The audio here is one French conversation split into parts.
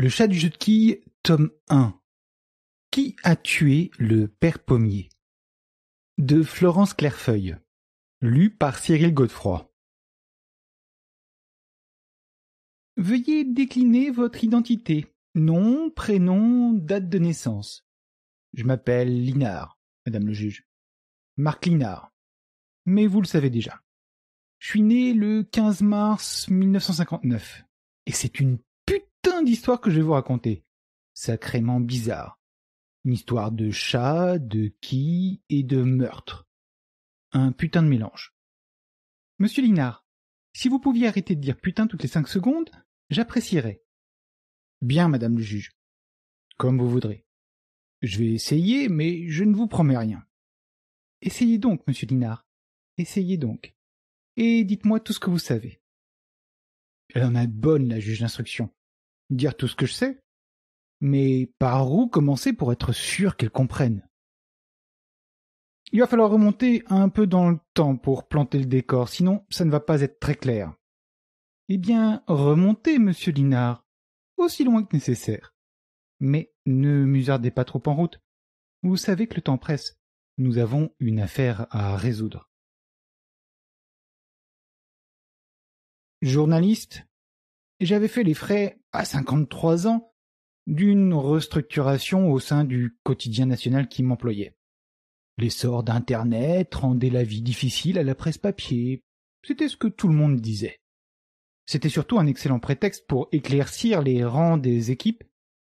Le chat du jeu de quilles, tome 1. Qui a tué le père pommier De Florence Clairefeuille. Lu par Cyril Godefroy. Veuillez décliner votre identité. Nom, prénom, date de naissance. Je m'appelle Linard, madame le juge. Marc Linard. Mais vous le savez déjà. Je suis né le 15 mars 1959. Et c'est une « Tant d'histoires que je vais vous raconter. Sacrément bizarre. Une histoire de chat, de qui et de meurtre. Un putain de mélange. Monsieur Linard, si vous pouviez arrêter de dire putain toutes les cinq secondes, j'apprécierais. Bien, madame le juge. Comme vous voudrez. Je vais essayer, mais je ne vous promets rien. Essayez donc, monsieur Linard. Essayez donc. Et dites-moi tout ce que vous savez. Elle en a bonne, la juge d'instruction dire tout ce que je sais. Mais par où commencer pour être sûr qu'elle comprenne Il va falloir remonter un peu dans le temps pour planter le décor, sinon ça ne va pas être très clair. Eh bien, remontez, monsieur Linard, aussi loin que nécessaire. Mais ne musardez pas trop en route. Vous savez que le temps presse. Nous avons une affaire à résoudre. Journaliste, j'avais fait les frais, à 53 ans, d'une restructuration au sein du quotidien national qui m'employait. L'essor d'Internet rendait la vie difficile à la presse papier. C'était ce que tout le monde disait. C'était surtout un excellent prétexte pour éclaircir les rangs des équipes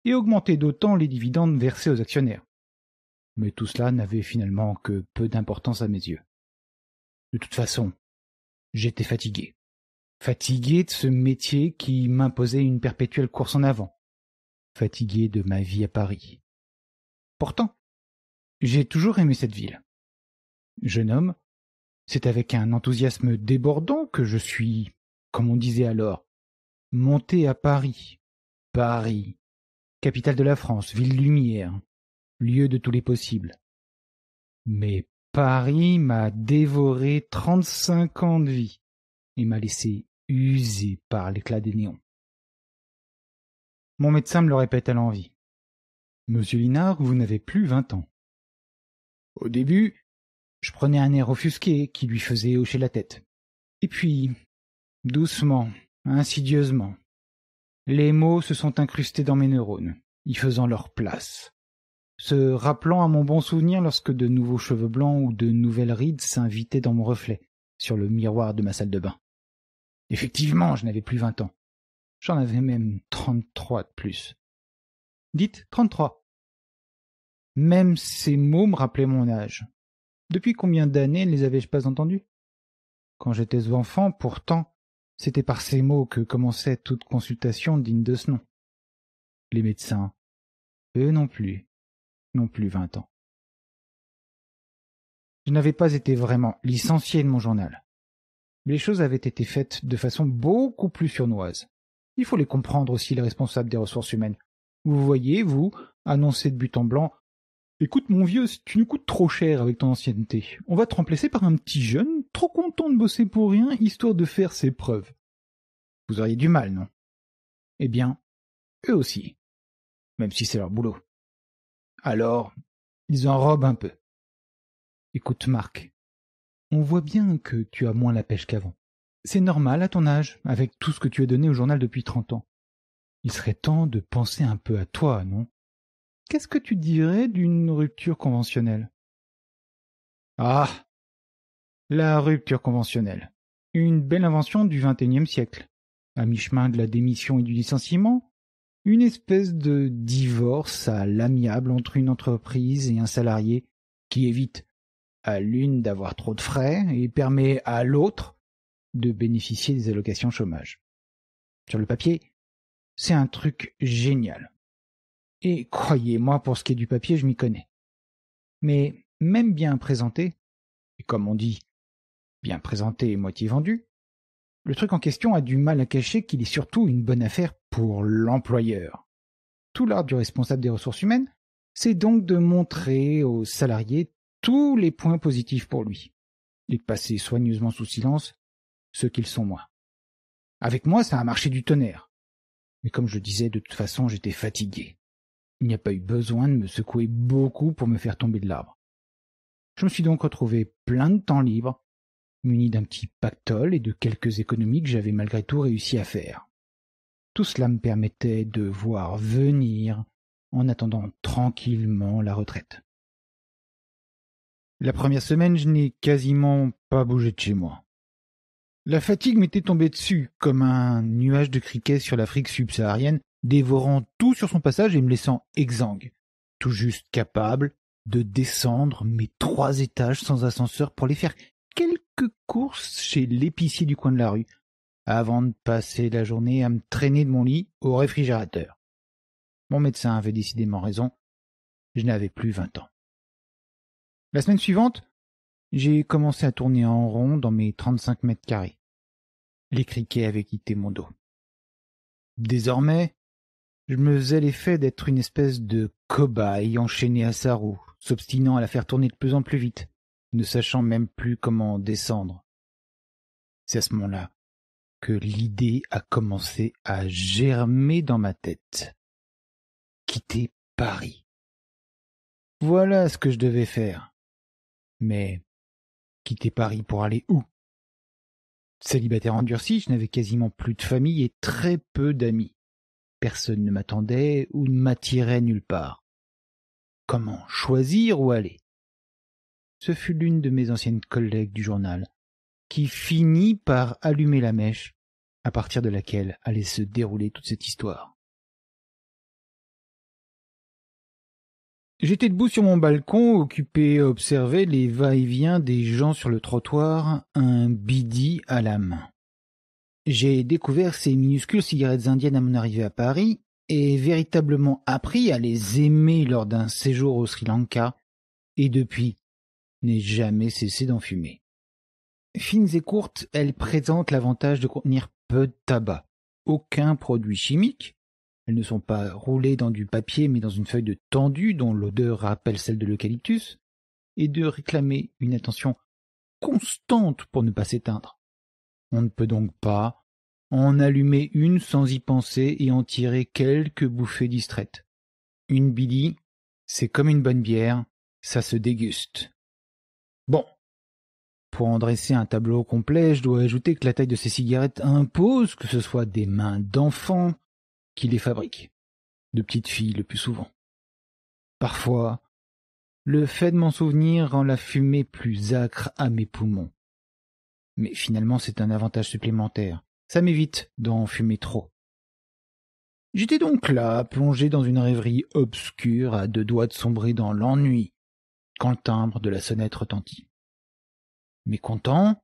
et augmenter d'autant les dividendes versés aux actionnaires. Mais tout cela n'avait finalement que peu d'importance à mes yeux. De toute façon, j'étais fatigué fatigué de ce métier qui m'imposait une perpétuelle course en avant, fatigué de ma vie à Paris. Pourtant, j'ai toujours aimé cette ville. Jeune homme, c'est avec un enthousiasme débordant que je suis, comme on disait alors, monté à Paris. Paris, capitale de la France, ville lumière, lieu de tous les possibles. Mais Paris m'a dévoré trente-cinq ans de vie et m'a laissé usé par l'éclat des néons. Mon médecin me le répète à l'envie. Monsieur Linard, vous n'avez plus vingt ans. Au début, je prenais un air offusqué qui lui faisait hocher la tête. Et puis, doucement, insidieusement, les mots se sont incrustés dans mes neurones, y faisant leur place, se rappelant à mon bon souvenir lorsque de nouveaux cheveux blancs ou de nouvelles rides s'invitaient dans mon reflet, sur le miroir de ma salle de bain. Effectivement, je n'avais plus vingt ans. J'en avais même trente-trois de plus. Dites trente-trois. Même ces mots me rappelaient mon âge. Depuis combien d'années ne les avais-je pas entendus Quand j'étais enfant, pourtant, c'était par ces mots que commençait toute consultation digne de ce nom. Les médecins, eux non plus, non plus vingt ans. Je n'avais pas été vraiment licencié de mon journal les choses avaient été faites de façon beaucoup plus furnoise. Il faut les comprendre aussi les responsables des ressources humaines. Vous voyez, vous, annoncer de but en blanc Écoute mon vieux, tu nous coûtes trop cher avec ton ancienneté, on va te remplacer par un petit jeune, trop content de bosser pour rien, histoire de faire ses preuves. Vous auriez du mal, non Eh bien, eux aussi, même si c'est leur boulot. Alors, ils enrobent un peu. Écoute Marc, on voit bien que tu as moins la pêche qu'avant. C'est normal à ton âge, avec tout ce que tu as donné au journal depuis trente ans. Il serait temps de penser un peu à toi, non Qu'est-ce que tu dirais d'une rupture conventionnelle Ah La rupture conventionnelle. Une belle invention du XXIe siècle. À mi-chemin de la démission et du licenciement, une espèce de divorce à l'amiable entre une entreprise et un salarié qui évite à l'une d'avoir trop de frais et permet à l'autre de bénéficier des allocations chômage. Sur le papier, c'est un truc génial. Et croyez-moi, pour ce qui est du papier, je m'y connais. Mais même bien présenté, et comme on dit, bien présenté et moitié vendu, le truc en question a du mal à cacher qu'il est surtout une bonne affaire pour l'employeur. Tout l'art du responsable des ressources humaines, c'est donc de montrer aux salariés tous les points positifs pour lui et passer soigneusement sous silence ceux qu'ils sont moins. Avec moi, ça a marché du tonnerre. Mais comme je disais, de toute façon, j'étais fatigué. Il n'y a pas eu besoin de me secouer beaucoup pour me faire tomber de l'arbre. Je me suis donc retrouvé plein de temps libre, muni d'un petit pactole et de quelques économies que j'avais malgré tout réussi à faire. Tout cela me permettait de voir venir en attendant tranquillement la retraite. La première semaine, je n'ai quasiment pas bougé de chez moi. La fatigue m'était tombée dessus, comme un nuage de criquets sur l'Afrique subsaharienne, dévorant tout sur son passage et me laissant exsangue, tout juste capable de descendre mes trois étages sans ascenseur pour aller faire quelques courses chez l'épicier du coin de la rue, avant de passer la journée à me traîner de mon lit au réfrigérateur. Mon médecin avait décidément raison, je n'avais plus vingt ans. La semaine suivante, j'ai commencé à tourner en rond dans mes 35 mètres carrés. Les criquets avaient quitté mon dos. Désormais, je me faisais l'effet d'être une espèce de cobaye enchaîné à sa roue, s'obstinant à la faire tourner de plus en plus vite, ne sachant même plus comment descendre. C'est à ce moment-là que l'idée a commencé à germer dans ma tête. Quitter Paris. Voilà ce que je devais faire. Mais quitter Paris pour aller où Célibataire endurci, je n'avais quasiment plus de famille et très peu d'amis. Personne ne m'attendait ou ne m'attirait nulle part. Comment choisir où aller Ce fut l'une de mes anciennes collègues du journal qui finit par allumer la mèche à partir de laquelle allait se dérouler toute cette histoire. J'étais debout sur mon balcon, occupé à observer les va-et-vient des gens sur le trottoir, un bidi à la main. J'ai découvert ces minuscules cigarettes indiennes à mon arrivée à Paris et véritablement appris à les aimer lors d'un séjour au Sri Lanka, et depuis, n'ai jamais cessé d'en fumer. Fines et courtes, elles présentent l'avantage de contenir peu de tabac, aucun produit chimique, elles ne sont pas roulées dans du papier, mais dans une feuille de tendu dont l'odeur rappelle celle de l'eucalyptus, et de réclamer une attention constante pour ne pas s'éteindre. On ne peut donc pas en allumer une sans y penser et en tirer quelques bouffées distraites. Une bili, c'est comme une bonne bière, ça se déguste. Bon. Pour en dresser un tableau complet, je dois ajouter que la taille de ces cigarettes impose que ce soit des mains d'enfants, qui les fabrique, de petites filles le plus souvent. Parfois, le fait de m'en souvenir rend la fumée plus âcre à mes poumons. Mais finalement, c'est un avantage supplémentaire. Ça m'évite d'en fumer trop. J'étais donc là, plongé dans une rêverie obscure, à deux doigts de sombrer dans l'ennui, quand le timbre de la sonnette retentit. Mécontent,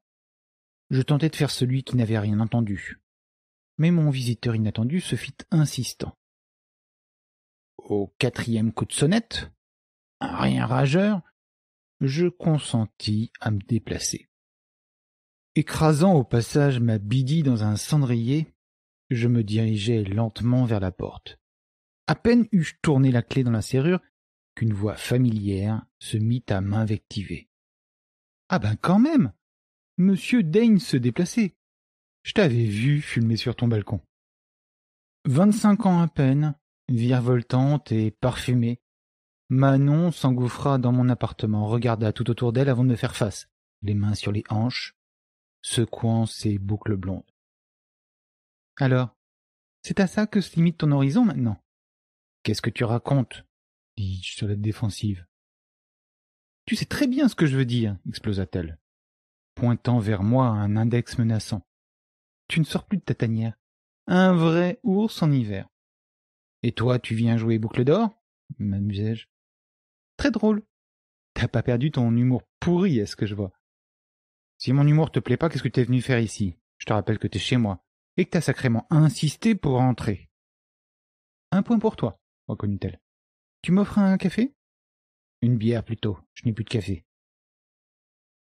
je tentais de faire celui qui n'avait rien entendu mais mon visiteur inattendu se fit insistant. Au quatrième coup de sonnette, un rien rageur, je consentis à me déplacer. Écrasant au passage ma bidie dans un cendrier, je me dirigeai lentement vers la porte. À peine eus-je tourné la clé dans la serrure qu'une voix familière se mit à m'invectiver. Ah ben quand même Monsieur daigne se déplacer je t'avais vu fumer sur ton balcon. Vingt-cinq ans à peine, virevoltante et parfumée, Manon s'engouffra dans mon appartement, regarda tout autour d'elle avant de me faire face, les mains sur les hanches, secouant ses boucles blondes. Alors, c'est à ça que se limite ton horizon maintenant Qu'est-ce que tu racontes dis-je sur la défensive. Tu sais très bien ce que je veux dire, explosa-t-elle, pointant vers moi un index menaçant. Tu ne sors plus de ta tanière. Un vrai ours en hiver. Et toi, tu viens jouer boucle d'or m'amusai-je. Très drôle. T'as pas perdu ton humour pourri, est ce que je vois. Si mon humour te plaît pas, qu'est-ce que t'es venu faire ici Je te rappelle que t'es chez moi, et que t'as sacrément insisté pour entrer. Un point pour toi, reconnut-elle. Tu m'offres un café Une bière plutôt, je n'ai plus de café.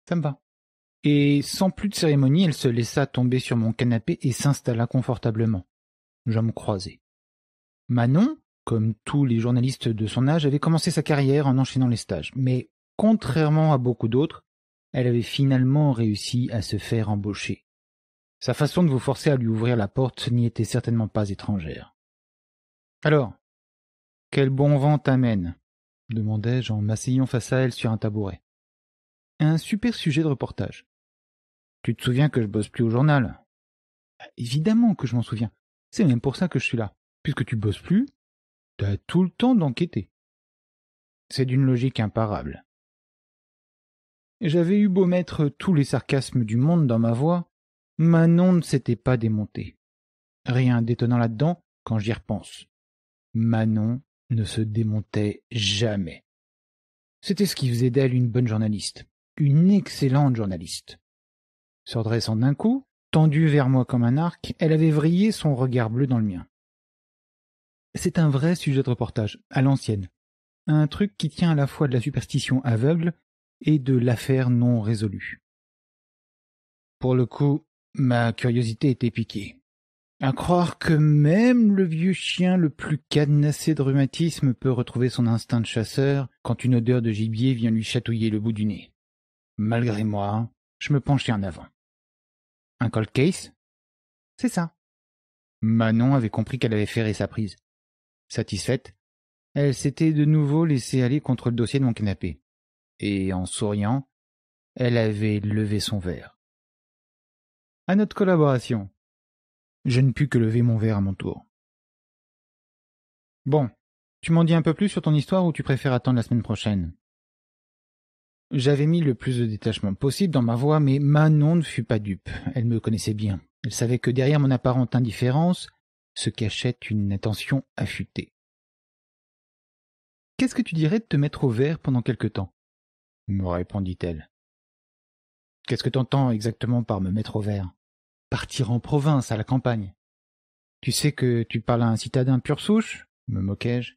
Ça me va et sans plus de cérémonie, elle se laissa tomber sur mon canapé et s'installa confortablement, me croisais. Manon, comme tous les journalistes de son âge, avait commencé sa carrière en enchaînant les stages, mais contrairement à beaucoup d'autres, elle avait finalement réussi à se faire embaucher. Sa façon de vous forcer à lui ouvrir la porte n'y était certainement pas étrangère. Alors, quel bon vent t'amène demandai-je en m'asseyant face à elle sur un tabouret. Un super sujet de reportage. Tu te souviens que je bosse plus au journal bah, Évidemment que je m'en souviens. C'est même pour ça que je suis là. Puisque tu bosses plus, t'as tout le temps d'enquêter. C'est d'une logique imparable. J'avais eu beau mettre tous les sarcasmes du monde dans ma voix, Manon ne s'était pas démontée. Rien d'étonnant là-dedans quand j'y repense. Manon ne se démontait jamais. C'était ce qui faisait d'elle une bonne journaliste, une excellente journaliste. Se redressant d'un coup, tendue vers moi comme un arc, elle avait vrillé son regard bleu dans le mien. C'est un vrai sujet de reportage, à l'ancienne. Un truc qui tient à la fois de la superstition aveugle et de l'affaire non résolue. Pour le coup, ma curiosité était piquée. À croire que même le vieux chien le plus cadenassé de rhumatisme peut retrouver son instinct de chasseur quand une odeur de gibier vient lui chatouiller le bout du nez. Malgré moi, je me penchai en avant. Un cold case C'est ça. Manon avait compris qu'elle avait ferré sa prise. Satisfaite, elle s'était de nouveau laissée aller contre le dossier de mon canapé. Et en souriant, elle avait levé son verre. À notre collaboration. Je ne pus que lever mon verre à mon tour. Bon, tu m'en dis un peu plus sur ton histoire ou tu préfères attendre la semaine prochaine j'avais mis le plus de détachement possible dans ma voix, mais Manon ne fut pas dupe. Elle me connaissait bien. Elle savait que derrière mon apparente indifférence se cachait une attention affûtée. Qu'est-ce que tu dirais de te mettre au vert pendant quelque temps me répondit-elle. Qu'est-ce que t'entends exactement par me mettre au vert Partir en province, à la campagne. Tu sais que tu parles à un citadin pur souche me moquai-je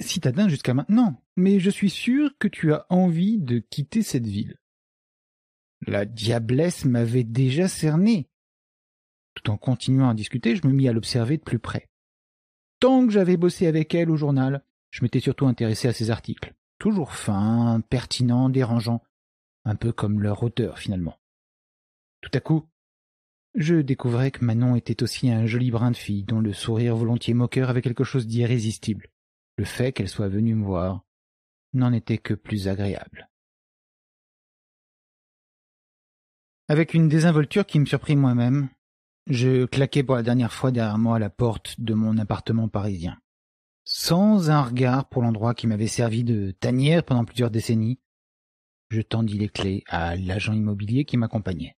citadin jusqu'à maintenant, mais je suis sûr que tu as envie de quitter cette ville. La diablesse m'avait déjà cerné. Tout en continuant à discuter, je me mis à l'observer de plus près. Tant que j'avais bossé avec elle au journal, je m'étais surtout intéressé à ses articles. Toujours fins, pertinents, dérangeants. Un peu comme leur auteur, finalement. Tout à coup, je découvrais que Manon était aussi un joli brin de fille dont le sourire volontiers moqueur avait quelque chose d'irrésistible. Le fait qu'elle soit venue me voir n'en était que plus agréable. Avec une désinvolture qui me surprit moi-même, je claquai pour la dernière fois derrière moi à la porte de mon appartement parisien. Sans un regard pour l'endroit qui m'avait servi de tanière pendant plusieurs décennies, je tendis les clés à l'agent immobilier qui m'accompagnait.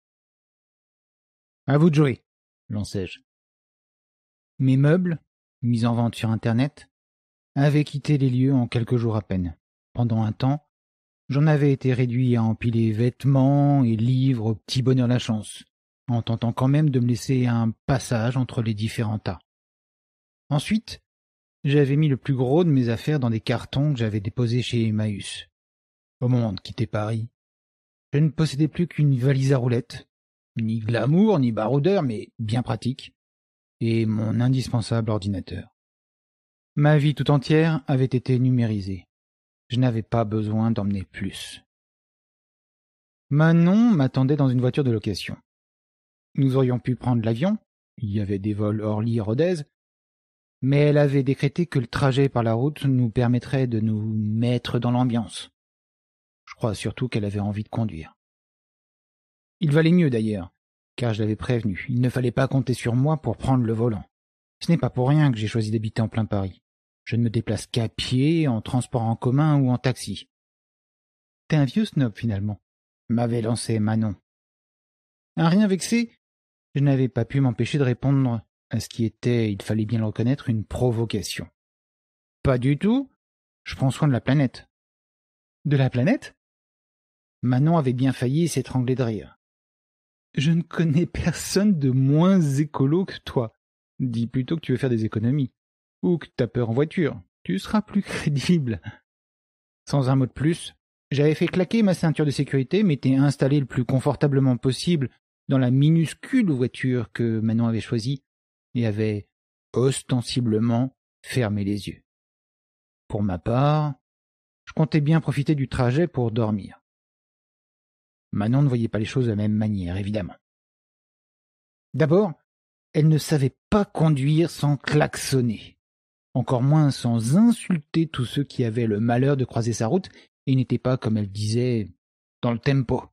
À vous de jouer, lançai-je. Mes meubles, mis en vente sur Internet, avait quitté les lieux en quelques jours à peine. Pendant un temps, j'en avais été réduit à empiler vêtements et livres au petit bonheur la chance, en tentant quand même de me laisser un passage entre les différents tas. Ensuite, j'avais mis le plus gros de mes affaires dans des cartons que j'avais déposés chez Emmaüs. Au moment de quitter Paris, je ne possédais plus qu'une valise à roulettes, ni glamour, ni baroudeur, mais bien pratique, et mon indispensable ordinateur. Ma vie tout entière avait été numérisée. Je n'avais pas besoin d'emmener plus. Manon m'attendait dans une voiture de location. Nous aurions pu prendre l'avion, il y avait des vols Orly et Rodez, mais elle avait décrété que le trajet par la route nous permettrait de nous mettre dans l'ambiance. Je crois surtout qu'elle avait envie de conduire. Il valait mieux d'ailleurs, car je l'avais prévenu, il ne fallait pas compter sur moi pour prendre le volant. Ce n'est pas pour rien que j'ai choisi d'habiter en plein Paris. Je ne me déplace qu'à pied, en transport en commun ou en taxi. T'es un vieux snob finalement, m'avait lancé Manon. Un rien vexé, je n'avais pas pu m'empêcher de répondre à ce qui était, il fallait bien le reconnaître, une provocation. Pas du tout. Je prends soin de la planète. De la planète Manon avait bien failli s'étrangler de rire. Je ne connais personne de moins écolo que toi. Dis plutôt que tu veux faire des économies ou que t'as peur en voiture. Tu seras plus crédible. Sans un mot de plus, j'avais fait claquer ma ceinture de sécurité, m'étais installé le plus confortablement possible dans la minuscule voiture que Manon avait choisie et avait ostensiblement fermé les yeux. Pour ma part, je comptais bien profiter du trajet pour dormir. Manon ne voyait pas les choses de la même manière, évidemment. D'abord, elle ne savait pas conduire sans klaxonner encore moins sans insulter tous ceux qui avaient le malheur de croiser sa route et n'étaient pas, comme elle disait, dans le tempo.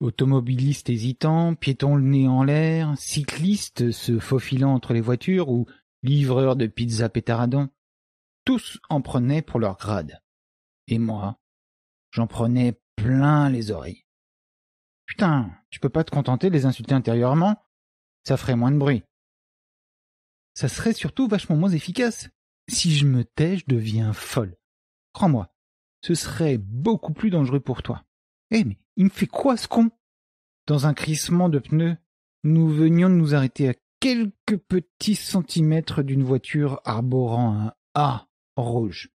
Automobilistes hésitants, piétons le nez en l'air, cyclistes se faufilant entre les voitures ou livreurs de pizza pétaradon, tous en prenaient pour leur grade. Et moi, j'en prenais plein les oreilles. Putain, tu peux pas te contenter de les insulter intérieurement Ça ferait moins de bruit ça serait surtout vachement moins efficace. Si je me tais, je deviens folle. Crois-moi, ce serait beaucoup plus dangereux pour toi. Eh mais il me fait quoi ce con Dans un crissement de pneus, nous venions de nous arrêter à quelques petits centimètres d'une voiture arborant un A rouge.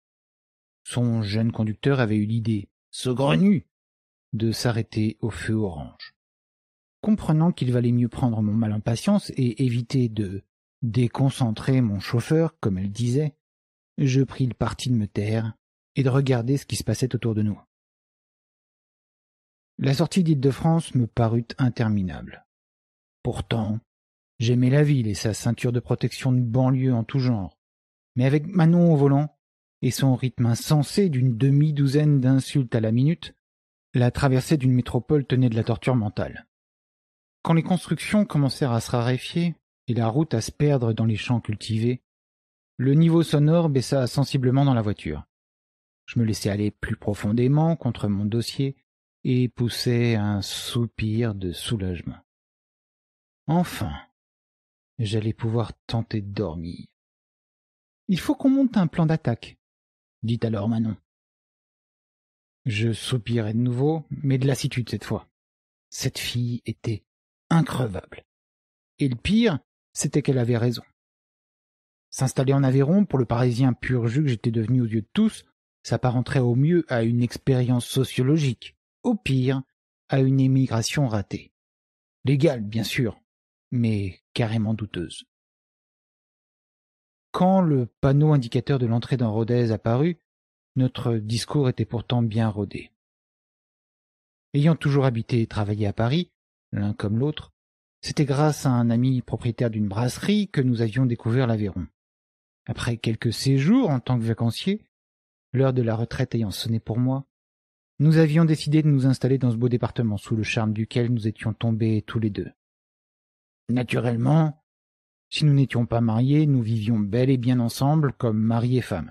Son jeune conducteur avait eu l'idée, grenu, de s'arrêter au feu orange. Comprenant qu'il valait mieux prendre mon mal en patience et éviter de déconcentrer mon chauffeur, comme elle disait, je pris le parti de me taire et de regarder ce qui se passait autour de nous. La sortie d'Île-de-France me parut interminable. Pourtant, j'aimais la ville et sa ceinture de protection de banlieue en tout genre, mais avec Manon au volant et son rythme insensé d'une demi-douzaine d'insultes à la minute, la traversée d'une métropole tenait de la torture mentale. Quand les constructions commencèrent à se raréfier, et la route à se perdre dans les champs cultivés, le niveau sonore baissa sensiblement dans la voiture. Je me laissai aller plus profondément contre mon dossier et poussai un soupir de soulagement. Enfin, j'allais pouvoir tenter de dormir. Il faut qu'on monte un plan d'attaque, dit alors Manon. Je soupirai de nouveau, mais de lassitude cette fois. Cette fille était increvable. Et le pire, c'était qu'elle avait raison. S'installer en Aveyron, pour le Parisien pur jus que j'étais devenu aux yeux de tous, s'apparenterait au mieux à une expérience sociologique, au pire, à une émigration ratée. Légale, bien sûr, mais carrément douteuse. Quand le panneau indicateur de l'entrée dans Rodez apparut, notre discours était pourtant bien rodé. Ayant toujours habité et travaillé à Paris, l'un comme l'autre, c'était grâce à un ami propriétaire d'une brasserie que nous avions découvert l'Aveyron. Après quelques séjours en tant que vacanciers, l'heure de la retraite ayant sonné pour moi, nous avions décidé de nous installer dans ce beau département sous le charme duquel nous étions tombés tous les deux. Naturellement, si nous n'étions pas mariés, nous vivions bel et bien ensemble comme mari et femme.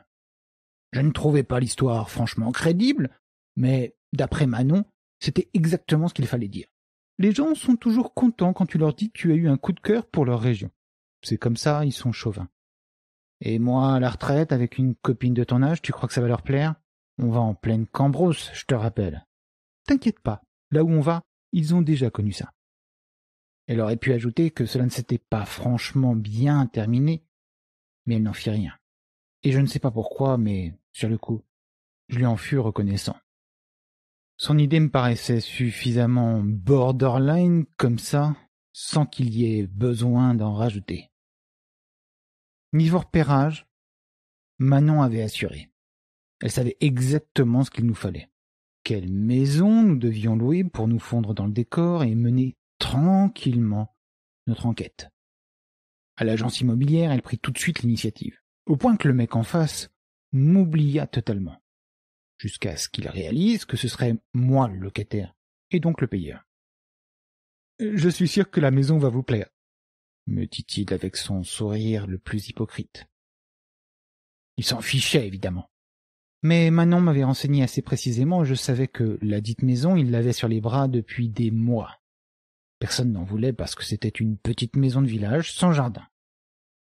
Je ne trouvais pas l'histoire franchement crédible, mais d'après Manon, c'était exactement ce qu'il fallait dire les gens sont toujours contents quand tu leur dis que tu as eu un coup de cœur pour leur région. C'est comme ça, ils sont chauvins. Et moi, à la retraite, avec une copine de ton âge, tu crois que ça va leur plaire On va en pleine Cambrose, je te rappelle. T'inquiète pas, là où on va, ils ont déjà connu ça. Elle aurait pu ajouter que cela ne s'était pas franchement bien terminé, mais elle n'en fit rien. Et je ne sais pas pourquoi, mais sur le coup, je lui en fus reconnaissant. Son idée me paraissait suffisamment borderline comme ça, sans qu'il y ait besoin d'en rajouter. Niveau repérage, Manon avait assuré. Elle savait exactement ce qu'il nous fallait. Quelle maison nous devions louer pour nous fondre dans le décor et mener tranquillement notre enquête. À l'agence immobilière, elle prit tout de suite l'initiative, au point que le mec en face m'oublia totalement jusqu'à ce qu'il réalise que ce serait moi le locataire, et donc le payeur. Je suis sûr que la maison va vous plaire, me dit-il avec son sourire le plus hypocrite. Il s'en fichait, évidemment. Mais Manon m'avait renseigné assez précisément, je savais que la dite maison, il l'avait sur les bras depuis des mois. Personne n'en voulait parce que c'était une petite maison de village sans jardin.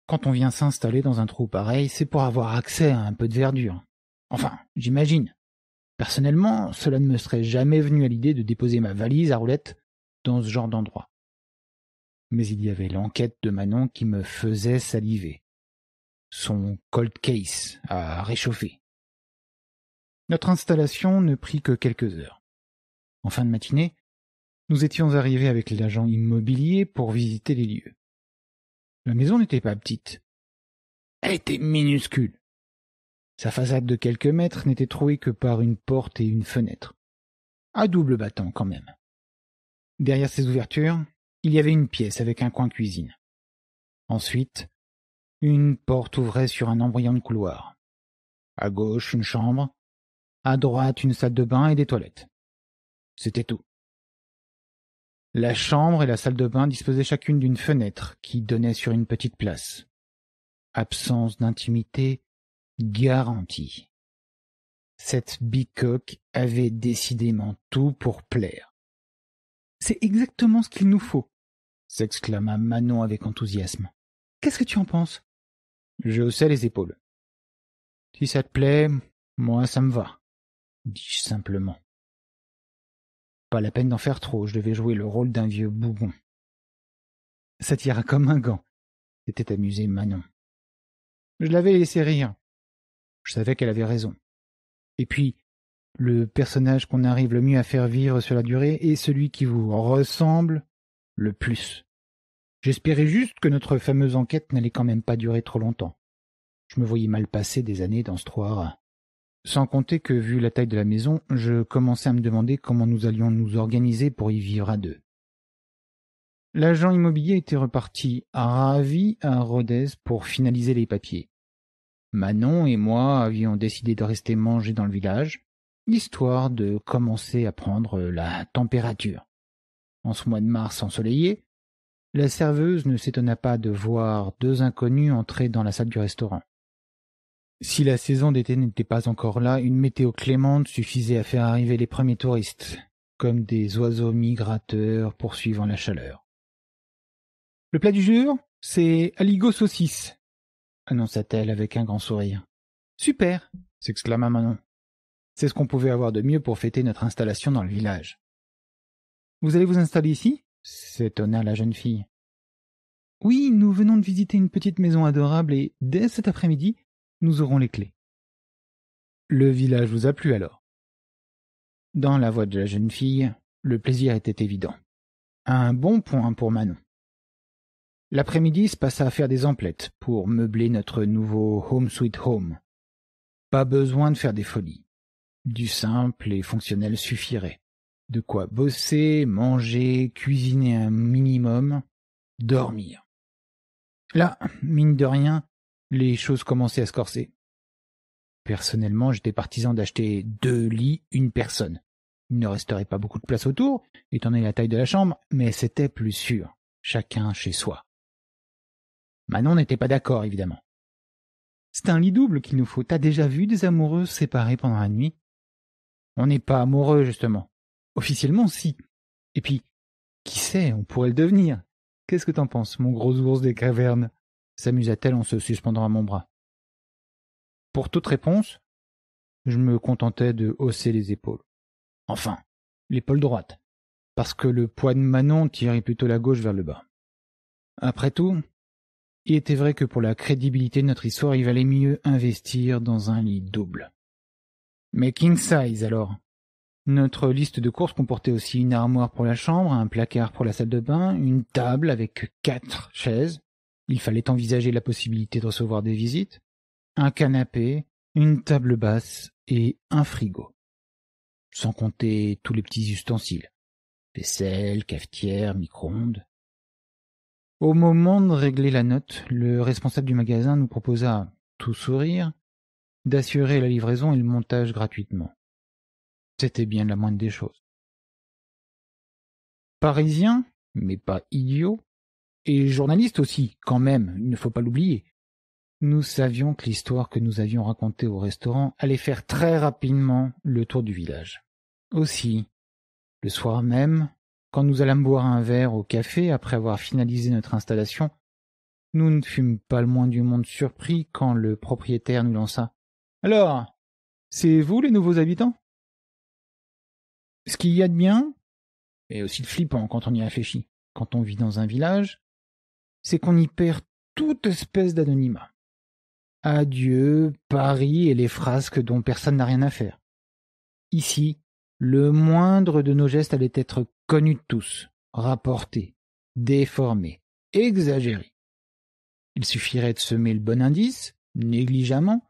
Quand on vient s'installer dans un trou pareil, c'est pour avoir accès à un peu de verdure. Enfin, j'imagine. Personnellement, cela ne me serait jamais venu à l'idée de déposer ma valise à roulette dans ce genre d'endroit. Mais il y avait l'enquête de Manon qui me faisait saliver. Son cold case à réchauffer. Notre installation ne prit que quelques heures. En fin de matinée, nous étions arrivés avec l'agent immobilier pour visiter les lieux. La maison n'était pas petite. Elle était minuscule. Sa façade de quelques mètres n'était trouée que par une porte et une fenêtre. À double battant quand même. Derrière ces ouvertures, il y avait une pièce avec un coin cuisine. Ensuite, une porte ouvrait sur un embryon de couloir. À gauche, une chambre. À droite, une salle de bain et des toilettes. C'était tout. La chambre et la salle de bain disposaient chacune d'une fenêtre qui donnait sur une petite place. Absence d'intimité, Garantie. Cette bicoque avait décidément tout pour plaire. C'est exactement ce qu'il nous faut, s'exclama Manon avec enthousiasme. Qu'est-ce que tu en penses Je haussai les épaules. Si ça te plaît, moi ça me va, dis-je simplement. Pas la peine d'en faire trop, je devais jouer le rôle d'un vieux bougon. Ça tira comme un gant, s'était amusé Manon. Je l'avais laissé rire. Je savais qu'elle avait raison. Et puis, le personnage qu'on arrive le mieux à faire vivre sur la durée est celui qui vous ressemble le plus. J'espérais juste que notre fameuse enquête n'allait quand même pas durer trop longtemps. Je me voyais mal passer des années dans ce trois Sans compter que, vu la taille de la maison, je commençais à me demander comment nous allions nous organiser pour y vivre à deux. L'agent immobilier était reparti ravi à Rodez pour finaliser les papiers. Manon et moi avions décidé de rester manger dans le village, histoire de commencer à prendre la température. En ce mois de mars ensoleillé, la serveuse ne s'étonna pas de voir deux inconnus entrer dans la salle du restaurant. Si la saison d'été n'était pas encore là, une météo clémente suffisait à faire arriver les premiers touristes, comme des oiseaux migrateurs poursuivant la chaleur. Le plat du jour, c'est aligot saucisse, annonça-t-elle avec un grand sourire. Super s'exclama Manon. C'est ce qu'on pouvait avoir de mieux pour fêter notre installation dans le village. Vous allez vous installer ici s'étonna la jeune fille. Oui, nous venons de visiter une petite maison adorable et dès cet après-midi, nous aurons les clés. Le village vous a plu alors Dans la voix de la jeune fille, le plaisir était évident. Un bon point pour Manon. L'après-midi se passa à faire des emplettes pour meubler notre nouveau Home Sweet Home. Pas besoin de faire des folies. Du simple et fonctionnel suffirait. De quoi bosser, manger, cuisiner un minimum, dormir. Là, mine de rien, les choses commençaient à se corser. Personnellement, j'étais partisan d'acheter deux lits, une personne. Il ne resterait pas beaucoup de place autour, étant donné la taille de la chambre, mais c'était plus sûr. Chacun chez soi. Manon n'était pas d'accord, évidemment. C'est un lit double qu'il nous faut. T'as déjà vu des amoureux séparés pendant la nuit On n'est pas amoureux, justement. Officiellement, si. Et puis, qui sait, on pourrait le devenir. Qu'est-ce que t'en penses, mon gros ours des cavernes s'amusa-t-elle en se suspendant à mon bras. Pour toute réponse, je me contentais de hausser les épaules. Enfin, l'épaule droite, parce que le poids de Manon tirait plutôt la gauche vers le bas. Après tout, il était vrai que pour la crédibilité de notre histoire, il valait mieux investir dans un lit double. Mais size alors. Notre liste de courses comportait aussi une armoire pour la chambre, un placard pour la salle de bain, une table avec quatre chaises. Il fallait envisager la possibilité de recevoir des visites, un canapé, une table basse et un frigo. Sans compter tous les petits ustensiles. Vaisselle, cafetière, micro-ondes. Au moment de régler la note, le responsable du magasin nous proposa, tout sourire, d'assurer la livraison et le montage gratuitement. C'était bien la moindre des choses. Parisien, mais pas idiot, et journaliste aussi, quand même, il ne faut pas l'oublier. Nous savions que l'histoire que nous avions racontée au restaurant allait faire très rapidement le tour du village. Aussi, le soir même, quand nous allâmes boire un verre au café après avoir finalisé notre installation, nous ne fûmes pas le moins du monde surpris quand le propriétaire nous lança. Alors, c'est vous les nouveaux habitants Ce qu'il y a de bien, et aussi de flippant quand on y réfléchit, quand on vit dans un village, c'est qu'on y perd toute espèce d'anonymat. Adieu, Paris et les frasques dont personne n'a rien à faire. Ici, le moindre de nos gestes allait être Connus de tous, rapportés, déformés, exagérés. Il suffirait de semer le bon indice, négligemment,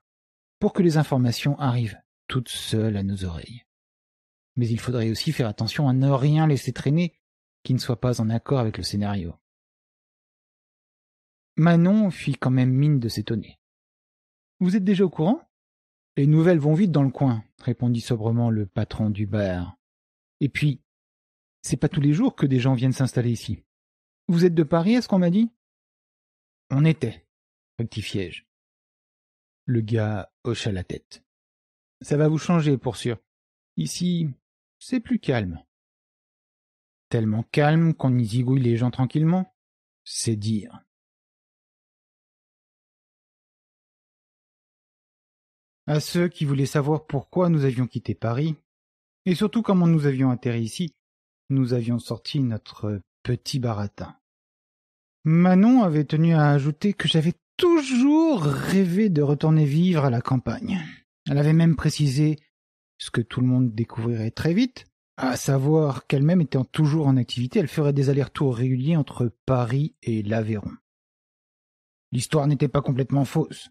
pour que les informations arrivent toutes seules à nos oreilles. Mais il faudrait aussi faire attention à ne rien laisser traîner qui ne soit pas en accord avec le scénario. Manon fit quand même mine de s'étonner. Vous êtes déjà au courant Les nouvelles vont vite dans le coin, répondit sobrement le patron du bar. Et puis, c'est pas tous les jours que des gens viennent s'installer ici. Vous êtes de Paris, est-ce qu'on m'a dit On était, rectifiai-je. Le gars hocha la tête. Ça va vous changer, pour sûr. Ici, c'est plus calme. Tellement calme qu'on y zigouille les gens tranquillement. C'est dire. À ceux qui voulaient savoir pourquoi nous avions quitté Paris, et surtout comment nous avions atterri ici, nous avions sorti notre petit baratin. Manon avait tenu à ajouter que j'avais toujours rêvé de retourner vivre à la campagne. Elle avait même précisé ce que tout le monde découvrirait très vite, à savoir qu'elle-même étant toujours en activité, elle ferait des allers-retours réguliers entre Paris et l'Aveyron. L'histoire n'était pas complètement fausse.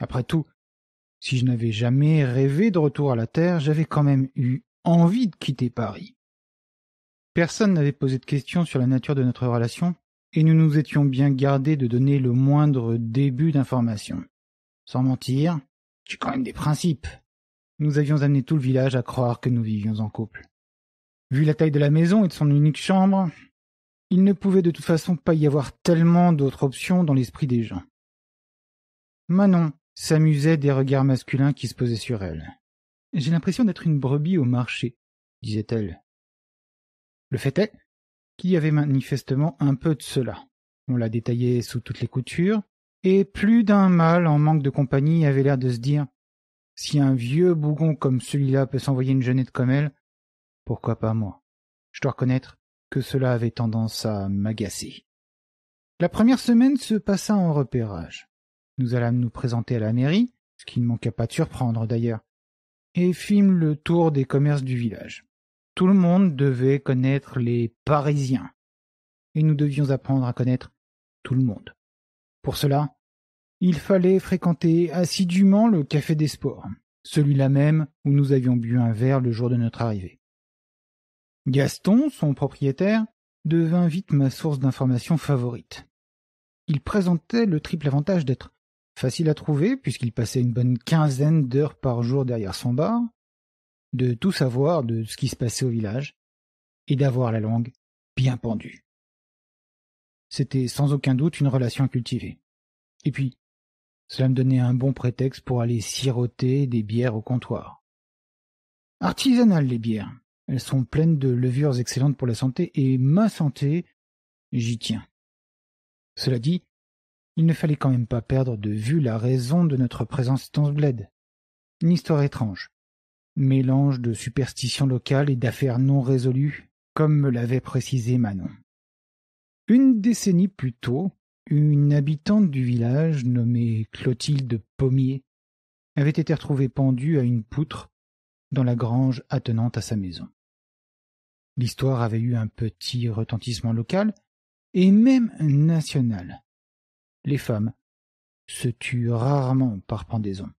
Après tout, si je n'avais jamais rêvé de retour à la Terre, j'avais quand même eu envie de quitter Paris. Personne n'avait posé de questions sur la nature de notre relation, et nous nous étions bien gardés de donner le moindre début d'information. Sans mentir, j'ai quand même des principes. Nous avions amené tout le village à croire que nous vivions en couple. Vu la taille de la maison et de son unique chambre, il ne pouvait de toute façon pas y avoir tellement d'autres options dans l'esprit des gens. Manon s'amusait des regards masculins qui se posaient sur elle. J'ai l'impression d'être une brebis au marché, disait-elle. Le fait est qu'il y avait manifestement un peu de cela. On l'a détaillé sous toutes les coutures, et plus d'un mâle en manque de compagnie avait l'air de se dire si un vieux bougon comme celui-là peut s'envoyer une jeunette comme elle, pourquoi pas moi Je dois reconnaître que cela avait tendance à m'agacer. La première semaine se passa en repérage. Nous allâmes nous présenter à la mairie, ce qui ne manqua pas de surprendre d'ailleurs, et fîmes le tour des commerces du village. Tout le monde devait connaître les Parisiens. Et nous devions apprendre à connaître tout le monde. Pour cela, il fallait fréquenter assidûment le Café des Sports, celui-là même où nous avions bu un verre le jour de notre arrivée. Gaston, son propriétaire, devint vite ma source d'informations favorite. Il présentait le triple avantage d'être facile à trouver puisqu'il passait une bonne quinzaine d'heures par jour derrière son bar, de tout savoir de ce qui se passait au village, et d'avoir la langue bien pendue. C'était sans aucun doute une relation à cultiver. Et puis, cela me donnait un bon prétexte pour aller siroter des bières au comptoir. Artisanales les bières. Elles sont pleines de levures excellentes pour la santé, et ma santé, j'y tiens. Cela dit, il ne fallait quand même pas perdre de vue la raison de notre présence dans ce bled. Une histoire étrange, mélange de superstitions locales et d'affaires non résolues, comme me l'avait précisé Manon. Une décennie plus tôt, une habitante du village, nommée Clotilde Pommier, avait été retrouvée pendue à une poutre dans la grange attenante à sa maison. L'histoire avait eu un petit retentissement local et même national. Les femmes se tuent rarement par pendaison.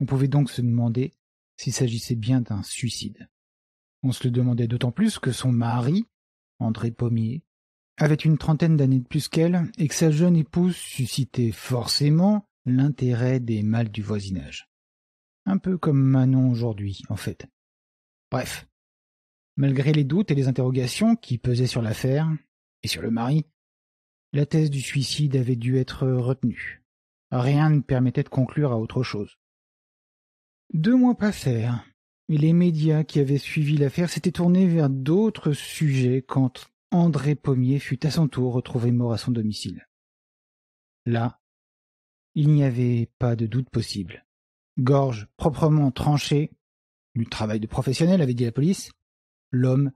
On pouvait donc se demander s'il s'agissait bien d'un suicide. On se le demandait d'autant plus que son mari, André Pommier, avait une trentaine d'années de plus qu'elle et que sa jeune épouse suscitait forcément l'intérêt des mâles du voisinage. Un peu comme Manon aujourd'hui, en fait. Bref, malgré les doutes et les interrogations qui pesaient sur l'affaire et sur le mari, la thèse du suicide avait dû être retenue. Rien ne permettait de conclure à autre chose. Deux mois passèrent, et les médias qui avaient suivi l'affaire s'étaient tournés vers d'autres sujets quand André Pommier fut à son tour retrouvé mort à son domicile. Là, il n'y avait pas de doute possible. Gorge proprement tranchée, du travail de professionnel, avait dit la police, l'homme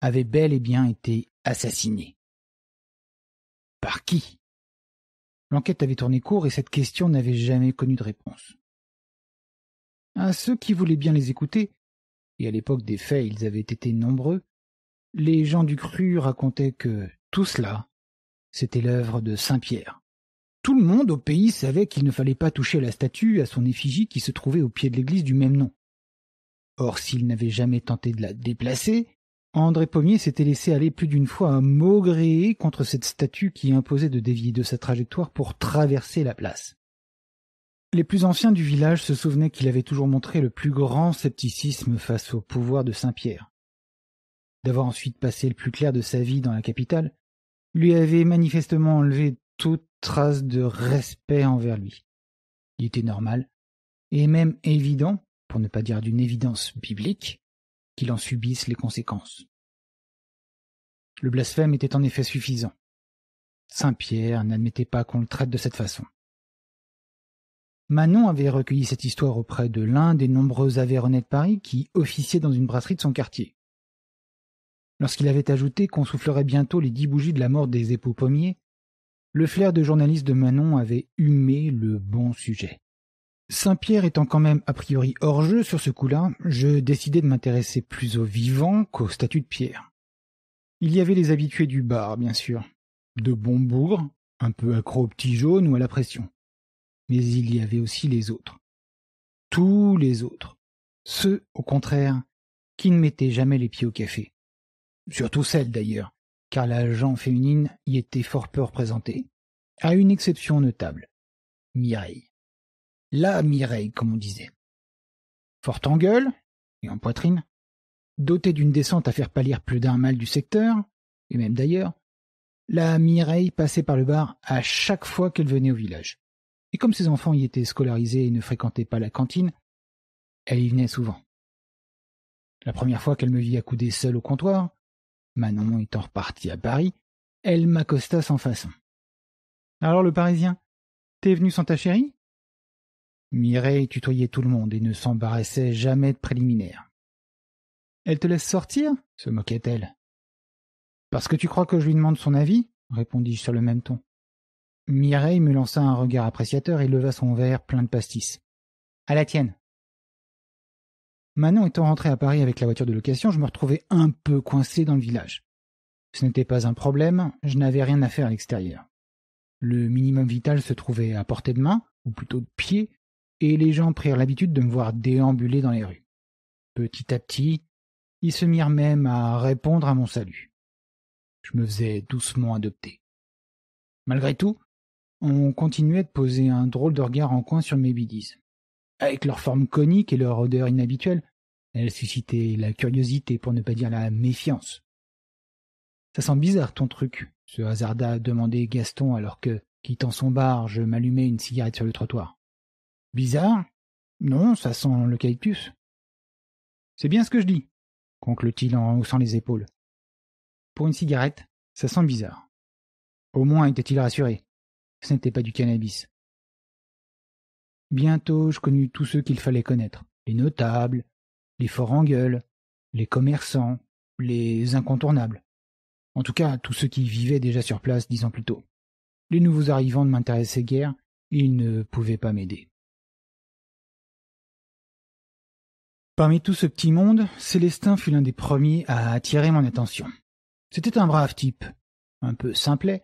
avait bel et bien été assassiné. Par qui L'enquête avait tourné court et cette question n'avait jamais connu de réponse à ceux qui voulaient bien les écouter, et à l'époque des faits ils avaient été nombreux, les gens du cru racontaient que tout cela, c'était l'œuvre de Saint Pierre. Tout le monde au pays savait qu'il ne fallait pas toucher la statue à son effigie qui se trouvait au pied de l'église du même nom. Or, s'il n'avait jamais tenté de la déplacer, André Pommier s'était laissé aller plus d'une fois à maugréer contre cette statue qui imposait de dévier de sa trajectoire pour traverser la place. Les plus anciens du village se souvenaient qu'il avait toujours montré le plus grand scepticisme face au pouvoir de Saint-Pierre. D'avoir ensuite passé le plus clair de sa vie dans la capitale, lui avait manifestement enlevé toute trace de respect envers lui. Il était normal, et même évident, pour ne pas dire d'une évidence biblique, qu'il en subisse les conséquences. Le blasphème était en effet suffisant. Saint Pierre n'admettait pas qu'on le traite de cette façon. Manon avait recueilli cette histoire auprès de l'un des nombreux Aveyronnais de Paris qui officiait dans une brasserie de son quartier. Lorsqu'il avait ajouté qu'on soufflerait bientôt les dix bougies de la mort des époux pommiers, le flair de journaliste de Manon avait humé le bon sujet. Saint-Pierre étant quand même a priori hors jeu sur ce coup-là, je décidai de m'intéresser plus aux vivants qu'aux statut de pierre. Il y avait les habitués du bar, bien sûr, de bons bougres, un peu accro au petit jaune ou à la pression mais il y avait aussi les autres. Tous les autres. Ceux, au contraire, qui ne mettaient jamais les pieds au café. Surtout celles, d'ailleurs, car la gent féminine y était fort peu représentée. À une exception notable. Mireille. La Mireille, comme on disait. Forte en gueule, et en poitrine, dotée d'une descente à faire pâlir plus d'un mâle du secteur, et même d'ailleurs, la Mireille passait par le bar à chaque fois qu'elle venait au village. Et comme ses enfants y étaient scolarisés et ne fréquentaient pas la cantine, elle y venait souvent. La première fois qu'elle me vit accoudée seule au comptoir, Manon étant repartie à Paris, elle m'accosta sans façon. Alors le Parisien, t'es venu sans ta chérie Mireille tutoyait tout le monde et ne s'embarrassait jamais de préliminaires. Elle te laisse sortir se moquait-elle. Parce que tu crois que je lui demande son avis répondis-je sur le même ton. Mireille me lança un regard appréciateur et leva son verre plein de pastis. À la tienne. Manon étant rentrée à Paris avec la voiture de location, je me retrouvais un peu coincé dans le village. Ce n'était pas un problème, je n'avais rien à faire à l'extérieur. Le minimum vital se trouvait à portée de main, ou plutôt de pied, et les gens prirent l'habitude de me voir déambuler dans les rues. Petit à petit, ils se mirent même à répondre à mon salut. Je me faisais doucement adopter. Malgré tout, on continuait de poser un drôle de regard en coin sur mes bidis. Avec leur forme conique et leur odeur inhabituelle, elles suscitaient la curiosité pour ne pas dire la méfiance. Ça sent bizarre ton truc, se hasarda à demander Gaston alors que, quittant son bar, je m'allumais une cigarette sur le trottoir. Bizarre Non, ça sent l'eucalyptus. C'est bien ce que je dis, conclut-il en haussant les épaules. Pour une cigarette, ça sent bizarre. Au moins était-il rassuré ce n'était pas du cannabis. Bientôt, je connus tous ceux qu'il fallait connaître les notables, les forts en gueule, les commerçants, les incontournables. En tout cas, tous ceux qui vivaient déjà sur place dix ans plus tôt. Les nouveaux arrivants ne m'intéressaient guère, ils ne pouvaient pas m'aider. Parmi tout ce petit monde, Célestin fut l'un des premiers à attirer mon attention. C'était un brave type, un peu simplet,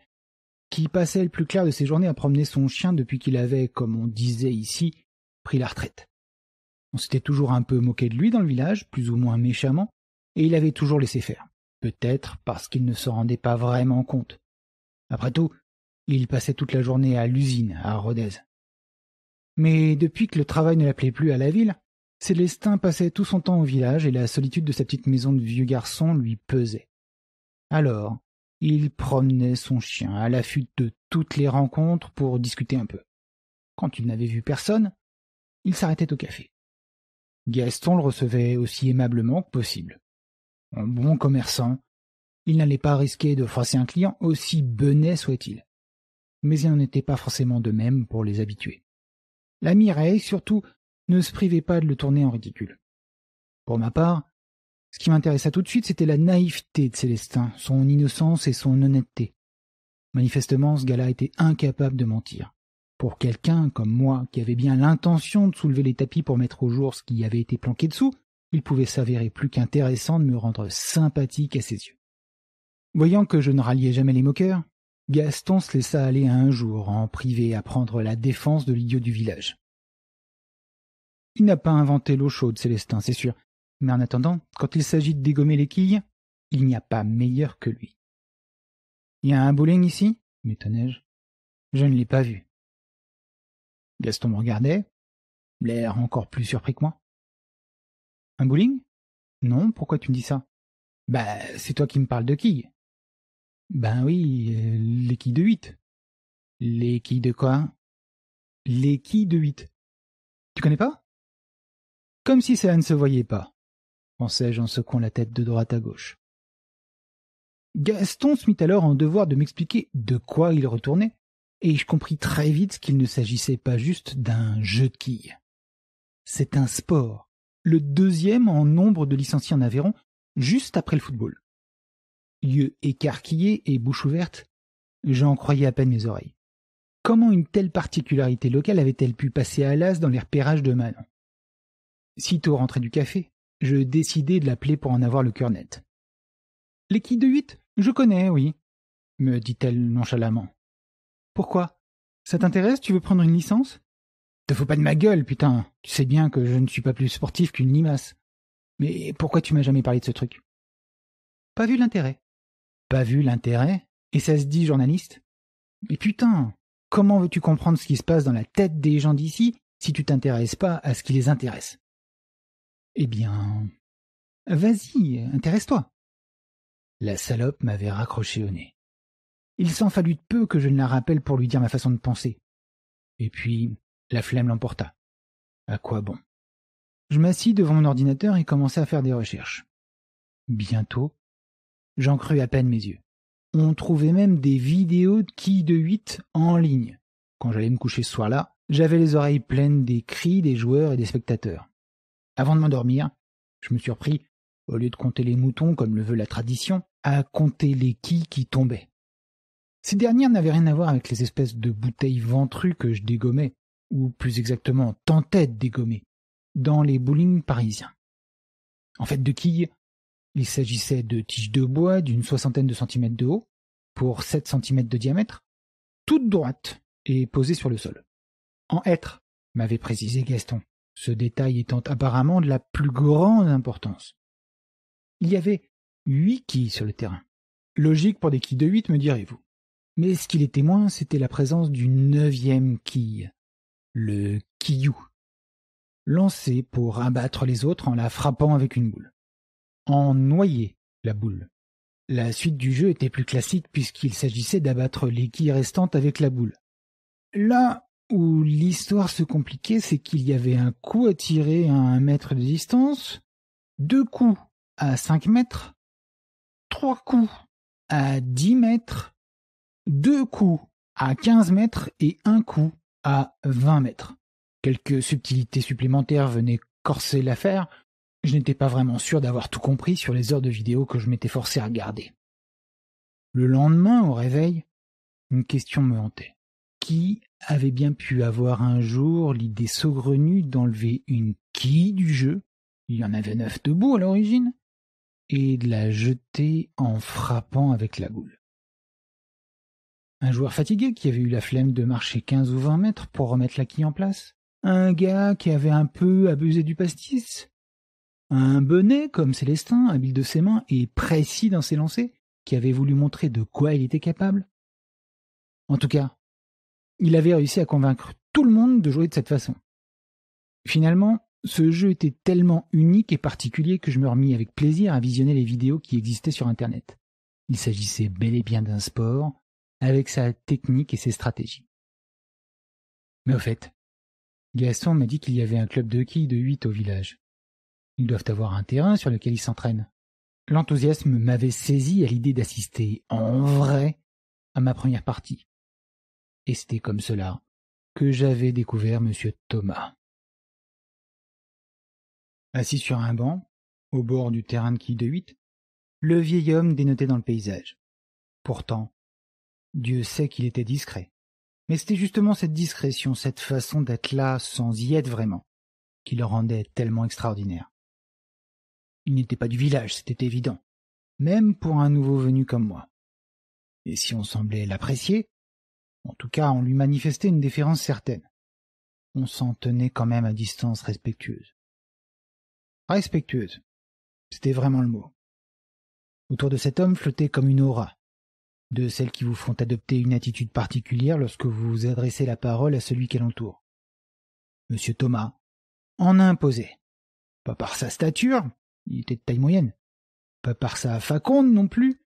qui passait le plus clair de ses journées à promener son chien depuis qu'il avait, comme on disait ici, pris la retraite. On s'était toujours un peu moqué de lui dans le village, plus ou moins méchamment, et il avait toujours laissé faire. Peut-être parce qu'il ne se rendait pas vraiment compte. Après tout, il passait toute la journée à l'usine, à Rodez. Mais depuis que le travail ne l'appelait plus à la ville, Célestin passait tout son temps au village et la solitude de sa petite maison de vieux garçon lui pesait. Alors, il promenait son chien à la fuite de toutes les rencontres pour discuter un peu. Quand il n'avait vu personne, il s'arrêtait au café. Gaston le recevait aussi aimablement que possible. Un bon commerçant, il n'allait pas risquer de froisser un client aussi benet soit-il. Mais il n'en était pas forcément de même pour les habitués. La Mireille, surtout, ne se privait pas de le tourner en ridicule. Pour ma part, ce qui m'intéressa tout de suite, c'était la naïveté de Célestin, son innocence et son honnêteté. Manifestement, ce gars-là était incapable de mentir. Pour quelqu'un comme moi, qui avait bien l'intention de soulever les tapis pour mettre au jour ce qui avait été planqué dessous, il pouvait s'avérer plus qu'intéressant de me rendre sympathique à ses yeux. Voyant que je ne ralliais jamais les moqueurs, Gaston se laissa aller un jour en privé à prendre la défense de l'idiot du village. Il n'a pas inventé l'eau chaude, Célestin, c'est sûr, mais en attendant, quand il s'agit de dégommer les quilles, il n'y a pas meilleur que lui. Il y a un bowling ici m'étonnai-je. Je ne l'ai pas vu. Gaston me regardait, l'air encore plus surpris que moi. Un bowling Non, pourquoi tu me dis ça Bah, c'est toi qui me parles de quilles. Ben oui, euh, les quilles de huit. Les quilles de quoi Les quilles de huit. Tu connais pas Comme si ça ne se voyait pas pensais je en secouant la tête de droite à gauche. Gaston se mit alors en devoir de m'expliquer de quoi il retournait, et je compris très vite qu'il ne s'agissait pas juste d'un jeu de quilles. C'est un sport, le deuxième en nombre de licenciés en Aveyron, juste après le football. Yeux écarquillés et bouche ouverte, j'en croyais à peine mes oreilles. Comment une telle particularité locale avait-elle pu passer à l'as dans les repérages de Manon Sitôt rentré du café, je décidai de l'appeler pour en avoir le cœur net. L'équipe de huit Je connais, oui, me dit-elle nonchalamment. Pourquoi Ça t'intéresse Tu veux prendre une licence Te faut pas de ma gueule, putain Tu sais bien que je ne suis pas plus sportif qu'une limace. Mais pourquoi tu m'as jamais parlé de ce truc Pas vu l'intérêt. Pas vu l'intérêt Et ça se dit journaliste Mais putain Comment veux-tu comprendre ce qui se passe dans la tête des gens d'ici si tu t'intéresses pas à ce qui les intéresse eh bien. Vas-y, intéresse-toi. La salope m'avait raccroché au nez. Il s'en fallut peu que je ne la rappelle pour lui dire ma façon de penser. Et puis, la flemme l'emporta. À quoi bon Je m'assis devant mon ordinateur et commençai à faire des recherches. Bientôt, j'en crus à peine mes yeux. On trouvait même des vidéos de qui de Huit en ligne. Quand j'allais me coucher ce soir-là, j'avais les oreilles pleines des cris des joueurs et des spectateurs. Avant de m'endormir, je me suis au lieu de compter les moutons comme le veut la tradition, à compter les quilles qui tombaient. Ces dernières n'avaient rien à voir avec les espèces de bouteilles ventrues que je dégommais, ou plus exactement tentais de dégommer, dans les bowling parisiens. En fait, de quilles, il s'agissait de tiges de bois d'une soixantaine de centimètres de haut, pour sept centimètres de diamètre, toutes droites et posées sur le sol. En être, m'avait précisé Gaston ce détail étant apparemment de la plus grande importance. Il y avait huit quilles sur le terrain. Logique pour des quilles de huit, me direz-vous. Mais ce qui les témoin, c'était la présence d'une neuvième quille, le quillou, lancé pour abattre les autres en la frappant avec une boule. En noyer la boule. La suite du jeu était plus classique puisqu'il s'agissait d'abattre les quilles restantes avec la boule. Là, où l'histoire se compliquait, c'est qu'il y avait un coup à tirer à un mètre de distance, deux coups à cinq mètres, trois coups à dix mètres, deux coups à quinze mètres et un coup à vingt mètres. Quelques subtilités supplémentaires venaient corser l'affaire, je n'étais pas vraiment sûr d'avoir tout compris sur les heures de vidéo que je m'étais forcé à regarder. Le lendemain, au réveil, une question me hantait. Qui avait bien pu avoir un jour l'idée saugrenue d'enlever une quille du jeu, il y en avait neuf debout à l'origine, et de la jeter en frappant avec la goule. Un joueur fatigué qui avait eu la flemme de marcher quinze ou vingt mètres pour remettre la quille en place. Un gars qui avait un peu abusé du pastis. Un bonnet comme Célestin, habile de ses mains et précis dans ses lancers, qui avait voulu montrer de quoi il était capable. En tout cas, il avait réussi à convaincre tout le monde de jouer de cette façon. Finalement, ce jeu était tellement unique et particulier que je me remis avec plaisir à visionner les vidéos qui existaient sur Internet. Il s'agissait bel et bien d'un sport, avec sa technique et ses stratégies. Mais au fait, Gaston m'a dit qu'il y avait un club de quilles de huit au village. Ils doivent avoir un terrain sur lequel ils s'entraînent. L'enthousiasme m'avait saisi à l'idée d'assister en vrai à ma première partie. Et c'était comme cela que j'avais découvert M. Thomas. Assis sur un banc, au bord du terrain de de huit, le vieil homme dénotait dans le paysage. Pourtant, Dieu sait qu'il était discret. Mais c'était justement cette discrétion, cette façon d'être là sans y être vraiment, qui le rendait tellement extraordinaire. Il n'était pas du village, c'était évident, même pour un nouveau venu comme moi. Et si on semblait l'apprécier, en tout cas, on lui manifestait une déférence certaine. On s'en tenait quand même à distance respectueuse. Respectueuse. C'était vraiment le mot. Autour de cet homme flottait comme une aura, de celles qui vous font adopter une attitude particulière lorsque vous vous adressez la parole à celui qu'elle entoure. Monsieur Thomas en imposait. Pas par sa stature, il était de taille moyenne. Pas par sa faconde non plus,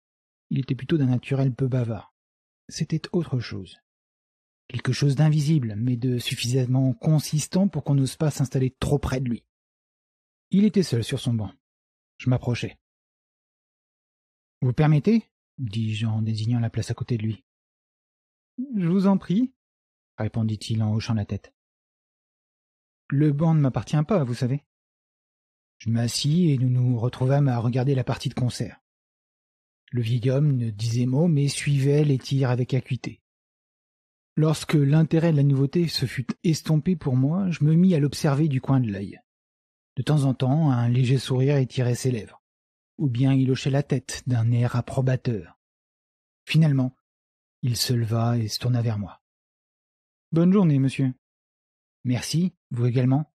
il était plutôt d'un naturel peu bavard. C'était autre chose quelque chose d'invisible, mais de suffisamment consistant pour qu'on n'ose pas s'installer trop près de lui. Il était seul sur son banc. Je m'approchai. Vous permettez dis-je en désignant la place à côté de lui. Je vous en prie, répondit-il en hochant la tête. Le banc ne m'appartient pas, vous savez. Je m'assis et nous nous retrouvâmes à regarder la partie de concert. Le vieil homme ne disait mot, mais suivait les tirs avec acuité. Lorsque l'intérêt de la nouveauté se fut estompé pour moi, je me mis à l'observer du coin de l'œil. De temps en temps, un léger sourire étirait ses lèvres, ou bien il hochait la tête d'un air approbateur. Finalement, il se leva et se tourna vers moi. Bonne journée, monsieur. Merci, vous également.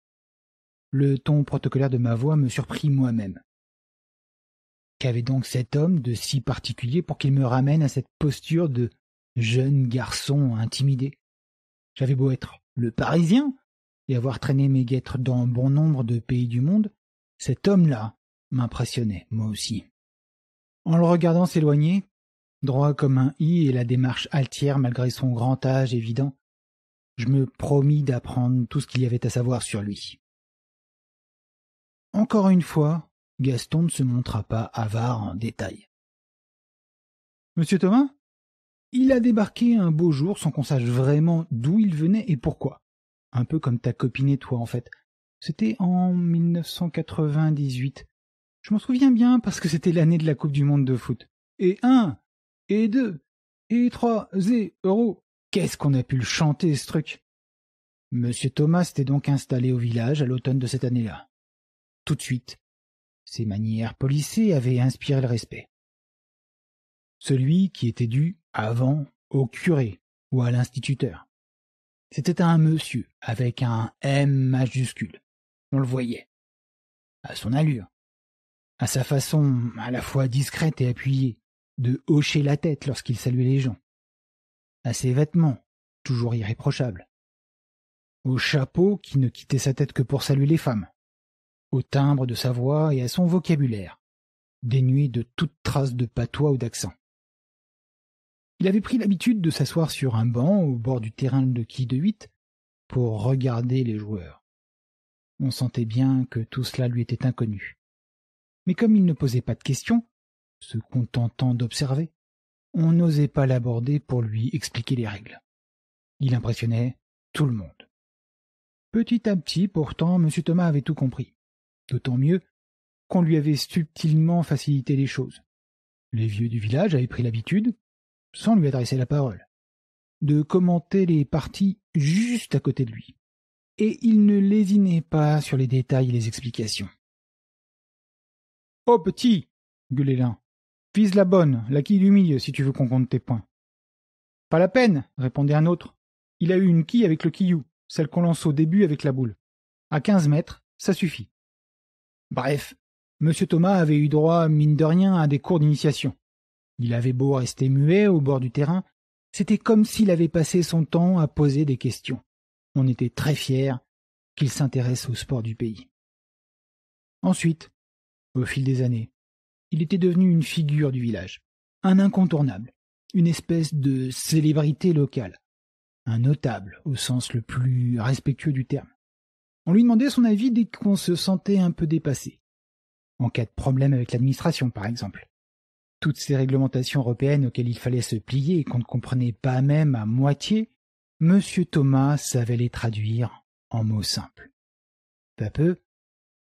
Le ton protocolaire de ma voix me surprit moi-même. Qu'avait donc cet homme de si particulier pour qu'il me ramène à cette posture de jeune garçon intimidé. J'avais beau être le Parisien et avoir traîné mes guêtres dans bon nombre de pays du monde, cet homme-là m'impressionnait, moi aussi. En le regardant s'éloigner, droit comme un i et la démarche altière malgré son grand âge évident, je me promis d'apprendre tout ce qu'il y avait à savoir sur lui. Encore une fois, Gaston ne se montra pas avare en détail. Monsieur Thomas il a débarqué un beau jour sans qu'on sache vraiment d'où il venait et pourquoi. Un peu comme ta copine et toi en fait. C'était en 1998. Je m'en souviens bien parce que c'était l'année de la Coupe du Monde de foot. Et un, et deux, et trois, et euros. Qu'est-ce qu'on a pu le chanter ce truc Monsieur Thomas s'était donc installé au village à l'automne de cette année-là. Tout de suite, ses manières polissées avaient inspiré le respect. Celui qui était dû avant au curé ou à l'instituteur. C'était un monsieur avec un M majuscule. On le voyait. À son allure. À sa façon à la fois discrète et appuyée de hocher la tête lorsqu'il saluait les gens. À ses vêtements, toujours irréprochables. Au chapeau qui ne quittait sa tête que pour saluer les femmes. Au timbre de sa voix et à son vocabulaire, dénué de toute trace de patois ou d'accent. Il avait pris l'habitude de s'asseoir sur un banc au bord du terrain de qui de huit pour regarder les joueurs. On sentait bien que tout cela lui était inconnu. Mais comme il ne posait pas de questions, se contentant d'observer, on n'osait pas l'aborder pour lui expliquer les règles. Il impressionnait tout le monde. Petit à petit, pourtant, M. Thomas avait tout compris. D'autant mieux qu'on lui avait subtilement facilité les choses. Les vieux du village avaient pris l'habitude, sans lui adresser la parole, de commenter les parties juste à côté de lui. Et il ne lésinait pas sur les détails et les explications. Oh petit gueulait l'un. Vise la bonne, la quille du milieu, si tu veux qu'on compte tes points. Pas la peine, répondait un autre. Il a eu une quille avec le quillou, celle qu'on lance au début avec la boule. À quinze mètres, ça suffit. Bref, Monsieur Thomas avait eu droit, mine de rien, à des cours d'initiation. Il avait beau rester muet au bord du terrain, c'était comme s'il avait passé son temps à poser des questions. On était très fiers qu'il s'intéresse au sport du pays. Ensuite, au fil des années, il était devenu une figure du village, un incontournable, une espèce de célébrité locale, un notable au sens le plus respectueux du terme. On lui demandait son avis dès qu'on se sentait un peu dépassé, en cas de problème avec l'administration par exemple toutes ces réglementations européennes auxquelles il fallait se plier et qu'on ne comprenait pas même à moitié, M. Thomas savait les traduire en mots simples. Peu à peu,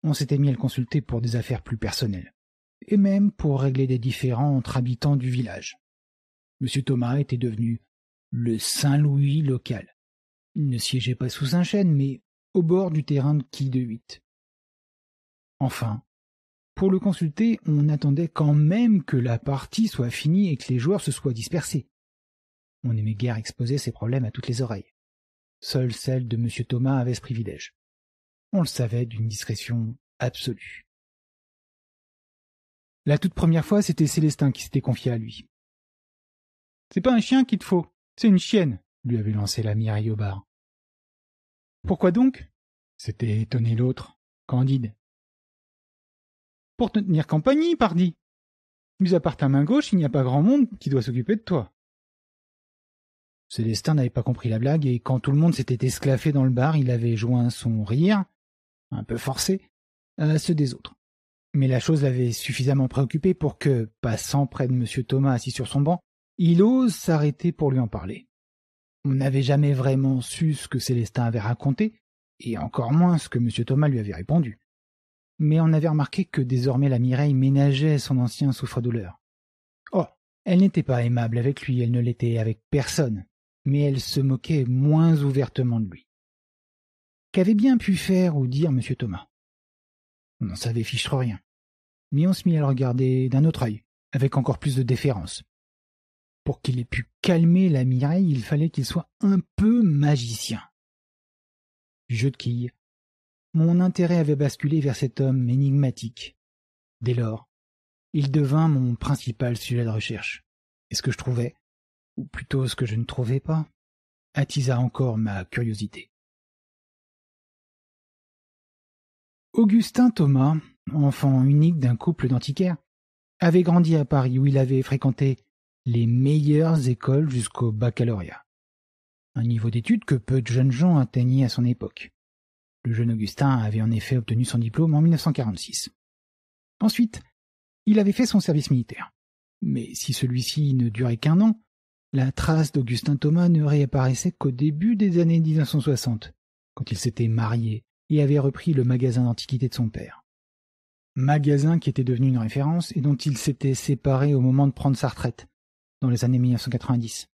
on s'était mis à le consulter pour des affaires plus personnelles, et même pour régler des différends entre habitants du village. M. Thomas était devenu le Saint-Louis local. Il ne siégeait pas sous un chêne, mais au bord du terrain de qui de huit. Enfin, pour le consulter, on attendait quand même que la partie soit finie et que les joueurs se soient dispersés. On aimait guère exposer ses problèmes à toutes les oreilles. Seule celle de M. Thomas avait ce privilège. On le savait d'une discrétion absolue. La toute première fois, c'était Célestin qui s'était confié à lui. C'est pas un chien qu'il te faut, c'est une chienne, lui avait lancé la au bar. « Pourquoi donc s'était étonné l'autre, Candide. Pour te tenir compagnie, pardi. Mis à part ta main gauche, il n'y a pas grand monde qui doit s'occuper de toi. Célestin n'avait pas compris la blague, et quand tout le monde s'était esclaffé dans le bar, il avait joint son rire, un peu forcé, à ceux des autres. Mais la chose l'avait suffisamment préoccupé pour que, passant près de M. Thomas assis sur son banc, il ose s'arrêter pour lui en parler. On n'avait jamais vraiment su ce que Célestin avait raconté, et encore moins ce que M. Thomas lui avait répondu mais on avait remarqué que désormais la Mireille ménageait son ancien souffre-douleur. Oh, elle n'était pas aimable avec lui, elle ne l'était avec personne, mais elle se moquait moins ouvertement de lui. Qu'avait bien pu faire ou dire M. Thomas On n'en savait fichre rien, mais on se mit à le regarder d'un autre œil, avec encore plus de déférence. Pour qu'il ait pu calmer la Mireille, il fallait qu'il soit un peu magicien. Jeu de quille mon intérêt avait basculé vers cet homme énigmatique. Dès lors, il devint mon principal sujet de recherche. Et ce que je trouvais, ou plutôt ce que je ne trouvais pas, attisa encore ma curiosité. Augustin Thomas, enfant unique d'un couple d'antiquaires, avait grandi à Paris où il avait fréquenté les meilleures écoles jusqu'au baccalauréat. Un niveau d'études que peu de jeunes gens atteignaient à son époque. Le jeune Augustin avait en effet obtenu son diplôme en 1946. Ensuite, il avait fait son service militaire. Mais si celui-ci ne durait qu'un an, la trace d'Augustin Thomas ne réapparaissait qu'au début des années 1960, quand il s'était marié et avait repris le magasin d'antiquités de son père. Magasin qui était devenu une référence et dont il s'était séparé au moment de prendre sa retraite, dans les années 1990.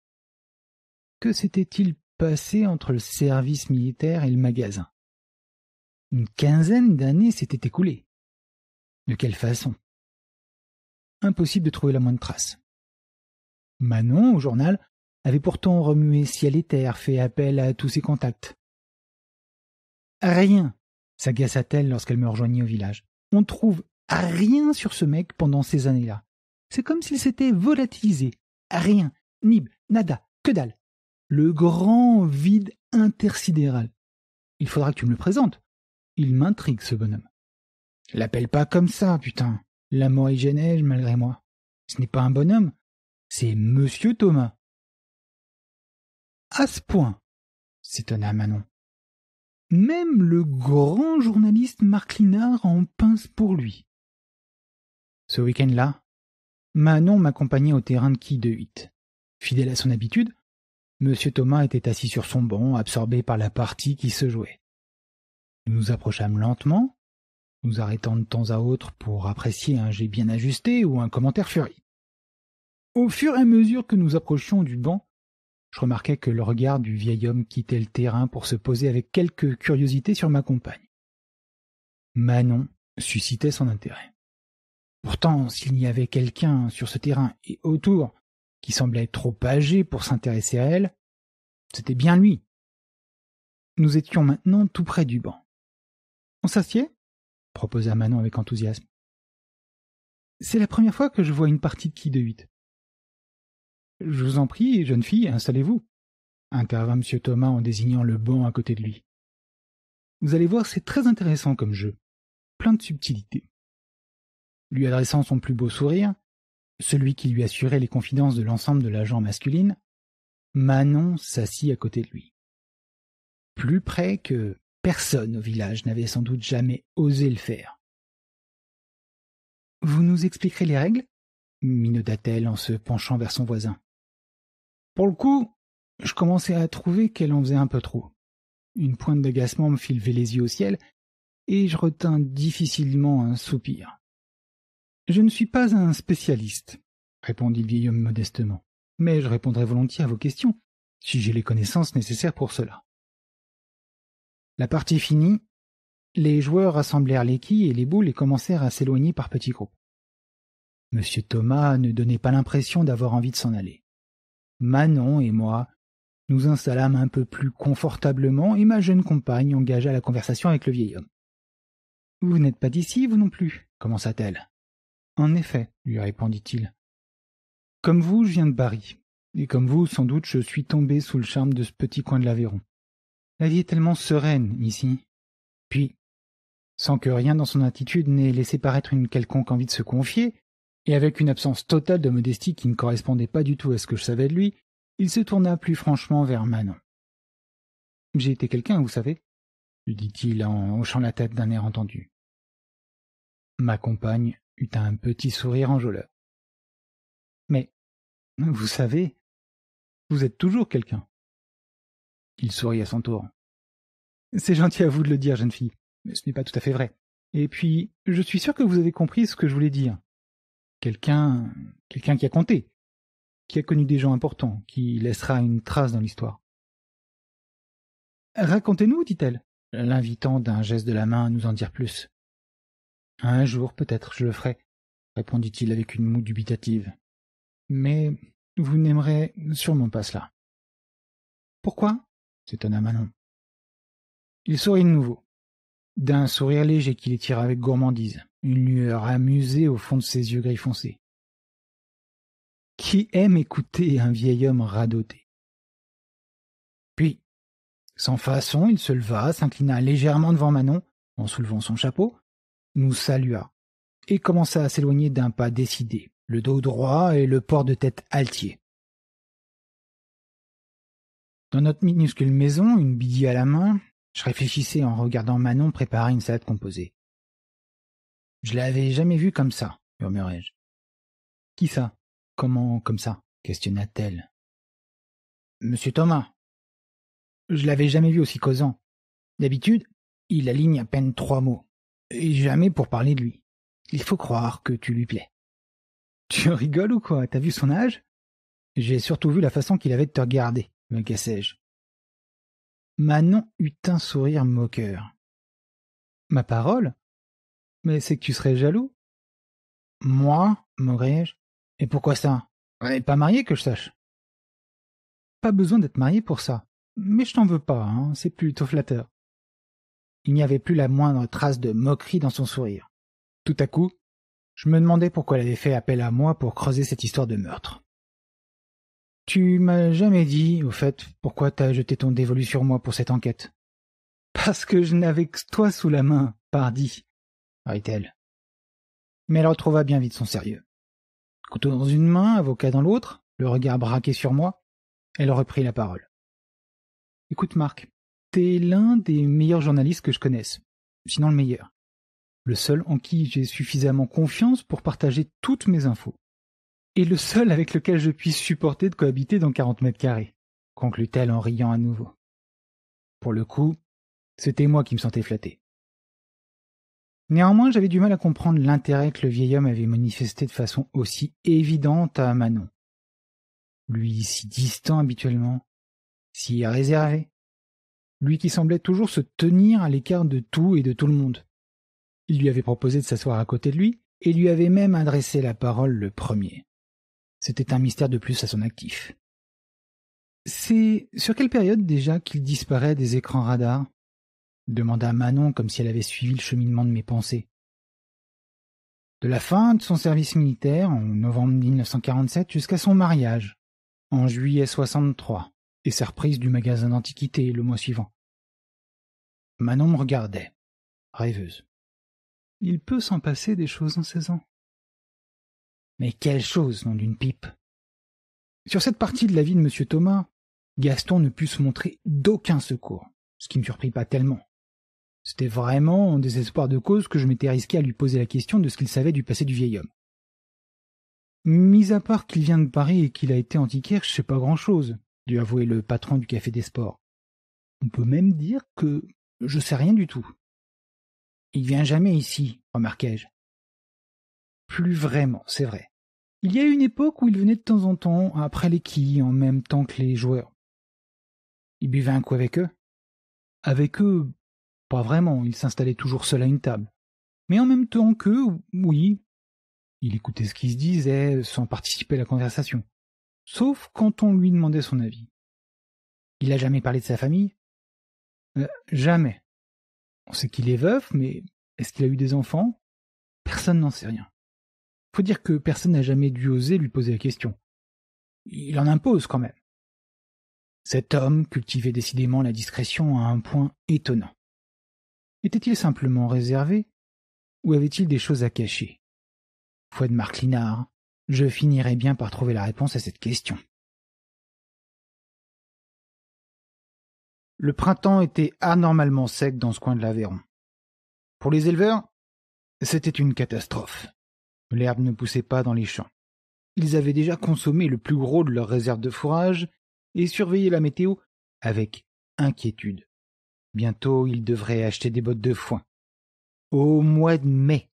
Que s'était-il passé entre le service militaire et le magasin une quinzaine d'années s'étaient écoulées. De quelle façon Impossible de trouver la moindre trace. Manon, au journal, avait pourtant remué ciel et terre, fait appel à tous ses contacts. Rien, s'agaça-t-elle lorsqu'elle me rejoignit au village. On ne trouve rien sur ce mec pendant ces années-là. C'est comme s'il s'était volatilisé. Rien, nib, nada, que dalle. Le grand vide intersidéral. Il faudra que tu me le présentes. Il m'intrigue ce bonhomme. L'appelle pas comme ça, putain. La mort est malgré moi. Ce n'est pas un bonhomme, c'est Monsieur Thomas. À ce point, s'étonna Manon. Même le grand journaliste Marc Linard en pince pour lui. Ce week-end-là, Manon m'accompagnait au terrain de qui de Huit. Fidèle à son habitude, Monsieur Thomas était assis sur son banc, absorbé par la partie qui se jouait. Nous approchâmes lentement, nous arrêtant de temps à autre pour apprécier un jet bien ajusté ou un commentaire furieux. Au fur et à mesure que nous approchions du banc, je remarquai que le regard du vieil homme quittait le terrain pour se poser avec quelque curiosité sur ma compagne. Manon suscitait son intérêt. Pourtant, s'il n'y avait quelqu'un sur ce terrain et autour qui semblait trop âgé pour s'intéresser à elle, c'était bien lui. Nous étions maintenant tout près du banc s'assied proposa Manon avec enthousiasme. C'est la première fois que je vois une partie de qui de huit. Je vous en prie, jeune fille, installez-vous, intervint M. Thomas en désignant le banc à côté de lui. Vous allez voir, c'est très intéressant comme jeu, plein de subtilités. Lui adressant son plus beau sourire, celui qui lui assurait les confidences de l'ensemble de l'agent masculine, Manon s'assit à côté de lui. Plus près que Personne au village n'avait sans doute jamais osé le faire. Vous nous expliquerez les règles minauda-t-elle en se penchant vers son voisin. Pour le coup, je commençais à trouver qu'elle en faisait un peu trop. Une pointe d'agacement me fit lever les yeux au ciel, et je retins difficilement un soupir. Je ne suis pas un spécialiste, répondit le vieil homme modestement, mais je répondrai volontiers à vos questions, si j'ai les connaissances nécessaires pour cela. La partie finie, les joueurs rassemblèrent les quilles et les boules et commencèrent à s'éloigner par petits groupes. Monsieur Thomas ne donnait pas l'impression d'avoir envie de s'en aller. Manon et moi nous installâmes un peu plus confortablement et ma jeune compagne engagea la conversation avec le vieil homme. Vous n'êtes pas d'ici, vous non plus, commença-t-elle. En effet, lui répondit-il. Comme vous, je viens de Paris, et comme vous, sans doute, je suis tombé sous le charme de ce petit coin de l'Aveyron. La vie est tellement sereine ici. Puis, sans que rien dans son attitude n'ait laissé paraître une quelconque envie de se confier, et avec une absence totale de modestie qui ne correspondait pas du tout à ce que je savais de lui, il se tourna plus franchement vers Manon. J'ai été quelqu'un, vous savez, lui dit-il en hochant la tête d'un air entendu. Ma compagne eut un petit sourire enjôleur. Mais, vous savez, vous êtes toujours quelqu'un. Il sourit à son tour. C'est gentil à vous de le dire, jeune fille, mais ce n'est pas tout à fait vrai. Et puis, je suis sûr que vous avez compris ce que je voulais dire. Quelqu'un, quelqu'un qui a compté, qui a connu des gens importants, qui laissera une trace dans l'histoire. Racontez-nous, dit-elle, l'invitant d'un geste de la main à nous en dire plus. Un jour, peut-être, je le ferai, répondit-il avec une moue dubitative. Mais vous n'aimerez sûrement pas cela. Pourquoi s'étonna Manon. Il sourit de nouveau, d'un sourire léger qui les avec gourmandise, une lueur amusée au fond de ses yeux gris foncés. Qui aime écouter un vieil homme radoté? Puis, sans façon, il se leva, s'inclina légèrement devant Manon, en soulevant son chapeau, nous salua, et commença à s'éloigner d'un pas décidé, le dos droit et le port de tête altier. Dans notre minuscule maison, une bidie à la main, je réfléchissais en regardant Manon préparer une salade composée. Je l'avais jamais vue comme ça, murmurai-je. Qui ça Comment comme ça questionna-t-elle. Monsieur Thomas. Je l'avais jamais vu aussi causant. D'habitude, il aligne à peine trois mots, et jamais pour parler de lui. Il faut croire que tu lui plais. Tu rigoles ou quoi T'as vu son âge J'ai surtout vu la façon qu'il avait de te regarder me cassai je Manon eut un sourire moqueur. Ma parole Mais c'est que tu serais jaloux. Moi m'agréai-je. Et pourquoi ça On n'est pas mariés que je sache. Pas besoin d'être marié pour ça. Mais je t'en veux pas, hein, c'est plutôt flatteur. Il n'y avait plus la moindre trace de moquerie dans son sourire. Tout à coup, je me demandais pourquoi elle avait fait appel à moi pour creuser cette histoire de meurtre. Tu m'as jamais dit, au fait, pourquoi t'as jeté ton dévolu sur moi pour cette enquête. Parce que je n'avais que toi sous la main, pardi, rit-elle. Mais elle retrouva bien vite son sérieux. Couteau dans une main, avocat dans l'autre, le regard braqué sur moi, elle reprit la parole. Écoute, Marc, t'es l'un des meilleurs journalistes que je connaisse, sinon le meilleur. Le seul en qui j'ai suffisamment confiance pour partager toutes mes infos et le seul avec lequel je puisse supporter de cohabiter dans quarante mètres carrés, conclut-elle en riant à nouveau. Pour le coup, c'était moi qui me sentais flatté. Néanmoins, j'avais du mal à comprendre l'intérêt que le vieil homme avait manifesté de façon aussi évidente à Manon. Lui si distant habituellement, si réservé, lui qui semblait toujours se tenir à l'écart de tout et de tout le monde. Il lui avait proposé de s'asseoir à côté de lui et lui avait même adressé la parole le premier. C'était un mystère de plus à son actif. C'est sur quelle période déjà qu'il disparaît des écrans radars demanda Manon comme si elle avait suivi le cheminement de mes pensées. De la fin de son service militaire en novembre 1947 jusqu'à son mariage en juillet 63 et sa reprise du magasin d'antiquités le mois suivant. Manon me regardait, rêveuse. Il peut s'en passer des choses en seize ans. Mais quelle chose, nom d'une pipe Sur cette partie de la vie de M. Thomas, Gaston ne put se montrer d'aucun secours, ce qui ne me surprit pas tellement. C'était vraiment en désespoir de cause que je m'étais risqué à lui poser la question de ce qu'il savait du passé du vieil homme. Mis à part qu'il vient de Paris et qu'il a été antiquaire, je sais pas grand-chose, dut avouer le patron du Café des Sports. On peut même dire que je sais rien du tout. Il vient jamais ici, remarquai-je plus vraiment, c'est vrai. Il y a eu une époque où il venait de temps en temps après les quilles en même temps que les joueurs. Il buvait un coup avec eux. Avec eux, pas vraiment, il s'installait toujours seul à une table. Mais en même temps qu'eux, oui, il écoutait ce qu'ils se disaient, sans participer à la conversation. Sauf quand on lui demandait son avis. Il a jamais parlé de sa famille euh, Jamais. On sait qu'il est veuf, mais est-ce qu'il a eu des enfants Personne n'en sait rien. Faut dire que personne n'a jamais dû oser lui poser la question. Il en impose quand même. Cet homme cultivait décidément la discrétion à un point étonnant. Était-il simplement réservé Ou avait-il des choses à cacher Fouet de Marc Linard, je finirai bien par trouver la réponse à cette question. Le printemps était anormalement sec dans ce coin de l'Aveyron. Pour les éleveurs, c'était une catastrophe. L'herbe ne poussait pas dans les champs. Ils avaient déjà consommé le plus gros de leurs réserves de fourrage et surveillaient la météo avec inquiétude. Bientôt, ils devraient acheter des bottes de foin. Au mois de mai.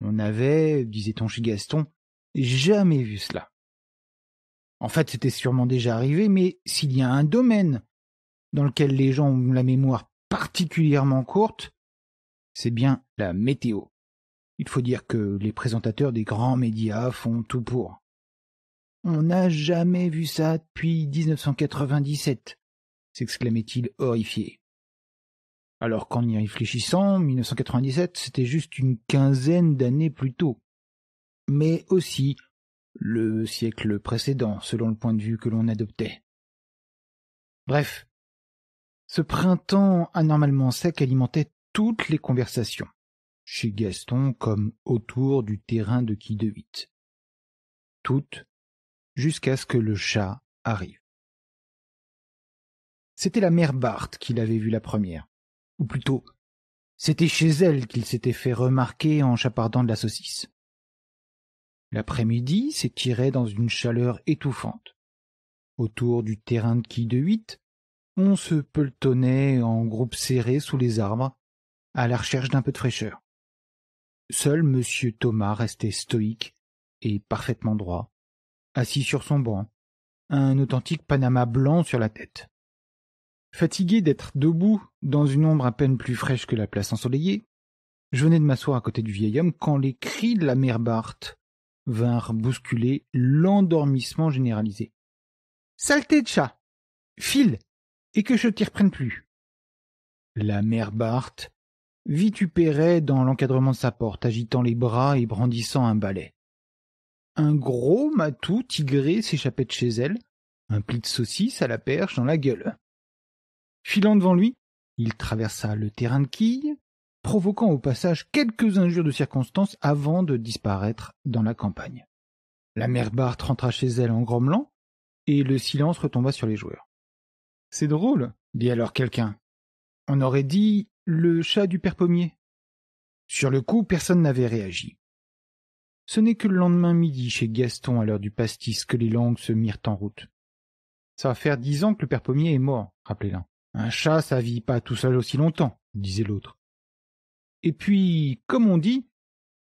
On n'avait, disait-on chez Gaston, jamais vu cela. En fait, c'était sûrement déjà arrivé, mais s'il y a un domaine dans lequel les gens ont la mémoire particulièrement courte, c'est bien la météo. Il faut dire que les présentateurs des grands médias font tout pour. On n'a jamais vu ça depuis 1997, s'exclamait-il horrifié. Alors qu'en y réfléchissant, 1997, c'était juste une quinzaine d'années plus tôt. Mais aussi le siècle précédent, selon le point de vue que l'on adoptait. Bref, ce printemps anormalement sec alimentait toutes les conversations chez Gaston comme autour du terrain de qui de huit Toutes, jusqu'à ce que le chat arrive. C'était la mère Barthe qui l'avait vue la première. Ou plutôt, c'était chez elle qu'il s'était fait remarquer en chapardant de la saucisse. L'après-midi s'étirait dans une chaleur étouffante. Autour du terrain de qui de huit on se peletonnait en groupes serrés sous les arbres, à la recherche d'un peu de fraîcheur. Seul Monsieur Thomas restait stoïque et parfaitement droit, assis sur son banc, un authentique panama blanc sur la tête. Fatigué d'être debout, dans une ombre à peine plus fraîche que la place ensoleillée, je venais de m'asseoir à côté du vieil homme quand les cris de la mère Bart vinrent bousculer l'endormissement généralisé. Saleté de chat File Et que je t'y reprenne plus La mère Barthe vitupérait dans l'encadrement de sa porte, agitant les bras et brandissant un balai. Un gros matou tigré s'échappait de chez elle, un pli de saucisse à la perche dans la gueule. Filant devant lui, il traversa le terrain de quille, provoquant au passage quelques injures de circonstance avant de disparaître dans la campagne. La mère Barthe rentra chez elle en grommelant, et le silence retomba sur les joueurs. C'est drôle, dit alors quelqu'un. On aurait dit le chat du père Pommier. Sur le coup, personne n'avait réagi. Ce n'est que le lendemain midi chez Gaston à l'heure du pastis que les langues se mirent en route. Ça va faire dix ans que le père Pommier est mort, rappelait l'un. Un chat, ça vit pas tout seul aussi longtemps, disait l'autre. Et puis, comme on dit,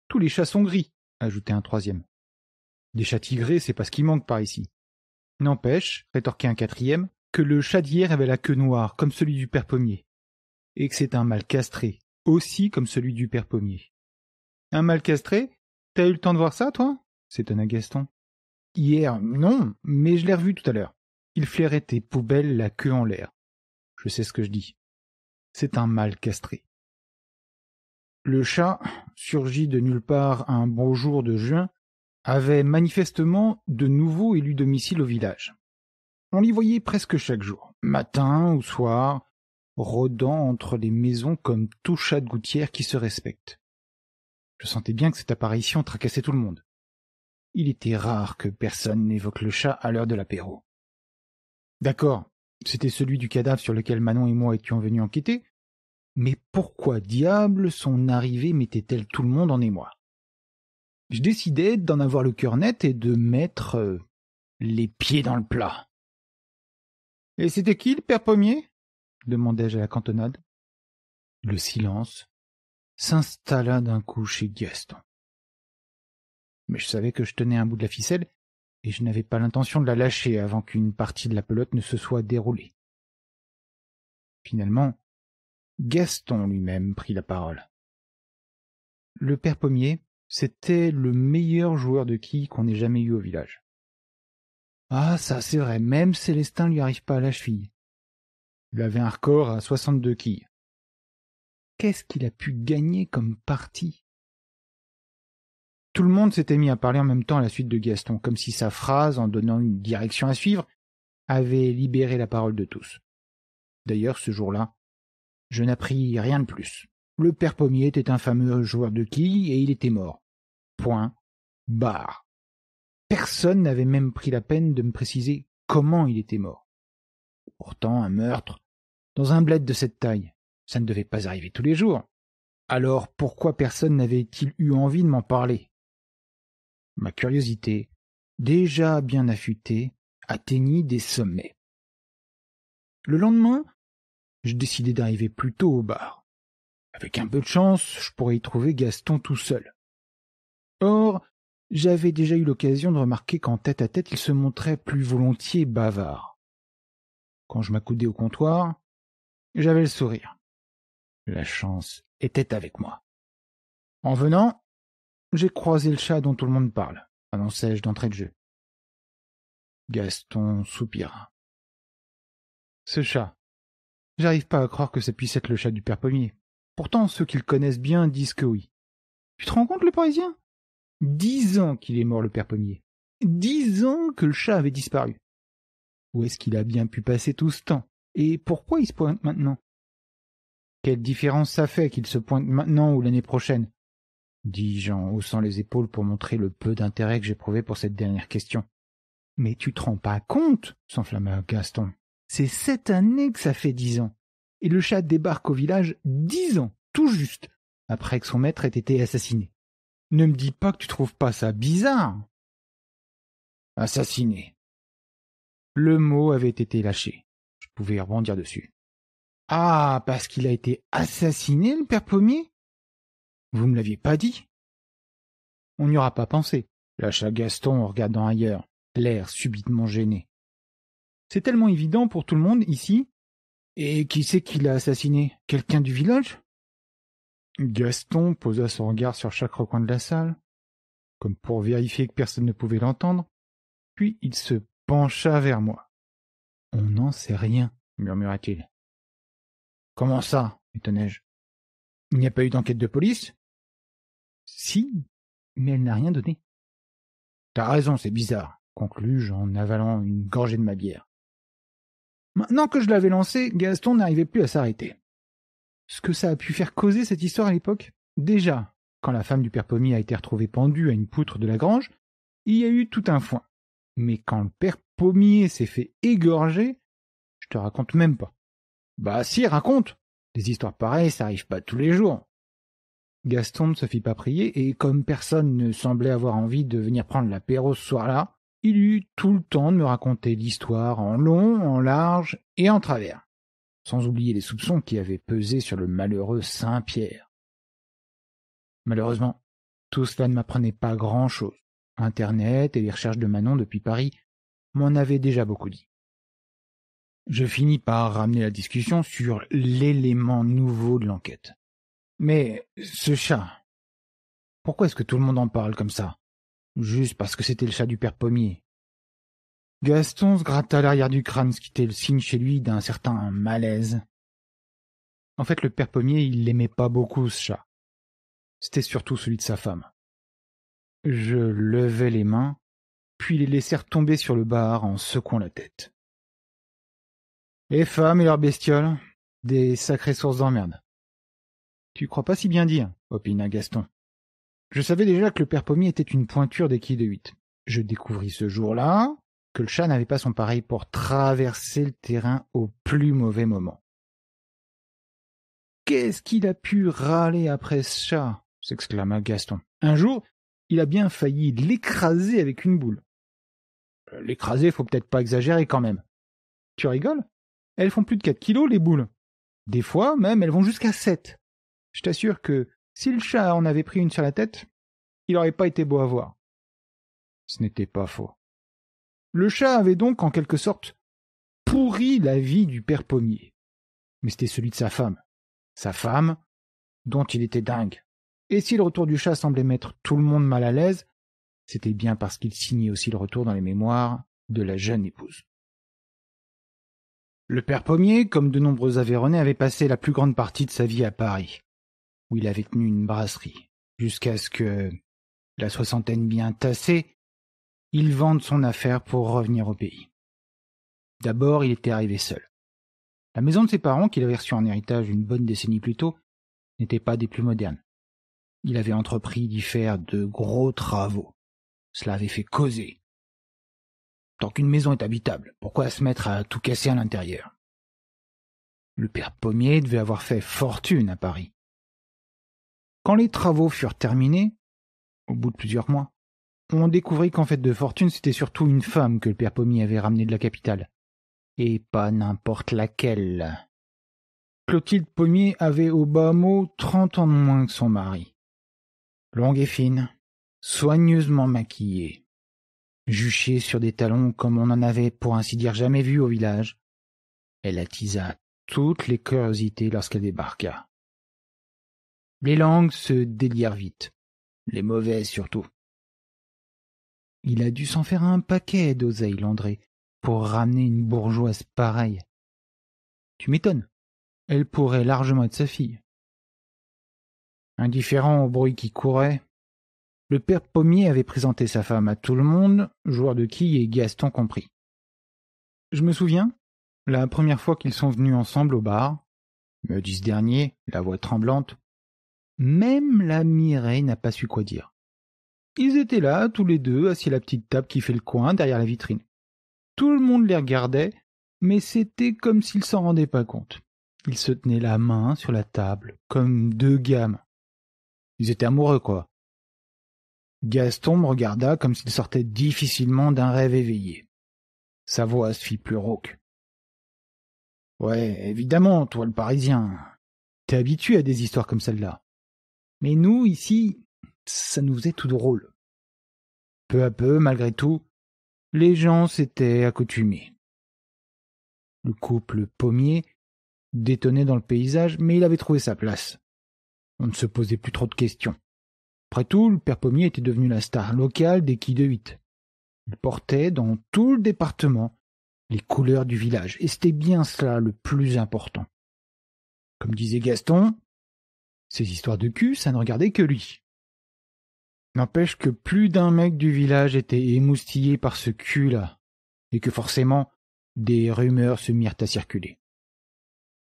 tous les chats sont gris, ajoutait un troisième. Des chats tigrés, c'est pas ce qui manque par ici. N'empêche, rétorquait un quatrième, que le chat d'hier avait la queue noire, comme celui du père Pommier et que c'est un mâle castré, aussi comme celui du père Pommier. Un mâle castré T'as eu le temps de voir ça, toi s'étonna Gaston. Hier, non, mais je l'ai revu tout à l'heure. Il flairait tes poubelles la queue en l'air. Je sais ce que je dis. C'est un mal castré. Le chat, surgi de nulle part un beau jour de juin, avait manifestement de nouveau élu domicile au village. On l'y voyait presque chaque jour, matin ou soir, rôdant entre les maisons comme tout chat de gouttière qui se respecte. Je sentais bien que cette apparition tracassait tout le monde. Il était rare que personne n'évoque le chat à l'heure de l'apéro. D'accord, c'était celui du cadavre sur lequel Manon et moi étions venus enquêter, mais pourquoi diable son arrivée mettait-elle tout le monde en émoi Je décidai d'en avoir le cœur net et de mettre euh, les pieds dans le plat. Et c'était qui le père pommier demandai-je à la cantonade. Le silence s'installa d'un coup chez Gaston. Mais je savais que je tenais un bout de la ficelle, et je n'avais pas l'intention de la lâcher avant qu'une partie de la pelote ne se soit déroulée. Finalement, Gaston lui-même prit la parole. Le père Pommier, c'était le meilleur joueur de quilles qu'on ait jamais eu au village. Ah, ça, c'est vrai, même Célestin lui arrive pas à la cheville. Il avait un record à 62 quilles. Qu'est-ce qu'il a pu gagner comme partie Tout le monde s'était mis à parler en même temps à la suite de Gaston, comme si sa phrase, en donnant une direction à suivre, avait libéré la parole de tous. D'ailleurs, ce jour-là, je n'appris rien de plus. Le père Pommier était un fameux joueur de quilles et il était mort. Point. Barre. Personne n'avait même pris la peine de me préciser comment il était mort. Pourtant, un meurtre, dans un bled de cette taille, ça ne devait pas arriver tous les jours. Alors pourquoi personne n'avait-il eu envie de m'en parler Ma curiosité, déjà bien affûtée, atteignit des sommets. Le lendemain, je décidai d'arriver plus tôt au bar. Avec un peu de chance, je pourrais y trouver Gaston tout seul. Or, j'avais déjà eu l'occasion de remarquer qu'en tête à tête il se montrait plus volontiers bavard. Quand je m'accoudai au comptoir, j'avais le sourire. La chance était avec moi. En venant, j'ai croisé le chat dont tout le monde parle, annonçai-je d'entrée de jeu. Gaston soupira. Ce chat. J'arrive pas à croire que ça puisse être le chat du père Pommier. Pourtant, ceux qui le connaissent bien disent que oui. Tu te rends compte, le Parisien Dix ans qu'il est mort, le père Pommier. Dix ans que le chat avait disparu. Où est-ce qu'il a bien pu passer tout ce temps et pourquoi il se pointe maintenant Quelle différence ça fait qu'il se pointe maintenant ou l'année prochaine dis-je en haussant les épaules pour montrer le peu d'intérêt que j'éprouvais pour cette dernière question. Mais tu te rends pas compte s'enflamma Gaston. C'est cette année que ça fait dix ans. Et le chat débarque au village dix ans, tout juste, après que son maître ait été assassiné. Ne me dis pas que tu trouves pas ça bizarre. Assassiné. Le mot avait été lâché. Pouvait rebondir dessus. Ah, parce qu'il a été assassiné, le père Pommier Vous me l'aviez pas dit On n'y aura pas pensé, lâcha Gaston en regardant ailleurs, l'air subitement gêné. C'est tellement évident pour tout le monde ici. Et qui c'est qui l'a assassiné Quelqu'un du village Gaston posa son regard sur chaque recoin de la salle, comme pour vérifier que personne ne pouvait l'entendre, puis il se pencha vers moi. On n'en sait rien, murmura-t-il. Comment ça m'étonnai-je. Il n'y a pas eu d'enquête de police Si, mais elle n'a rien donné. T'as raison, c'est bizarre, conclus-je en avalant une gorgée de ma bière. Maintenant que je l'avais lancé, Gaston n'arrivait plus à s'arrêter. Ce que ça a pu faire causer cette histoire à l'époque Déjà, quand la femme du père Pommier a été retrouvée pendue à une poutre de la grange, il y a eu tout un foin. Mais quand le père pommier s'est fait égorger, je te raconte même pas. Bah si, raconte. Des histoires pareilles, ça arrive pas tous les jours. Gaston ne se fit pas prier, et comme personne ne semblait avoir envie de venir prendre l'apéro ce soir-là, il eut tout le temps de me raconter l'histoire en long, en large et en travers, sans oublier les soupçons qui avaient pesé sur le malheureux Saint-Pierre. Malheureusement, tout cela ne m'apprenait pas grand-chose. Internet et les recherches de Manon depuis Paris m'en avait déjà beaucoup dit. Je finis par ramener la discussion sur l'élément nouveau de l'enquête. Mais ce chat, pourquoi est-ce que tout le monde en parle comme ça Juste parce que c'était le chat du père Pommier. Gaston se gratta l'arrière du crâne, ce qui était le signe chez lui d'un certain malaise. En fait, le père Pommier, il l'aimait pas beaucoup, ce chat. C'était surtout celui de sa femme. Je levai les mains puis les laissèrent tomber sur le bar en secouant la tête. Les eh, femmes et leurs bestioles, des sacrées sources d'emmerde. Tu crois pas si bien dire, opina Gaston. Je savais déjà que le père Pommier était une pointure des quilles de huit. Je découvris ce jour-là que le chat n'avait pas son pareil pour traverser le terrain au plus mauvais moment. Qu'est-ce qu'il a pu râler après ce chat s'exclama Gaston. Un jour, il a bien failli l'écraser avec une boule. Euh, l'écraser, faut peut-être pas exagérer quand même. Tu rigoles Elles font plus de 4 kilos, les boules. Des fois, même, elles vont jusqu'à 7. Je t'assure que si le chat en avait pris une sur la tête, il n'aurait pas été beau à voir. Ce n'était pas faux. Le chat avait donc, en quelque sorte, pourri la vie du père pommier. Mais c'était celui de sa femme. Sa femme, dont il était dingue. Et si le retour du chat semblait mettre tout le monde mal à l'aise, c'était bien parce qu'il signait aussi le retour dans les mémoires de la jeune épouse. Le père Pommier, comme de nombreux Aveyronnais, avait passé la plus grande partie de sa vie à Paris, où il avait tenu une brasserie, jusqu'à ce que, la soixantaine bien tassée, il vende son affaire pour revenir au pays. D'abord, il était arrivé seul. La maison de ses parents, qu'il avait reçue en héritage une bonne décennie plus tôt, n'était pas des plus modernes. Il avait entrepris d'y faire de gros travaux. Cela avait fait causer. Tant qu'une maison est habitable, pourquoi se mettre à tout casser à l'intérieur Le père Pommier devait avoir fait fortune à Paris. Quand les travaux furent terminés, au bout de plusieurs mois, on découvrit qu'en fait de fortune, c'était surtout une femme que le père Pommier avait ramenée de la capitale. Et pas n'importe laquelle. Clotilde Pommier avait au bas mot trente ans de moins que son mari. Longue et fine, soigneusement maquillée, juchée sur des talons comme on n'en avait pour ainsi dire jamais vu au village. Elle attisa toutes les curiosités lorsqu'elle débarqua. Les langues se délièrent vite, les mauvaises surtout. Il a dû s'en faire un paquet d'oseille, Landré, pour ramener une bourgeoise pareille. Tu m'étonnes. Elle pourrait largement être sa fille. Indifférent au bruit qui courait, le père Pommier avait présenté sa femme à tout le monde, joueur de quilles et Gaston compris. Je me souviens, la première fois qu'ils sont venus ensemble au bar, me dit ce dernier, la voix tremblante, même la Mireille n'a pas su quoi dire. Ils étaient là, tous les deux, assis à la petite table qui fait le coin, derrière la vitrine. Tout le monde les regardait, mais c'était comme s'ils s'en rendaient pas compte. Ils se tenaient la main sur la table, comme deux gammes. Ils étaient amoureux, quoi. Gaston me regarda comme s'il sortait difficilement d'un rêve éveillé. Sa voix se fit plus rauque. Ouais, évidemment, toi le Parisien. T'es habitué à des histoires comme celle-là. Mais nous, ici, ça nous faisait tout drôle. Peu à peu, malgré tout, les gens s'étaient accoutumés. Le couple pommier détonnait dans le paysage, mais il avait trouvé sa place. On ne se posait plus trop de questions. Après tout, le père Pommier était devenu la star locale des qui de huit. Il portait dans tout le département les couleurs du village, et c'était bien cela le plus important. Comme disait Gaston, ces histoires de cul, ça ne regardait que lui. N'empêche que plus d'un mec du village était émoustillé par ce cul-là, et que forcément, des rumeurs se mirent à circuler.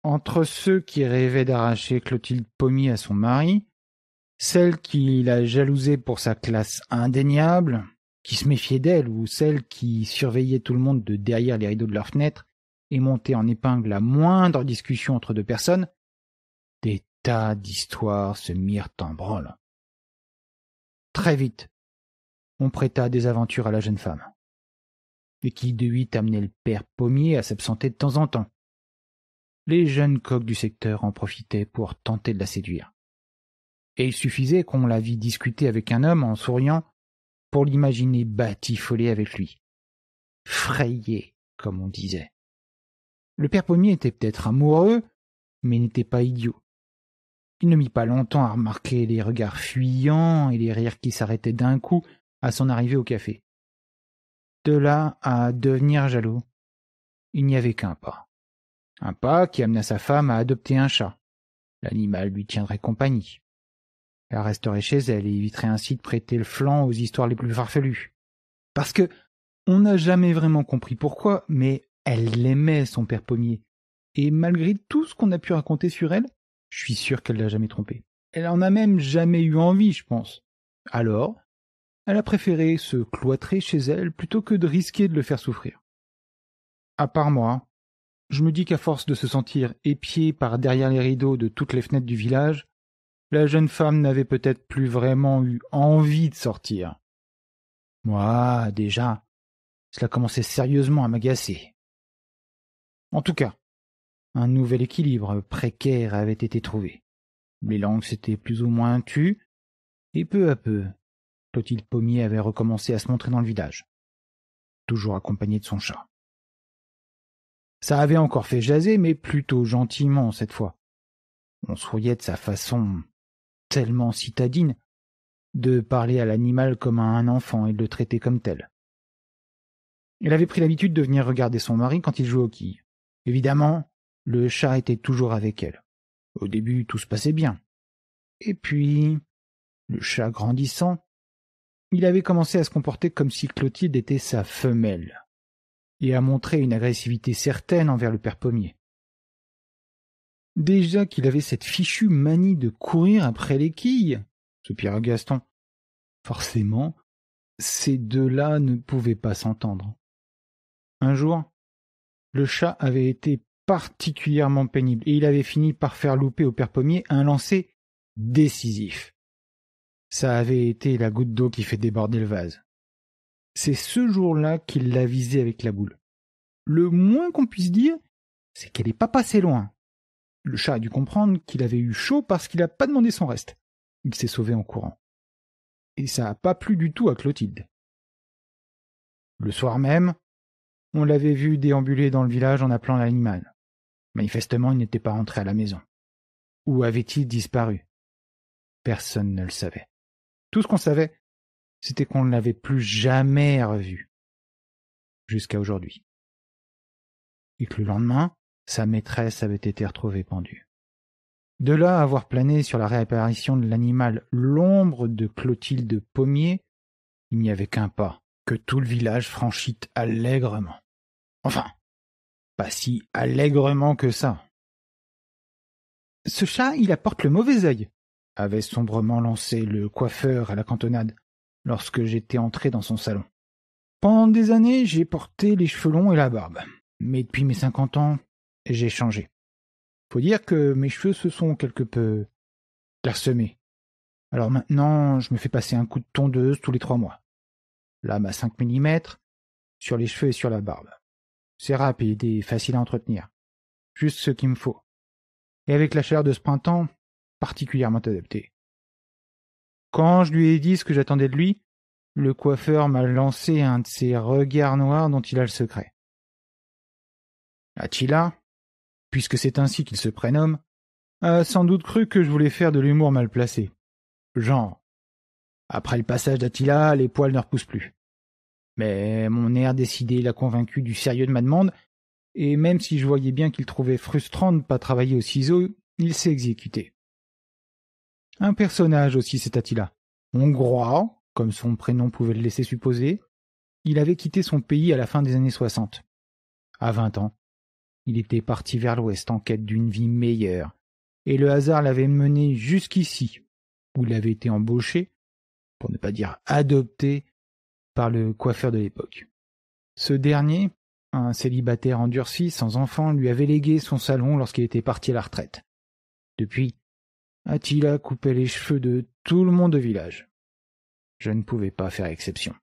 Entre ceux qui rêvaient d'arracher Clotilde Pommier à son mari, celle qui la jalousait pour sa classe indéniable, qui se méfiait d'elle, ou celle qui surveillait tout le monde de derrière les rideaux de leur fenêtre et montait en épingle la moindre discussion entre deux personnes, des tas d'histoires se mirent en branle. Très vite, on prêta des aventures à la jeune femme, et qui de huit amenait le père Pommier à s'absenter de temps en temps. Les jeunes coqs du secteur en profitaient pour tenter de la séduire et il suffisait qu'on la vît discuter avec un homme en souriant pour l'imaginer batifoler avec lui. Frayé, comme on disait. Le père Pommier était peut-être amoureux, mais n'était pas idiot. Il ne mit pas longtemps à remarquer les regards fuyants et les rires qui s'arrêtaient d'un coup à son arrivée au café. De là à devenir jaloux, il n'y avait qu'un pas. Un pas qui amena sa femme à adopter un chat. L'animal lui tiendrait compagnie. Elle resterait chez elle et éviterait ainsi de prêter le flanc aux histoires les plus farfelues. Parce que on n'a jamais vraiment compris pourquoi, mais elle l'aimait, son père pommier. Et malgré tout ce qu'on a pu raconter sur elle, je suis sûr qu'elle l'a jamais trompé. Elle en a même jamais eu envie, je pense. Alors, elle a préféré se cloîtrer chez elle plutôt que de risquer de le faire souffrir. À part moi, je me dis qu'à force de se sentir épié par derrière les rideaux de toutes les fenêtres du village, la jeune femme n'avait peut-être plus vraiment eu envie de sortir. Moi, déjà, cela commençait sérieusement à m'agacer. En tout cas, un nouvel équilibre précaire avait été trouvé. Les langues s'étaient plus ou moins tues, et peu à peu, Clotilde Pommier avait recommencé à se montrer dans le village, toujours accompagné de son chat. Ça avait encore fait jaser, mais plutôt gentiment cette fois. On souriait de sa façon tellement citadine de parler à l'animal comme à un enfant et de le traiter comme tel. Elle avait pris l'habitude de venir regarder son mari quand il jouait aux quilles. Évidemment, le chat était toujours avec elle. Au début, tout se passait bien. Et puis, le chat grandissant, il avait commencé à se comporter comme si Clotilde était sa femelle, et à montrer une agressivité certaine envers le père pommier. Déjà qu'il avait cette fichue manie de courir après les quilles, soupira Gaston. Forcément, ces deux-là ne pouvaient pas s'entendre. Un jour, le chat avait été particulièrement pénible et il avait fini par faire louper au père Pommier un lancer décisif. Ça avait été la goutte d'eau qui fait déborder le vase. C'est ce jour-là qu'il l'a visé avec la boule. Le moins qu'on puisse dire, c'est qu'elle n'est pas passée loin. Le chat a dû comprendre qu'il avait eu chaud parce qu'il n'a pas demandé son reste. Il s'est sauvé en courant. Et ça n'a pas plu du tout à Clotilde. Le soir même, on l'avait vu déambuler dans le village en appelant l'animal. Manifestement, il n'était pas rentré à la maison. Où avait-il disparu Personne ne le savait. Tout ce qu'on savait, c'était qu'on ne l'avait plus jamais revu. Jusqu'à aujourd'hui. Et que le lendemain, sa maîtresse avait été retrouvée pendue. De là à avoir plané sur la réapparition de l'animal l'ombre de Clotilde Pommier, il n'y avait qu'un pas, que tout le village franchit allègrement. Enfin, pas si allègrement que ça. Ce chat, il apporte le mauvais œil, avait sombrement lancé le coiffeur à la cantonade lorsque j'étais entré dans son salon. Pendant des années, j'ai porté les cheveux longs et la barbe. Mais depuis mes cinquante ans, j'ai changé. Faut dire que mes cheveux se sont quelque peu clairsemés. Alors maintenant, je me fais passer un coup de tondeuse tous les trois mois. Lame à 5 mm, sur les cheveux et sur la barbe. C'est rapide et facile à entretenir. Juste ce qu'il me faut. Et avec la chaleur de ce printemps, particulièrement adapté. Quand je lui ai dit ce que j'attendais de lui, le coiffeur m'a lancé un de ces regards noirs dont il a le secret. Attila, puisque c'est ainsi qu'il se prénomme, a sans doute cru que je voulais faire de l'humour mal placé. Genre, après le passage d'Attila, les poils ne repoussent plus. Mais mon air décidé l'a convaincu du sérieux de ma demande, et même si je voyais bien qu'il trouvait frustrant de ne pas travailler au ciseau, il s'est exécuté. Un personnage aussi, cet Attila. Hongrois, comme son prénom pouvait le laisser supposer, il avait quitté son pays à la fin des années soixante. À vingt ans, il était parti vers l'ouest en quête d'une vie meilleure, et le hasard l'avait mené jusqu'ici, où il avait été embauché, pour ne pas dire adopté, par le coiffeur de l'époque. Ce dernier, un célibataire endurci, sans enfant, lui avait légué son salon lorsqu'il était parti à la retraite. Depuis, Attila coupait les cheveux de tout le monde au village. Je ne pouvais pas faire exception.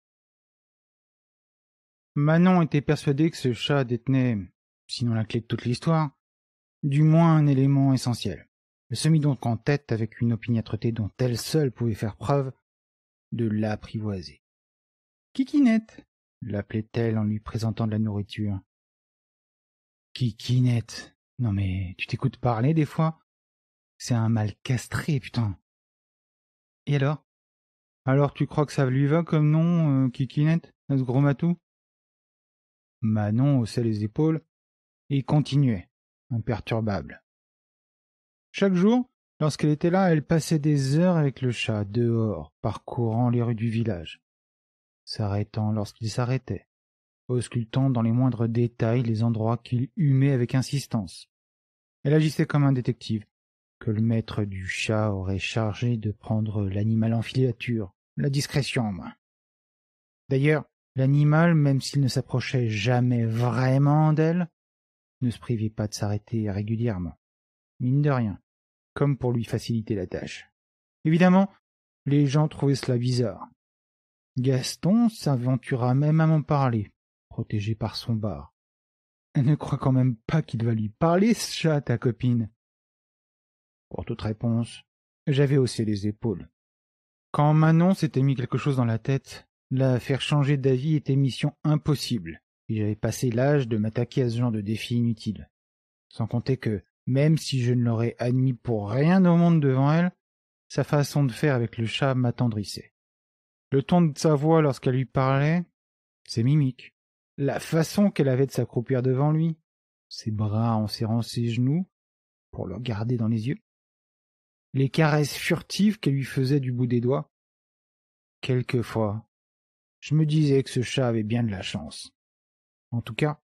Manon était persuadée que ce chat détenait sinon la clé de toute l'histoire, du moins un élément essentiel. Elle se mit donc en tête avec une opiniâtreté dont elle seule pouvait faire preuve de l'apprivoiser. Kikinette, l'appelait-elle en lui présentant de la nourriture. Kikinette. Non mais tu t'écoutes parler des fois C'est un mal castré, putain. Et alors Alors tu crois que ça lui va comme nom, euh, Kikinette, ce gros matou Manon haussait les épaules il continuait, imperturbable. Chaque jour, lorsqu'elle était là, elle passait des heures avec le chat, dehors, parcourant les rues du village, s'arrêtant lorsqu'il s'arrêtait, auscultant dans les moindres détails les endroits qu'il humait avec insistance. Elle agissait comme un détective, que le maître du chat aurait chargé de prendre l'animal en filature, la discrétion en main. D'ailleurs, l'animal, même s'il ne s'approchait jamais vraiment d'elle, ne se privait pas de s'arrêter régulièrement, mine de rien, comme pour lui faciliter la tâche. Évidemment, les gens trouvaient cela bizarre. Gaston s'aventura même à m'en parler, protégé par son bar. Elle ne croit quand même pas qu'il va lui parler, ce chat, ta copine. Pour toute réponse, j'avais haussé les épaules. Quand Manon s'était mis quelque chose dans la tête, la faire changer d'avis était mission impossible j'avais passé l'âge de m'attaquer à ce genre de défi inutile. Sans compter que, même si je ne l'aurais admis pour rien au monde devant elle, sa façon de faire avec le chat m'attendrissait. Le ton de sa voix lorsqu'elle lui parlait, ses mimiques, la façon qu'elle avait de s'accroupir devant lui, ses bras en serrant ses genoux pour le garder dans les yeux, les caresses furtives qu'elle lui faisait du bout des doigts. Quelquefois, je me disais que ce chat avait bien de la chance. En tout cas,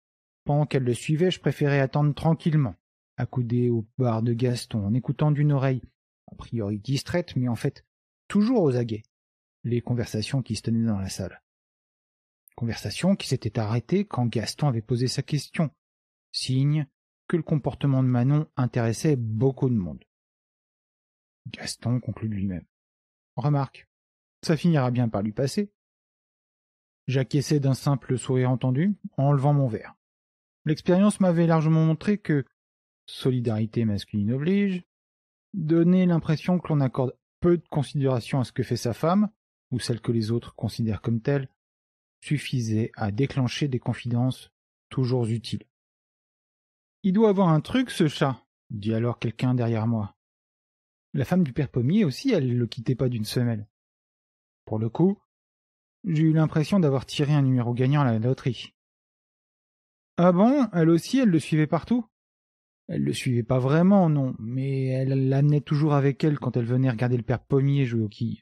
pendant qu'elle le suivait, je préférais attendre tranquillement, accoudé au bar de Gaston, en écoutant d'une oreille, a priori distraite, mais en fait toujours aux aguets, les conversations qui se tenaient dans la salle. Conversations qui s'étaient arrêtées quand Gaston avait posé sa question, signe que le comportement de Manon intéressait beaucoup de monde. Gaston conclut lui-même. Remarque, ça finira bien par lui passer, j'acquiesçais d'un simple sourire entendu, en enlevant mon verre. L'expérience m'avait largement montré que, solidarité masculine oblige, donner l'impression que l'on accorde peu de considération à ce que fait sa femme, ou celle que les autres considèrent comme telle, suffisait à déclencher des confidences toujours utiles. Il doit avoir un truc, ce chat, dit alors quelqu'un derrière moi. La femme du père pommier aussi, elle ne le quittait pas d'une semelle. Pour le coup, j'ai eu l'impression d'avoir tiré un numéro gagnant à la loterie. Ah bon Elle aussi, elle le suivait partout Elle le suivait pas vraiment, non, mais elle l'amenait toujours avec elle quand elle venait regarder le père Pommier jouer aux quilles.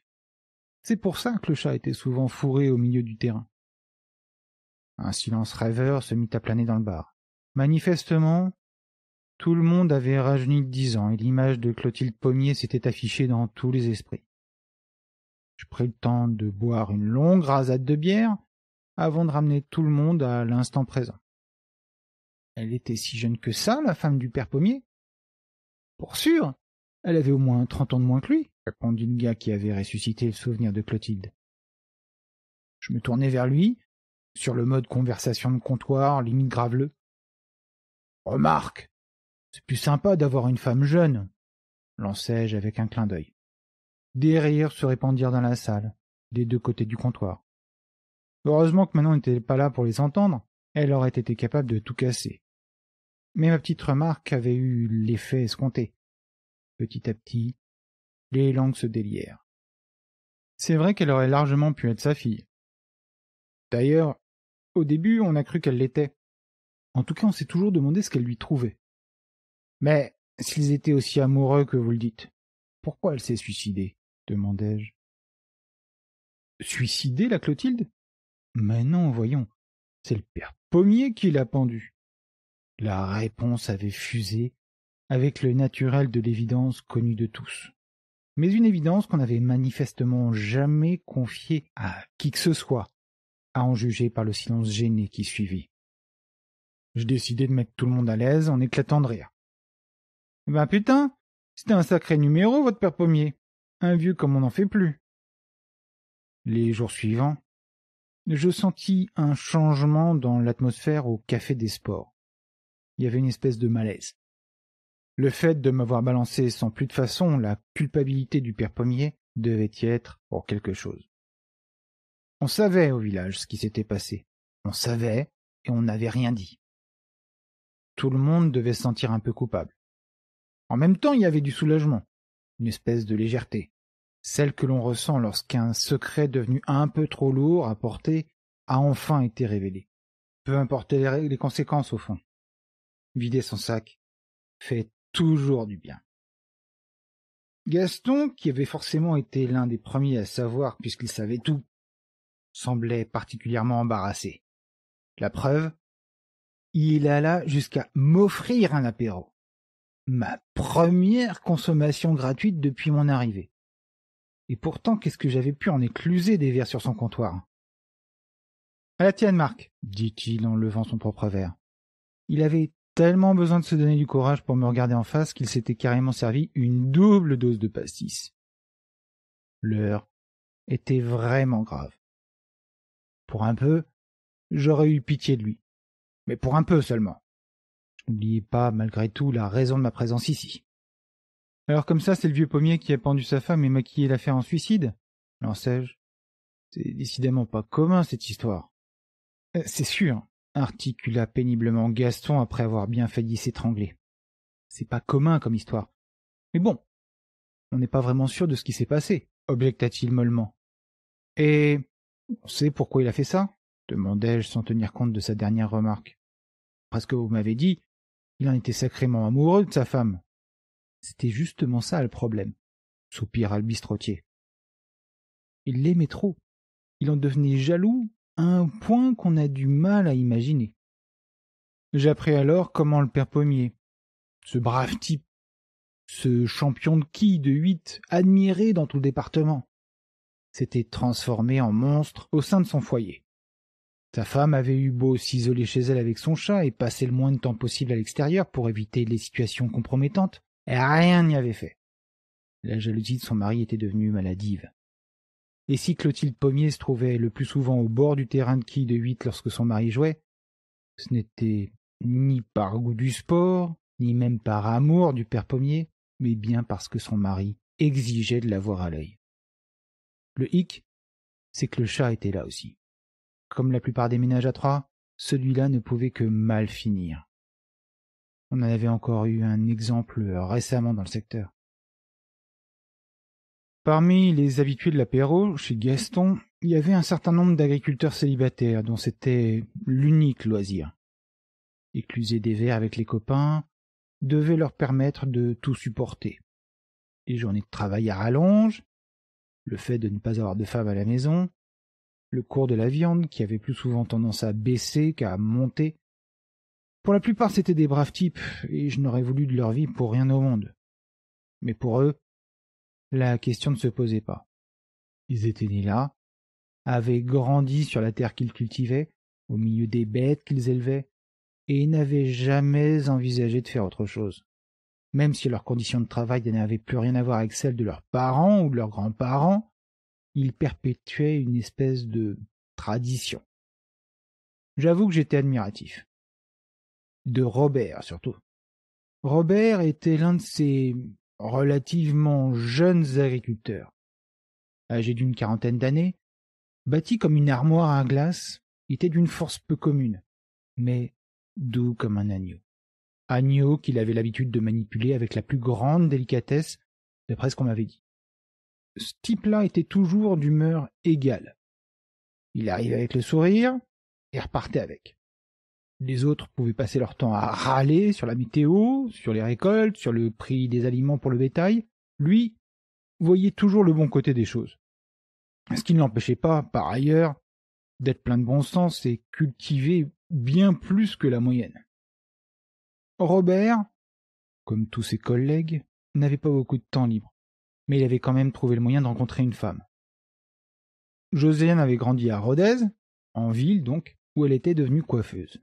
C'est pour ça que le chat était souvent fourré au milieu du terrain. Un silence rêveur se mit à planer dans le bar. Manifestement, tout le monde avait rajeuni de dix ans et l'image de Clotilde Pommier s'était affichée dans tous les esprits. Je pris le temps de boire une longue rasade de bière avant de ramener tout le monde à l'instant présent. Elle était si jeune que ça, la femme du père pommier Pour sûr Elle avait au moins trente ans de moins que lui, répondit le gars qui avait ressuscité le souvenir de Clotilde. Je me tournai vers lui, sur le mode conversation de comptoir, limite graveleux. Remarque, c'est plus sympa d'avoir une femme jeune, lançai-je avec un clin d'œil. Des rires se répandirent dans la salle, des deux côtés du comptoir. Heureusement que Manon n'était pas là pour les entendre, elle aurait été capable de tout casser. Mais ma petite remarque avait eu l'effet escompté. Petit à petit, les langues se délièrent. C'est vrai qu'elle aurait largement pu être sa fille. D'ailleurs, au début, on a cru qu'elle l'était. En tout cas, on s'est toujours demandé ce qu'elle lui trouvait. Mais s'ils étaient aussi amoureux que vous le dites, pourquoi elle s'est suicidée demandai-je. Suicidé, la Clotilde Mais non, voyons, c'est le père Pommier qui l'a pendu. La réponse avait fusé avec le naturel de l'évidence connue de tous. Mais une évidence qu'on n'avait manifestement jamais confiée à qui que ce soit, à en juger par le silence gêné qui suivit. Je décidai de mettre tout le monde à l'aise en éclatant de rire. Eh ben putain, c'était un sacré numéro, votre père pommier un vieux comme on n'en fait plus. Les jours suivants, je sentis un changement dans l'atmosphère au café des sports. Il y avait une espèce de malaise. Le fait de m'avoir balancé sans plus de façon la culpabilité du père pommier devait y être pour quelque chose. On savait au village ce qui s'était passé. On savait et on n'avait rien dit. Tout le monde devait se sentir un peu coupable. En même temps, il y avait du soulagement une espèce de légèreté, celle que l'on ressent lorsqu'un secret devenu un peu trop lourd à porter a enfin été révélé. Peu importe les conséquences au fond. Vider son sac fait toujours du bien. Gaston, qui avait forcément été l'un des premiers à savoir puisqu'il savait tout, semblait particulièrement embarrassé. La preuve, il alla jusqu'à m'offrir un apéro ma première consommation gratuite depuis mon arrivée. Et pourtant, qu'est-ce que j'avais pu en écluser des verres sur son comptoir À la tienne, Marc, dit-il en levant son propre verre. Il avait tellement besoin de se donner du courage pour me regarder en face qu'il s'était carrément servi une double dose de pastis. L'heure était vraiment grave. Pour un peu, j'aurais eu pitié de lui. Mais pour un peu seulement. N'oubliez pas, malgré tout, la raison de ma présence ici. Alors comme ça, c'est le vieux pommier qui a pendu sa femme et maquillé l'affaire en suicide sais-je. je C'est décidément pas commun, cette histoire. Euh, c'est sûr, articula péniblement Gaston après avoir bien failli s'étrangler. C'est pas commun comme histoire. Mais bon, on n'est pas vraiment sûr de ce qui s'est passé, objecta-t-il mollement. Et on sait pourquoi il a fait ça demandai-je sans tenir compte de sa dernière remarque. Parce que vous m'avez dit, il en était sacrément amoureux de sa femme. C'était justement ça le problème, soupira le Il l'aimait trop. Il en devenait jaloux à un point qu'on a du mal à imaginer. J'appris alors comment le père Pommier, ce brave type, ce champion de qui de huit, admiré dans tout le département, s'était transformé en monstre au sein de son foyer. Sa femme avait eu beau s'isoler chez elle avec son chat et passer le moins de temps possible à l'extérieur pour éviter les situations compromettantes, et rien n'y avait fait. La jalousie de son mari était devenue maladive. Et si Clotilde Pommier se trouvait le plus souvent au bord du terrain de quilles de huit lorsque son mari jouait, ce n'était ni par goût du sport, ni même par amour du père Pommier, mais bien parce que son mari exigeait de l'avoir à l'œil. Le hic, c'est que le chat était là aussi. Comme la plupart des ménages à trois, celui-là ne pouvait que mal finir. On en avait encore eu un exemple récemment dans le secteur. Parmi les habitués de l'apéro, chez Gaston, il y avait un certain nombre d'agriculteurs célibataires dont c'était l'unique loisir. Écluser des verres avec les copains devait leur permettre de tout supporter. Les journées de travail à rallonge, le fait de ne pas avoir de femme à la maison, le cours de la viande, qui avait plus souvent tendance à baisser qu'à monter. Pour la plupart, c'étaient des braves types, et je n'aurais voulu de leur vie pour rien au monde. Mais pour eux, la question ne se posait pas. Ils étaient nés là, avaient grandi sur la terre qu'ils cultivaient, au milieu des bêtes qu'ils élevaient, et n'avaient jamais envisagé de faire autre chose. Même si leurs conditions de travail n'avaient plus rien à voir avec celles de leurs parents ou de leurs grands-parents, il perpétuait une espèce de tradition. J'avoue que j'étais admiratif. De Robert, surtout. Robert était l'un de ces relativement jeunes agriculteurs. Âgé d'une quarantaine d'années, bâti comme une armoire à glace, il était d'une force peu commune, mais doux comme un agneau. Agneau qu'il avait l'habitude de manipuler avec la plus grande délicatesse, d'après ce qu'on m'avait dit ce type-là était toujours d'humeur égale. Il arrivait avec le sourire et repartait avec. Les autres pouvaient passer leur temps à râler sur la météo, sur les récoltes, sur le prix des aliments pour le bétail. Lui voyait toujours le bon côté des choses. Ce qui ne l'empêchait pas, par ailleurs, d'être plein de bon sens et cultivé bien plus que la moyenne. Robert, comme tous ses collègues, n'avait pas beaucoup de temps libre mais il avait quand même trouvé le moyen de rencontrer une femme. Josiane avait grandi à Rodez, en ville donc, où elle était devenue coiffeuse.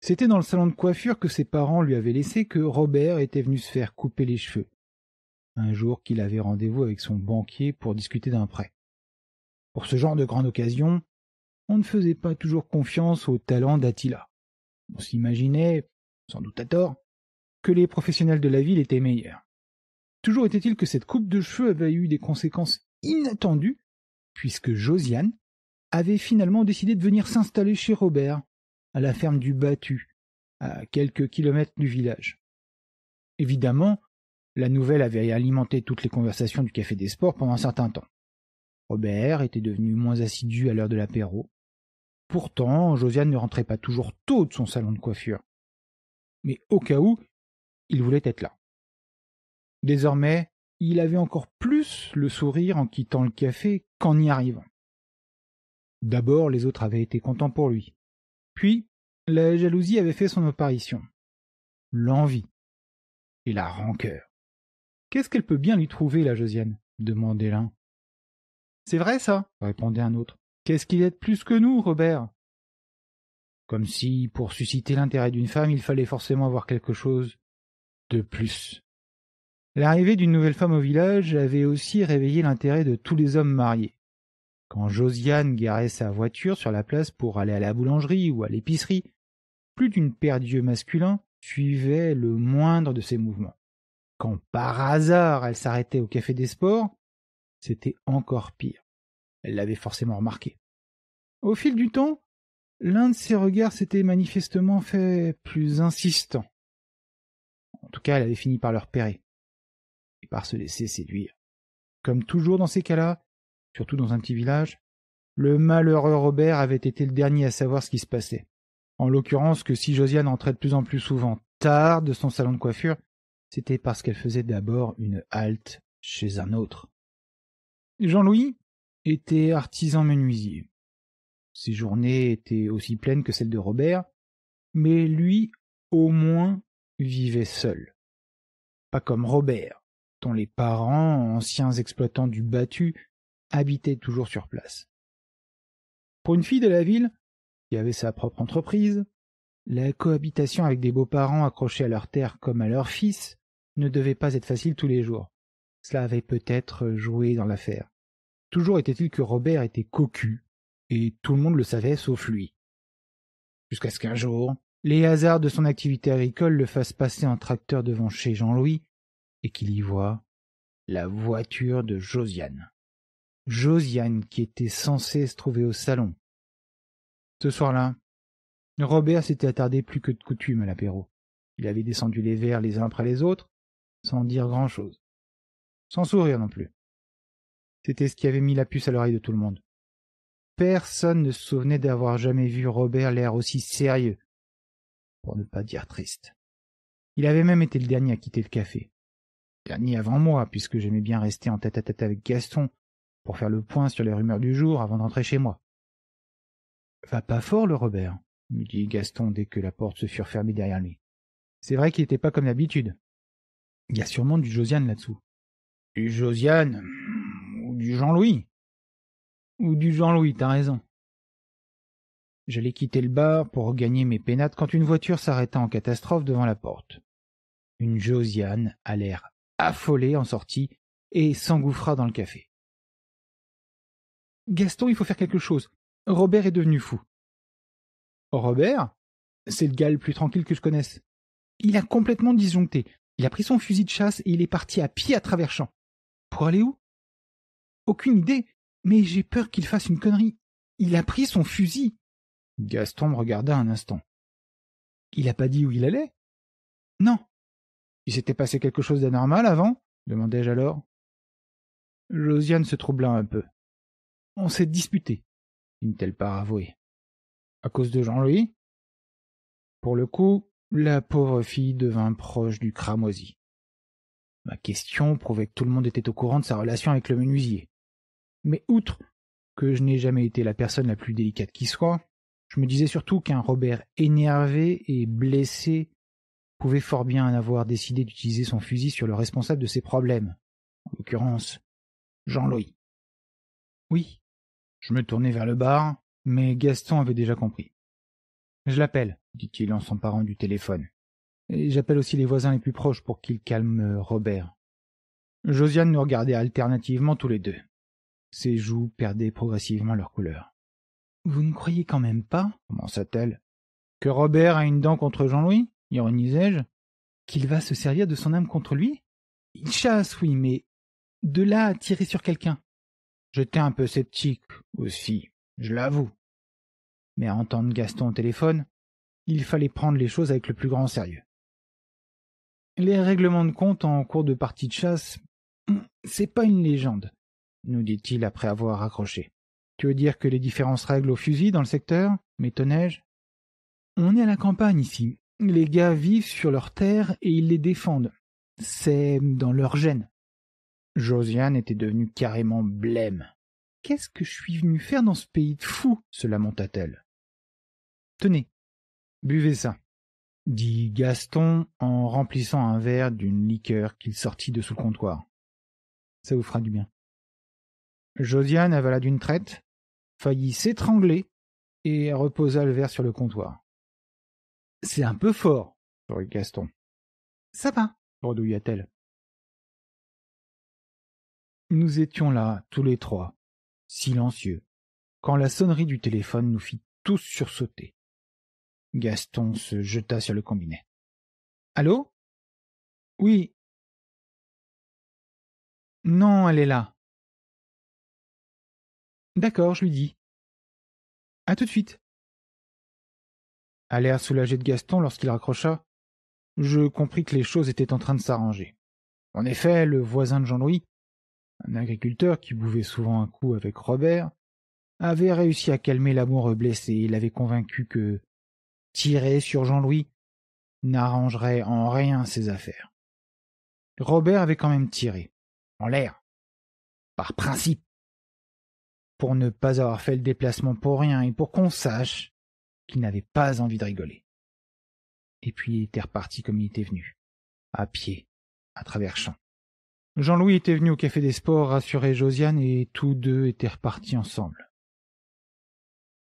C'était dans le salon de coiffure que ses parents lui avaient laissé que Robert était venu se faire couper les cheveux, un jour qu'il avait rendez-vous avec son banquier pour discuter d'un prêt. Pour ce genre de grande occasion, on ne faisait pas toujours confiance au talent d'Attila. On s'imaginait, sans doute à tort, que les professionnels de la ville étaient meilleurs. Toujours était-il que cette coupe de cheveux avait eu des conséquences inattendues, puisque Josiane avait finalement décidé de venir s'installer chez Robert, à la ferme du Battu, à quelques kilomètres du village. Évidemment, la nouvelle avait alimenté toutes les conversations du Café des Sports pendant un certain temps. Robert était devenu moins assidu à l'heure de l'apéro. Pourtant, Josiane ne rentrait pas toujours tôt de son salon de coiffure. Mais au cas où, il voulait être là. Désormais, il avait encore plus le sourire en quittant le café qu'en y arrivant. D'abord, les autres avaient été contents pour lui. Puis, la jalousie avait fait son apparition. L'envie. Et la rancœur. Qu'est-ce qu'elle peut bien lui trouver, la Josiane demandait l'un. C'est vrai, ça répondait un autre. Qu'est-ce qu'il est de plus que nous, Robert Comme si, pour susciter l'intérêt d'une femme, il fallait forcément avoir quelque chose de plus. L'arrivée d'une nouvelle femme au village avait aussi réveillé l'intérêt de tous les hommes mariés. Quand Josiane garait sa voiture sur la place pour aller à la boulangerie ou à l'épicerie, plus d'une paire d'yeux masculins suivait le moindre de ses mouvements. Quand par hasard elle s'arrêtait au café des sports, c'était encore pire. Elle l'avait forcément remarqué. Au fil du temps, l'un de ses regards s'était manifestement fait plus insistant. En tout cas, elle avait fini par le repérer par se laisser séduire. Comme toujours dans ces cas-là, surtout dans un petit village, le malheureux Robert avait été le dernier à savoir ce qui se passait. En l'occurrence que si Josiane entrait de plus en plus souvent tard de son salon de coiffure, c'était parce qu'elle faisait d'abord une halte chez un autre. Jean-Louis était artisan menuisier. Ses journées étaient aussi pleines que celles de Robert, mais lui, au moins, vivait seul. Pas comme Robert, dont les parents, anciens exploitants du battu, habitaient toujours sur place. Pour une fille de la ville, qui avait sa propre entreprise, la cohabitation avec des beaux-parents accrochés à leur terre comme à leur fils ne devait pas être facile tous les jours. Cela avait peut-être joué dans l'affaire. Toujours était-il que Robert était cocu, et tout le monde le savait sauf lui. Jusqu'à ce qu'un jour, les hasards de son activité agricole le fassent passer en tracteur devant chez Jean-Louis, et qu'il y voit la voiture de Josiane. Josiane qui était censée se trouver au salon. Ce soir-là, Robert s'était attardé plus que de coutume à l'apéro. Il avait descendu les verres les uns après les autres, sans dire grand-chose. Sans sourire non plus. C'était ce qui avait mis la puce à l'oreille de tout le monde. Personne ne se souvenait d'avoir jamais vu Robert l'air aussi sérieux, pour ne pas dire triste. Il avait même été le dernier à quitter le café ni avant moi, puisque j'aimais bien rester en tête-à-tête avec Gaston pour faire le point sur les rumeurs du jour avant d'entrer chez moi. Va pas fort, le Robert, me dit Gaston dès que la porte se fut fermée derrière lui. C'est vrai qu'il n'était pas comme d'habitude. Il y a sûrement du Josiane là-dessous. Du Josiane ou du Jean-Louis. Ou du Jean-Louis, t'as raison. J'allais quitter le bar pour regagner mes pénates quand une voiture s'arrêta en catastrophe devant la porte. Une Josiane à l'air affolé en sortit et s'engouffra dans le café. Gaston, il faut faire quelque chose. Robert est devenu fou. Robert C'est le gars le plus tranquille que je connaisse. Il a complètement disjoncté. Il a pris son fusil de chasse et il est parti à pied à travers champs. Pour aller où Aucune idée, mais j'ai peur qu'il fasse une connerie. Il a pris son fusil. Gaston me regarda un instant. Il n'a pas dit où il allait Non, il s'était passé quelque chose d'anormal avant demandai-je alors. Josiane se troubla un peu. On s'est disputé, » elle par avoué. À cause de Jean-Louis Pour le coup, la pauvre fille devint proche du cramoisi. Ma question prouvait que tout le monde était au courant de sa relation avec le menuisier. Mais outre que je n'ai jamais été la personne la plus délicate qui soit, je me disais surtout qu'un Robert énervé et blessé pouvait fort bien avoir décidé d'utiliser son fusil sur le responsable de ses problèmes, en l'occurrence Jean-Louis. Oui. Je me tournai vers le bar, mais Gaston avait déjà compris. Je l'appelle, dit-il en s'emparant du téléphone. Et j'appelle aussi les voisins les plus proches pour qu'ils calment Robert. Josiane nous regardait alternativement tous les deux. Ses joues perdaient progressivement leur couleur. Vous ne croyez quand même pas, commença-t-elle, que Robert a une dent contre Jean-Louis « je qu'il va se servir de son âme contre lui Il chasse, oui, mais de là à tirer sur quelqu'un. J'étais un peu sceptique aussi, je l'avoue. Mais à entendre Gaston au téléphone, il fallait prendre les choses avec le plus grand sérieux. Les règlements de compte en cours de partie de chasse, c'est pas une légende, nous dit-il après avoir raccroché. Tu veux dire que les différences règles au fusil dans le secteur m'étonnais-je je On est à la campagne ici. Les gars vivent sur leurs terres et ils les défendent. C'est dans leur gêne. » Josiane était devenue carrément blême. Qu'est-ce que je suis venu faire dans ce pays de fous se lamenta-t-elle. Tenez, buvez ça, dit Gaston en remplissant un verre d'une liqueur qu'il sortit de sous le comptoir. Ça vous fera du bien. Josiane avala d'une traite, faillit s'étrangler et reposa le verre sur le comptoir. C'est un peu fort, dit Gaston. Ça va, bredouilla-t-elle. Nous étions là, tous les trois, silencieux, quand la sonnerie du téléphone nous fit tous sursauter. Gaston se jeta sur le combiné. Allô Oui. Non, elle est là. D'accord, je lui dis. À tout de suite à l'air soulagé de Gaston lorsqu'il raccrocha, je compris que les choses étaient en train de s'arranger. En effet, le voisin de Jean-Louis, un agriculteur qui bouvait souvent un coup avec Robert, avait réussi à calmer l'amour blessé et l'avait convaincu que tirer sur Jean-Louis n'arrangerait en rien ses affaires. Robert avait quand même tiré, en l'air, par principe, pour ne pas avoir fait le déplacement pour rien et pour qu'on sache qu'il n'avait pas envie de rigoler. Et puis il était reparti comme il était venu, à pied, à travers champs. Jean-Louis était venu au café des sports rassurer Josiane et tous deux étaient repartis ensemble.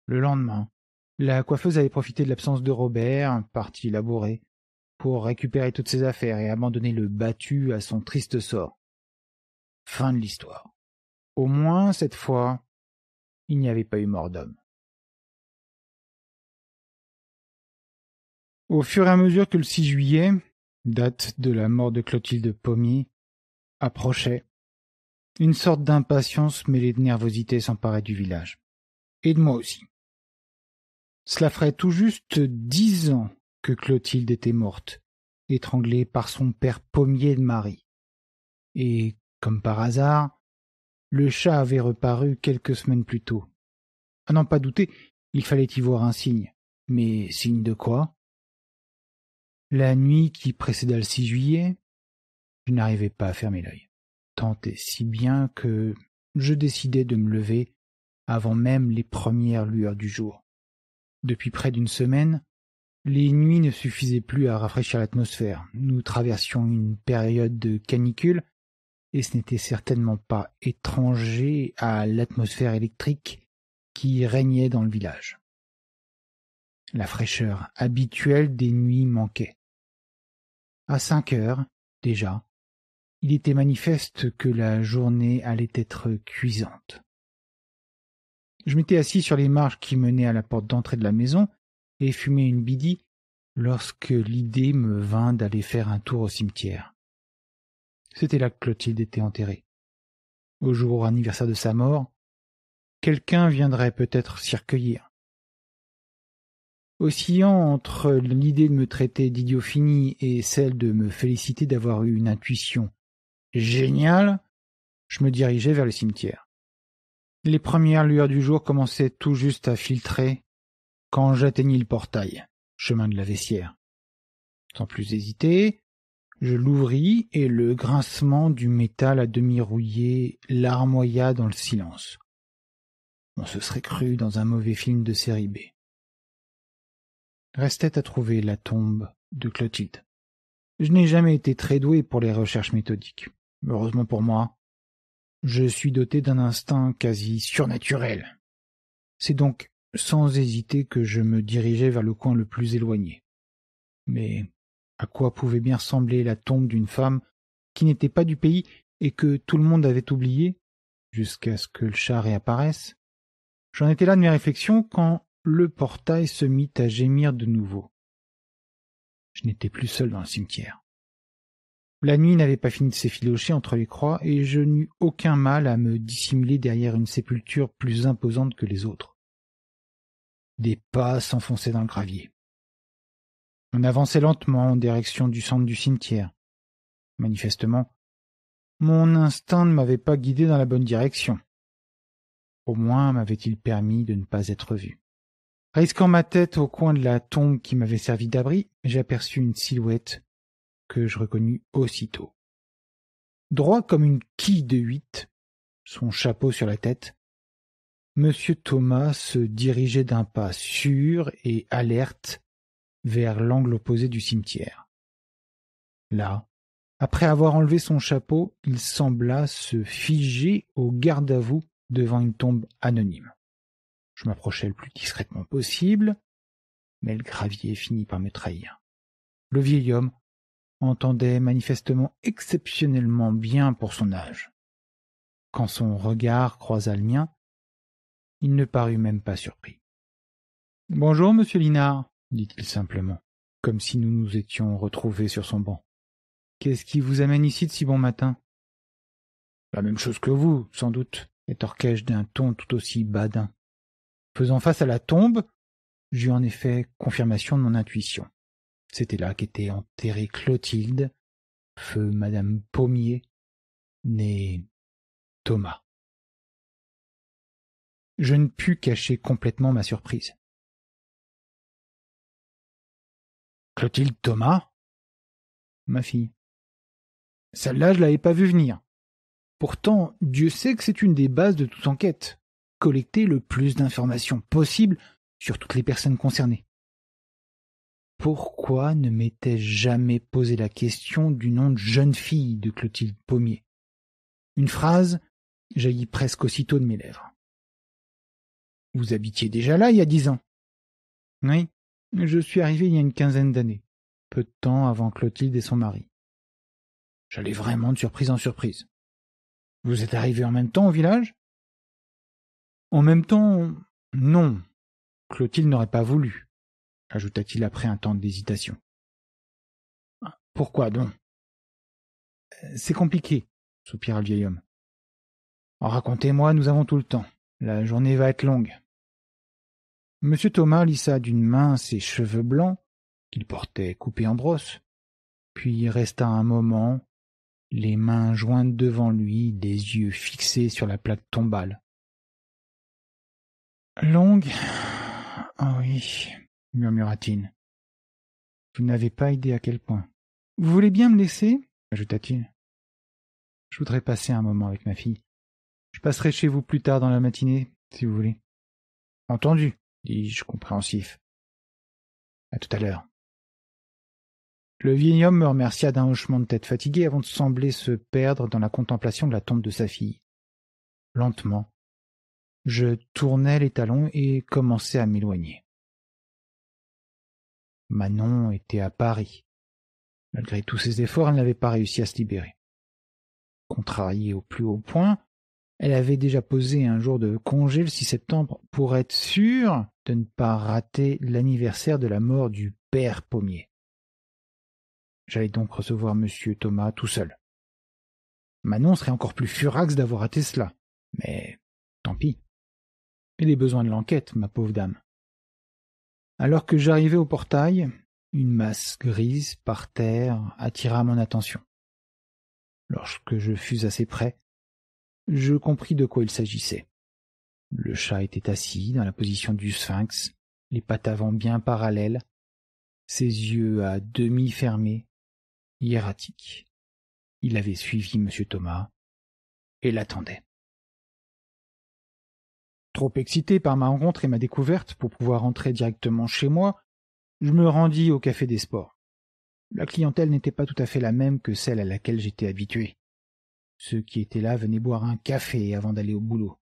Le lendemain, la coiffeuse avait profité de l'absence de Robert, parti labourer, pour récupérer toutes ses affaires et abandonner le battu à son triste sort. Fin de l'histoire. Au moins, cette fois, il n'y avait pas eu mort d'homme. Au fur et à mesure que le 6 juillet, date de la mort de Clotilde Pommier, approchait, une sorte d'impatience mêlée de nervosité s'emparait du village. Et de moi aussi. Cela ferait tout juste dix ans que Clotilde était morte, étranglée par son père pommier de Marie. Et, comme par hasard, le chat avait reparu quelques semaines plus tôt. À n'en pas douter, il fallait y voir un signe. Mais signe de quoi la nuit qui précéda le 6 juillet, je n'arrivais pas à fermer l'œil. Tant et si bien que je décidai de me lever avant même les premières lueurs du jour. Depuis près d'une semaine, les nuits ne suffisaient plus à rafraîchir l'atmosphère. Nous traversions une période de canicule, et ce n'était certainement pas étranger à l'atmosphère électrique qui régnait dans le village. La fraîcheur habituelle des nuits manquait. À cinq heures, déjà, il était manifeste que la journée allait être cuisante. Je m'étais assis sur les marches qui menaient à la porte d'entrée de la maison et fumais une bidie lorsque l'idée me vint d'aller faire un tour au cimetière. C'était là que Clotilde était enterrée. Au jour anniversaire de sa mort, quelqu'un viendrait peut-être s'y recueillir oscillant entre l'idée de me traiter d'idiot et celle de me féliciter d'avoir eu une intuition géniale, je me dirigeais vers le cimetière. Les premières lueurs du jour commençaient tout juste à filtrer quand j'atteignis le portail, chemin de la vessière. Sans plus hésiter, je l'ouvris et le grincement du métal à demi rouillé larmoya dans le silence. On se serait cru dans un mauvais film de série B. Restait à trouver la tombe de Clotilde. Je n'ai jamais été très doué pour les recherches méthodiques. Heureusement pour moi, je suis doté d'un instinct quasi surnaturel. C'est donc sans hésiter que je me dirigeais vers le coin le plus éloigné. Mais à quoi pouvait bien ressembler la tombe d'une femme qui n'était pas du pays et que tout le monde avait oublié, jusqu'à ce que le chat réapparaisse J'en étais là de mes réflexions quand le portail se mit à gémir de nouveau. Je n'étais plus seul dans le cimetière. La nuit n'avait pas fini de s'effilocher entre les croix, et je n'eus aucun mal à me dissimuler derrière une sépulture plus imposante que les autres. Des pas s'enfonçaient dans le gravier. On avançait lentement en direction du centre du cimetière. Manifestement, mon instinct ne m'avait pas guidé dans la bonne direction. Au moins m'avait-il permis de ne pas être vu. Risquant ma tête au coin de la tombe qui m'avait servi d'abri, j'aperçus une silhouette que je reconnus aussitôt. Droit comme une quille de huit, son chapeau sur la tête, Monsieur Thomas se dirigeait d'un pas sûr et alerte vers l'angle opposé du cimetière. Là, après avoir enlevé son chapeau, il sembla se figer au garde-à-vous devant une tombe anonyme. Je m'approchai le plus discrètement possible, mais le gravier finit par me trahir. Le vieil homme entendait manifestement exceptionnellement bien pour son âge. Quand son regard croisa le mien, il ne parut même pas surpris. Bonjour, monsieur Linard, dit-il simplement, comme si nous nous étions retrouvés sur son banc. Qu'est-ce qui vous amène ici de si bon matin La même chose que vous, sans doute, rétorquai-je d'un ton tout aussi badin. Faisant face à la tombe, j'eus en effet confirmation de mon intuition. C'était là qu'était enterrée Clotilde, feu Madame Pommier, née Thomas. Je ne pus cacher complètement ma surprise. Clotilde Thomas Ma fille. Celle-là, je l'avais pas vue venir. Pourtant, Dieu sait que c'est une des bases de toute enquête collecter le plus d'informations possible sur toutes les personnes concernées. Pourquoi ne m'étais-je jamais posé la question du nom de jeune fille de Clotilde Pommier Une phrase jaillit presque aussitôt de mes lèvres. Vous habitiez déjà là il y a dix ans Oui, je suis arrivé il y a une quinzaine d'années, peu de temps avant Clotilde et son mari. J'allais vraiment de surprise en surprise. Vous êtes arrivé en même temps au village en même temps, non. Clotilde n'aurait pas voulu, ajouta-t-il après un temps d'hésitation. Pourquoi donc C'est compliqué, soupira le vieil homme. Racontez-moi, nous avons tout le temps. La journée va être longue. Monsieur Thomas lissa d'une main ses cheveux blancs, qu'il portait coupés en brosse, puis resta un moment, les mains jointes devant lui, des yeux fixés sur la plaque tombale. Longue Ah oh oui, murmura-t-il. Vous n'avez pas idée à quel point. Vous voulez bien me laisser ajouta-t-il. Je voudrais passer un moment avec ma fille. Je passerai chez vous plus tard dans la matinée, si vous voulez. Entendu, dis-je compréhensif. À tout à l'heure. Le vieil homme me remercia d'un hochement de tête fatigué avant de sembler se perdre dans la contemplation de la tombe de sa fille. Lentement, je tournai les talons et commençai à m'éloigner. Manon était à Paris. Malgré tous ses efforts, elle n'avait pas réussi à se libérer. Contrariée au plus haut point, elle avait déjà posé un jour de congé le 6 septembre pour être sûre de ne pas rater l'anniversaire de la mort du père Pommier. J'allais donc recevoir monsieur Thomas tout seul. Manon serait encore plus furax d'avoir raté cela. Mais tant pis les besoins de l'enquête, ma pauvre dame. Alors que j'arrivais au portail, une masse grise par terre attira mon attention. Lorsque je fus assez près, je compris de quoi il s'agissait. Le chat était assis dans la position du sphinx, les pattes avant bien parallèles, ses yeux à demi fermés, hiératiques. Il avait suivi M. Thomas et l'attendait. Trop excité par ma rencontre et ma découverte pour pouvoir entrer directement chez moi, je me rendis au café des sports. La clientèle n'était pas tout à fait la même que celle à laquelle j'étais habitué. Ceux qui étaient là venaient boire un café avant d'aller au boulot.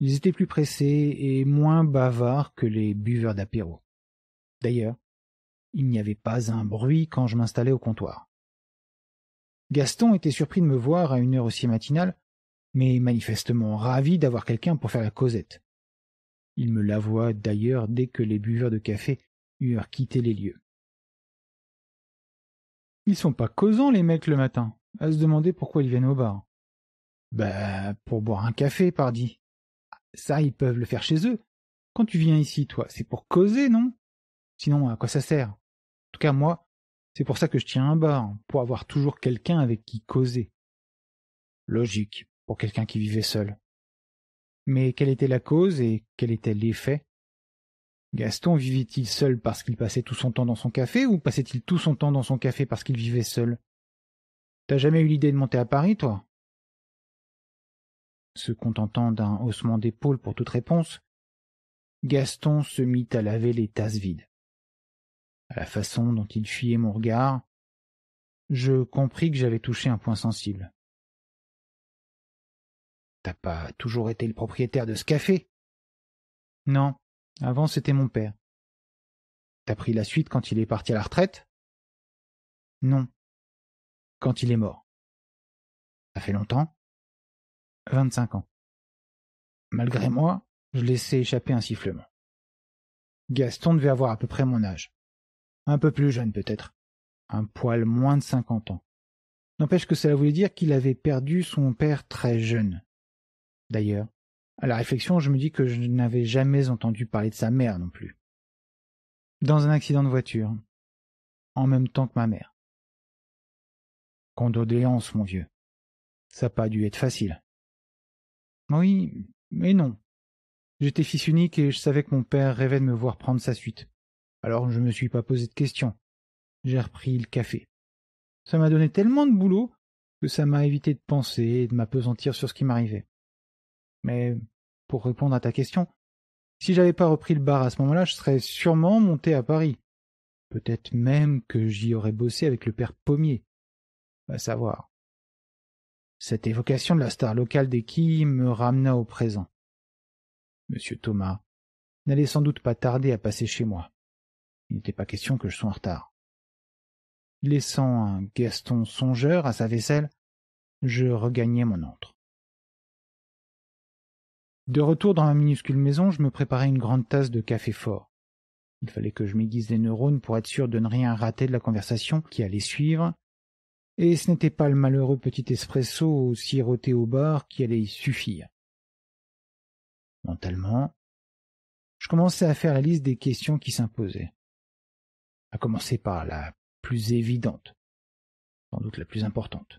Ils étaient plus pressés et moins bavards que les buveurs d'apéro. D'ailleurs, il n'y avait pas un bruit quand je m'installais au comptoir. Gaston était surpris de me voir à une heure aussi matinale, mais manifestement ravi d'avoir quelqu'un pour faire la causette. Il me l'avoua d'ailleurs dès que les buveurs de café eurent quitté les lieux. Ils sont pas causants, les mecs, le matin, à se demander pourquoi ils viennent au bar. Bah, pour boire un café, pardi. Ça, ils peuvent le faire chez eux. Quand tu viens ici, toi, c'est pour causer, non Sinon, à quoi ça sert En tout cas, moi, c'est pour ça que je tiens un bar, pour avoir toujours quelqu'un avec qui causer. Logique pour quelqu'un qui vivait seul. Mais quelle était la cause et quel était l'effet Gaston vivait-il seul parce qu'il passait tout son temps dans son café ou passait-il tout son temps dans son café parce qu'il vivait seul T'as jamais eu l'idée de monter à Paris, toi Se contentant d'un haussement d'épaule pour toute réponse, Gaston se mit à laver les tasses vides. À la façon dont il fuyait mon regard, je compris que j'avais touché un point sensible. T'as pas toujours été le propriétaire de ce café Non. Avant, c'était mon père. T'as pris la suite quand il est parti à la retraite Non. Quand il est mort. Ça fait longtemps »« Vingt-cinq ans. Malgré moi, je laissais échapper un sifflement. Gaston devait avoir à peu près mon âge. Un peu plus jeune peut-être. Un poil moins de cinquante ans. N'empêche que cela voulait dire qu'il avait perdu son père très jeune d'ailleurs. À la réflexion, je me dis que je n'avais jamais entendu parler de sa mère non plus. Dans un accident de voiture. En même temps que ma mère. Condoléances, mon vieux. Ça n'a pas dû être facile. Oui, mais non. J'étais fils unique et je savais que mon père rêvait de me voir prendre sa suite. Alors je ne me suis pas posé de questions. J'ai repris le café. Ça m'a donné tellement de boulot que ça m'a évité de penser et de m'apesantir sur ce qui m'arrivait. Mais pour répondre à ta question, si j'avais pas repris le bar à ce moment-là, je serais sûrement monté à Paris. Peut-être même que j'y aurais bossé avec le père Pommier. À savoir. Cette évocation de la star locale des qui me ramena au présent. Monsieur Thomas n'allait sans doute pas tarder à passer chez moi. Il n'était pas question que je sois en retard. Laissant un Gaston songeur à sa vaisselle, je regagnai mon entre. De retour dans ma minuscule maison, je me préparais une grande tasse de café fort. Il fallait que je m'aiguise les neurones pour être sûr de ne rien rater de la conversation qui allait suivre, et ce n'était pas le malheureux petit espresso siroté au bar qui allait y suffire. Mentalement, je commençais à faire la liste des questions qui s'imposaient. À commencer par la plus évidente, sans doute la plus importante.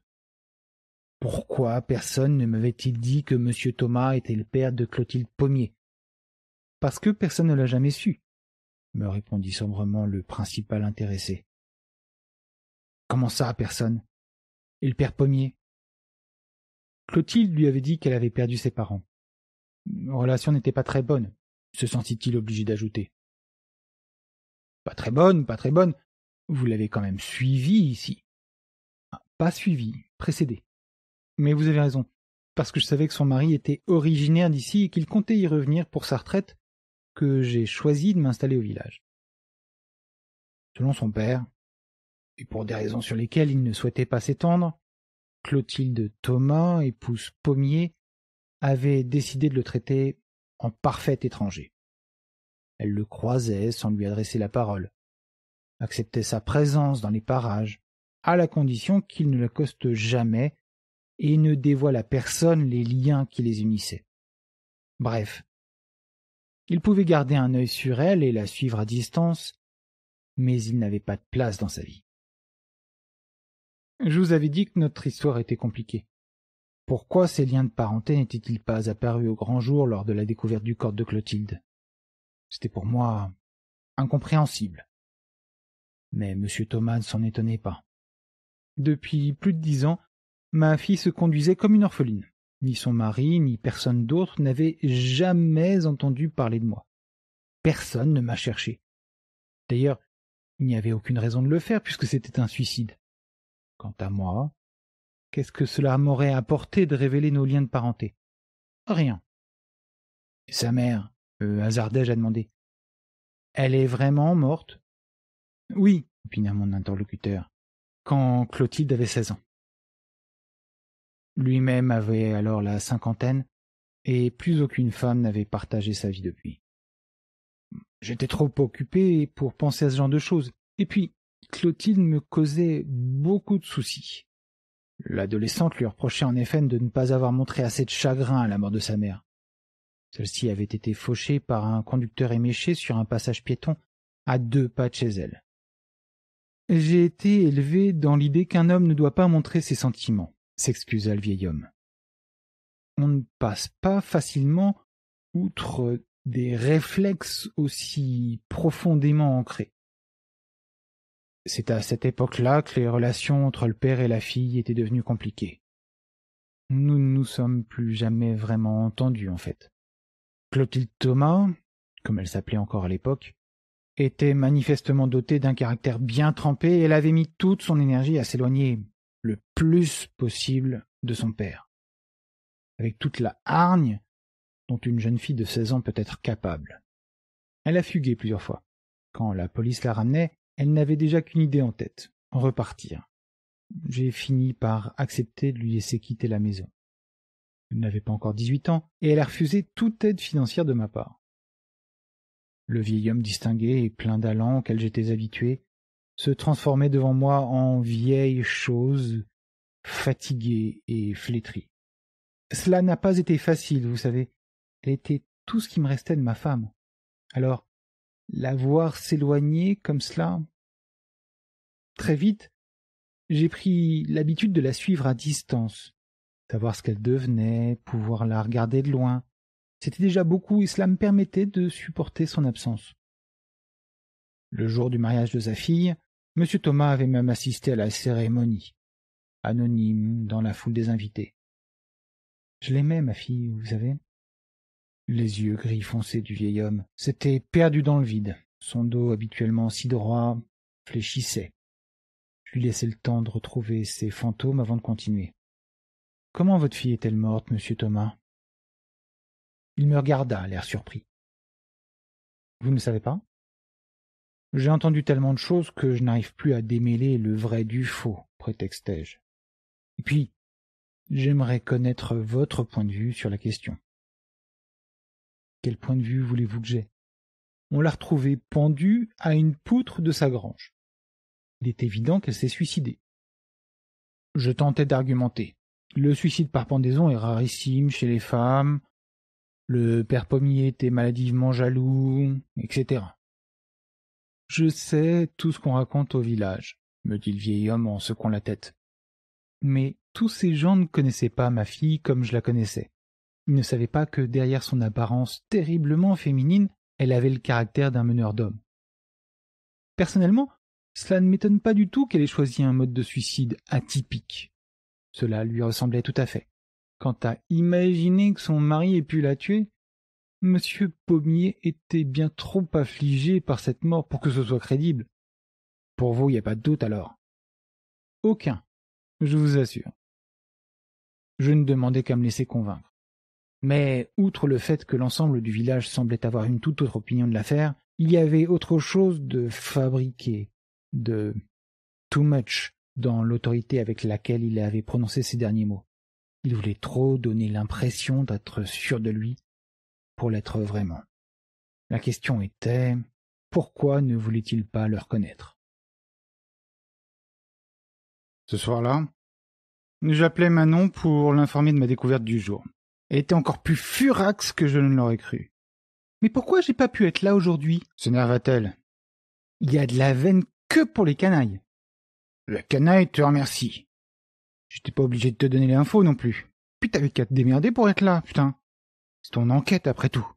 Pourquoi personne ne m'avait-il dit que M. Thomas était le père de Clotilde Pommier Parce que personne ne l'a jamais su, me répondit sombrement le principal intéressé. Comment ça, personne Et le père Pommier Clotilde lui avait dit qu'elle avait perdu ses parents. Relation n'était pas très bonne, se sentit-il obligé d'ajouter. Pas très bonne, pas très bonne. Vous l'avez quand même suivi ici. Ah, pas suivi, précédé. Mais vous avez raison, parce que je savais que son mari était originaire d'ici et qu'il comptait y revenir pour sa retraite, que j'ai choisi de m'installer au village. Selon son père, et pour des raisons sur lesquelles il ne souhaitait pas s'étendre, Clotilde Thomas, épouse Pommier, avait décidé de le traiter en parfait étranger. Elle le croisait sans lui adresser la parole, acceptait sa présence dans les parages, à la condition qu'il ne coste jamais et ne dévoile à personne les liens qui les unissaient. Bref, il pouvait garder un œil sur elle et la suivre à distance, mais il n'avait pas de place dans sa vie. Je vous avais dit que notre histoire était compliquée. Pourquoi ces liens de parenté n'étaient-ils pas apparus au grand jour lors de la découverte du corps de Clotilde C'était pour moi incompréhensible. Mais M. Thomas ne s'en étonnait pas. Depuis plus de dix ans, Ma fille se conduisait comme une orpheline. Ni son mari, ni personne d'autre n'avait jamais entendu parler de moi. Personne ne m'a cherché. D'ailleurs, il n'y avait aucune raison de le faire puisque c'était un suicide. Quant à moi, qu'est-ce que cela m'aurait apporté de révéler nos liens de parenté Rien. sa mère, le euh, je à demander. Elle est vraiment morte Oui, opina mon interlocuteur, quand Clotilde avait seize ans. Lui-même avait alors la cinquantaine, et plus aucune femme n'avait partagé sa vie depuis. J'étais trop occupé pour penser à ce genre de choses, et puis Clotilde me causait beaucoup de soucis. L'adolescente lui reprochait en effet de ne pas avoir montré assez de chagrin à la mort de sa mère. Celle-ci avait été fauchée par un conducteur éméché sur un passage piéton à deux pas de chez elle. J'ai été élevé dans l'idée qu'un homme ne doit pas montrer ses sentiments s'excusa le vieil homme. On ne passe pas facilement outre des réflexes aussi profondément ancrés. C'est à cette époque-là que les relations entre le père et la fille étaient devenues compliquées. Nous ne nous sommes plus jamais vraiment entendus, en fait. Clotilde Thomas, comme elle s'appelait encore à l'époque, était manifestement dotée d'un caractère bien trempé et elle avait mis toute son énergie à s'éloigner le plus possible de son père, avec toute la hargne dont une jeune fille de seize ans peut être capable. Elle a fugué plusieurs fois. Quand la police la ramenait, elle n'avait déjà qu'une idée en tête, repartir. J'ai fini par accepter de lui laisser quitter la maison. Elle n'avait pas encore dix-huit ans et elle a refusé toute aide financière de ma part. Le vieil homme distingué et plein d'allant auquel j'étais habitué se transformait devant moi en vieille chose fatiguée et flétrie. Cela n'a pas été facile, vous savez. Elle était tout ce qui me restait de ma femme. Alors, la voir s'éloigner comme cela. Très vite, j'ai pris l'habitude de la suivre à distance, savoir ce qu'elle devenait, pouvoir la regarder de loin. C'était déjà beaucoup et cela me permettait de supporter son absence. Le jour du mariage de sa fille, M. Thomas avait même assisté à la cérémonie, anonyme dans la foule des invités. Je l'aimais, ma fille, vous savez. Les yeux gris foncés du vieil homme s'étaient perdus dans le vide. Son dos, habituellement si droit, fléchissait. Je lui laissais le temps de retrouver ses fantômes avant de continuer. Comment votre fille est-elle morte, monsieur Thomas Il me regarda, l'air surpris. Vous ne savez pas j'ai entendu tellement de choses que je n'arrive plus à démêler le vrai du faux, prétextai-je. Et puis, j'aimerais connaître votre point de vue sur la question. Quel point de vue voulez-vous que j'aie On l'a retrouvée pendue à une poutre de sa grange. Il est évident qu'elle s'est suicidée. Je tentais d'argumenter. Le suicide par pendaison est rarissime chez les femmes. Le père pommier était maladivement jaloux, etc. Je sais tout ce qu'on raconte au village, me dit le vieil homme en secouant la tête. Mais tous ces gens ne connaissaient pas ma fille comme je la connaissais. Ils ne savaient pas que derrière son apparence terriblement féminine, elle avait le caractère d'un meneur d'hommes. Personnellement, cela ne m'étonne pas du tout qu'elle ait choisi un mode de suicide atypique. Cela lui ressemblait tout à fait. Quant à imaginer que son mari ait pu la tuer, Monsieur Pommier était bien trop affligé par cette mort pour que ce soit crédible. Pour vous, il n'y a pas de doute alors Aucun, je vous assure. Je ne demandais qu'à me laisser convaincre. Mais, outre le fait que l'ensemble du village semblait avoir une toute autre opinion de l'affaire, il y avait autre chose de fabriqué, de too much dans l'autorité avec laquelle il avait prononcé ces derniers mots. Il voulait trop donner l'impression d'être sûr de lui, pour l'être vraiment. La question était, pourquoi ne voulait-il pas le reconnaître Ce soir-là, j'appelais Manon pour l'informer de ma découverte du jour. Elle était encore plus furax que je ne l'aurais cru. Mais pourquoi j'ai pas pu être là aujourd'hui s'énerva-t-elle. Il y a de la veine que pour les canailles. La canaille te remercie. J'étais pas obligé de te donner les infos non plus. Puis t'avais qu'à te démerder pour être là, putain. C'est ton enquête après tout.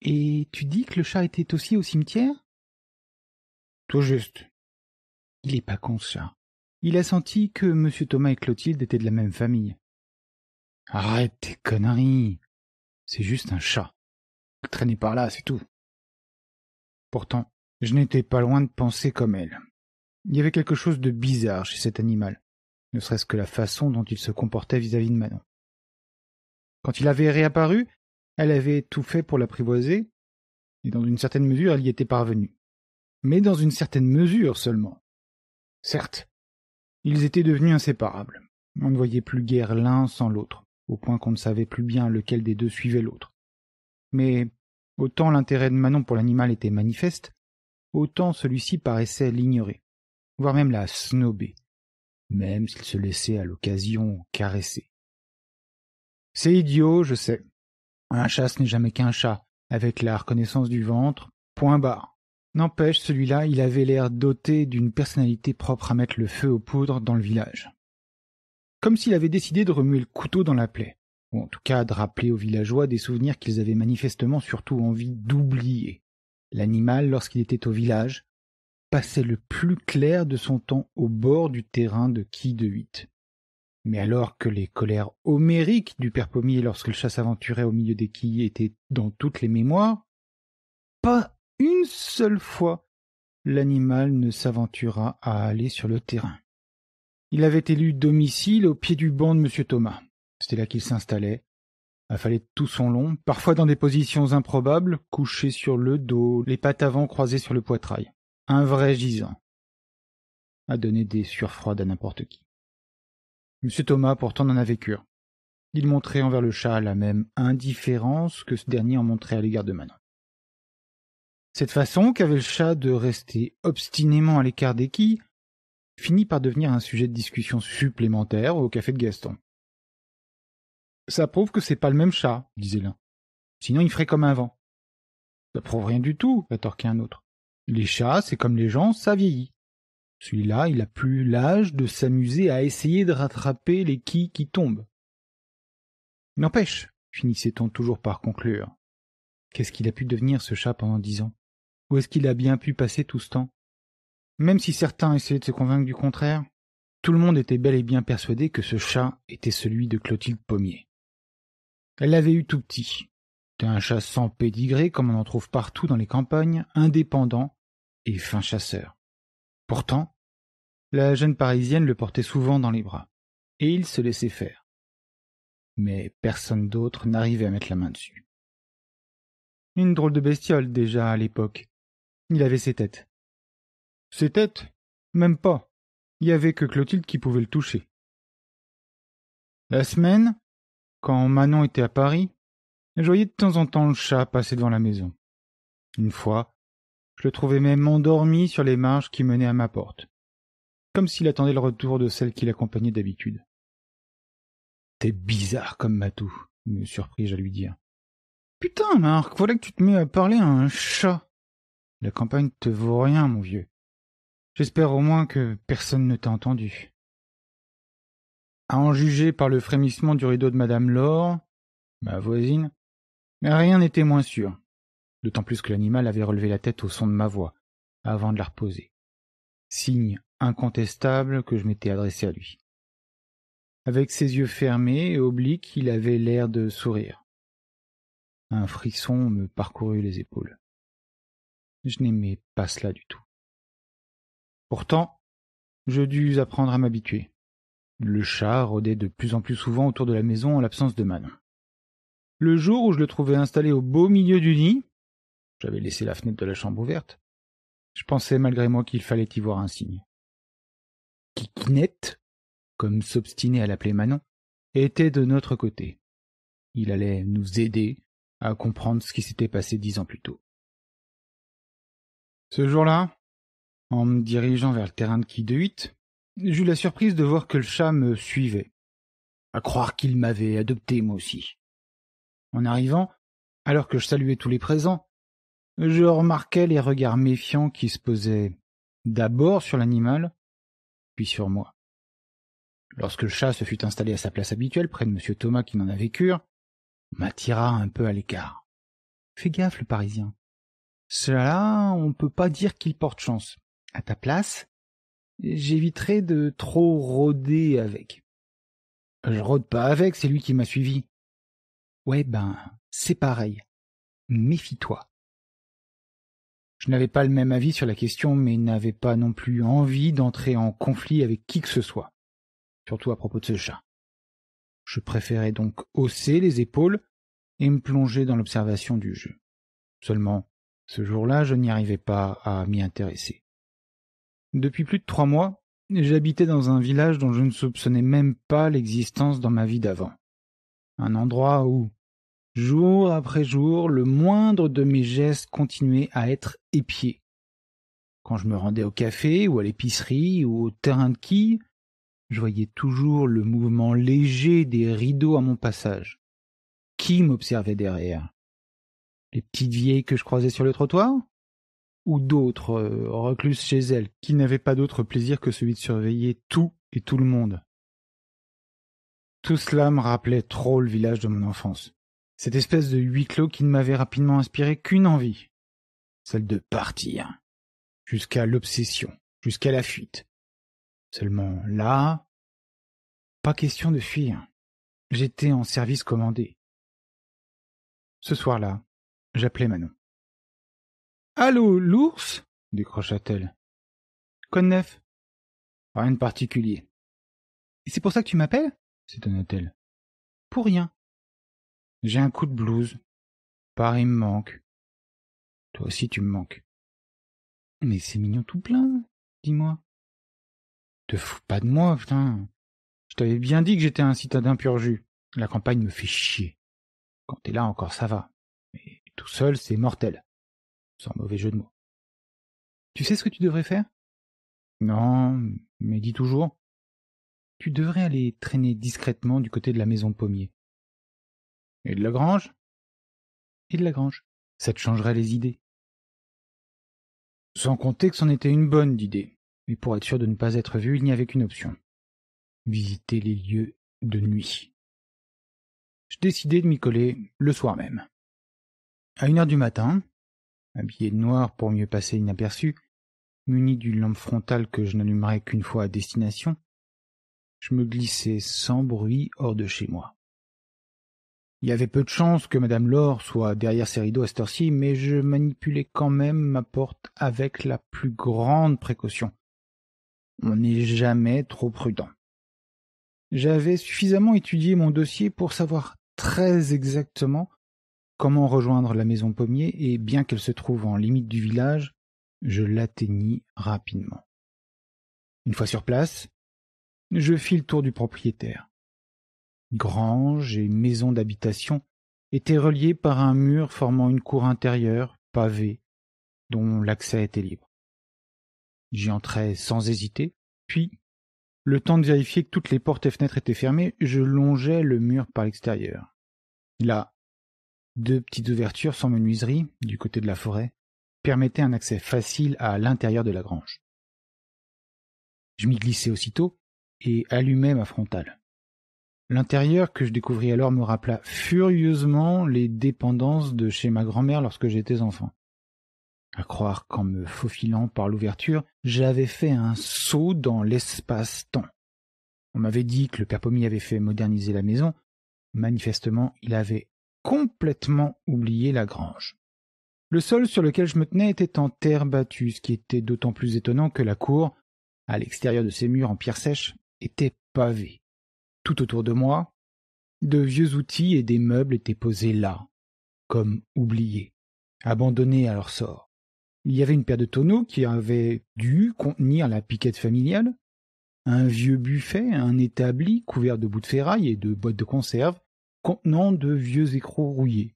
Et tu dis que le chat était aussi au cimetière Tout juste. Il est pas con ce chat. Il a senti que M. Thomas et Clotilde étaient de la même famille. Arrête tes conneries. C'est juste un chat. Traîné par là, c'est tout. Pourtant, je n'étais pas loin de penser comme elle. Il y avait quelque chose de bizarre chez cet animal, ne serait-ce que la façon dont il se comportait vis à -vis de Manon. Quand il avait réapparu, elle avait tout fait pour l'apprivoiser, et dans une certaine mesure elle y était parvenue. Mais dans une certaine mesure seulement. Certes, ils étaient devenus inséparables. On ne voyait plus guère l'un sans l'autre, au point qu'on ne savait plus bien lequel des deux suivait l'autre. Mais autant l'intérêt de Manon pour l'animal était manifeste, autant celui-ci paraissait l'ignorer, voire même la snober, même s'il se laissait à l'occasion caresser. C'est idiot, je sais. Un chat ce n'est jamais qu'un chat, avec la reconnaissance du ventre, point barre. N'empêche, celui-là, il avait l'air doté d'une personnalité propre à mettre le feu aux poudres dans le village. Comme s'il avait décidé de remuer le couteau dans la plaie, ou en tout cas de rappeler aux villageois des souvenirs qu'ils avaient manifestement surtout envie d'oublier. L'animal, lorsqu'il était au village, passait le plus clair de son temps au bord du terrain de qui de huit. Mais alors que les colères homériques du père Pommier lorsqu'il chasse aventurait au milieu des quilles étaient dans toutes les mémoires, pas une seule fois l'animal ne s'aventura à aller sur le terrain. Il avait élu domicile au pied du banc de M. Thomas. C'était là qu'il s'installait, affalé tout son long, parfois dans des positions improbables, couché sur le dos, les pattes avant croisées sur le poitrail. Un vrai gisant. À donner des sueurs à n'importe qui. M. Thomas pourtant n'en avait cure. Il montrait envers le chat la même indifférence que ce dernier en montrait à l'égard de Manon. Cette façon qu'avait le chat de rester obstinément à l'écart des quilles finit par devenir un sujet de discussion supplémentaire au café de Gaston. Ça prouve que c'est pas le même chat, disait l'un. Sinon il ferait comme un vent. Ça prouve rien du tout, rétorquait un autre. Les chats, c'est comme les gens, ça vieillit. Celui-là, il a plus l'âge de s'amuser à essayer de rattraper les qui qui tombent. N'empêche, finissait-on toujours par conclure. Qu'est-ce qu'il a pu devenir ce chat pendant dix ans Où est-ce qu'il a bien pu passer tout ce temps Même si certains essayaient de se convaincre du contraire, tout le monde était bel et bien persuadé que ce chat était celui de Clotilde Pommier. Elle l'avait eu tout petit. C'était un chat sans pédigré comme on en trouve partout dans les campagnes, indépendant et fin chasseur. Pourtant, la jeune Parisienne le portait souvent dans les bras, et il se laissait faire. Mais personne d'autre n'arrivait à mettre la main dessus. Une drôle de bestiole déjà à l'époque. Il avait ses têtes. Ses têtes Même pas. Il n'y avait que Clotilde qui pouvait le toucher. La semaine, quand Manon était à Paris, je voyais de temps en temps le chat passer devant la maison. Une fois, je le trouvais même endormi sur les marches qui menaient à ma porte, comme s'il attendait le retour de celle qui l'accompagnait d'habitude. T'es bizarre comme Matou, me surpris-je à lui dire. Putain, Marc, voilà que tu te mets à parler à un chat. La campagne te vaut rien, mon vieux. J'espère au moins que personne ne t'a entendu. À en juger par le frémissement du rideau de Madame Laure, ma voisine, rien n'était moins sûr d'autant plus que l'animal avait relevé la tête au son de ma voix, avant de la reposer. Signe incontestable que je m'étais adressé à lui. Avec ses yeux fermés et obliques, il avait l'air de sourire. Un frisson me parcourut les épaules. Je n'aimais pas cela du tout. Pourtant, je dus apprendre à m'habituer. Le chat rôdait de plus en plus souvent autour de la maison en l'absence de Manon. Le jour où je le trouvais installé au beau milieu du lit, j'avais laissé la fenêtre de la chambre ouverte. Je pensais malgré moi qu'il fallait y voir un signe. Kikinette, comme s'obstinait à l'appeler Manon, était de notre côté. Il allait nous aider à comprendre ce qui s'était passé dix ans plus tôt. Ce jour-là, en me dirigeant vers le terrain de qui de huit, j'eus la surprise de voir que le chat me suivait. À croire qu'il m'avait adopté moi aussi. En arrivant, alors que je saluais tous les présents, je remarquai les regards méfiants qui se posaient d'abord sur l'animal, puis sur moi. Lorsque le chat se fut installé à sa place habituelle près de M. Thomas qui n'en avait cure, m'attira un peu à l'écart. Fais gaffe, le Parisien. Cela, là on ne peut pas dire qu'il porte chance. À ta place, j'éviterai de trop rôder avec. Je rôde pas avec, c'est lui qui m'a suivi. Ouais, ben, c'est pareil. Méfie-toi. Je n'avais pas le même avis sur la question, mais n'avais pas non plus envie d'entrer en conflit avec qui que ce soit, surtout à propos de ce chat. Je préférais donc hausser les épaules et me plonger dans l'observation du jeu. Seulement, ce jour-là, je n'y arrivais pas à m'y intéresser. Depuis plus de trois mois, j'habitais dans un village dont je ne soupçonnais même pas l'existence dans ma vie d'avant. Un endroit où, Jour après jour, le moindre de mes gestes continuait à être épié. Quand je me rendais au café ou à l'épicerie ou au terrain de quilles, je voyais toujours le mouvement léger des rideaux à mon passage. Qui m'observait derrière Les petites vieilles que je croisais sur le trottoir Ou d'autres euh, recluses chez elles qui n'avaient pas d'autre plaisir que celui de surveiller tout et tout le monde Tout cela me rappelait trop le village de mon enfance. Cette espèce de huis clos qui ne m'avait rapidement inspiré qu'une envie, celle de partir, jusqu'à l'obsession, jusqu'à la fuite. Seulement là, pas question de fuir. J'étais en service commandé. Ce soir-là, j'appelais Manon. Allô, l'ours décrocha-t-elle. Quoi neuf Rien de particulier. Et c'est pour ça que tu m'appelles s'étonna-t-elle. Pour rien. J'ai un coup de blouse. Paris me manque. Toi aussi tu me manques. Mais c'est mignon tout plein, dis-moi. Te fous pas de moi, putain. Je t'avais bien dit que j'étais un citadin pur jus. La campagne me fait chier. Quand t'es là encore ça va. Mais tout seul c'est mortel. Sans mauvais jeu de mots. Tu sais ce que tu devrais faire Non, mais dis toujours. Tu devrais aller traîner discrètement du côté de la maison pommier. Et de la grange ?»« Et de la grange. Ça te changerait les idées. Sans compter que c'en était une bonne idée, mais pour être sûr de ne pas être vu, il n'y avait qu'une option. Visiter les lieux de nuit. Je décidai de m'y coller le soir même. À une heure du matin, habillé de noir pour mieux passer inaperçu, muni d'une lampe frontale que je n'allumerai qu'une fois à destination, je me glissai sans bruit hors de chez moi. Il y avait peu de chance que Madame Laure soit derrière ces rideaux à cette mais je manipulais quand même ma porte avec la plus grande précaution. On n'est jamais trop prudent. J'avais suffisamment étudié mon dossier pour savoir très exactement comment rejoindre la maison Pommier, et bien qu'elle se trouve en limite du village, je l'atteignis rapidement. Une fois sur place, je fis le tour du propriétaire granges et maisons d'habitation étaient reliées par un mur formant une cour intérieure pavée dont l'accès était libre. J'y entrai sans hésiter, puis, le temps de vérifier que toutes les portes et fenêtres étaient fermées, je longeais le mur par l'extérieur. Là, deux petites ouvertures sans menuiserie, du côté de la forêt, permettaient un accès facile à l'intérieur de la grange. Je m'y glissais aussitôt et allumai ma frontale. L'intérieur que je découvris alors me rappela furieusement les dépendances de chez ma grand-mère lorsque j'étais enfant. À croire qu'en me faufilant par l'ouverture, j'avais fait un saut dans l'espace-temps. On m'avait dit que le père Pommier avait fait moderniser la maison. Manifestement, il avait complètement oublié la grange. Le sol sur lequel je me tenais était en terre battue, ce qui était d'autant plus étonnant que la cour, à l'extérieur de ses murs en pierre sèche, était pavée. Tout autour de moi, de vieux outils et des meubles étaient posés là, comme oubliés, abandonnés à leur sort. Il y avait une paire de tonneaux qui avaient dû contenir la piquette familiale, un vieux buffet, un établi couvert de bouts de ferraille et de boîtes de conserve, contenant de vieux écrous rouillés.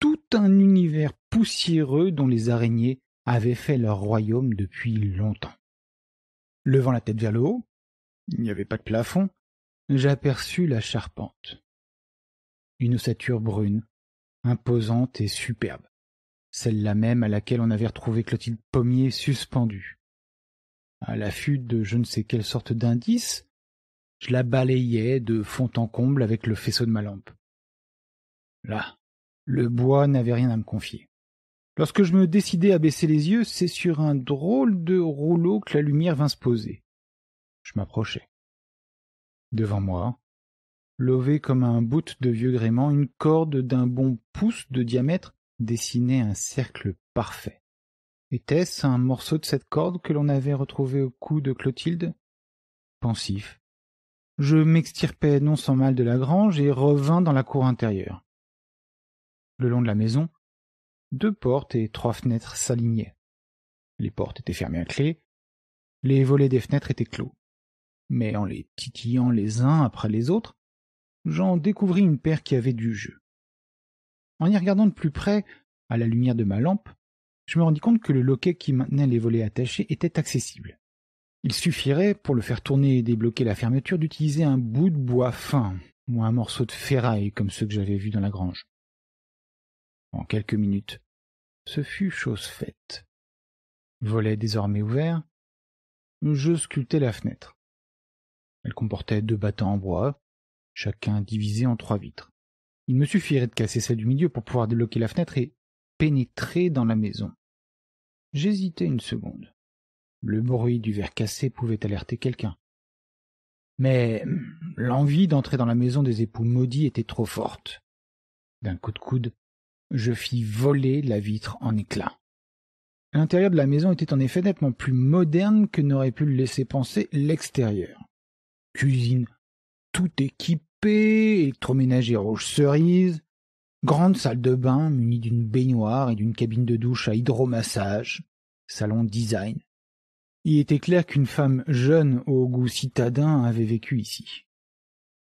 Tout un univers poussiéreux dont les araignées avaient fait leur royaume depuis longtemps. Levant la tête vers le haut, il n'y avait pas de plafond, j'aperçus la charpente. Une ossature brune, imposante et superbe, celle-là même à laquelle on avait retrouvé Clotilde Pommier suspendue. À l'affût de je ne sais quelle sorte d'indice, je la balayais de fond en comble avec le faisceau de ma lampe. Là, le bois n'avait rien à me confier. Lorsque je me décidai à baisser les yeux, c'est sur un drôle de rouleau que la lumière vint se poser. Je m'approchai devant moi, levé comme un bout de vieux gréement, une corde d'un bon pouce de diamètre dessinait un cercle parfait. Était-ce un morceau de cette corde que l'on avait retrouvé au cou de Clotilde Pensif, je m'extirpai non sans mal de la grange et revins dans la cour intérieure. Le long de la maison, deux portes et trois fenêtres s'alignaient. Les portes étaient fermées à clé, les volets des fenêtres étaient clos mais en les titillant les uns après les autres, j'en découvris une paire qui avait du jeu. En y regardant de plus près, à la lumière de ma lampe, je me rendis compte que le loquet qui maintenait les volets attachés était accessible. Il suffirait, pour le faire tourner et débloquer la fermeture, d'utiliser un bout de bois fin, ou un morceau de ferraille comme ceux que j'avais vus dans la grange. En quelques minutes, ce fut chose faite. Volet désormais ouvert, je sculptai la fenêtre. Elle comportait deux battants en bois, chacun divisé en trois vitres. Il me suffirait de casser celle du milieu pour pouvoir débloquer la fenêtre et pénétrer dans la maison. J'hésitais une seconde. Le bruit du verre cassé pouvait alerter quelqu'un. Mais l'envie d'entrer dans la maison des époux maudits était trop forte. D'un coup de coude, je fis voler la vitre en éclats. L'intérieur de la maison était en effet nettement plus moderne que n'aurait pu le laisser penser l'extérieur. Cuisine tout équipée, électroménager rouge cerise, grande salle de bain munie d'une baignoire et d'une cabine de douche à hydromassage, salon design. Il était clair qu'une femme jeune au goût citadin avait vécu ici.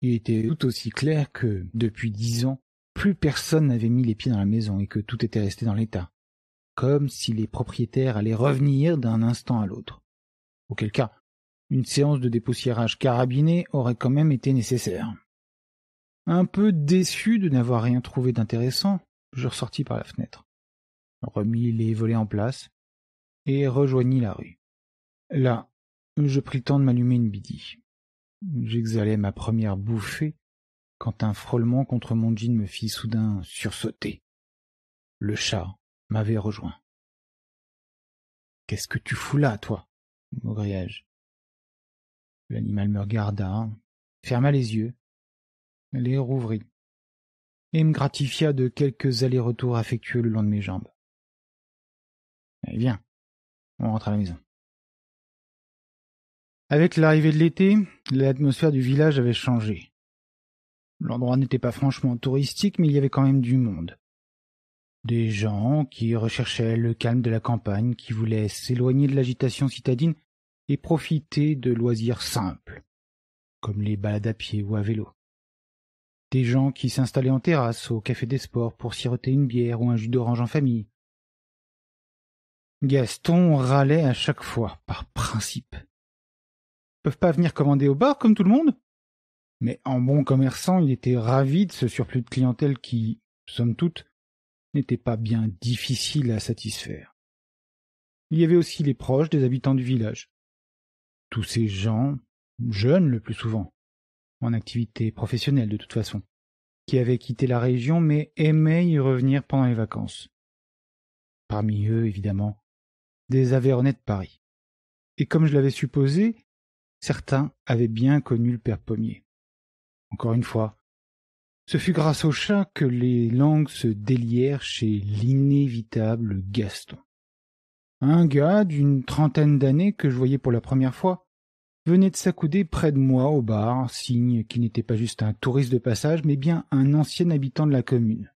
Il était tout aussi clair que, depuis dix ans, plus personne n'avait mis les pieds dans la maison et que tout était resté dans l'état, comme si les propriétaires allaient revenir d'un instant à l'autre. Auquel cas, une séance de dépoussiérage carabiné aurait quand même été nécessaire. Un peu déçu de n'avoir rien trouvé d'intéressant, je ressortis par la fenêtre, remis les volets en place et rejoignis la rue. Là, je pris le temps de m'allumer une bidie. J'exhalais ma première bouffée quand un frôlement contre mon jean me fit soudain sursauter. Le chat m'avait rejoint. Qu'est-ce que tu fous là, toi? L'animal me regarda, ferma les yeux, les rouvrit, et me gratifia de quelques allers-retours affectueux le long de mes jambes. Eh viens, on rentre à la maison. Avec l'arrivée de l'été, l'atmosphère du village avait changé. L'endroit n'était pas franchement touristique, mais il y avait quand même du monde. Des gens qui recherchaient le calme de la campagne, qui voulaient s'éloigner de l'agitation citadine et profiter de loisirs simples, comme les balades à pied ou à vélo. Des gens qui s'installaient en terrasse au café des sports pour siroter une bière ou un jus d'orange en famille. Gaston râlait à chaque fois, par principe. Ils peuvent pas venir commander au bar comme tout le monde Mais en bon commerçant, il était ravi de ce surplus de clientèle qui, somme toute, n'était pas bien difficile à satisfaire. Il y avait aussi les proches des habitants du village tous ces gens, jeunes le plus souvent, en activité professionnelle de toute façon, qui avaient quitté la région mais aimaient y revenir pendant les vacances. Parmi eux, évidemment, des Aveyronnais de Paris. Et comme je l'avais supposé, certains avaient bien connu le père Pommier. Encore une fois, ce fut grâce au chat que les langues se délièrent chez l'inévitable Gaston. Un gars d'une trentaine d'années que je voyais pour la première fois venait de s'accouder près de moi au bar, signe qu'il n'était pas juste un touriste de passage, mais bien un ancien habitant de la commune.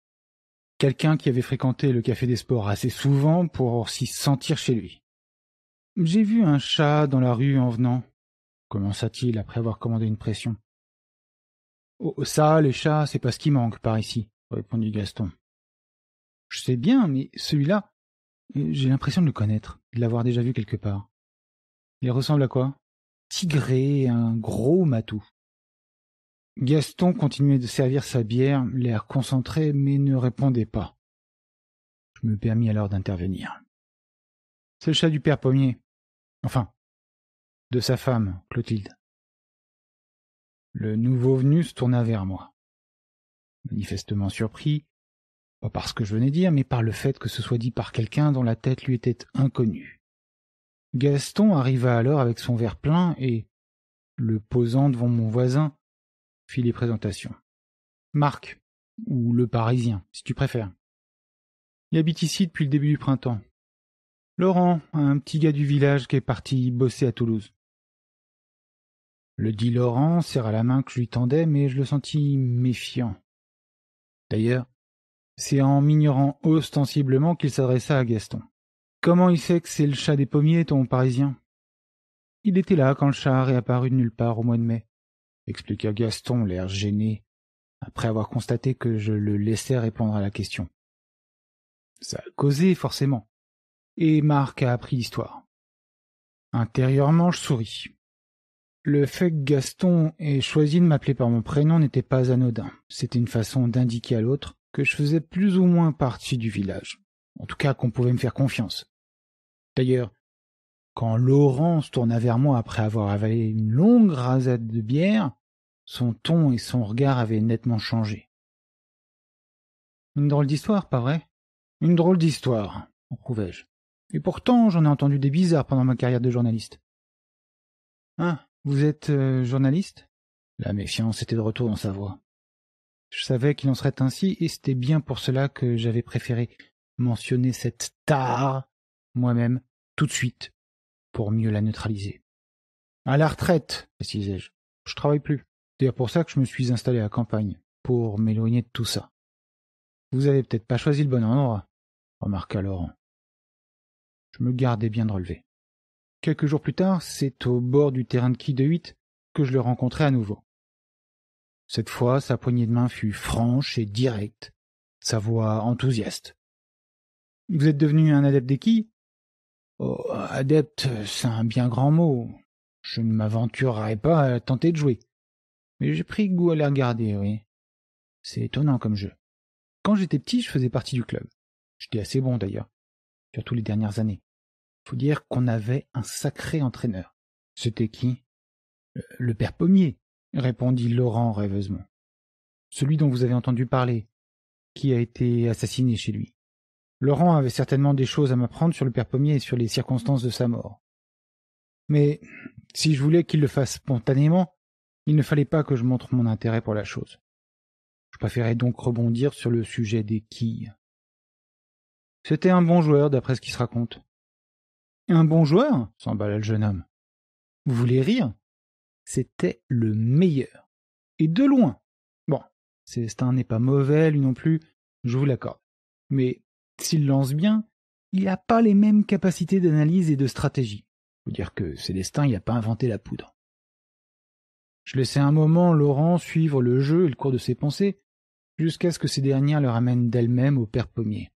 Quelqu'un qui avait fréquenté le café des sports assez souvent pour s'y sentir chez lui. J'ai vu un chat dans la rue en venant, commença-t-il après avoir commandé une pression. Oh, ça, les chats, c'est pas ce qui manque par ici, répondit Gaston. Je sais bien, mais celui-là, j'ai l'impression de le connaître, de l'avoir déjà vu quelque part. Il ressemble à quoi Tigré, un gros matou. Gaston continuait de servir sa bière, l'air concentré, mais ne répondait pas. Je me permis alors d'intervenir. C'est le chat du père Pommier. Enfin, de sa femme, Clotilde. Le nouveau venu se tourna vers moi. Manifestement surpris, pas par ce que je venais dire, mais par le fait que ce soit dit par quelqu'un dont la tête lui était inconnue. Gaston arriva alors avec son verre plein et, le posant devant mon voisin, fit les présentations. Marc, ou le Parisien, si tu préfères. Il habite ici depuis le début du printemps. Laurent, un petit gars du village qui est parti bosser à Toulouse. Le dit Laurent serra la main que je lui tendais, mais je le sentis méfiant. D'ailleurs, c'est en m'ignorant ostensiblement qu'il s'adressa à Gaston. Comment il sait que c'est le chat des pommiers, ton parisien Il était là quand le chat réapparut de nulle part au mois de mai, expliqua Gaston, l'air gêné, après avoir constaté que je le laissais répondre à la question. Ça a causé, forcément. Et Marc a appris l'histoire. Intérieurement, je souris. Le fait que Gaston ait choisi de m'appeler par mon prénom n'était pas anodin. C'était une façon d'indiquer à l'autre que je faisais plus ou moins partie du village, en tout cas qu'on pouvait me faire confiance. D'ailleurs, quand Laurent se tourna vers moi après avoir avalé une longue rasade de bière, son ton et son regard avaient nettement changé. Une drôle d'histoire, pas vrai Une drôle d'histoire, approuvai-je. Et pourtant, j'en ai entendu des bizarres pendant ma carrière de journaliste. Hein vous êtes euh, journaliste La méfiance était de retour dans sa voix. Je savais qu'il en serait ainsi, et c'était bien pour cela que j'avais préféré mentionner cette tare moi-même tout de suite pour mieux la neutraliser. À la retraite, précisai-je. Je travaille plus. C'est pour ça que je me suis installé à la campagne, pour m'éloigner de tout ça. Vous n'avez peut-être pas choisi le bon endroit, remarqua Laurent. Je me gardais bien de relever. Quelques jours plus tard, c'est au bord du terrain de qui de 8 que je le rencontrai à nouveau. Cette fois, sa poignée de main fut franche et directe, sa voix enthousiaste. Vous êtes devenu un adepte des qui oh, Adepte, c'est un bien grand mot. Je ne m'aventurerai pas à tenter de jouer. Mais j'ai pris goût à les regarder, oui. C'est étonnant comme jeu. Quand j'étais petit, je faisais partie du club. J'étais assez bon d'ailleurs, surtout les dernières années. Faut dire qu'on avait un sacré entraîneur. C'était qui euh, Le père Pommier, répondit Laurent rêveusement. Celui dont vous avez entendu parler, qui a été assassiné chez lui. Laurent avait certainement des choses à m'apprendre sur le père Pommier et sur les circonstances de sa mort. Mais si je voulais qu'il le fasse spontanément, il ne fallait pas que je montre mon intérêt pour la chose. Je préférais donc rebondir sur le sujet des quilles. C'était un bon joueur, d'après ce qui se raconte. Un bon joueur s'emballa le jeune homme. Vous voulez rire c'était le meilleur. Et de loin. Bon, Célestin n'est pas mauvais, lui non plus, je vous l'accorde. Mais s'il lance bien, il n'a pas les mêmes capacités d'analyse et de stratégie. Faut dire que Célestin n'y a pas inventé la poudre. Je laissais un moment Laurent suivre le jeu et le cours de ses pensées, jusqu'à ce que ces dernières le ramènent d'elles-mêmes au père pommier.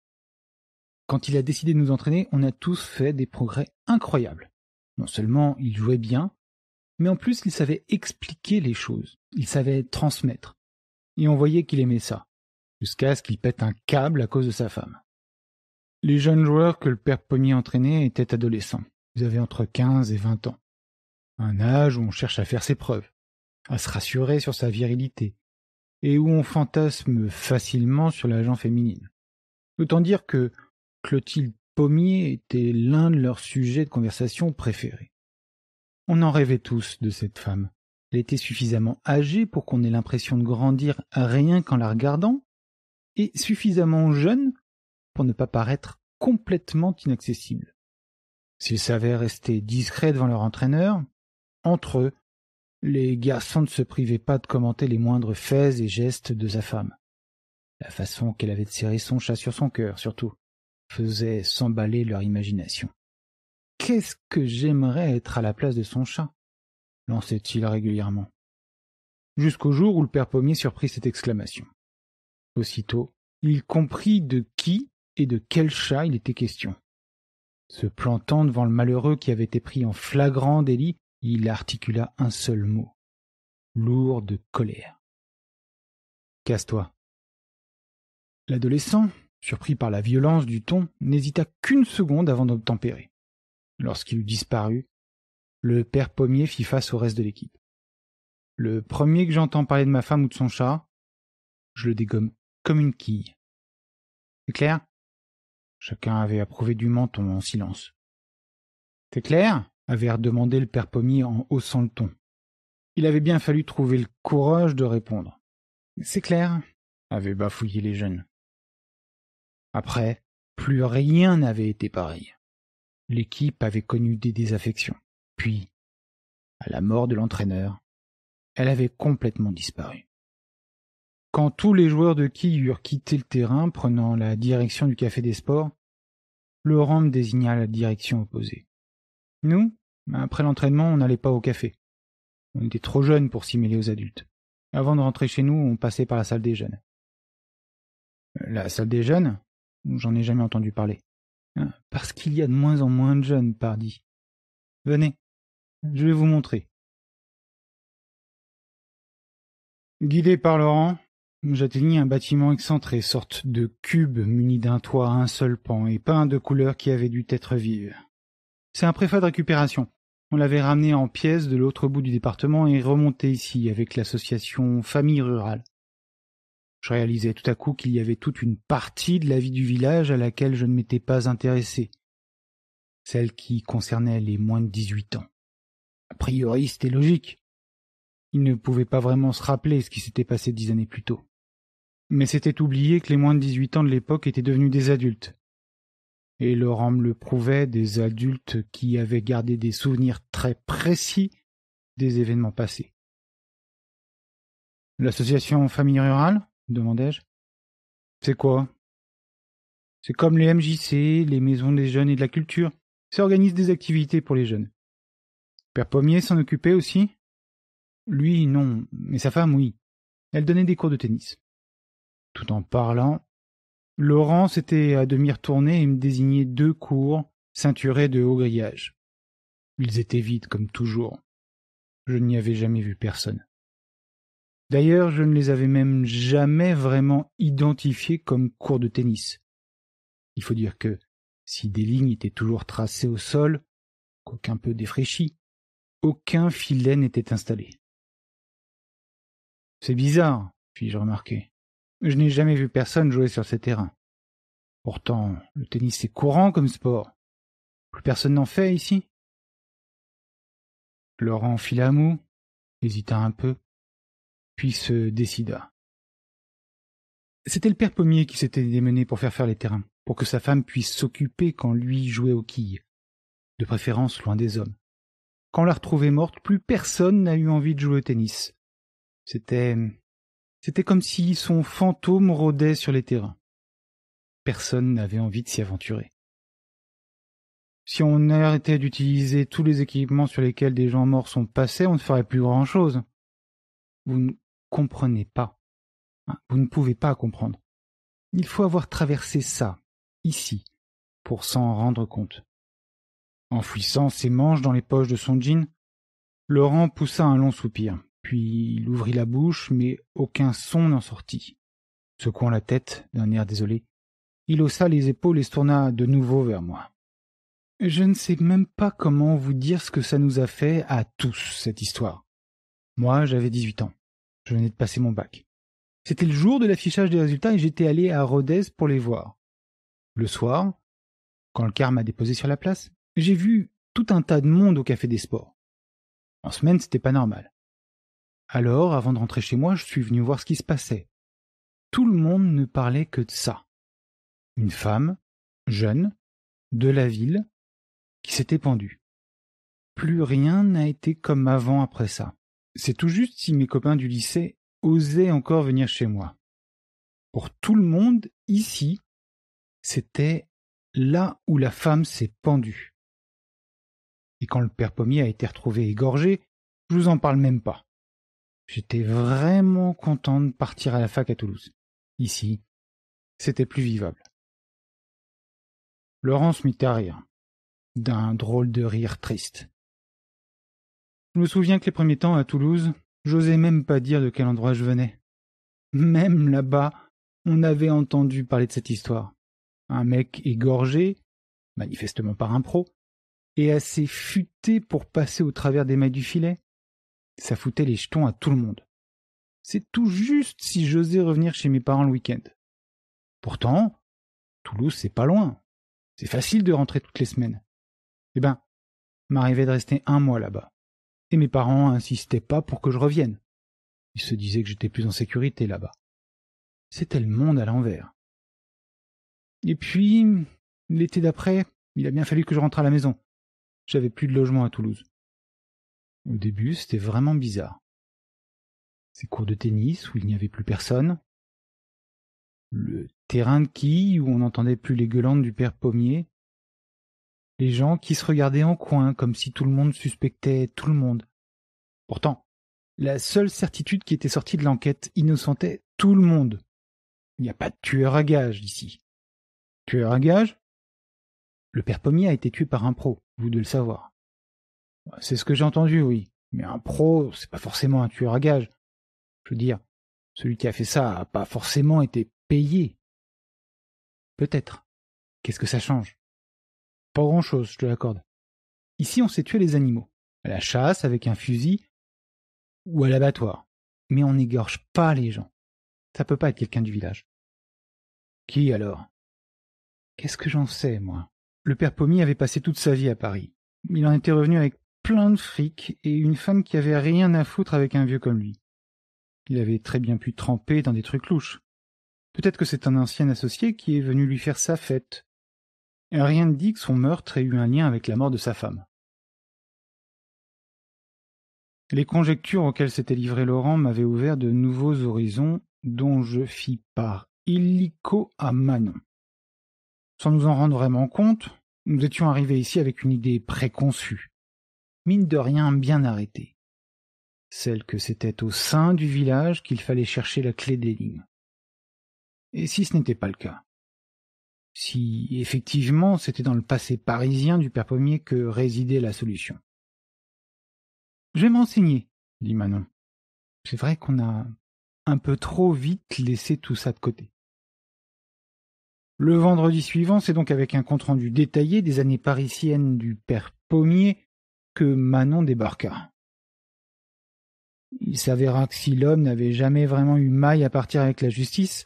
Quand il a décidé de nous entraîner, on a tous fait des progrès incroyables. Non seulement il jouait bien, mais en plus il savait expliquer les choses, il savait transmettre. Et on voyait qu'il aimait ça, jusqu'à ce qu'il pète un câble à cause de sa femme. Les jeunes joueurs que le père Pommier entraînait étaient adolescents. Ils avaient entre 15 et 20 ans. Un âge où on cherche à faire ses preuves, à se rassurer sur sa virilité, et où on fantasme facilement sur l'agent féminine. Autant dire que Clotilde Pommier était l'un de leurs sujets de conversation préférés. On en rêvait tous de cette femme. Elle était suffisamment âgée pour qu'on ait l'impression de grandir rien qu'en la regardant, et suffisamment jeune pour ne pas paraître complètement inaccessible. S'ils savaient rester discrets devant leur entraîneur, entre eux, les garçons ne se privaient pas de commenter les moindres faits et gestes de sa femme. La façon qu'elle avait de serrer son chat sur son cœur, surtout, faisait s'emballer leur imagination. Qu'est-ce que j'aimerais être à la place de son chat lançait-il régulièrement. Jusqu'au jour où le père Pommier surprit cette exclamation. Aussitôt, il comprit de qui et de quel chat il était question. Se plantant devant le malheureux qui avait été pris en flagrant délit, il articula un seul mot, lourd de colère. Casse-toi. L'adolescent, surpris par la violence du ton, n'hésita qu'une seconde avant d'obtempérer. Lorsqu'il eut disparu, le père Pommier fit face au reste de l'équipe. Le premier que j'entends parler de ma femme ou de son chat, je le dégomme comme une quille. C'est clair Chacun avait approuvé du menton en silence. C'est clair avait redemandé le père Pommier en haussant le ton. Il avait bien fallu trouver le courage de répondre. C'est clair avaient bafouillé les jeunes. Après, plus rien n'avait été pareil l'équipe avait connu des désaffections. Puis, à la mort de l'entraîneur, elle avait complètement disparu. Quand tous les joueurs de qui eurent quitté le terrain prenant la direction du café des sports, Laurent me désigna la direction opposée. Nous, après l'entraînement, on n'allait pas au café. On était trop jeunes pour s'y mêler aux adultes. Avant de rentrer chez nous, on passait par la salle des jeunes. La salle des jeunes J'en ai jamais entendu parler. Hein, parce qu'il y a de moins en moins de jeunes, pardi. Venez, je vais vous montrer. Guidé par Laurent, j'atteignis un bâtiment excentré, sorte de cube muni d'un toit à un seul pan et peint de couleurs qui avaient dû être vives. C'est un préfat de récupération. On l'avait ramené en pièces de l'autre bout du département et remonté ici avec l'association Famille Rurale. Je réalisais tout à coup qu'il y avait toute une partie de la vie du village à laquelle je ne m'étais pas intéressé, celle qui concernait les moins de dix-huit ans. A priori, c'était logique. Il ne pouvait pas vraiment se rappeler ce qui s'était passé dix années plus tôt. Mais c'était oublié que les moins de dix-huit ans de l'époque étaient devenus des adultes. Et Laurent me le prouvait, des adultes qui avaient gardé des souvenirs très précis des événements passés. L'association Famille Rurale demandai-je. C'est quoi C'est comme les MJC, les maisons des jeunes et de la culture. Ça organise des activités pour les jeunes. Père Pommier s'en occupait aussi Lui, non, mais sa femme, oui. Elle donnait des cours de tennis. Tout en parlant, Laurent s'était à demi retourné et me désignait deux cours ceinturés de haut grillage. Ils étaient vides, comme toujours. Je n'y avais jamais vu personne. D'ailleurs, je ne les avais même jamais vraiment identifiés comme cours de tennis. Il faut dire que, si des lignes étaient toujours tracées au sol, qu'aucun peu défraîchi, aucun filet n'était installé. C'est bizarre, fis je remarquer. Je n'ai jamais vu personne jouer sur ces terrains. Pourtant, le tennis est courant comme sport. Plus personne n'en fait ici. Laurent fit hésita un peu, puis se décida. C'était le père Pommier qui s'était démené pour faire faire les terrains, pour que sa femme puisse s'occuper quand lui jouait aux quilles, de préférence loin des hommes. Quand l'a retrouvait morte, plus personne n'a eu envie de jouer au tennis. C'était... C'était comme si son fantôme rôdait sur les terrains. Personne n'avait envie de s'y aventurer. Si on arrêtait d'utiliser tous les équipements sur lesquels des gens morts sont passés, on ne ferait plus grand-chose comprenez pas. Hein, vous ne pouvez pas comprendre. Il faut avoir traversé ça, ici, pour s'en rendre compte. Enfouissant ses manches dans les poches de son jean, Laurent poussa un long soupir, puis il ouvrit la bouche, mais aucun son n'en sortit. Secouant la tête d'un air désolé, il haussa les épaules et se tourna de nouveau vers moi. Je ne sais même pas comment vous dire ce que ça nous a fait à tous, cette histoire. Moi, j'avais dix-huit ans. Je venais de passer mon bac. C'était le jour de l'affichage des résultats et j'étais allé à Rodez pour les voir. Le soir, quand le car m'a déposé sur la place, j'ai vu tout un tas de monde au café des sports. En semaine, c'était pas normal. Alors, avant de rentrer chez moi, je suis venu voir ce qui se passait. Tout le monde ne parlait que de ça. Une femme, jeune, de la ville, qui s'était pendue. Plus rien n'a été comme avant après ça. C'est tout juste si mes copains du lycée osaient encore venir chez moi. Pour tout le monde, ici, c'était là où la femme s'est pendue. Et quand le père pommier a été retrouvé égorgé, je vous en parle même pas. J'étais vraiment content de partir à la fac à Toulouse. Ici, c'était plus vivable. Laurence mit à rire, d'un drôle de rire triste. Je me souviens que les premiers temps à Toulouse, j'osais même pas dire de quel endroit je venais. Même là-bas, on avait entendu parler de cette histoire. Un mec égorgé, manifestement par un pro, et assez futé pour passer au travers des mailles du filet. Ça foutait les jetons à tout le monde. C'est tout juste si j'osais revenir chez mes parents le week-end. Pourtant, Toulouse, c'est pas loin. C'est facile de rentrer toutes les semaines. Eh ben, m'arrivait de rester un mois là-bas et mes parents n'insistaient pas pour que je revienne. Ils se disaient que j'étais plus en sécurité là-bas. C'était le monde à l'envers. Et puis, l'été d'après, il a bien fallu que je rentre à la maison. J'avais plus de logement à Toulouse. Au début, c'était vraiment bizarre. Ces cours de tennis où il n'y avait plus personne. Le terrain de quilles où on n'entendait plus les gueulantes du père pommier les gens qui se regardaient en coin comme si tout le monde suspectait tout le monde. Pourtant, la seule certitude qui était sortie de l'enquête innocentait tout le monde. Il n'y a pas de tueur à gage ici. Tueur à gage Le père Pommier a été tué par un pro, vous devez le savoir. C'est ce que j'ai entendu, oui. Mais un pro, c'est pas forcément un tueur à gage. Je veux dire, celui qui a fait ça n'a pas forcément été payé. Peut-être. Qu'est-ce que ça change pas grand-chose, je te l'accorde. Ici, on sait tuer les animaux. À la chasse, avec un fusil, ou à l'abattoir. Mais on n'égorge pas les gens. Ça peut pas être quelqu'un du village. Qui alors Qu'est-ce que j'en sais, moi Le père Pommier avait passé toute sa vie à Paris. Il en était revenu avec plein de fric et une femme qui avait rien à foutre avec un vieux comme lui. Il avait très bien pu tremper dans des trucs louches. Peut-être que c'est un ancien associé qui est venu lui faire sa fête, Rien ne dit que son meurtre ait eu un lien avec la mort de sa femme. Les conjectures auxquelles s'était livré Laurent m'avaient ouvert de nouveaux horizons dont je fis part illico à Manon. Sans nous en rendre vraiment compte, nous étions arrivés ici avec une idée préconçue, mine de rien bien arrêtée, celle que c'était au sein du village qu'il fallait chercher la clé des lignes. Et si ce n'était pas le cas si effectivement c'était dans le passé parisien du père Pommier que résidait la solution. Je vais m'enseigner, » dit Manon. C'est vrai qu'on a un peu trop vite laissé tout ça de côté. Le vendredi suivant, c'est donc avec un compte-rendu détaillé des années parisiennes du père Pommier que Manon débarqua. Il s'avéra que si l'homme n'avait jamais vraiment eu maille à partir avec la justice,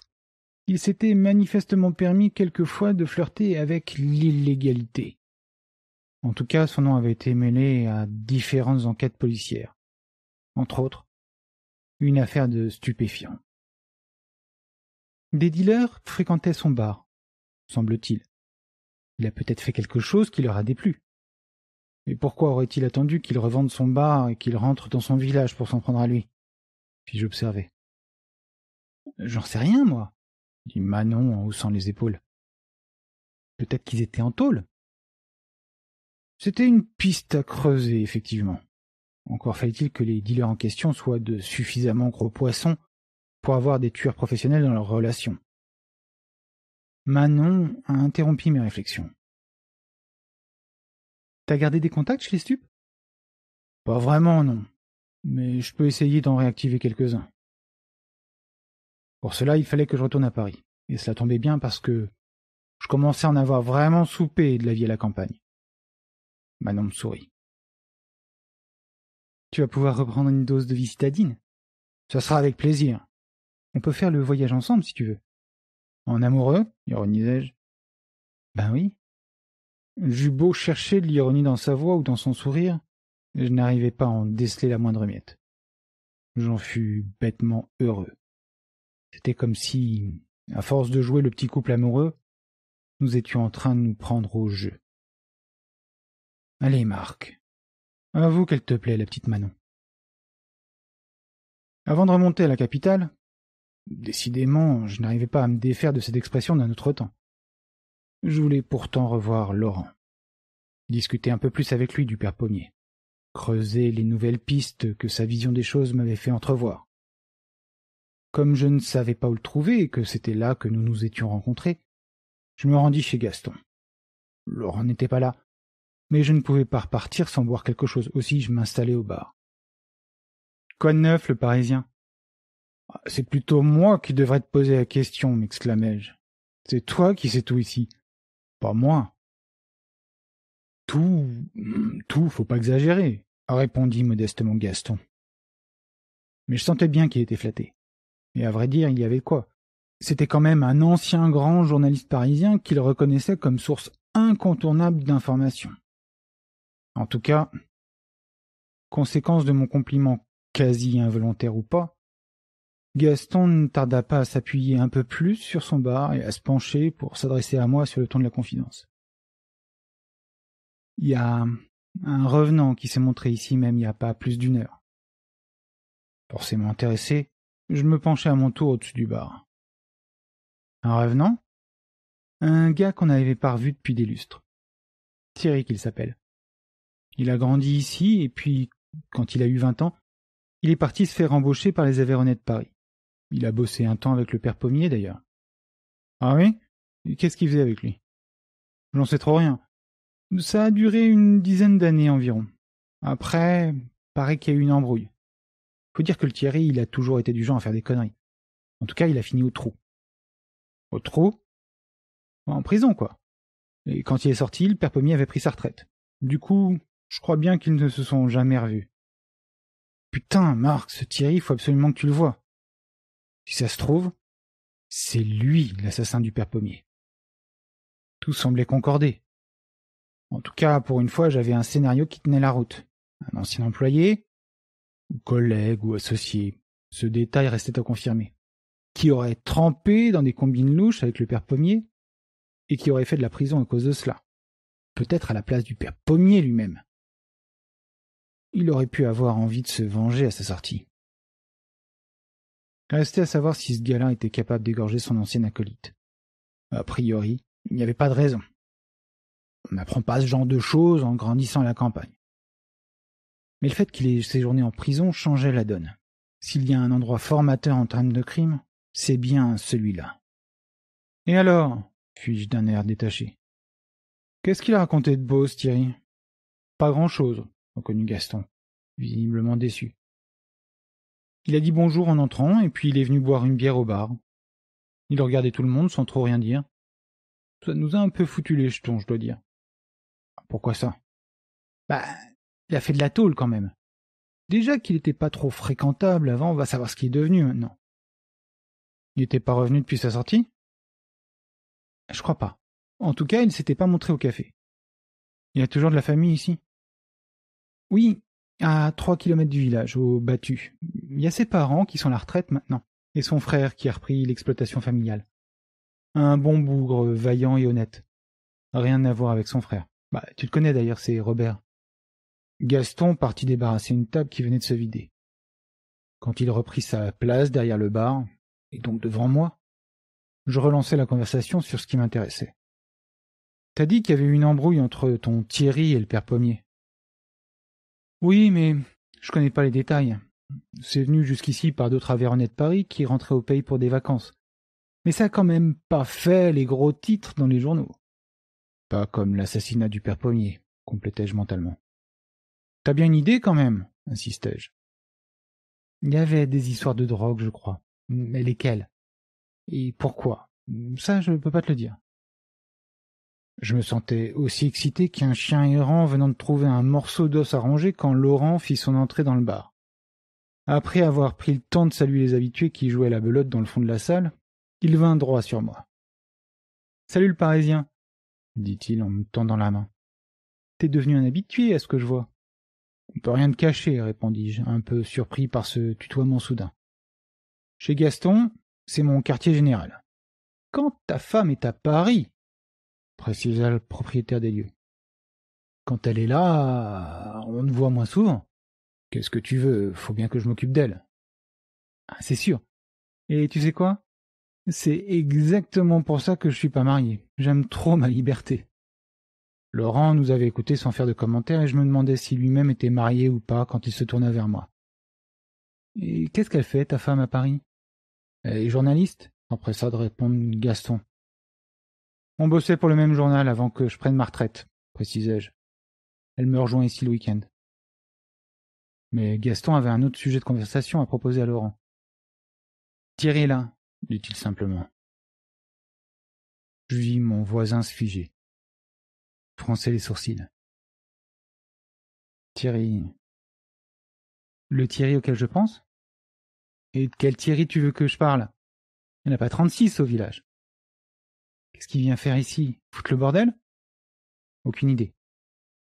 il s'était manifestement permis quelquefois de flirter avec l'illégalité. En tout cas, son nom avait été mêlé à différentes enquêtes policières. Entre autres, une affaire de stupéfiants. Des dealers fréquentaient son bar, semble-t-il. Il a peut-être fait quelque chose qui leur a déplu. Mais pourquoi aurait-il attendu qu'il revende son bar et qu'il rentre dans son village pour s'en prendre à lui Puis j'observais. J'en sais rien, moi dit Manon en haussant les épaules. Peut-être qu'ils étaient en tôle. C'était une piste à creuser, effectivement. Encore fallait-il que les dealers en question soient de suffisamment gros poissons pour avoir des tueurs professionnels dans leurs relations. Manon a interrompu mes réflexions. T'as gardé des contacts chez les stupes Pas vraiment, non. Mais je peux essayer d'en réactiver quelques-uns. Pour cela, il fallait que je retourne à Paris. Et cela tombait bien parce que je commençais à en avoir vraiment soupé de la vie à la campagne. Manon me sourit. Tu vas pouvoir reprendre une dose de visitadine Ce sera avec plaisir. On peut faire le voyage ensemble si tu veux. En amoureux ironisai-je. Ben oui. J'eus beau chercher de l'ironie dans sa voix ou dans son sourire, je n'arrivais pas à en déceler la moindre miette. J'en fus bêtement heureux. C'était comme si, à force de jouer le petit couple amoureux, nous étions en train de nous prendre au jeu. Allez, Marc. Avoue qu'elle te plaît, la petite Manon. Avant de remonter à la capitale, décidément, je n'arrivais pas à me défaire de cette expression d'un autre temps. Je voulais pourtant revoir Laurent, discuter un peu plus avec lui du père Pommier, creuser les nouvelles pistes que sa vision des choses m'avait fait entrevoir. Comme je ne savais pas où le trouver et que c'était là que nous nous étions rencontrés, je me rendis chez Gaston. Laurent n'était pas là, mais je ne pouvais pas repartir sans boire quelque chose. Aussi, je m'installais au bar. Quoi de neuf, le Parisien ah, C'est plutôt moi qui devrais te poser la question, m'exclamai-je. C'est toi qui sais tout ici. Pas moi. Tout, tout, faut pas exagérer, répondit modestement Gaston. Mais je sentais bien qu'il était flatté. Et à vrai dire, il y avait quoi C'était quand même un ancien grand journaliste parisien qu'il reconnaissait comme source incontournable d'informations. En tout cas, conséquence de mon compliment quasi involontaire ou pas, Gaston ne tarda pas à s'appuyer un peu plus sur son bar et à se pencher pour s'adresser à moi sur le ton de la confidence. Il y a un revenant qui s'est montré ici même il n'y a pas plus d'une heure. Forcément intéressé, je me penchai à mon tour au-dessus du bar. Un revenant Un gars qu'on n'avait pas revu depuis des lustres. Thierry qu'il s'appelle. Il a grandi ici, et puis, quand il a eu vingt ans, il est parti se faire embaucher par les Aveyronnets de Paris. Il a bossé un temps avec le père Pommier, d'ailleurs. Ah oui Qu'est-ce qu'il faisait avec lui J'en sais trop rien. Ça a duré une dizaine d'années environ. Après, paraît qu'il y a eu une embrouille. Faut dire que le Thierry, il a toujours été du genre à faire des conneries. En tout cas, il a fini au trou. Au trou En prison, quoi. Et quand il est sorti, le père Pommier avait pris sa retraite. Du coup, je crois bien qu'ils ne se sont jamais revus. Putain, Marc, ce Thierry, il faut absolument que tu le vois. Si ça se trouve, c'est lui l'assassin du père Pommier. Tout semblait concorder. En tout cas, pour une fois, j'avais un scénario qui tenait la route. Un ancien employé, collègues ou associés. Ce détail restait à confirmer. Qui aurait trempé dans des combines louches avec le père Pommier et qui aurait fait de la prison à cause de cela. Peut-être à la place du père Pommier lui-même. Il aurait pu avoir envie de se venger à sa sortie. Restait à savoir si ce galin était capable d'égorger son ancien acolyte. A priori, il n'y avait pas de raison. On n'apprend pas ce genre de choses en grandissant la campagne. Mais le fait qu'il ait séjourné en prison changeait la donne. S'il y a un endroit formateur en termes de crime, c'est bien celui-là. Et alors fis-je d'un air détaché. Qu'est-ce qu'il a raconté de beau, Thierry Pas grand-chose, reconnut Gaston, visiblement déçu. Il a dit bonjour en entrant, et puis il est venu boire une bière au bar. Il regardait tout le monde sans trop rien dire. Ça nous a un peu foutu les jetons, je dois dire. Pourquoi ça Bah, il a fait de la tôle quand même. Déjà qu'il n'était pas trop fréquentable avant, on va savoir ce qu'il est devenu maintenant. Il n'était pas revenu depuis sa sortie Je crois pas. En tout cas, il ne s'était pas montré au café. Il y a toujours de la famille ici Oui, à trois kilomètres du village, au battu. Il y a ses parents qui sont à la retraite maintenant, et son frère qui a repris l'exploitation familiale. Un bon bougre, vaillant et honnête. Rien à voir avec son frère. Bah, tu le connais d'ailleurs, c'est Robert. Gaston partit débarrasser une table qui venait de se vider. Quand il reprit sa place derrière le bar, et donc devant moi, je relançai la conversation sur ce qui m'intéressait. T'as dit qu'il y avait eu une embrouille entre ton Thierry et le père Pommier. Oui, mais je connais pas les détails. C'est venu jusqu'ici par d'autres travers de Paris qui rentraient au pays pour des vacances. Mais ça a quand même pas fait les gros titres dans les journaux. Pas comme l'assassinat du père Pommier, complétais je mentalement. T'as bien une idée quand même insistai-je. Il y avait des histoires de drogue, je crois. Mais lesquelles Et pourquoi Ça, je ne peux pas te le dire. Je me sentais aussi excité qu'un chien errant venant de trouver un morceau d'os à ranger quand Laurent fit son entrée dans le bar. Après avoir pris le temps de saluer les habitués qui jouaient la belote dans le fond de la salle, il vint droit sur moi. Salut le Parisien, dit-il en me tendant la main. T'es devenu un habitué à ce que je vois. On peut rien te cacher, répondis-je, un peu surpris par ce tutoiement soudain. Chez Gaston, c'est mon quartier général. Quand ta femme est à Paris, précisa le propriétaire des lieux. Quand elle est là, on ne voit moins souvent. Qu'est-ce que tu veux Faut bien que je m'occupe d'elle. Ah, c'est sûr. Et tu sais quoi C'est exactement pour ça que je suis pas marié. J'aime trop ma liberté. Laurent nous avait écoutés sans faire de commentaires et je me demandais si lui-même était marié ou pas quand il se tourna vers moi. Et qu'est-ce qu'elle fait, ta femme, à Paris Elle est journaliste empressa de répondre Gaston. On bossait pour le même journal avant que je prenne ma retraite, précisai-je. Elle me rejoint ici le week-end. Mais Gaston avait un autre sujet de conversation à proposer à Laurent. tirez là, dit-il simplement. Je vis mon voisin se figer fronçait les sourcils. Thierry. Le Thierry auquel je pense Et de quel Thierry tu veux que je parle Il n'y en a pas 36 au village. Qu'est-ce qu'il vient faire ici Foutre le bordel Aucune idée.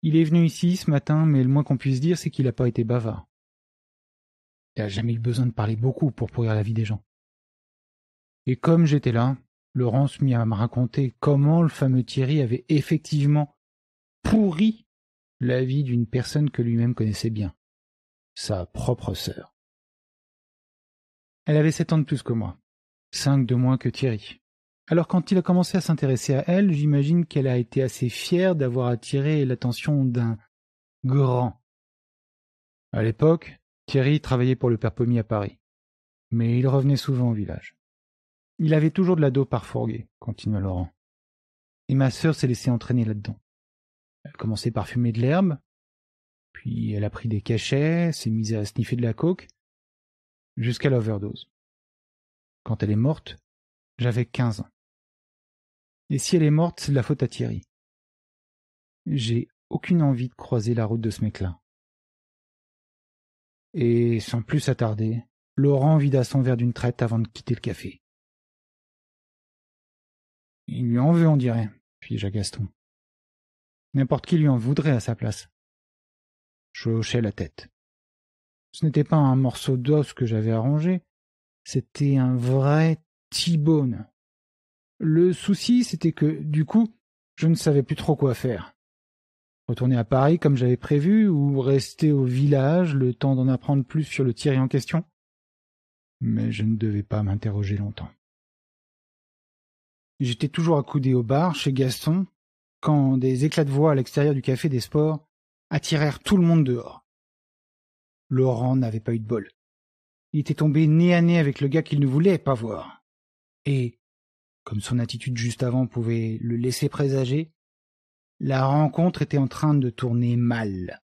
Il est venu ici ce matin, mais le moins qu'on puisse dire, c'est qu'il n'a pas été bavard. Il n'a jamais eu besoin de parler beaucoup pour pourrir la vie des gens. Et comme j'étais là, Laurence mit à me raconter comment le fameux Thierry avait effectivement pourri la vie d'une personne que lui-même connaissait bien, sa propre sœur. Elle avait sept ans de plus que moi, cinq de moins que Thierry. Alors quand il a commencé à s'intéresser à elle, j'imagine qu'elle a été assez fière d'avoir attiré l'attention d'un grand. À l'époque, Thierry travaillait pour le père Pommier à Paris, mais il revenait souvent au village. Il avait toujours de la dos parfourguée, continua Laurent. Et ma sœur s'est laissée entraîner là-dedans. Elle a commencé par fumer de l'herbe, puis elle a pris des cachets, s'est mise à sniffer de la coke, jusqu'à l'overdose. Quand elle est morte, j'avais quinze ans. Et si elle est morte, c'est de la faute à Thierry. J'ai aucune envie de croiser la route de ce mec-là. Et sans plus s'attarder, Laurent vida son verre d'une traite avant de quitter le café. Il lui en veut, on dirait, puis je à Gaston. N'importe qui lui en voudrait à sa place. Je hochai la tête. Ce n'était pas un morceau d'os que j'avais arrangé, c'était un vrai tibone. Le souci, c'était que, du coup, je ne savais plus trop quoi faire. Retourner à Paris comme j'avais prévu, ou rester au village le temps d'en apprendre plus sur le Thierry en question. Mais je ne devais pas m'interroger longtemps. J'étais toujours accoudé au bar, chez Gaston, quand des éclats de voix à l'extérieur du café des sports attirèrent tout le monde dehors. Laurent n'avait pas eu de bol. Il était tombé nez à nez avec le gars qu'il ne voulait pas voir. Et, comme son attitude juste avant pouvait le laisser présager, la rencontre était en train de tourner mal.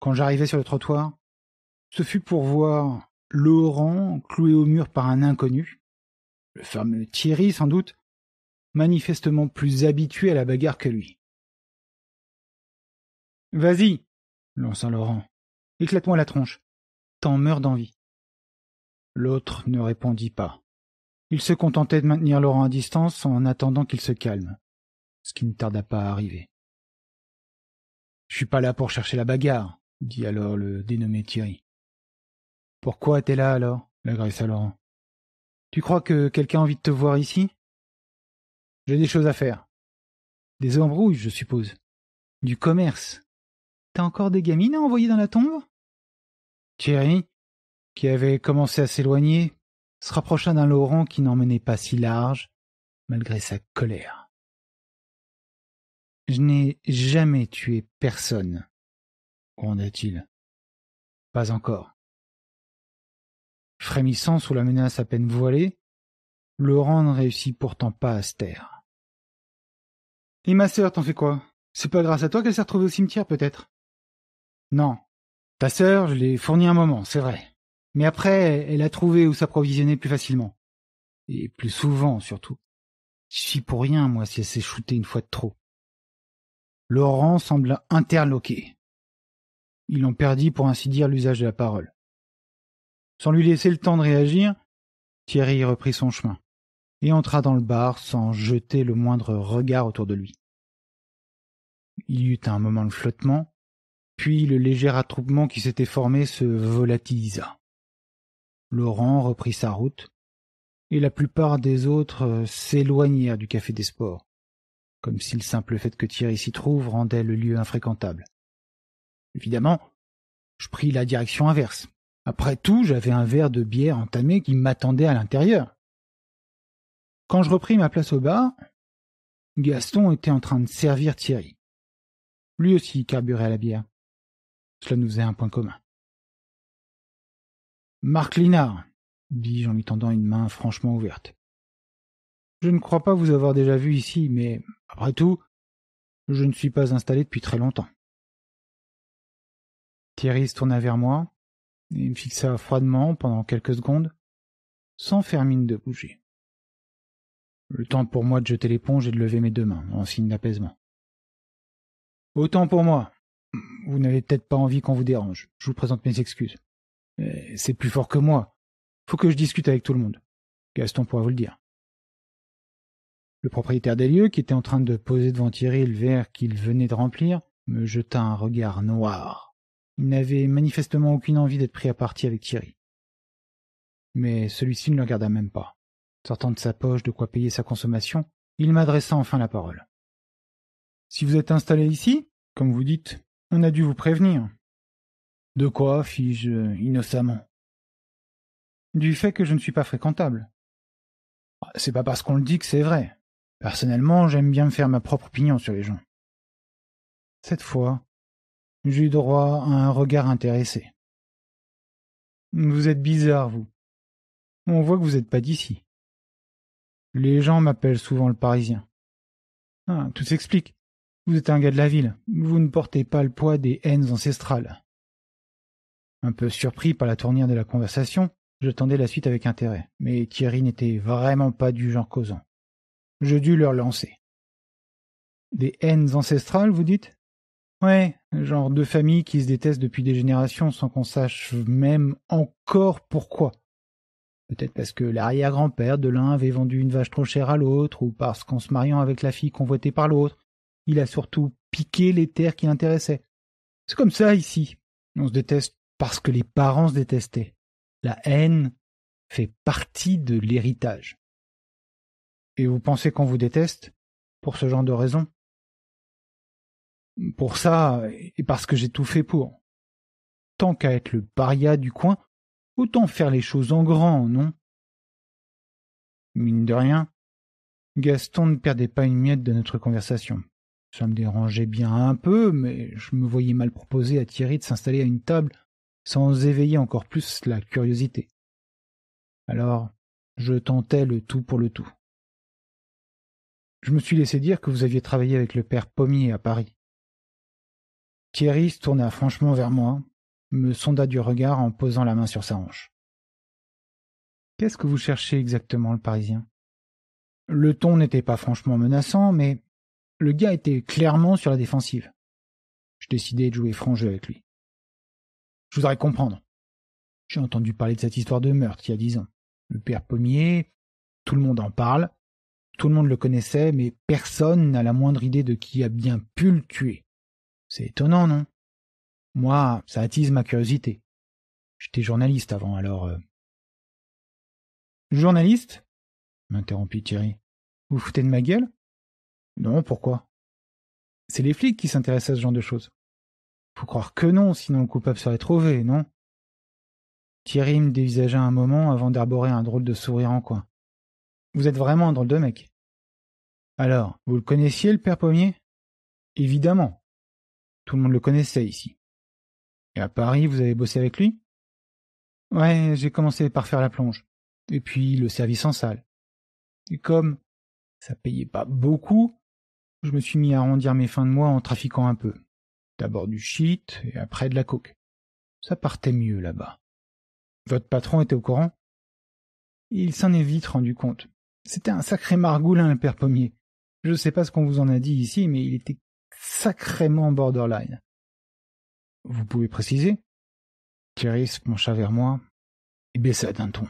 Quand j'arrivai sur le trottoir, ce fut pour voir Laurent cloué au mur par un inconnu, le fameux Thierry sans doute, manifestement plus habitué à la bagarre que lui. Vas-y, lança Laurent. Éclate-moi la tronche. T'en meurs d'envie. L'autre ne répondit pas. Il se contentait de maintenir Laurent à distance en attendant qu'il se calme, ce qui ne tarda pas à arriver. Je suis pas là pour chercher la bagarre, dit alors le dénommé Thierry. Pourquoi es-tu là alors? l'agressa Laurent. Tu crois que quelqu'un a envie de te voir ici J'ai des choses à faire. Des embrouilles, je suppose. Du commerce. T'as encore des gamines à envoyer dans la tombe Thierry, qui avait commencé à s'éloigner, se rapprocha d'un Laurent qui n'emmenait pas si large, malgré sa colère. Je n'ai jamais tué personne, gronda-t-il. Pas encore. Frémissant sous la menace à peine voilée, Laurent ne réussit pourtant pas à se taire. Et ma sœur, t'en fais quoi C'est pas grâce à toi qu'elle s'est retrouvée au cimetière, peut-être Non. Ta sœur, je l'ai fournie un moment, c'est vrai. Mais après, elle a trouvé où s'approvisionner plus facilement. Et plus souvent, surtout. Je suis pour rien, moi, si elle s'est shootée une fois de trop. Laurent sembla interloqué. Il en perdit, pour ainsi dire, l'usage de la parole. Sans lui laisser le temps de réagir, Thierry reprit son chemin et entra dans le bar sans jeter le moindre regard autour de lui. Il y eut un moment de flottement, puis le léger attroupement qui s'était formé se volatilisa. Laurent reprit sa route, et la plupart des autres euh, s'éloignèrent du café des sports, comme si le simple fait que Thierry s'y trouve rendait le lieu infréquentable. Évidemment, je pris la direction inverse. Après tout, j'avais un verre de bière entamé qui m'attendait à l'intérieur. Quand je repris ma place au bar, Gaston était en train de servir Thierry. Lui aussi carburait à la bière. Cela nous faisait un point commun. Marc Linard, dis-je en lui tendant une main franchement ouverte. Je ne crois pas vous avoir déjà vu ici, mais après tout, je ne suis pas installé depuis très longtemps. Thierry se tourna vers moi, il me fixa froidement pendant quelques secondes, sans faire mine de bouger. Le temps pour moi de jeter l'éponge et de lever mes deux mains, en signe d'apaisement. Autant pour moi. Vous n'avez peut-être pas envie qu'on vous dérange. Je vous présente mes excuses. C'est plus fort que moi. Faut que je discute avec tout le monde. Gaston pourra vous le dire. Le propriétaire des lieux, qui était en train de poser devant Thierry le verre qu'il venait de remplir, me jeta un regard noir. Il n'avait manifestement aucune envie d'être pris à partie avec Thierry. Mais celui-ci ne le regarda même pas. Sortant de sa poche de quoi payer sa consommation, il m'adressa enfin la parole. Si vous êtes installé ici, comme vous dites, on a dû vous prévenir. De quoi fis-je innocemment Du fait que je ne suis pas fréquentable. Ah, c'est pas parce qu'on le dit que c'est vrai. Personnellement, j'aime bien me faire ma propre opinion sur les gens. Cette fois, J'eus droit à un regard intéressé. Vous êtes bizarre, vous. On voit que vous n'êtes pas d'ici. Les gens m'appellent souvent le Parisien. Ah, tout s'explique. Vous êtes un gars de la ville. Vous ne portez pas le poids des haines ancestrales. Un peu surpris par la tournure de la conversation, je tendais la suite avec intérêt, mais Thierry n'était vraiment pas du genre causant. Je dus leur lancer. Des haines ancestrales, vous dites Ouais, genre deux familles qui se détestent depuis des générations sans qu'on sache même encore pourquoi. Peut-être parce que l'arrière-grand-père de l'un avait vendu une vache trop chère à l'autre, ou parce qu'en se mariant avec la fille convoitée par l'autre, il a surtout piqué les terres qui l'intéressaient. C'est comme ça ici. On se déteste parce que les parents se détestaient. La haine fait partie de l'héritage. Et vous pensez qu'on vous déteste Pour ce genre de raisons pour ça et parce que j'ai tout fait pour. Tant qu'à être le paria du coin, autant faire les choses en grand, non Mine de rien, Gaston ne perdait pas une miette de notre conversation. Ça me dérangeait bien un peu, mais je me voyais mal proposer à Thierry de s'installer à une table sans éveiller encore plus la curiosité. Alors, je tentais le tout pour le tout. Je me suis laissé dire que vous aviez travaillé avec le père Pommier à Paris. Thierry se tourna franchement vers moi, me sonda du regard en posant la main sur sa hanche. Qu'est-ce que vous cherchez exactement, le Parisien Le ton n'était pas franchement menaçant, mais le gars était clairement sur la défensive. Je décidai de jouer franc jeu avec lui. Je voudrais comprendre. J'ai entendu parler de cette histoire de meurtre il y a dix ans. Le père Pommier, tout le monde en parle, tout le monde le connaissait, mais personne n'a la moindre idée de qui a bien pu le tuer. C'est étonnant, non Moi, ça attise ma curiosité. J'étais journaliste avant, alors... Euh. Journaliste m'interrompit Thierry. Vous, vous foutez de ma gueule Non, pourquoi C'est les flics qui s'intéressent à ce genre de choses. Faut croire que non, sinon le coupable serait trouvé, non Thierry me dévisagea un moment avant d'arborer un drôle de sourire en coin. Vous êtes vraiment un drôle de mec. Alors, vous le connaissiez, le père Pommier Évidemment, tout le monde le connaissait ici. Et à Paris, vous avez bossé avec lui Ouais, j'ai commencé par faire la plonge. Et puis le service en salle. Et comme ça payait pas beaucoup, je me suis mis à arrondir mes fins de mois en trafiquant un peu. D'abord du shit et après de la coke. Ça partait mieux là-bas. Votre patron était au courant Il s'en est vite rendu compte. C'était un sacré margoulin, le père Pommier. Je sais pas ce qu'on vous en a dit ici, mais il était sacrément borderline. Vous pouvez préciser Thierry se pencha vers moi et baissa d'un ton.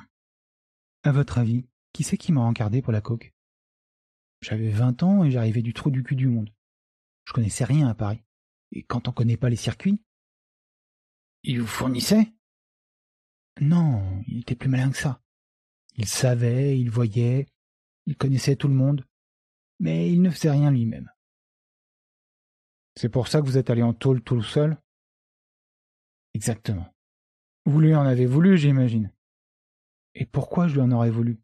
À votre avis, qui c'est qui m'a rencardé pour la coque J'avais vingt ans et j'arrivais du trou du cul du monde. Je connaissais rien à Paris. Et quand on connaît pas les circuits Il vous fournissait Non, il était plus malin que ça. Il savait, il voyait, il connaissait tout le monde, mais il ne faisait rien lui-même. C'est pour ça que vous êtes allé en tôle tout seul Exactement. Vous lui en avez voulu, j'imagine. Et pourquoi je lui en aurais voulu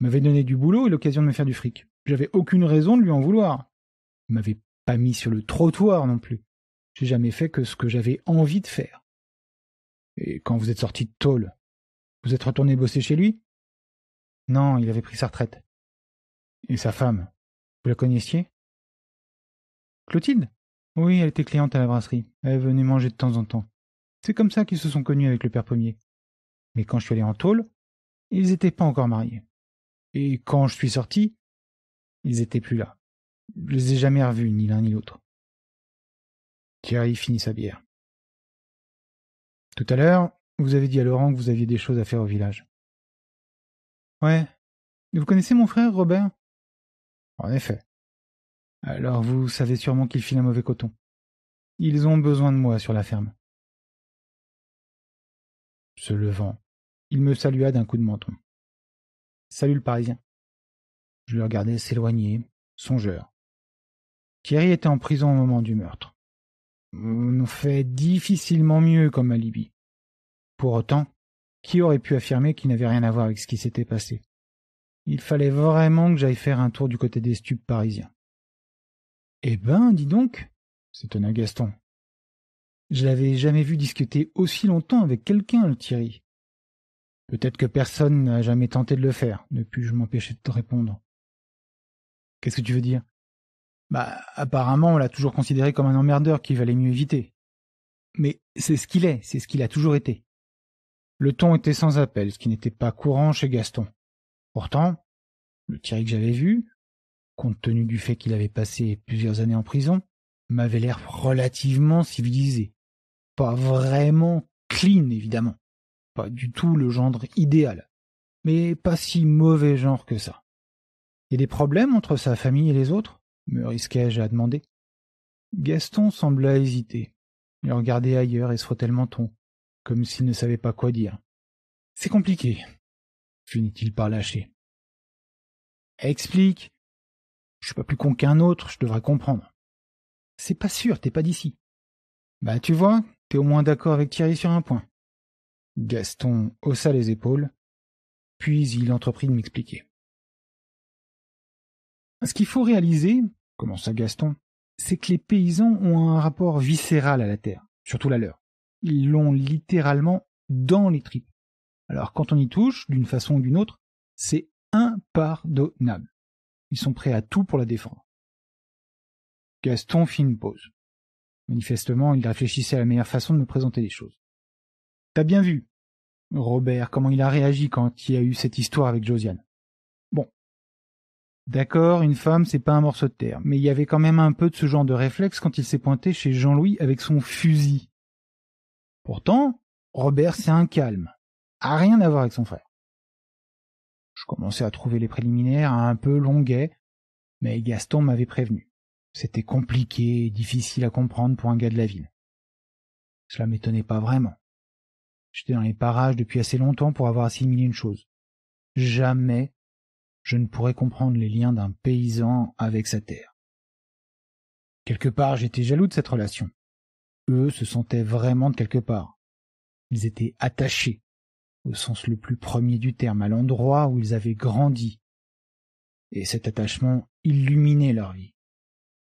Il m'avait donné du boulot et l'occasion de me faire du fric. J'avais aucune raison de lui en vouloir. Il m'avait pas mis sur le trottoir non plus. J'ai jamais fait que ce que j'avais envie de faire. Et quand vous êtes sorti de tôle, vous êtes retourné bosser chez lui Non, il avait pris sa retraite. Et sa femme Vous la connaissiez Clotilde oui, elle était cliente à la brasserie. Elle venait manger de temps en temps. C'est comme ça qu'ils se sont connus avec le père Pommier. Mais quand je suis allé en tôle, ils n'étaient pas encore mariés. Et quand je suis sorti, ils étaient plus là. Je les ai jamais revus, ni l'un ni l'autre. Thierry finit sa bière. Tout à l'heure, vous avez dit à Laurent que vous aviez des choses à faire au village. Ouais. Vous connaissez mon frère, Robert En effet. Alors vous savez sûrement qu'il filent un mauvais coton. Ils ont besoin de moi sur la ferme. Se levant, il me salua d'un coup de menton. Salut le Parisien. Je le regardais s'éloigner, songeur. Thierry était en prison au moment du meurtre. On fait difficilement mieux comme alibi. Pour autant, qui aurait pu affirmer qu'il n'avait rien à voir avec ce qui s'était passé Il fallait vraiment que j'aille faire un tour du côté des stupes parisiens. Eh ben, dis donc, s'étonna Gaston. Je l'avais jamais vu discuter aussi longtemps avec quelqu'un, le Thierry. Peut-être que personne n'a jamais tenté de le faire, ne puis-je m'empêcher de te répondre. Qu'est-ce que tu veux dire Bah, apparemment, on l'a toujours considéré comme un emmerdeur qu'il valait mieux éviter. Mais c'est ce qu'il est, c'est ce qu'il a toujours été. Le ton était sans appel, ce qui n'était pas courant chez Gaston. Pourtant, le Thierry que j'avais vu, compte tenu du fait qu'il avait passé plusieurs années en prison, m'avait l'air relativement civilisé. Pas vraiment clean, évidemment. Pas du tout le gendre idéal. Mais pas si mauvais genre que ça. Y a des problèmes entre sa famille et les autres me risquai-je à demander. Gaston sembla hésiter. Il regardait ailleurs et se frottait le menton, comme s'il ne savait pas quoi dire. C'est compliqué, finit-il par lâcher. Explique, je suis pas plus con qu'un autre, je devrais comprendre. C'est pas sûr, t'es pas d'ici. Bah tu vois, t'es au moins d'accord avec Thierry sur un point. Gaston haussa les épaules, puis il entreprit de m'expliquer. Ce qu'il faut réaliser, commença Gaston, c'est que les paysans ont un rapport viscéral à la terre, surtout la leur. Ils l'ont littéralement dans les tripes. Alors quand on y touche, d'une façon ou d'une autre, c'est impardonnable. Ils sont prêts à tout pour la défendre. Gaston fit une pause. Manifestement, il réfléchissait à la meilleure façon de me présenter les choses. T'as bien vu, Robert, comment il a réagi quand il y a eu cette histoire avec Josiane. Bon. D'accord, une femme, c'est pas un morceau de terre, mais il y avait quand même un peu de ce genre de réflexe quand il s'est pointé chez Jean-Louis avec son fusil. Pourtant, Robert, c'est un calme. A rien à voir avec son frère. Je commençais à trouver les préliminaires un peu longuets, mais Gaston m'avait prévenu. C'était compliqué et difficile à comprendre pour un gars de la ville. Cela m'étonnait pas vraiment. J'étais dans les parages depuis assez longtemps pour avoir assimilé une chose. Jamais je ne pourrais comprendre les liens d'un paysan avec sa terre. Quelque part, j'étais jaloux de cette relation. Eux se sentaient vraiment de quelque part. Ils étaient attachés au sens le plus premier du terme, à l'endroit où ils avaient grandi. Et cet attachement illuminait leur vie.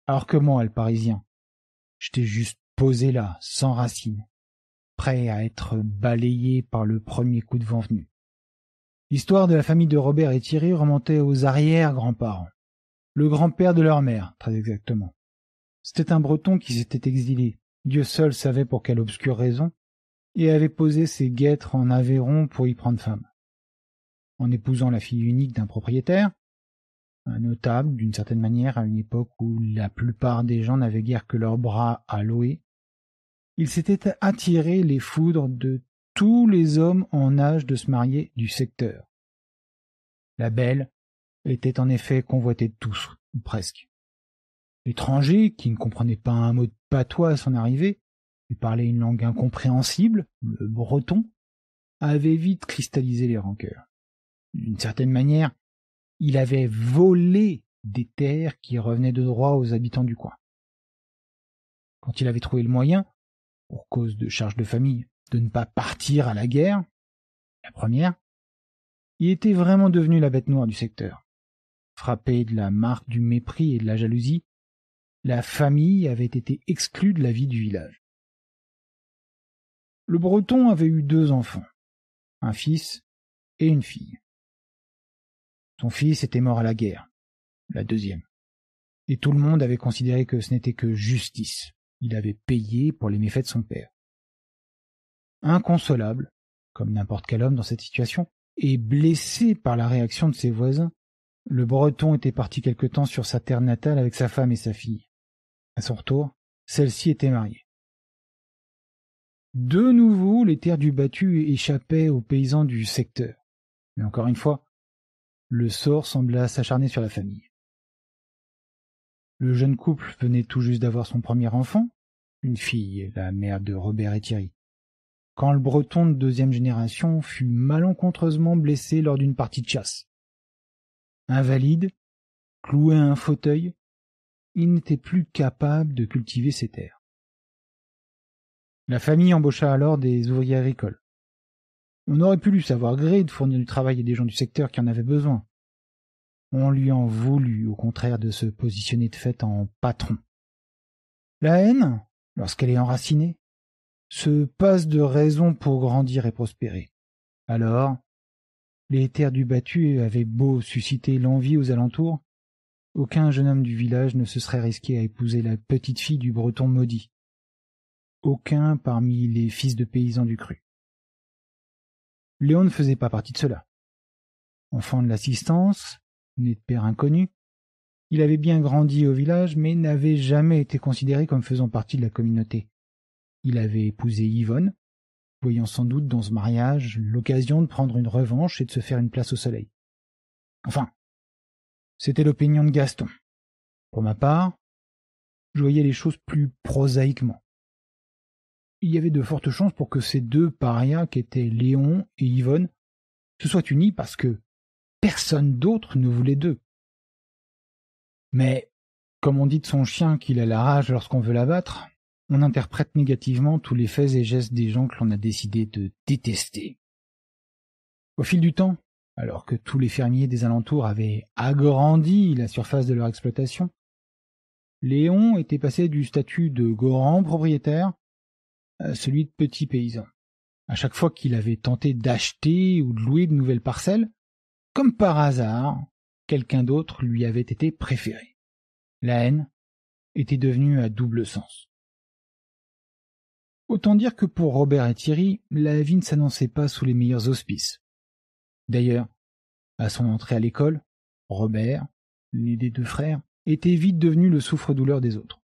Alors que moi, le Parisien, j'étais juste posé là, sans racines, prêt à être balayé par le premier coup de vent venu. L'histoire de la famille de Robert et Thierry remontait aux arrière-grands-parents. Le grand-père de leur mère, très exactement. C'était un breton qui s'était exilé, Dieu seul savait pour quelle obscure raison, et avait posé ses guêtres en Aveyron pour y prendre femme. En épousant la fille unique d'un propriétaire, un notable d'une certaine manière à une époque où la plupart des gens n'avaient guère que leurs bras à louer, il s'était attiré les foudres de tous les hommes en âge de se marier du secteur. La belle était en effet convoitée de tous, ou presque. L'étranger, qui ne comprenait pas un mot de patois à son arrivée, il parlait une langue incompréhensible, le breton, avait vite cristallisé les rancœurs. D'une certaine manière, il avait volé des terres qui revenaient de droit aux habitants du coin. Quand il avait trouvé le moyen, pour cause de charges de famille, de ne pas partir à la guerre, la première, il était vraiment devenu la bête noire du secteur. Frappé de la marque du mépris et de la jalousie, la famille avait été exclue de la vie du village. Le Breton avait eu deux enfants, un fils et une fille. Son fils était mort à la guerre, la deuxième. Et tout le monde avait considéré que ce n'était que justice. Il avait payé pour les méfaits de son père. Inconsolable, comme n'importe quel homme dans cette situation, et blessé par la réaction de ses voisins, le Breton était parti quelque temps sur sa terre natale avec sa femme et sa fille. À son retour, celle-ci était mariée. De nouveau, les terres du battu échappaient aux paysans du secteur. Mais encore une fois, le sort sembla s'acharner sur la famille. Le jeune couple venait tout juste d'avoir son premier enfant, une fille, la mère de Robert et Thierry. Quand le breton de deuxième génération fut malencontreusement blessé lors d'une partie de chasse. Invalide, cloué à un fauteuil, il n'était plus capable de cultiver ses terres. La famille embaucha alors des ouvriers agricoles. On aurait pu lui savoir gré de fournir du travail à des gens du secteur qui en avaient besoin. On lui en voulut, au contraire, de se positionner de fait en patron. La haine, lorsqu'elle est enracinée, se passe de raison pour grandir et prospérer. Alors, les terres du battu avaient beau susciter l'envie aux alentours, aucun jeune homme du village ne se serait risqué à épouser la petite fille du breton maudit aucun parmi les fils de paysans du cru. Léon ne faisait pas partie de cela. Enfant de l'assistance, né de père inconnu, il avait bien grandi au village, mais n'avait jamais été considéré comme faisant partie de la communauté. Il avait épousé Yvonne, voyant sans doute dans ce mariage l'occasion de prendre une revanche et de se faire une place au soleil. Enfin, c'était l'opinion de Gaston. Pour ma part, je voyais les choses plus prosaïquement il y avait de fortes chances pour que ces deux parias étaient Léon et Yvonne se soient unis parce que personne d'autre ne voulait d'eux. Mais, comme on dit de son chien qu'il a la rage lorsqu'on veut l'abattre, on interprète négativement tous les faits et gestes des gens que l'on a décidé de détester. Au fil du temps, alors que tous les fermiers des alentours avaient agrandi la surface de leur exploitation, Léon était passé du statut de grand propriétaire euh, celui de petit paysan. À chaque fois qu'il avait tenté d'acheter ou de louer de nouvelles parcelles, comme par hasard, quelqu'un d'autre lui avait été préféré. La haine était devenue à double sens. Autant dire que pour Robert et Thierry, la vie ne s'annonçait pas sous les meilleurs auspices. D'ailleurs, à son entrée à l'école, Robert, l'un des deux frères, était vite devenu le souffre-douleur des autres.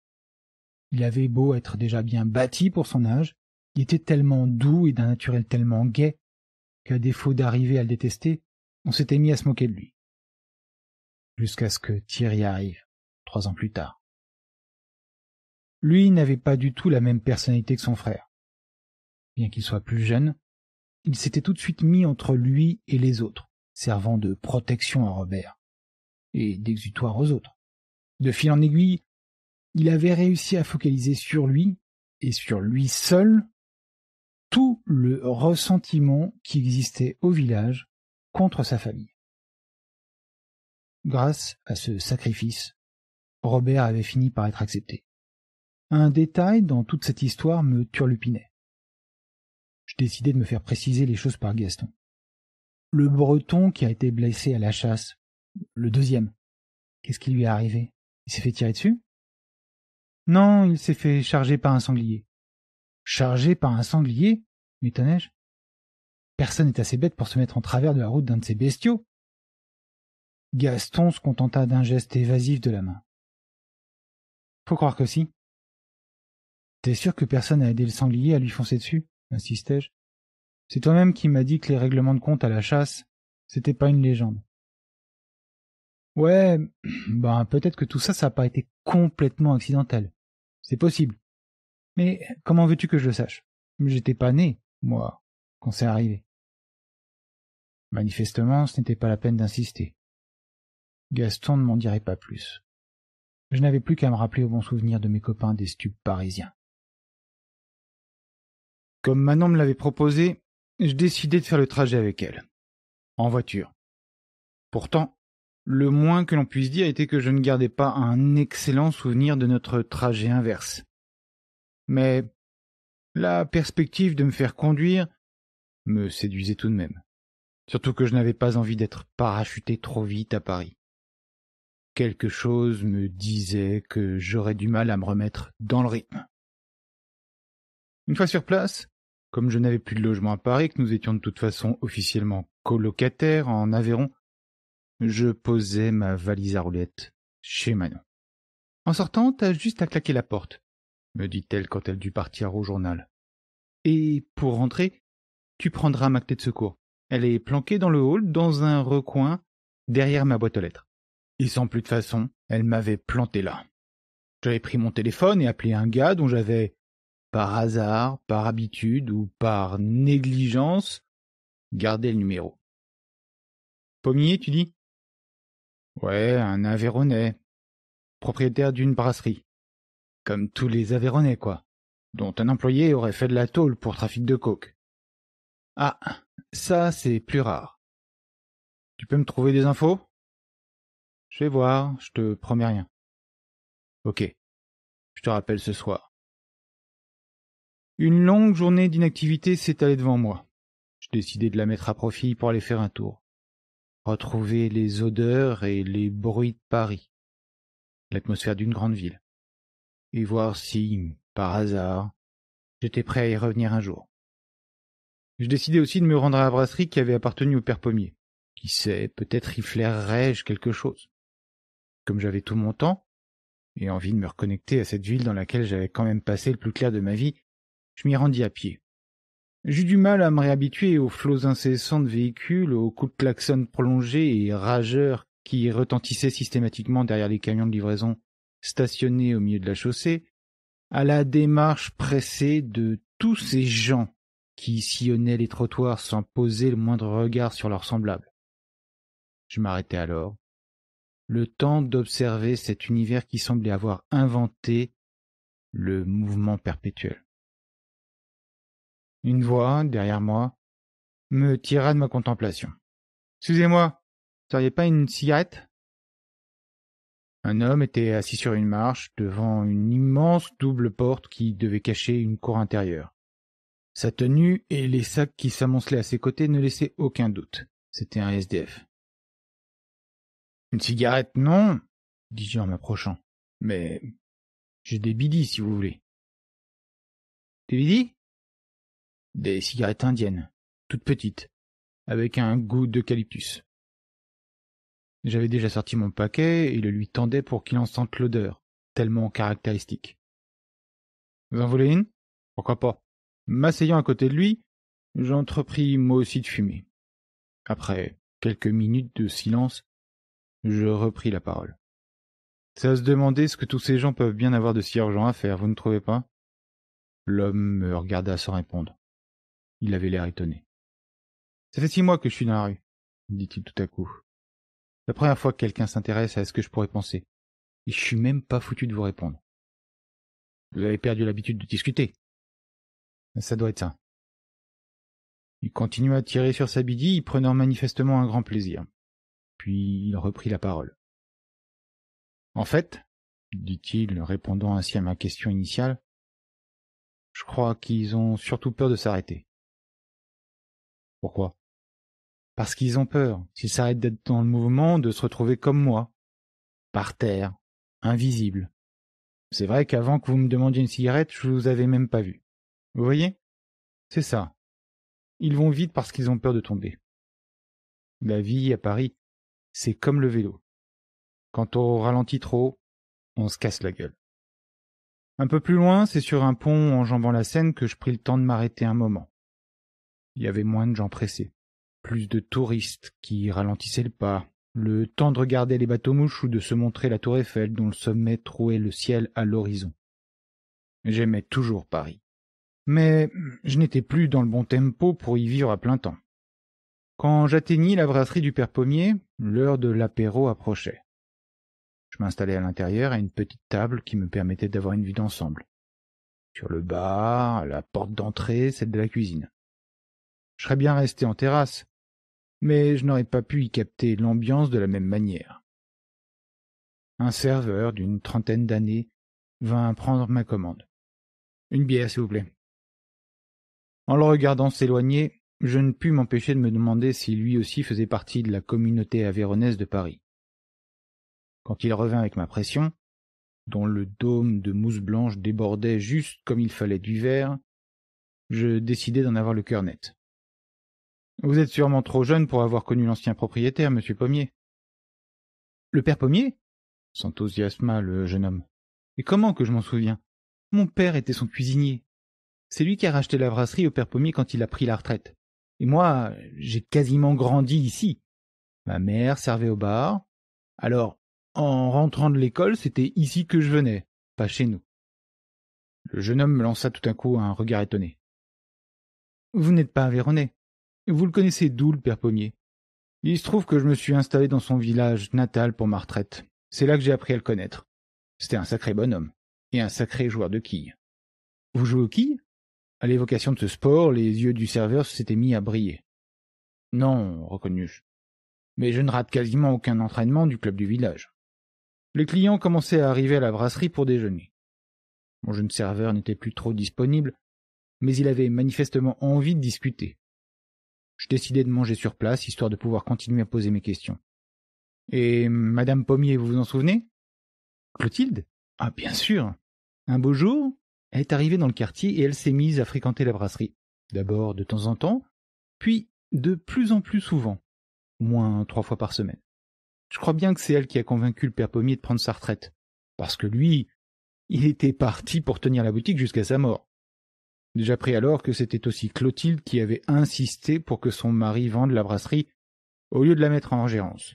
Il avait beau être déjà bien bâti pour son âge, il était tellement doux et d'un naturel tellement gai qu'à défaut d'arriver à le détester, on s'était mis à se moquer de lui. Jusqu'à ce que Thierry arrive, trois ans plus tard. Lui n'avait pas du tout la même personnalité que son frère. Bien qu'il soit plus jeune, il s'était tout de suite mis entre lui et les autres, servant de protection à Robert et d'exutoire aux autres. De fil en aiguille, il avait réussi à focaliser sur lui et sur lui seul tout le ressentiment qui existait au village contre sa famille. Grâce à ce sacrifice, Robert avait fini par être accepté. Un détail dans toute cette histoire me turlupinait. Je décidai de me faire préciser les choses par Gaston. Le breton qui a été blessé à la chasse, le deuxième, qu'est-ce qui lui est arrivé Il s'est fait tirer dessus non, il s'est fait charger par un sanglier. Chargé par un sanglier m'étonnai-je. Personne n'est assez bête pour se mettre en travers de la route d'un de ces bestiaux. Gaston se contenta d'un geste évasif de la main. Faut croire que si. T'es sûr que personne n'a aidé le sanglier à lui foncer dessus insistai-je. C'est toi-même qui m'as dit que les règlements de compte à la chasse, c'était pas une légende. Ouais, ben peut-être que tout ça, ça n'a pas été complètement accidentel. C'est possible. Mais comment veux-tu que je le sache J'étais pas né, moi, quand c'est arrivé. Manifestement, ce n'était pas la peine d'insister. Gaston ne m'en dirait pas plus. Je n'avais plus qu'à me rappeler au bon souvenir de mes copains des stupes parisiens. Comme Manon me l'avait proposé, je décidai de faire le trajet avec elle. En voiture. Pourtant, le moins que l'on puisse dire était que je ne gardais pas un excellent souvenir de notre trajet inverse. Mais la perspective de me faire conduire me séduisait tout de même. Surtout que je n'avais pas envie d'être parachuté trop vite à Paris. Quelque chose me disait que j'aurais du mal à me remettre dans le rythme. Une fois sur place, comme je n'avais plus de logement à Paris, que nous étions de toute façon officiellement colocataires en Aveyron, je posais ma valise à roulettes chez Manon. En sortant, t'as juste à claquer la porte, me dit-elle quand elle dut partir au journal. Et pour rentrer, tu prendras ma clé de secours. Elle est planquée dans le hall, dans un recoin, derrière ma boîte aux lettres. Et sans plus de façon, elle m'avait planté là. J'avais pris mon téléphone et appelé un gars dont j'avais, par hasard, par habitude ou par négligence, gardé le numéro. Pommier, tu dis Ouais, un Aveyronais. Propriétaire d'une brasserie. Comme tous les Aveyronais, quoi. Dont un employé aurait fait de la tôle pour trafic de coke. Ah, ça, c'est plus rare. Tu peux me trouver des infos Je vais voir, je te promets rien. Ok. Je te rappelle ce soir. Une longue journée d'inactivité s'étalait devant moi. Je décidai de la mettre à profit pour aller faire un tour retrouver les odeurs et les bruits de Paris, l'atmosphère d'une grande ville, et voir si, par hasard, j'étais prêt à y revenir un jour. Je décidai aussi de me rendre à la brasserie qui avait appartenu au père Pommier. Qui sait, peut-être y flairerais-je quelque chose. Comme j'avais tout mon temps, et envie de me reconnecter à cette ville dans laquelle j'avais quand même passé le plus clair de ma vie, je m'y rendis à pied. J'eus du mal à me réhabituer aux flots incessants de véhicules, aux coups de klaxon prolongés et rageurs qui retentissaient systématiquement derrière les camions de livraison stationnés au milieu de la chaussée, à la démarche pressée de tous ces gens qui sillonnaient les trottoirs sans poser le moindre regard sur leurs semblables. Je m'arrêtai alors, le temps d'observer cet univers qui semblait avoir inventé le mouvement perpétuel. Une voix, derrière moi, me tira de ma contemplation. Excusez-moi, vous seriez pas une cigarette ?» Un homme était assis sur une marche devant une immense double porte qui devait cacher une cour intérieure. Sa tenue et les sacs qui s'amoncelaient à ses côtés ne laissaient aucun doute. C'était un SDF. Une cigarette, non dis-je en m'approchant. Mais j'ai des bidis, si vous voulez. Des bidis des cigarettes indiennes, toutes petites, avec un goût d'eucalyptus. J'avais déjà sorti mon paquet et le lui tendais pour qu'il en sente l'odeur, tellement caractéristique. Vous en voulez une Pourquoi pas M'asseyant à côté de lui, j'entrepris moi aussi de fumer. Après quelques minutes de silence, je repris la parole. Ça à se demander ce que tous ces gens peuvent bien avoir de si urgent à faire, vous ne trouvez pas L'homme me regarda sans répondre. Il avait l'air étonné. Ça fait six mois que je suis dans la rue, dit-il tout à coup. La première fois que quelqu'un s'intéresse à ce que je pourrais penser. Et je suis même pas foutu de vous répondre. Vous avez perdu l'habitude de discuter. Ben, ça doit être ça. Il continua à tirer sur sa bidille, prenant manifestement un grand plaisir. Puis il reprit la parole. En fait, dit-il, répondant ainsi à ma question initiale, je crois qu'ils ont surtout peur de s'arrêter. Pourquoi Parce qu'ils ont peur, s'ils s'arrêtent d'être dans le mouvement, de se retrouver comme moi, par terre, invisible. C'est vrai qu'avant que vous me demandiez une cigarette, je ne vous avais même pas vu. Vous voyez C'est ça. Ils vont vite parce qu'ils ont peur de tomber. La vie à Paris, c'est comme le vélo. Quand on ralentit trop, on se casse la gueule. Un peu plus loin, c'est sur un pont enjambant la Seine que je pris le temps de m'arrêter un moment. Il y avait moins de gens pressés. Plus de touristes qui ralentissaient le pas. Le temps de regarder les bateaux-mouches ou de se montrer la tour Eiffel dont le sommet trouait le ciel à l'horizon. J'aimais toujours Paris. Mais je n'étais plus dans le bon tempo pour y vivre à plein temps. Quand j'atteignis la brasserie du père Pommier, l'heure de l'apéro approchait. Je m'installai à l'intérieur à une petite table qui me permettait d'avoir une vue d'ensemble. Sur le bar, à la porte d'entrée, celle de la cuisine. Je serais bien resté en terrasse, mais je n'aurais pas pu y capter l'ambiance de la même manière. Un serveur d'une trentaine d'années vint prendre ma commande. Une bière, s'il vous plaît. En le regardant s'éloigner, je ne pus m'empêcher de me demander si lui aussi faisait partie de la communauté avéronaise de Paris. Quand il revint avec ma pression, dont le dôme de mousse blanche débordait juste comme il fallait du verre, je décidai d'en avoir le cœur net. Vous êtes sûrement trop jeune pour avoir connu l'ancien propriétaire, monsieur Pommier. Le père Pommier s'enthousiasma le jeune homme. Et comment que je m'en souviens Mon père était son cuisinier. C'est lui qui a racheté la brasserie au père Pommier quand il a pris la retraite. Et moi, j'ai quasiment grandi ici. Ma mère servait au bar. Alors, en rentrant de l'école, c'était ici que je venais, pas chez nous. Le jeune homme me lança tout à coup un regard étonné. Vous n'êtes pas avéronais vous le connaissez d'où, le père Pommier Il se trouve que je me suis installé dans son village natal pour ma retraite. C'est là que j'ai appris à le connaître. C'était un sacré bonhomme. Et un sacré joueur de quilles. Vous jouez aux quilles À l'évocation de ce sport, les yeux du serveur s'étaient mis à briller. Non, reconnus-je. Mais je ne rate quasiment aucun entraînement du club du village. Les clients commençaient à arriver à la brasserie pour déjeuner. Mon jeune serveur n'était plus trop disponible, mais il avait manifestement envie de discuter. Je décidai de manger sur place, histoire de pouvoir continuer à poser mes questions. Et Madame Pommier, vous vous en souvenez Clotilde Ah bien sûr. Un beau jour, elle est arrivée dans le quartier et elle s'est mise à fréquenter la brasserie. D'abord de temps en temps, puis de plus en plus souvent, au moins trois fois par semaine. Je crois bien que c'est elle qui a convaincu le père Pommier de prendre sa retraite, parce que lui, il était parti pour tenir la boutique jusqu'à sa mort. J'appris alors que c'était aussi Clotilde qui avait insisté pour que son mari vende la brasserie au lieu de la mettre en gérance,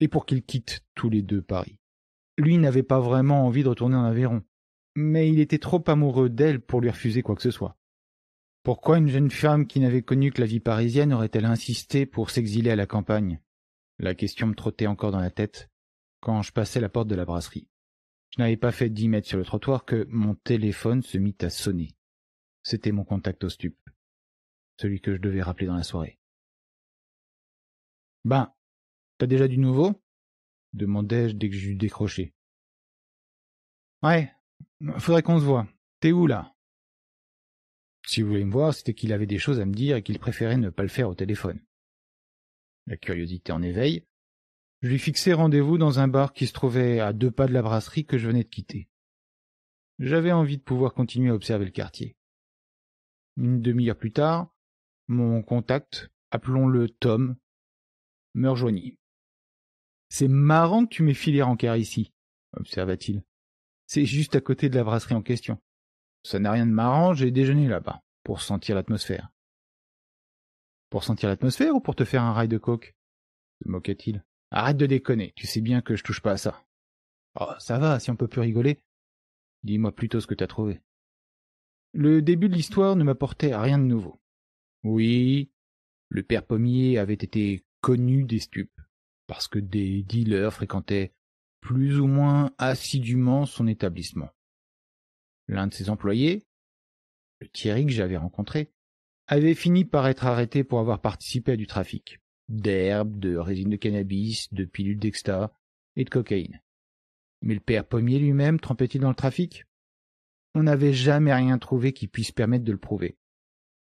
et pour qu'ils quittent tous les deux Paris. Lui n'avait pas vraiment envie de retourner en Aveyron, mais il était trop amoureux d'elle pour lui refuser quoi que ce soit. Pourquoi une jeune femme qui n'avait connu que la vie parisienne aurait-elle insisté pour s'exiler à la campagne La question me trottait encore dans la tête quand je passais la porte de la brasserie. Je n'avais pas fait dix mètres sur le trottoir que mon téléphone se mit à sonner. C'était mon contact au stup. Celui que je devais rappeler dans la soirée. Ben, t'as déjà du nouveau demandai-je dès que j'eus décroché. Ouais, faudrait qu'on se voie. T'es où là Si vous voulez me voir, c'était qu'il avait des choses à me dire et qu'il préférait ne pas le faire au téléphone. La curiosité en éveille, je lui fixai rendez-vous dans un bar qui se trouvait à deux pas de la brasserie que je venais de quitter. J'avais envie de pouvoir continuer à observer le quartier. Une demi-heure plus tard, mon contact, appelons-le Tom, me rejoignit. C'est marrant que tu m'aies filé rancard ici, observa-t-il. C'est juste à côté de la brasserie en question. Ça n'a rien de marrant, j'ai déjeuné là-bas, pour sentir l'atmosphère. Pour sentir l'atmosphère ou pour te faire un rail de coke se moquait-il. t il Arrête de déconner, tu sais bien que je touche pas à ça. Oh, ça va, si on peut plus rigoler. Dis-moi plutôt ce que tu as trouvé. Le début de l'histoire ne m'apportait rien de nouveau. Oui, le père Pommier avait été connu des stupes, parce que des dealers fréquentaient plus ou moins assidûment son établissement. L'un de ses employés, le Thierry que j'avais rencontré, avait fini par être arrêté pour avoir participé à du trafic d'herbes, de résine de cannabis, de pilules d'exta et de cocaïne. Mais le père Pommier lui-même trempait-il dans le trafic on n'avait jamais rien trouvé qui puisse permettre de le prouver.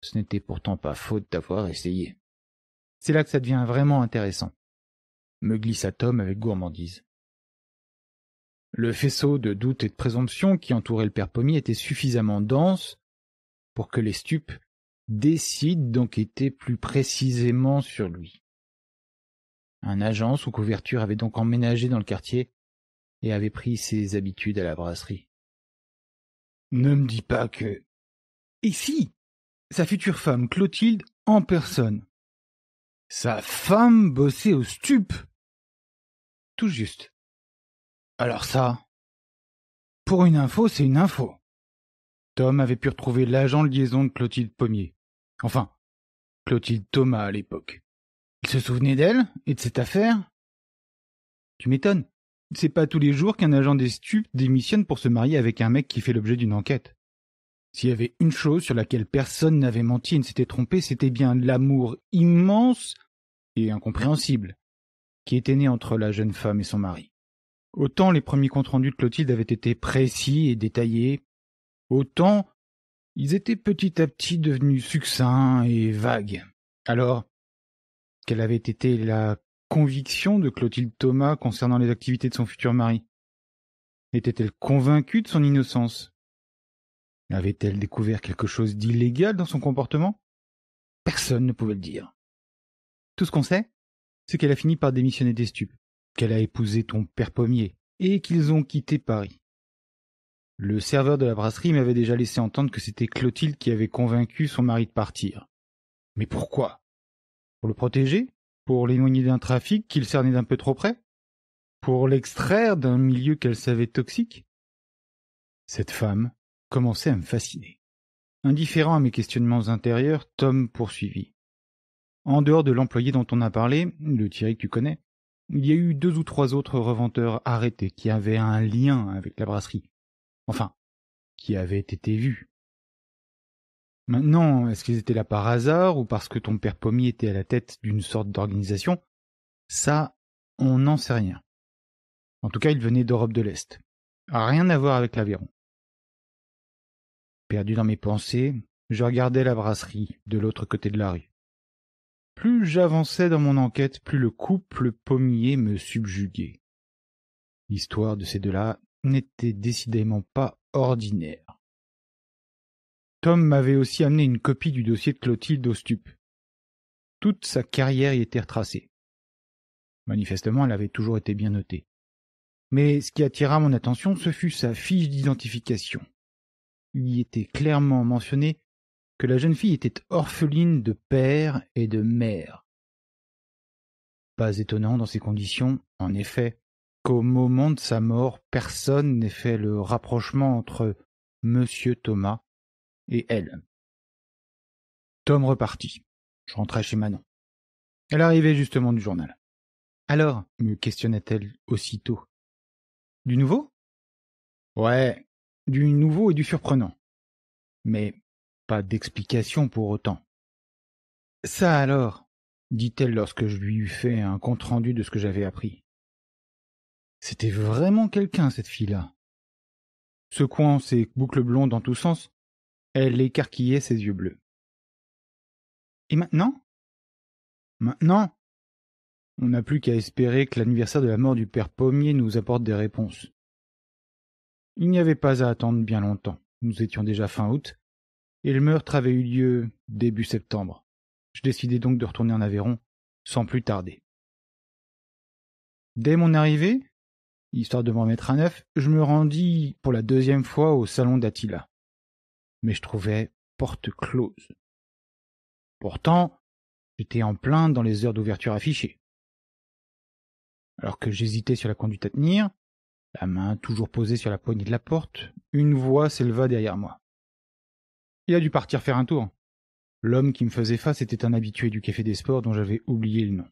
Ce n'était pourtant pas faute d'avoir essayé. C'est là que ça devient vraiment intéressant. Me glissa Tom avec gourmandise. Le faisceau de doutes et de présomptions qui entourait le père Pommier était suffisamment dense pour que les stupes décident d'enquêter plus précisément sur lui. Un agent sous couverture avait donc emménagé dans le quartier et avait pris ses habitudes à la brasserie. Ne me dis pas que... Et si Sa future femme Clotilde en personne. Sa femme bossait au stup Tout juste. Alors ça... Pour une info, c'est une info. Tom avait pu retrouver l'agent de liaison de Clotilde Pommier. Enfin, Clotilde Thomas à l'époque. Il se souvenait d'elle et de cette affaire Tu m'étonnes c'est pas tous les jours qu'un agent des stupes démissionne pour se marier avec un mec qui fait l'objet d'une enquête. S'il y avait une chose sur laquelle personne n'avait menti et ne s'était trompé, c'était bien l'amour immense et incompréhensible qui était né entre la jeune femme et son mari. Autant les premiers comptes rendus de Clotilde avaient été précis et détaillés, autant ils étaient petit à petit devenus succincts et vagues. Alors qu'elle avait été la « Conviction de Clotilde Thomas concernant les activités de son futur mari Était-elle convaincue de son innocence Avait-elle découvert quelque chose d'illégal dans son comportement Personne ne pouvait le dire. Tout ce qu'on sait, c'est qu'elle a fini par démissionner des stupes, qu'elle a épousé ton père pommier, et qu'ils ont quitté Paris. Le serveur de la brasserie m'avait déjà laissé entendre que c'était Clotilde qui avait convaincu son mari de partir. Mais pourquoi Pour le protéger pour l'éloigner d'un trafic qu'il cernait d'un peu trop près, pour l'extraire d'un milieu qu'elle savait toxique. Cette femme commençait à me fasciner. Indifférent à mes questionnements intérieurs, Tom poursuivit. En dehors de l'employé dont on a parlé, le Thierry que tu connais, il y a eu deux ou trois autres reventeurs arrêtés qui avaient un lien avec la brasserie. Enfin, qui avaient été vus. Maintenant, est-ce qu'ils étaient là par hasard ou parce que ton père Pommier était à la tête d'une sorte d'organisation Ça, on n'en sait rien. En tout cas, ils venaient d'Europe de l'Est. Rien à voir avec l'Aveyron. Perdu dans mes pensées, je regardais la brasserie de l'autre côté de la rue. Plus j'avançais dans mon enquête, plus le couple pommier me subjuguait. L'histoire de ces deux-là n'était décidément pas ordinaire. Tom m'avait aussi amené une copie du dossier de Clotilde au stup. Toute sa carrière y était retracée. Manifestement, elle avait toujours été bien notée. Mais ce qui attira mon attention, ce fut sa fiche d'identification. Il y était clairement mentionné que la jeune fille était orpheline de père et de mère. Pas étonnant dans ces conditions, en effet, qu'au moment de sa mort, personne n'ait fait le rapprochement entre Monsieur Thomas et elle. Tom repartit. Je rentrais chez Manon. Elle arrivait justement du journal. Alors me questionna-t-elle aussitôt. Du nouveau Ouais, du nouveau et du surprenant. Mais pas d'explication pour autant. Ça alors dit-elle lorsque je lui eus fait un compte-rendu de ce que j'avais appris. C'était vraiment quelqu'un, cette fille-là. Secouant ses boucles blondes en tous sens, elle écarquillait ses yeux bleus. Et maintenant Maintenant On n'a plus qu'à espérer que l'anniversaire de la mort du père Pommier nous apporte des réponses. Il n'y avait pas à attendre bien longtemps. Nous étions déjà fin août, et le meurtre avait eu lieu début septembre. Je décidai donc de retourner en Aveyron, sans plus tarder. Dès mon arrivée, histoire de m'en mettre à neuf, je me rendis pour la deuxième fois au salon d'Attila mais je trouvais porte close. Pourtant, j'étais en plein dans les heures d'ouverture affichées. Alors que j'hésitais sur la conduite à tenir, la main toujours posée sur la poignée de la porte, une voix s'éleva derrière moi. Il a dû partir faire un tour. L'homme qui me faisait face était un habitué du café des sports dont j'avais oublié le nom.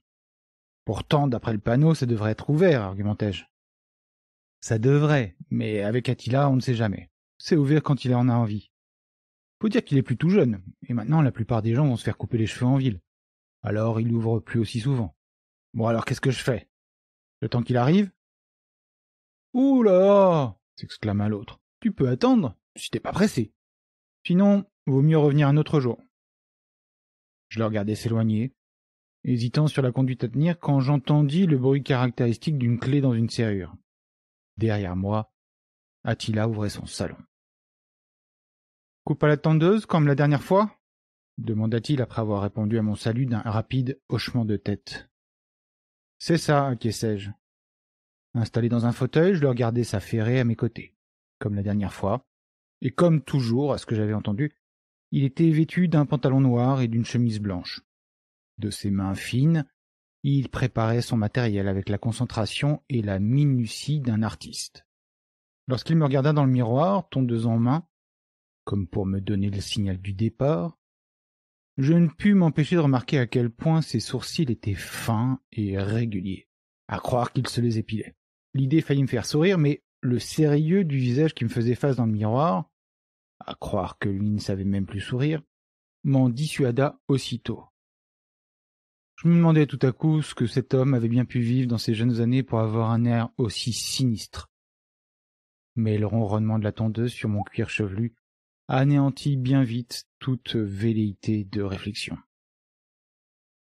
Pourtant, d'après le panneau, ça devrait être ouvert, argumentai-je. Ça devrait, mais avec Attila, on ne sait jamais. C'est ouvert quand il en a envie. Faut dire qu'il est plus tout jeune, et maintenant la plupart des gens vont se faire couper les cheveux en ville. Alors il ouvre plus aussi souvent. Bon alors qu'est-ce que je fais Le temps qu'il arrive Ouh là s'exclama l'autre. Tu peux attendre, si t'es pas pressé. Sinon, vaut mieux revenir un autre jour. Je le regardais s'éloigner, hésitant sur la conduite à tenir quand j'entendis le bruit caractéristique d'une clé dans une serrure. Derrière moi, Attila ouvrait son salon coupe à la tendeuse, comme la dernière fois demanda-t-il après avoir répondu à mon salut d'un rapide hochement de tête. C'est ça, sais-je je Installé dans un fauteuil, je le regardais s'affairer à mes côtés, comme la dernière fois, et comme toujours, à ce que j'avais entendu, il était vêtu d'un pantalon noir et d'une chemise blanche. De ses mains fines, il préparait son matériel avec la concentration et la minutie d'un artiste. Lorsqu'il me regarda dans le miroir, tondeuse en main, comme pour me donner le signal du départ, je ne pus m'empêcher de remarquer à quel point ses sourcils étaient fins et réguliers. À croire qu'il se les épilait. L'idée faillit me faire sourire, mais le sérieux du visage qui me faisait face dans le miroir, à croire que lui ne savait même plus sourire, m'en dissuada aussitôt. Je me demandais tout à coup ce que cet homme avait bien pu vivre dans ses jeunes années pour avoir un air aussi sinistre. Mais le ronronnement de la tondeuse sur mon cuir chevelu anéantit bien vite toute velléité de réflexion.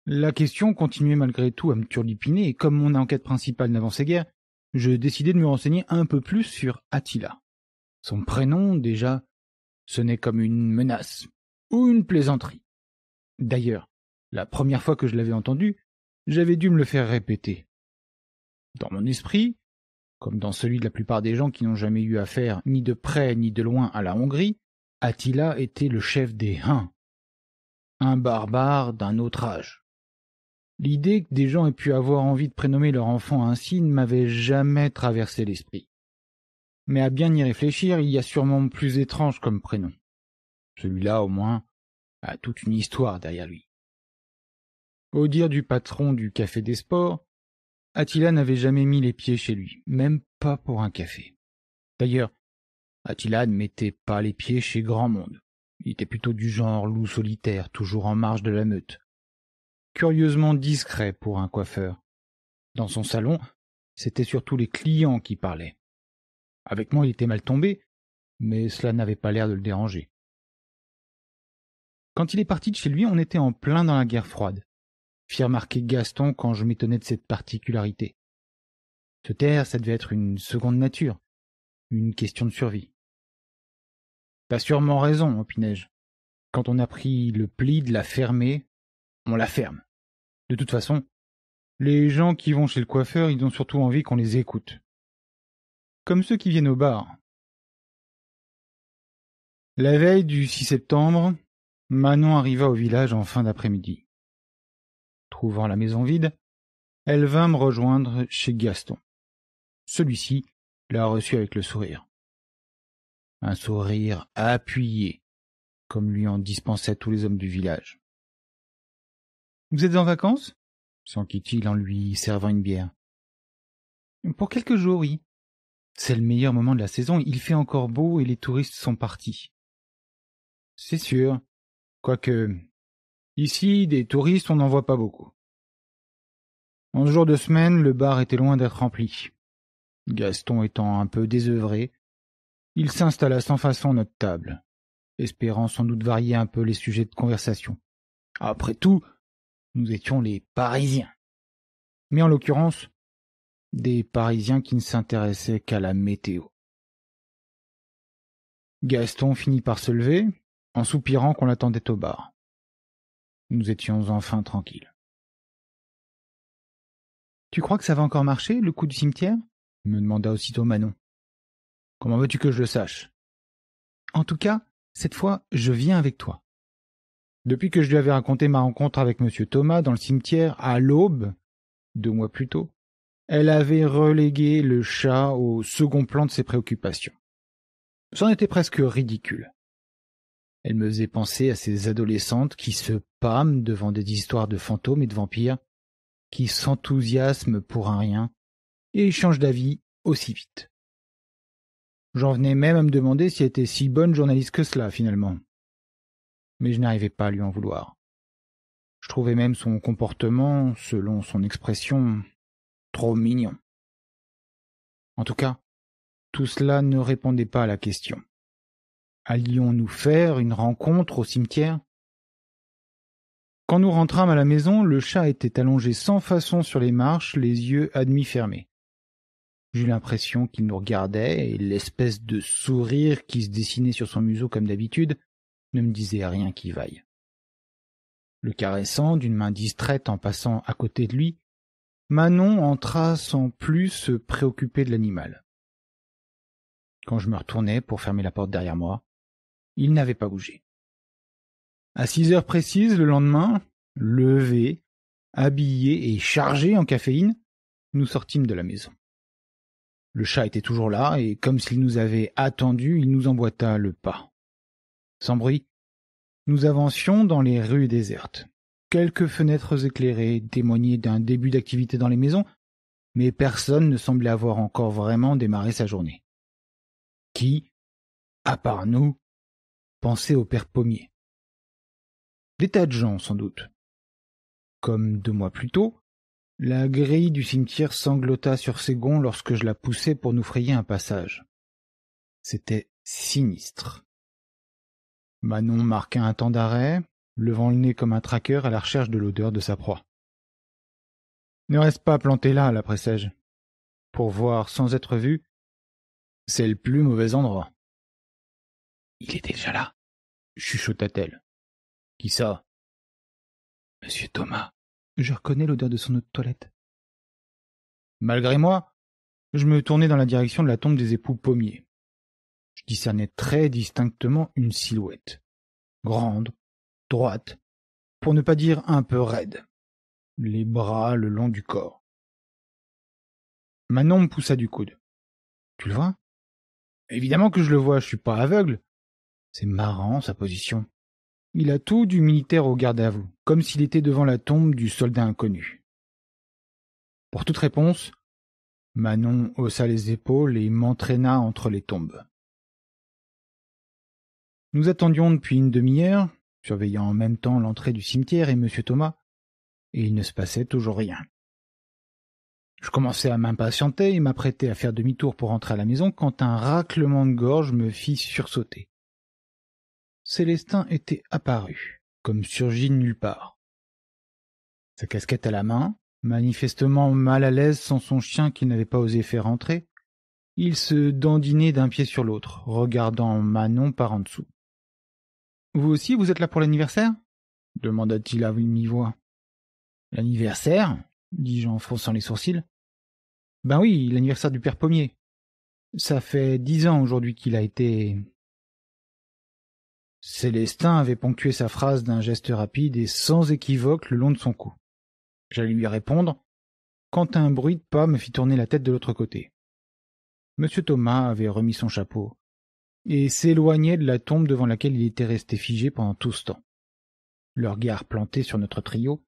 La question continuait malgré tout à me turlipiner, et comme mon enquête principale n'avançait guère, je décidai de me renseigner un peu plus sur Attila. Son prénom, déjà, ce n'est comme une menace ou une plaisanterie. D'ailleurs, la première fois que je l'avais entendu, j'avais dû me le faire répéter. Dans mon esprit, comme dans celui de la plupart des gens qui n'ont jamais eu affaire ni de près ni de loin à la Hongrie, Attila était le chef des Huns, un barbare d'un autre âge. L'idée que des gens aient pu avoir envie de prénommer leur enfant ainsi ne m'avait jamais traversé l'esprit. Mais à bien y réfléchir, il y a sûrement plus étrange comme prénom. Celui-là, au moins, a toute une histoire derrière lui. Au dire du patron du café des sports, Attila n'avait jamais mis les pieds chez lui, même pas pour un café. D'ailleurs, Attila ne mettait pas les pieds chez grand monde. Il était plutôt du genre loup solitaire, toujours en marge de la meute. Curieusement discret pour un coiffeur. Dans son salon, c'était surtout les clients qui parlaient. Avec moi, il était mal tombé, mais cela n'avait pas l'air de le déranger. Quand il est parti de chez lui, on était en plein dans la guerre froide, fit remarquer Gaston quand je m'étonnais de cette particularité. Se taire, ça devait être une seconde nature, une question de survie. T'as sûrement raison, opinai-je. Hein, Quand on a pris le pli de la fermer, on la ferme. De toute façon, les gens qui vont chez le coiffeur, ils ont surtout envie qu'on les écoute. Comme ceux qui viennent au bar. La veille du 6 septembre, Manon arriva au village en fin d'après-midi. Trouvant la maison vide, elle vint me rejoindre chez Gaston. Celui-ci la reçut avec le sourire un sourire appuyé, comme lui en dispensaient tous les hommes du village. Vous êtes en vacances senquit il en lui servant une bière. Pour quelques jours, oui. C'est le meilleur moment de la saison, il fait encore beau et les touristes sont partis. C'est sûr. Quoique, ici, des touristes, on n'en voit pas beaucoup. En ce jour de semaine, le bar était loin d'être rempli. Gaston étant un peu désœuvré, il s'installa sans façon à notre table, espérant sans doute varier un peu les sujets de conversation. Après tout, nous étions les Parisiens. Mais en l'occurrence, des Parisiens qui ne s'intéressaient qu'à la météo. Gaston finit par se lever, en soupirant qu'on l'attendait au bar. Nous étions enfin tranquilles. Tu crois que ça va encore marcher, le coup du cimetière me demanda aussitôt Manon. Comment veux-tu que je le sache En tout cas, cette fois, je viens avec toi. Depuis que je lui avais raconté ma rencontre avec M. Thomas dans le cimetière à l'aube, deux mois plus tôt, elle avait relégué le chat au second plan de ses préoccupations. C'en était presque ridicule. Elle me faisait penser à ces adolescentes qui se pâment devant des histoires de fantômes et de vampires, qui s'enthousiasment pour un rien et changent d'avis aussi vite. J'en venais même à me demander si elle était si bonne journaliste que cela, finalement. Mais je n'arrivais pas à lui en vouloir. Je trouvais même son comportement, selon son expression, trop mignon. En tout cas, tout cela ne répondait pas à la question. Allions-nous faire une rencontre au cimetière Quand nous rentrâmes à la maison, le chat était allongé sans façon sur les marches, les yeux à demi fermés. J'eus l'impression qu'il nous regardait, et l'espèce de sourire qui se dessinait sur son museau comme d'habitude ne me disait rien qui vaille. Le caressant d'une main distraite en passant à côté de lui, Manon entra sans plus se préoccuper de l'animal. Quand je me retournai pour fermer la porte derrière moi, il n'avait pas bougé. À six heures précises le lendemain, levé, habillé et chargé en caféine, nous sortîmes de la maison. Le chat était toujours là, et comme s'il nous avait attendu, il nous emboîta le pas. Sans bruit, nous avancions dans les rues désertes. Quelques fenêtres éclairées témoignaient d'un début d'activité dans les maisons, mais personne ne semblait avoir encore vraiment démarré sa journée. Qui, à part nous, pensait au père Pommier Des tas de gens, sans doute. Comme deux mois plus tôt, la grille du cimetière sanglota sur ses gonds lorsque je la poussai pour nous frayer un passage. C'était sinistre. Manon marqua un temps d'arrêt, levant le nez comme un traqueur à la recherche de l'odeur de sa proie. Ne reste pas planté là, la pressai-je. Pour voir sans être vu, c'est le plus mauvais endroit. Il est déjà là, chuchota-t-elle. Qui ça Monsieur Thomas. Je reconnais l'odeur de son eau de toilette. Malgré moi, je me tournais dans la direction de la tombe des époux pommiers. Je discernais très distinctement une silhouette, grande, droite, pour ne pas dire un peu raide, les bras le long du corps. Manon me poussa du coude. Tu le vois Évidemment que je le vois, je suis pas aveugle. C'est marrant, sa position. Il a tout du militaire au garde-à-vous, comme s'il était devant la tombe du soldat inconnu. Pour toute réponse, Manon haussa les épaules et m'entraîna entre les tombes. Nous attendions depuis une demi-heure, surveillant en même temps l'entrée du cimetière et M. Thomas, et il ne se passait toujours rien. Je commençais à m'impatienter et m'apprêtais à faire demi-tour pour rentrer à la maison quand un raclement de gorge me fit sursauter. Célestin était apparu, comme surgit de nulle part. Sa casquette à la main, manifestement mal à l'aise sans son chien qu'il n'avait pas osé faire entrer, il se dandinait d'un pied sur l'autre, regardant Manon par en dessous. Vous aussi, vous êtes là pour l'anniversaire demanda-t-il à mi-voix. L'anniversaire dis-je en fronçant les sourcils. Ben oui, l'anniversaire du père Pommier. Ça fait dix ans aujourd'hui qu'il a été Célestin avait ponctué sa phrase d'un geste rapide et sans équivoque le long de son cou. J'allais lui répondre quand un bruit de pas me fit tourner la tête de l'autre côté. Monsieur Thomas avait remis son chapeau et s'éloignait de la tombe devant laquelle il était resté figé pendant tout ce temps. Le regard planté sur notre trio,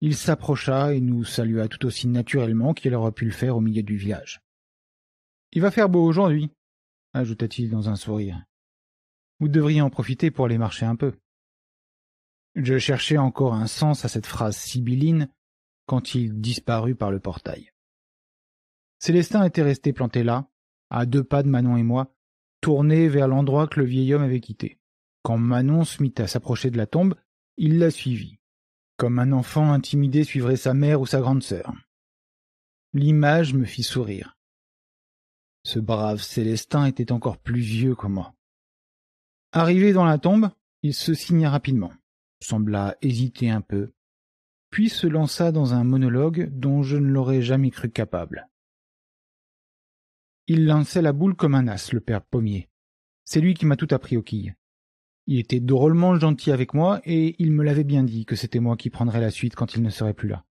il s'approcha et nous salua tout aussi naturellement qu'il aurait pu le faire au milieu du village. Il va faire beau aujourd'hui, ajouta-t-il dans un sourire. Vous devriez en profiter pour aller marcher un peu. Je cherchais encore un sens à cette phrase sibylline quand il disparut par le portail. Célestin était resté planté là, à deux pas de Manon et moi, tourné vers l'endroit que le vieil homme avait quitté. Quand Manon se mit à s'approcher de la tombe, il la suivit, comme un enfant intimidé suivrait sa mère ou sa grande sœur. L'image me fit sourire. Ce brave Célestin était encore plus vieux que moi. Arrivé dans la tombe, il se signa rapidement, sembla hésiter un peu, puis se lança dans un monologue dont je ne l'aurais jamais cru capable. Il lançait la boule comme un as, le père Pommier. C'est lui qui m'a tout appris aux quilles. Il était drôlement gentil avec moi et il me l'avait bien dit que c'était moi qui prendrais la suite quand il ne serait plus là.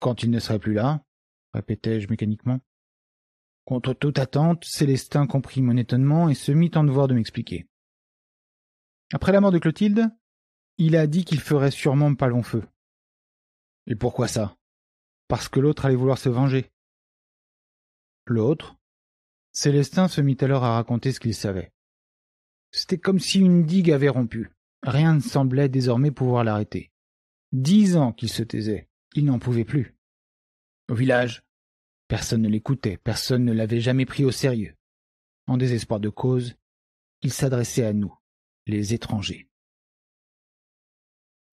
Quand il ne serait plus là, répétai-je mécaniquement. Contre toute attente, Célestin comprit mon étonnement et se mit en devoir de m'expliquer. Après la mort de Clotilde, il a dit qu'il ferait sûrement pas long feu. Et pourquoi ça Parce que l'autre allait vouloir se venger. L'autre Célestin se mit alors à raconter ce qu'il savait. C'était comme si une digue avait rompu. Rien ne semblait désormais pouvoir l'arrêter. Dix ans qu'il se taisait. Il n'en pouvait plus. Au village, Personne ne l'écoutait, personne ne l'avait jamais pris au sérieux. En désespoir de cause, il s'adressait à nous, les étrangers.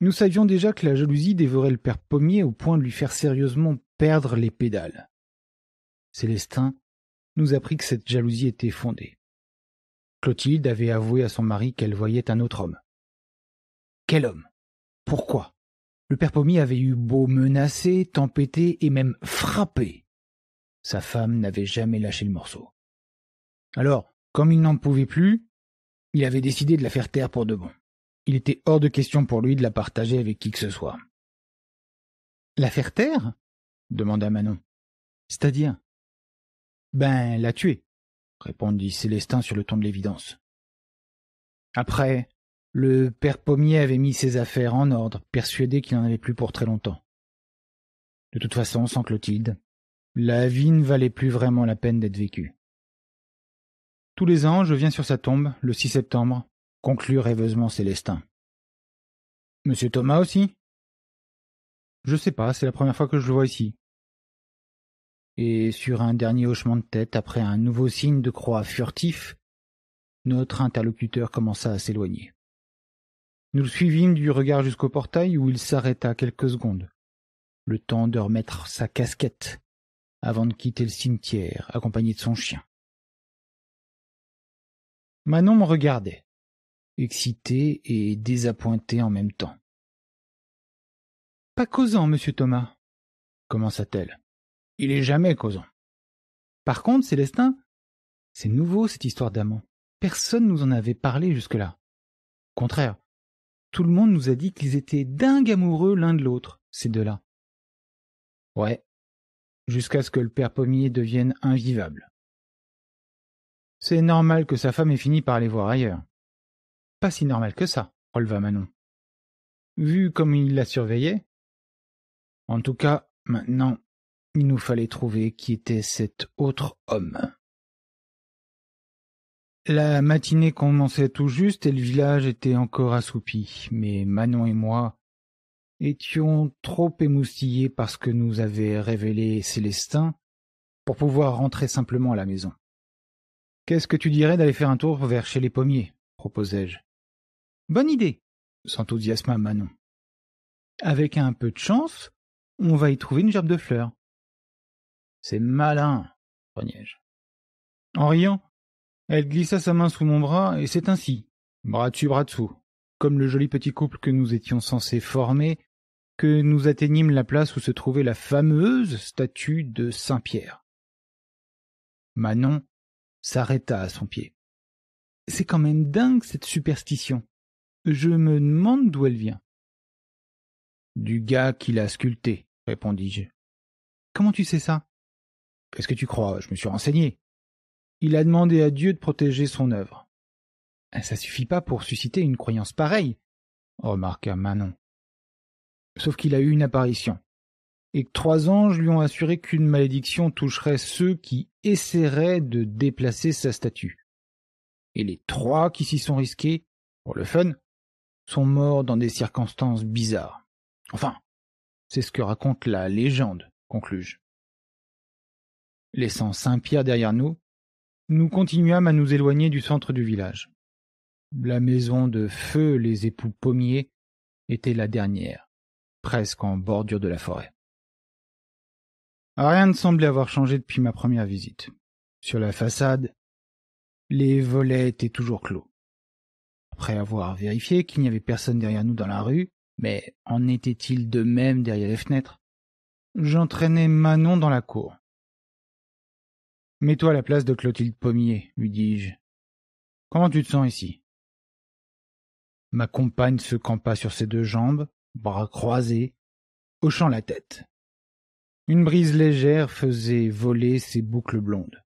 Nous savions déjà que la jalousie dévorait le père Pommier au point de lui faire sérieusement perdre les pédales. Célestin nous apprit que cette jalousie était fondée. Clotilde avait avoué à son mari qu'elle voyait un autre homme. Quel homme Pourquoi Le père Pommier avait eu beau menacer, tempêter et même frapper sa femme n'avait jamais lâché le morceau. Alors, comme il n'en pouvait plus, il avait décidé de la faire taire pour de bon. Il était hors de question pour lui de la partager avec qui que ce soit. La faire taire demanda Manon. C'est-à-dire Ben, la tuer, répondit Célestin sur le ton de l'évidence. Après, le père Pommier avait mis ses affaires en ordre, persuadé qu'il n'en avait plus pour très longtemps. De toute façon, sans Clotilde, la vie ne valait plus vraiment la peine d'être vécue. Tous les ans, je viens sur sa tombe, le 6 septembre, conclut rêveusement Célestin. Monsieur Thomas aussi Je sais pas, c'est la première fois que je le vois ici. Et sur un dernier hochement de tête, après un nouveau signe de croix furtif, notre interlocuteur commença à s'éloigner. Nous le suivîmes du regard jusqu'au portail où il s'arrêta quelques secondes, le temps de remettre sa casquette avant de quitter le cimetière, accompagné de son chien. Manon me regardait, excitée et désappointée en même temps. Pas causant, monsieur Thomas, commença-t-elle. Il est jamais causant. Par contre, Célestin, c'est nouveau cette histoire d'amant. Personne nous en avait parlé jusque-là. Au contraire, tout le monde nous a dit qu'ils étaient dingues amoureux l'un de l'autre, ces deux-là. Ouais, jusqu'à ce que le père Pommier devienne invivable. C'est normal que sa femme ait fini par aller voir ailleurs. Pas si normal que ça, releva Manon. Vu comme il la surveillait. En tout cas, maintenant, il nous fallait trouver qui était cet autre homme. La matinée commençait tout juste et le village était encore assoupi, mais Manon et moi étions trop émoustillés parce que nous avait révélé Célestin pour pouvoir rentrer simplement à la maison. Qu'est-ce que tu dirais d'aller faire un tour vers chez les pommiers proposai-je. Bonne idée s'enthousiasma Manon. Avec un peu de chance, on va y trouver une gerbe de fleurs. C'est malin, grognai-je. En riant, elle glissa sa main sous mon bras et c'est ainsi, bras dessus, bras dessous, comme le joli petit couple que nous étions censés former que nous atteignîmes la place où se trouvait la fameuse statue de Saint Pierre. Manon s'arrêta à son pied. C'est quand même dingue cette superstition. Je me demande d'où elle vient. Du gars qui l'a sculptée, répondis-je. Comment tu sais ça Qu'est-ce que tu crois Je me suis renseigné. Il a demandé à Dieu de protéger son œuvre. Ça suffit pas pour susciter une croyance pareille, remarqua Manon. Sauf qu'il a eu une apparition. Et que trois anges lui ont assuré qu'une malédiction toucherait ceux qui essaieraient de déplacer sa statue. Et les trois qui s'y sont risqués, pour le fun, sont morts dans des circonstances bizarres. Enfin, c'est ce que raconte la légende, conclus-je. Laissant Saint-Pierre derrière nous, nous continuâmes à nous éloigner du centre du village. La maison de feu les époux pommiers était la dernière presque en bordure de la forêt. Rien ne semblait avoir changé depuis ma première visite. Sur la façade, les volets étaient toujours clos. Après avoir vérifié qu'il n'y avait personne derrière nous dans la rue, mais en était-il de même derrière les fenêtres J'entraînai Manon dans la cour. Mets-toi à la place de Clotilde Pommier, lui dis-je. Comment tu te sens ici Ma compagne se campa sur ses deux jambes, bras croisés, hochant la tête. Une brise légère faisait voler ses boucles blondes.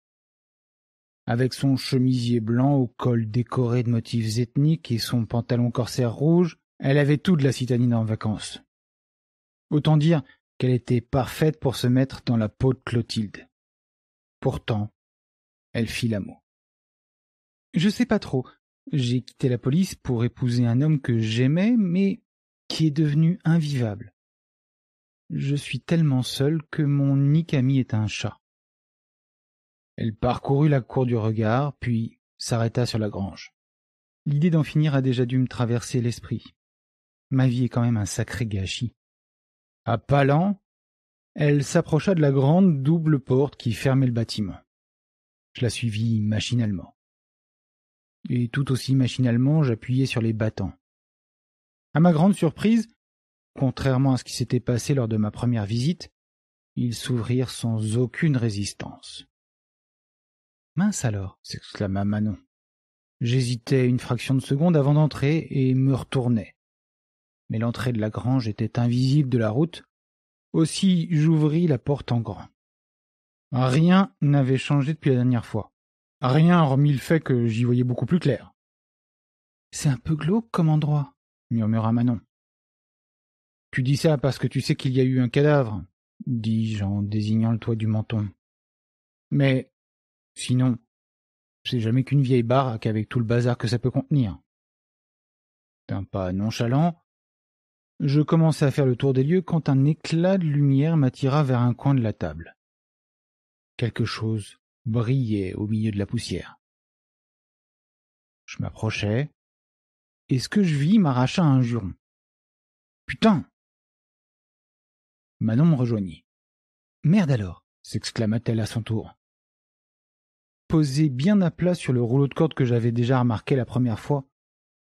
Avec son chemisier blanc au col décoré de motifs ethniques et son pantalon corsaire rouge, elle avait tout de la citadine en vacances. Autant dire qu'elle était parfaite pour se mettre dans la peau de Clotilde. Pourtant, elle fit l'amour. « Je sais pas trop. J'ai quitté la police pour épouser un homme que j'aimais, mais qui est devenu invivable. Je suis tellement seul que mon unique est un chat. Elle parcourut la cour du regard, puis s'arrêta sur la grange. L'idée d'en finir a déjà dû me traverser l'esprit. Ma vie est quand même un sacré gâchis. À pas lents, elle s'approcha de la grande double porte qui fermait le bâtiment. Je la suivis machinalement. Et tout aussi machinalement, j'appuyai sur les battants. À ma grande surprise, contrairement à ce qui s'était passé lors de ma première visite, ils s'ouvrirent sans aucune résistance. Mince alors, s'exclama Manon. J'hésitais une fraction de seconde avant d'entrer et me retournai. Mais l'entrée de la grange était invisible de la route. Aussi j'ouvris la porte en grand. Rien n'avait changé depuis la dernière fois. Rien hormis le fait que j'y voyais beaucoup plus clair. C'est un peu glauque comme endroit, murmura Manon. Tu dis ça parce que tu sais qu'il y a eu un cadavre, dis-je en désignant le toit du menton. Mais sinon, c'est jamais qu'une vieille baraque avec tout le bazar que ça peut contenir. D'un pas nonchalant, je commençais à faire le tour des lieux quand un éclat de lumière m'attira vers un coin de la table. Quelque chose brillait au milieu de la poussière. Je m'approchai et ce que je vis m'arracha un juron. Putain Manon me rejoignit. Merde alors s'exclama-t-elle à son tour. Posé bien à plat sur le rouleau de corde que j'avais déjà remarqué la première fois,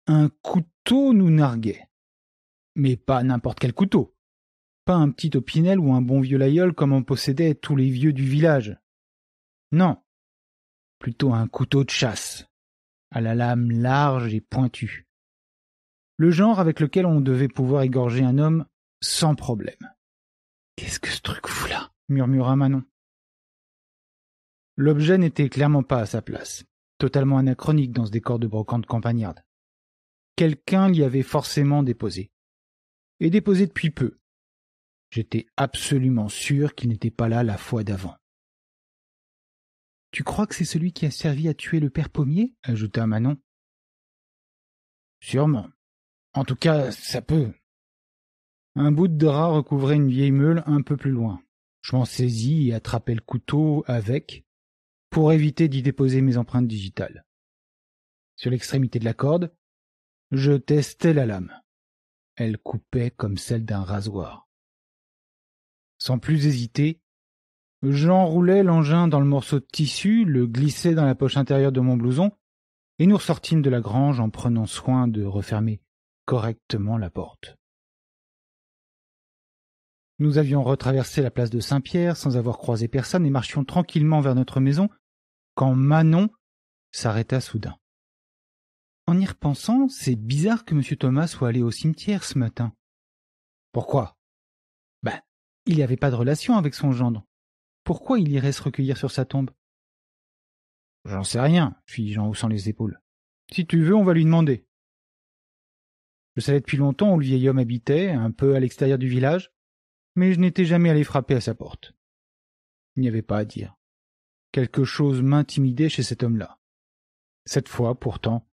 un couteau nous narguait. Mais pas n'importe quel couteau. Pas un petit opinel ou un bon vieux laïeul comme en possédaient tous les vieux du village. Non. Plutôt un couteau de chasse, à la lame large et pointue, le genre avec lequel on devait pouvoir égorger un homme sans problème. Qu'est-ce que ce truc vous là murmura Manon. L'objet n'était clairement pas à sa place, totalement anachronique dans ce décor de brocante campagnarde. Quelqu'un l'y avait forcément déposé. Et déposé depuis peu. J'étais absolument sûr qu'il n'était pas là la fois d'avant. Tu crois que c'est celui qui a servi à tuer le père Pommier ajouta Manon. Sûrement. En tout cas, ça peut. Un bout de drap recouvrait une vieille meule un peu plus loin. Je m'en saisis et attrapai le couteau avec pour éviter d'y déposer mes empreintes digitales. Sur l'extrémité de la corde, je testais la lame. Elle coupait comme celle d'un rasoir. Sans plus hésiter, j'enroulais l'engin dans le morceau de tissu, le glissais dans la poche intérieure de mon blouson, et nous ressortîmes de la grange en prenant soin de refermer correctement la porte. Nous avions retraversé la place de Saint-Pierre sans avoir croisé personne et marchions tranquillement vers notre maison quand Manon s'arrêta soudain. En y repensant, c'est bizarre que M. Thomas soit allé au cimetière ce matin. Pourquoi Ben, il n'y avait pas de relation avec son gendre. Pourquoi il irait se recueillir sur sa tombe J'en sais rien, fit je en haussant les épaules. Si tu veux, on va lui demander. Je savais depuis longtemps où le vieil homme habitait, un peu à l'extérieur du village, mais je n'étais jamais allé frapper à sa porte. Il n'y avait pas à dire. Quelque chose m'intimidait chez cet homme-là. Cette fois, pourtant,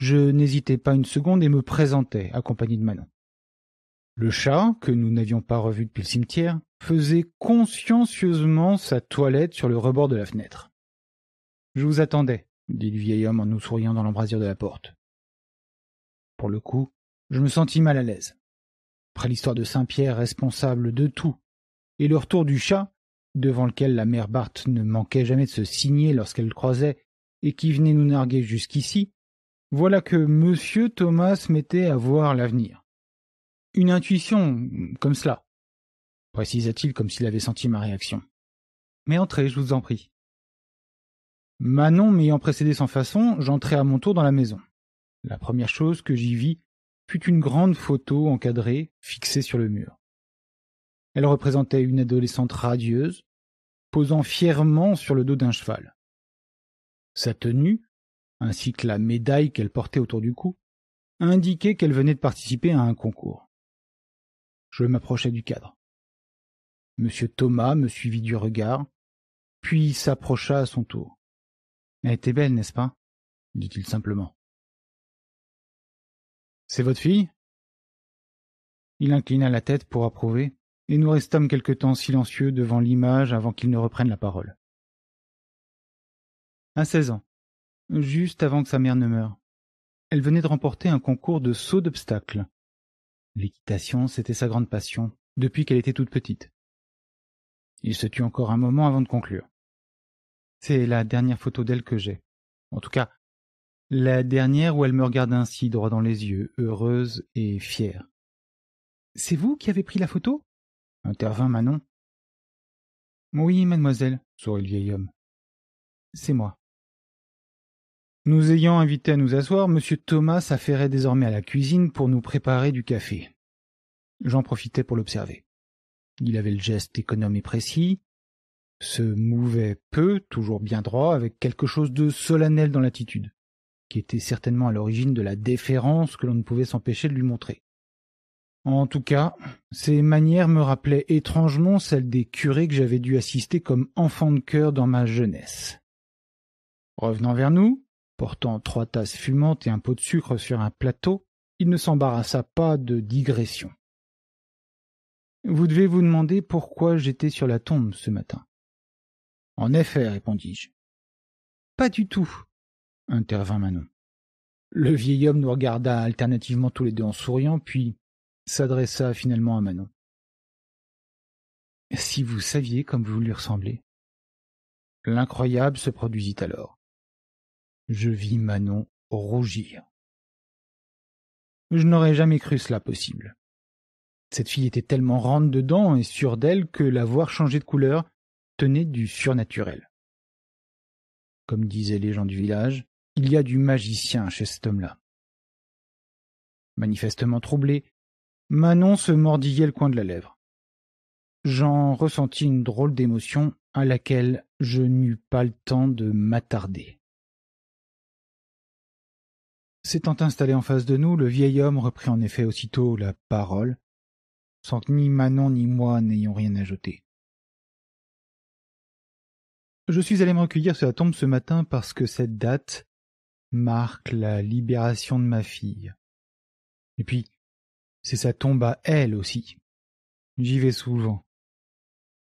je n'hésitai pas une seconde et me présentai, accompagné de Manon. Le chat, que nous n'avions pas revu depuis le cimetière, faisait consciencieusement sa toilette sur le rebord de la fenêtre. Je vous attendais, dit le vieil homme en nous souriant dans l'embrasure de la porte. Pour le coup, je me sentis mal à l'aise. Après l'histoire de Saint-Pierre responsable de tout, et le retour du chat, devant lequel la mère Barthe ne manquait jamais de se signer lorsqu'elle croisait, et qui venait nous narguer jusqu'ici, voilà que monsieur Thomas mettait à voir l'avenir. Une intuition, comme cela, précisa-t-il comme s'il avait senti ma réaction. Mais entrez, je vous en prie. Manon m'ayant précédé sans façon, j'entrai à mon tour dans la maison. La première chose que j'y vis fut une grande photo encadrée fixée sur le mur. Elle représentait une adolescente radieuse, posant fièrement sur le dos d'un cheval. Sa tenue, ainsi que la médaille qu'elle portait autour du cou, indiquaient qu'elle venait de participer à un concours. Je m'approchai du cadre. Monsieur Thomas me suivit du regard, puis s'approcha à son tour. Elle était belle, n'est-ce pas dit-il simplement. C'est votre fille Il inclina la tête pour approuver, et nous restâmes quelque temps silencieux devant l'image avant qu'il ne reprenne la parole. À seize ans, juste avant que sa mère ne meure, elle venait de remporter un concours de saut d'obstacles. L'équitation, c'était sa grande passion, depuis qu'elle était toute petite. Il se tut encore un moment avant de conclure. C'est la dernière photo d'elle que j'ai. En tout cas, la dernière où elle me regarde ainsi droit dans les yeux, heureuse et fière. C'est vous qui avez pris la photo intervint Manon. Oui, mademoiselle, sourit le vieil homme. C'est moi. Nous ayant invités à nous asseoir, monsieur Thomas s'affairait désormais à la cuisine pour nous préparer du café. J'en profitais pour l'observer. Il avait le geste économe et précis, se mouvait peu, toujours bien droit, avec quelque chose de solennel dans l'attitude qui était certainement à l'origine de la déférence que l'on ne pouvait s'empêcher de lui montrer. En tout cas, ses manières me rappelaient étrangement celles des curés que j'avais dû assister comme enfant de cœur dans ma jeunesse. Revenant vers nous, portant trois tasses fumantes et un pot de sucre sur un plateau, il ne s'embarrassa pas de digression. Vous devez vous demander pourquoi j'étais sur la tombe ce matin. En effet, répondis-je. Pas du tout, intervint Manon. Le vieil homme nous regarda alternativement tous les deux en souriant, puis s'adressa finalement à Manon. Si vous saviez comme vous lui ressemblez. L'incroyable se produisit alors. Je vis Manon rougir. Je n'aurais jamais cru cela possible. Cette fille était tellement rentre dedans et sûre d'elle que la voir changer de couleur tenait du surnaturel. Comme disaient les gens du village, il y a du magicien chez cet homme-là. Manifestement troublé, Manon se mordillait le coin de la lèvre. J'en ressentis une drôle d'émotion à laquelle je n'eus pas le temps de m'attarder. S'étant installé en face de nous, le vieil homme reprit en effet aussitôt la parole, sans que ni Manon ni moi n'ayons rien ajouté. Je suis allé me recueillir sur la tombe ce matin parce que cette date marque la libération de ma fille. Et puis, c'est sa tombe à elle aussi. J'y vais souvent.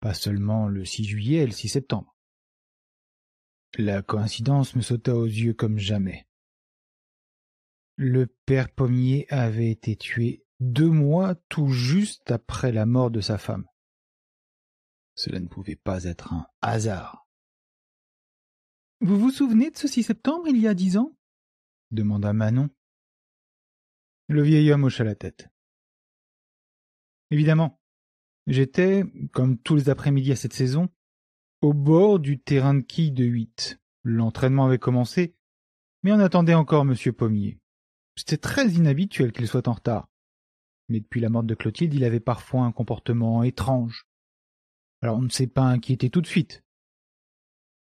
Pas seulement le 6 juillet et le 6 septembre. La coïncidence me sauta aux yeux comme jamais. Le père Pommier avait été tué deux mois tout juste après la mort de sa femme. Cela ne pouvait pas être un hasard. Vous vous souvenez de ce 6 septembre il y a dix ans demanda Manon. Le vieil homme hocha la tête. Évidemment. J'étais, comme tous les après-midi à cette saison, au bord du terrain de quilles de huit. L'entraînement avait commencé, mais on attendait encore Monsieur Pommier. C'était très inhabituel qu'il soit en retard. Mais depuis la mort de Clotilde, il avait parfois un comportement étrange. Alors on ne s'est pas inquiété tout de suite.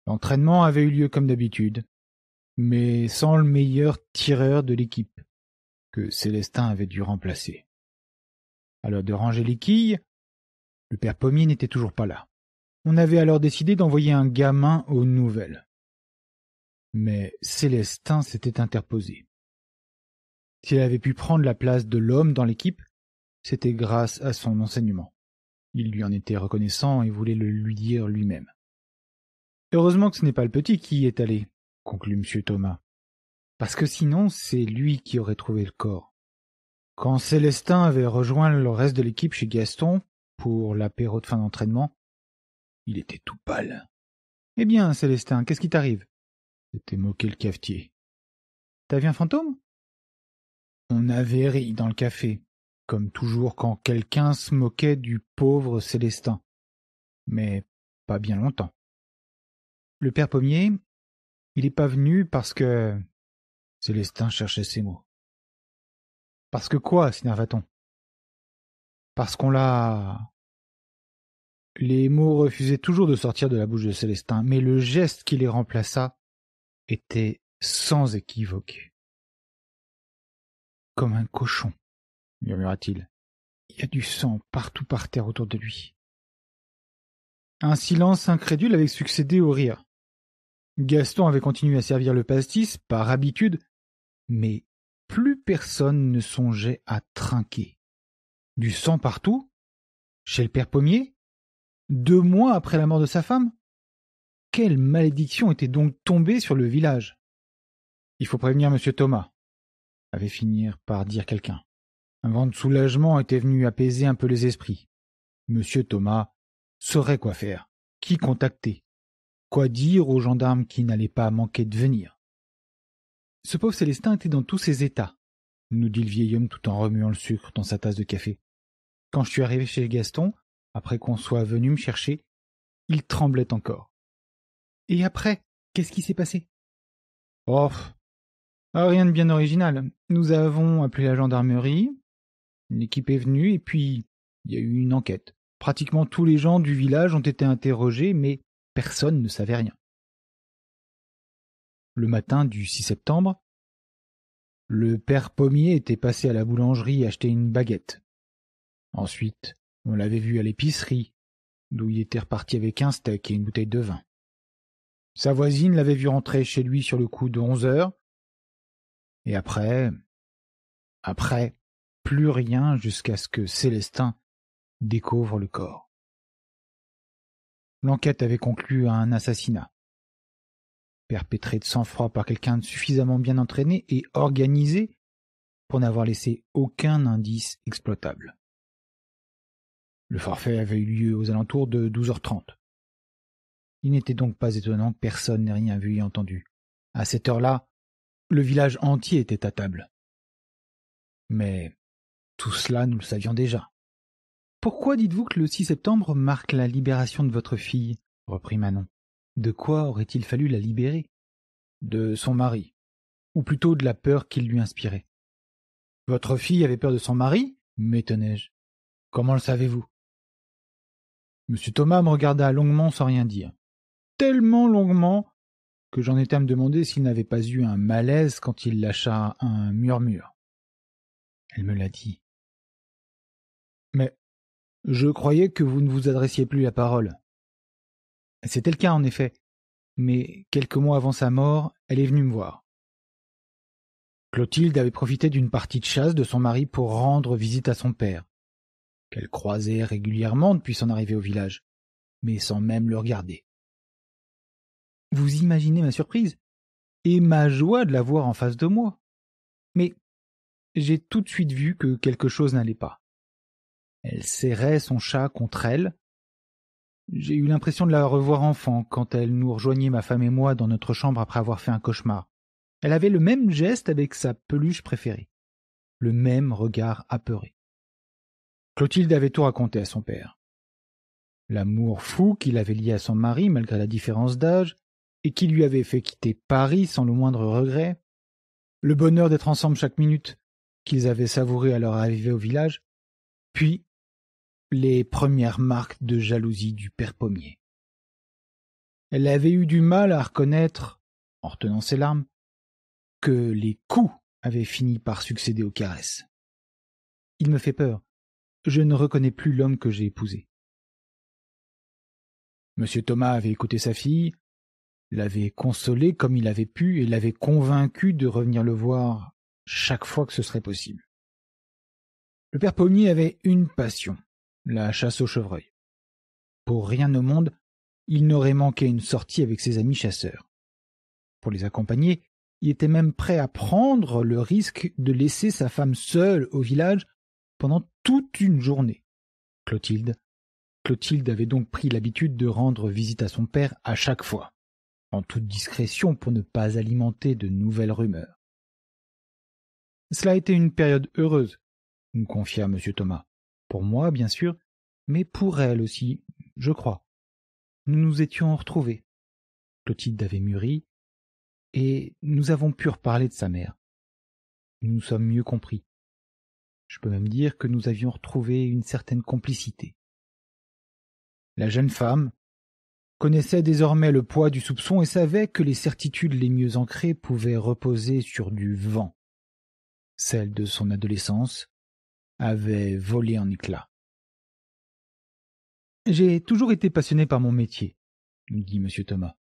L'entraînement avait eu lieu comme d'habitude, mais sans le meilleur tireur de l'équipe, que Célestin avait dû remplacer. À l'heure de ranger les quilles, le père Pommier n'était toujours pas là. On avait alors décidé d'envoyer un gamin aux nouvelles. Mais Célestin s'était interposé. S'il avait pu prendre la place de l'homme dans l'équipe, c'était grâce à son enseignement. Il lui en était reconnaissant et voulait le lui dire lui-même. Heureusement que ce n'est pas le petit qui y est allé, conclut M. Thomas, parce que sinon c'est lui qui aurait trouvé le corps. Quand Célestin avait rejoint le reste de l'équipe chez Gaston pour l'apéro de fin d'entraînement, il était tout pâle. Eh bien, Célestin, qu'est-ce qui t'arrive C'était moqué le cafetier. T'as vu un fantôme On avait ri dans le café, comme toujours quand quelqu'un se moquait du pauvre Célestin. Mais pas bien longtemps. Le père Pommier, il n'est pas venu parce que. Célestin cherchait ses mots. Parce que quoi s'énerva-t-on Parce qu'on l'a. Les mots refusaient toujours de sortir de la bouche de Célestin, mais le geste qui les remplaça était sans équivoque. Comme un cochon, murmura-t-il. Il y a du sang partout par terre autour de lui. Un silence incrédule avait succédé au rire. Gaston avait continué à servir le pastis, par habitude, mais plus personne ne songeait à trinquer. Du sang partout Chez le père Pommier Deux mois après la mort de sa femme Quelle malédiction était donc tombée sur le village Il faut prévenir monsieur Thomas, avait fini par dire quelqu'un. Un vent de soulagement était venu apaiser un peu les esprits. Monsieur Thomas saurait quoi faire, qui contacter. Quoi dire aux gendarmes qui n'allaient pas manquer de venir Ce pauvre Célestin était dans tous ses états, nous dit le vieil homme tout en remuant le sucre dans sa tasse de café. Quand je suis arrivé chez Gaston, après qu'on soit venu me chercher, il tremblait encore. Et après, qu'est-ce qui s'est passé Oh, ah, rien de bien original. Nous avons appelé la gendarmerie, l'équipe est venue, et puis il y a eu une enquête. Pratiquement tous les gens du village ont été interrogés, mais personne ne savait rien. Le matin du 6 septembre, le père Pommier était passé à la boulangerie acheter une baguette. Ensuite, on l'avait vu à l'épicerie, d'où il était reparti avec un steak et une bouteille de vin. Sa voisine l'avait vu rentrer chez lui sur le coup de onze heures. Et après, après, plus rien jusqu'à ce que Célestin découvre le corps. L'enquête avait conclu à un assassinat, perpétré de sang-froid par quelqu'un de suffisamment bien entraîné et organisé pour n'avoir laissé aucun indice exploitable. Le forfait avait eu lieu aux alentours de 12h30. Il n'était donc pas étonnant que personne n'ait rien vu et entendu. À cette heure-là, le village entier était à table. Mais tout cela, nous le savions déjà. Pourquoi dites-vous que le 6 septembre marque la libération de votre fille reprit Manon. De quoi aurait-il fallu la libérer De son mari, ou plutôt de la peur qu'il lui inspirait. Votre fille avait peur de son mari » je Comment le savez-vous M. Thomas me regarda longuement sans rien dire. Tellement longuement que j'en étais à me demander s'il n'avait pas eu un malaise quand il lâcha un murmure. Elle me l'a dit. Je croyais que vous ne vous adressiez plus la parole. C'était le cas, en effet. Mais quelques mois avant sa mort, elle est venue me voir. Clotilde avait profité d'une partie de chasse de son mari pour rendre visite à son père, qu'elle croisait régulièrement depuis son arrivée au village, mais sans même le regarder. Vous imaginez ma surprise et ma joie de la voir en face de moi. Mais j'ai tout de suite vu que quelque chose n'allait pas. Elle serrait son chat contre elle. J'ai eu l'impression de la revoir enfant quand elle nous rejoignait ma femme et moi dans notre chambre après avoir fait un cauchemar. Elle avait le même geste avec sa peluche préférée, le même regard apeuré. Clotilde avait tout raconté à son père. L'amour fou qu'il avait lié à son mari malgré la différence d'âge, et qui lui avait fait quitter Paris sans le moindre regret, le bonheur d'être ensemble chaque minute, qu'ils avaient savouré à leur arrivée au village, puis les premières marques de jalousie du père pommier. Elle avait eu du mal à reconnaître, en retenant ses larmes, que les coups avaient fini par succéder aux caresses. Il me fait peur. Je ne reconnais plus l'homme que j'ai épousé. Monsieur Thomas avait écouté sa fille, l'avait consolée comme il avait pu et l'avait convaincue de revenir le voir chaque fois que ce serait possible. Le père Pommier avait une passion, la chasse au chevreuil. Pour rien au monde, il n'aurait manqué une sortie avec ses amis chasseurs. Pour les accompagner, il était même prêt à prendre le risque de laisser sa femme seule au village pendant toute une journée. Clotilde. Clotilde avait donc pris l'habitude de rendre visite à son père à chaque fois, en toute discrétion pour ne pas alimenter de nouvelles rumeurs. Cela a été une période heureuse, nous confia M. Thomas. Pour moi, bien sûr, mais pour elle aussi, je crois. Nous nous étions retrouvés. Clotilde avait mûri, et nous avons pu reparler de sa mère. Nous nous sommes mieux compris. Je peux même dire que nous avions retrouvé une certaine complicité. La jeune femme connaissait désormais le poids du soupçon et savait que les certitudes les mieux ancrées pouvaient reposer sur du vent, celle de son adolescence, avait volé en éclats. J'ai toujours été passionné par mon métier, me dit M. Thomas.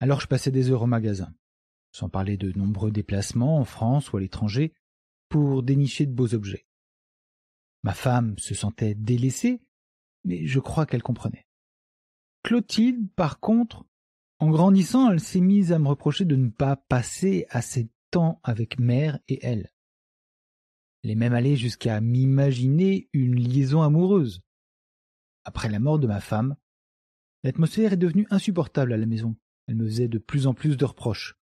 Alors je passais des heures au magasin, sans parler de nombreux déplacements en France ou à l'étranger, pour dénicher de beaux objets. Ma femme se sentait délaissée, mais je crois qu'elle comprenait. Clotilde, par contre, en grandissant, elle s'est mise à me reprocher de ne pas passer assez de temps avec mère et elle. Elle est même jusqu'à m'imaginer une liaison amoureuse. Après la mort de ma femme, l'atmosphère est devenue insupportable à la maison. Elle me faisait de plus en plus de reproches.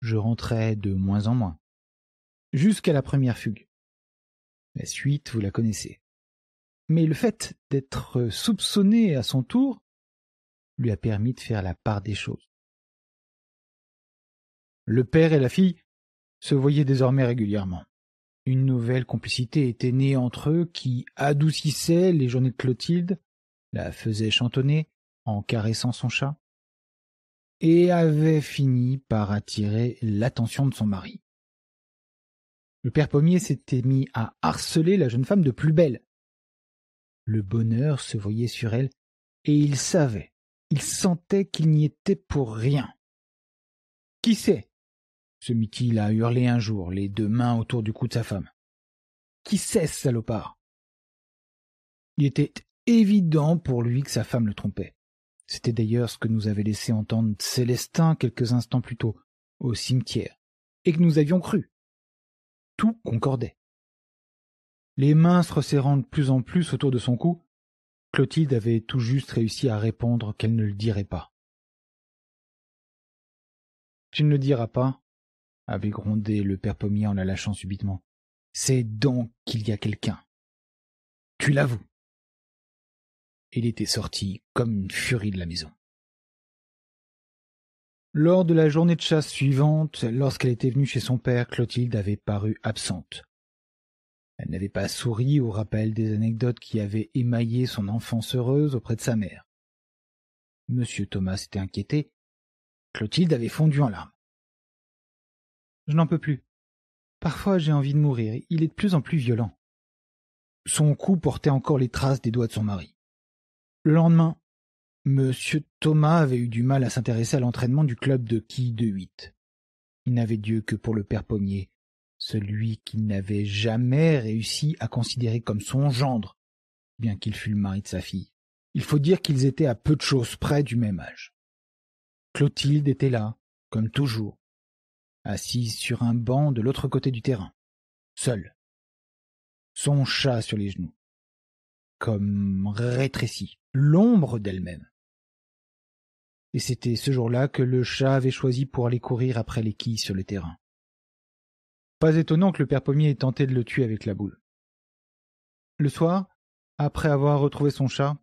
Je rentrais de moins en moins. Jusqu'à la première fugue. La suite, vous la connaissez. Mais le fait d'être soupçonné à son tour lui a permis de faire la part des choses. Le père et la fille se voyaient désormais régulièrement. Une nouvelle complicité était née entre eux qui adoucissait les journées de Clotilde, la faisait chantonner en caressant son chat, et avait fini par attirer l'attention de son mari. Le père pommier s'était mis à harceler la jeune femme de plus belle. Le bonheur se voyait sur elle, et il savait, il sentait qu'il n'y était pour rien. Qui sait mit-il l'a hurlé un jour, les deux mains autour du cou de sa femme. Qui cesse, salopard Il était évident pour lui que sa femme le trompait. C'était d'ailleurs ce que nous avait laissé entendre Célestin quelques instants plus tôt, au cimetière, et que nous avions cru. Tout concordait. Les mains se resserrant de plus en plus autour de son cou, Clotilde avait tout juste réussi à répondre qu'elle ne le dirait pas. Tu ne le diras pas, avait grondé le père Pommier en la lâchant subitement. C'est donc qu'il y a quelqu'un. Tu l'avoues. Il était sorti comme une furie de la maison. Lors de la journée de chasse suivante, lorsqu'elle était venue chez son père, Clotilde avait paru absente. Elle n'avait pas souri au rappel des anecdotes qui avaient émaillé son enfance heureuse auprès de sa mère. Monsieur Thomas s'était inquiété. Clotilde avait fondu en larmes. Je n'en peux plus. Parfois j'ai envie de mourir, il est de plus en plus violent. Son cou portait encore les traces des doigts de son mari. Le lendemain, M. Thomas avait eu du mal à s'intéresser à l'entraînement du club de qui de huit. Il n'avait Dieu que pour le père Pommier, celui qu'il n'avait jamais réussi à considérer comme son gendre, bien qu'il fût le mari de sa fille. Il faut dire qu'ils étaient à peu de choses près du même âge. Clotilde était là, comme toujours, assise sur un banc de l'autre côté du terrain, seule, son chat sur les genoux, comme rétrécie, l'ombre d'elle-même. Et c'était ce jour-là que le chat avait choisi pour aller courir après les quilles sur le terrain. Pas étonnant que le père pommier ait tenté de le tuer avec la boule. Le soir, après avoir retrouvé son chat,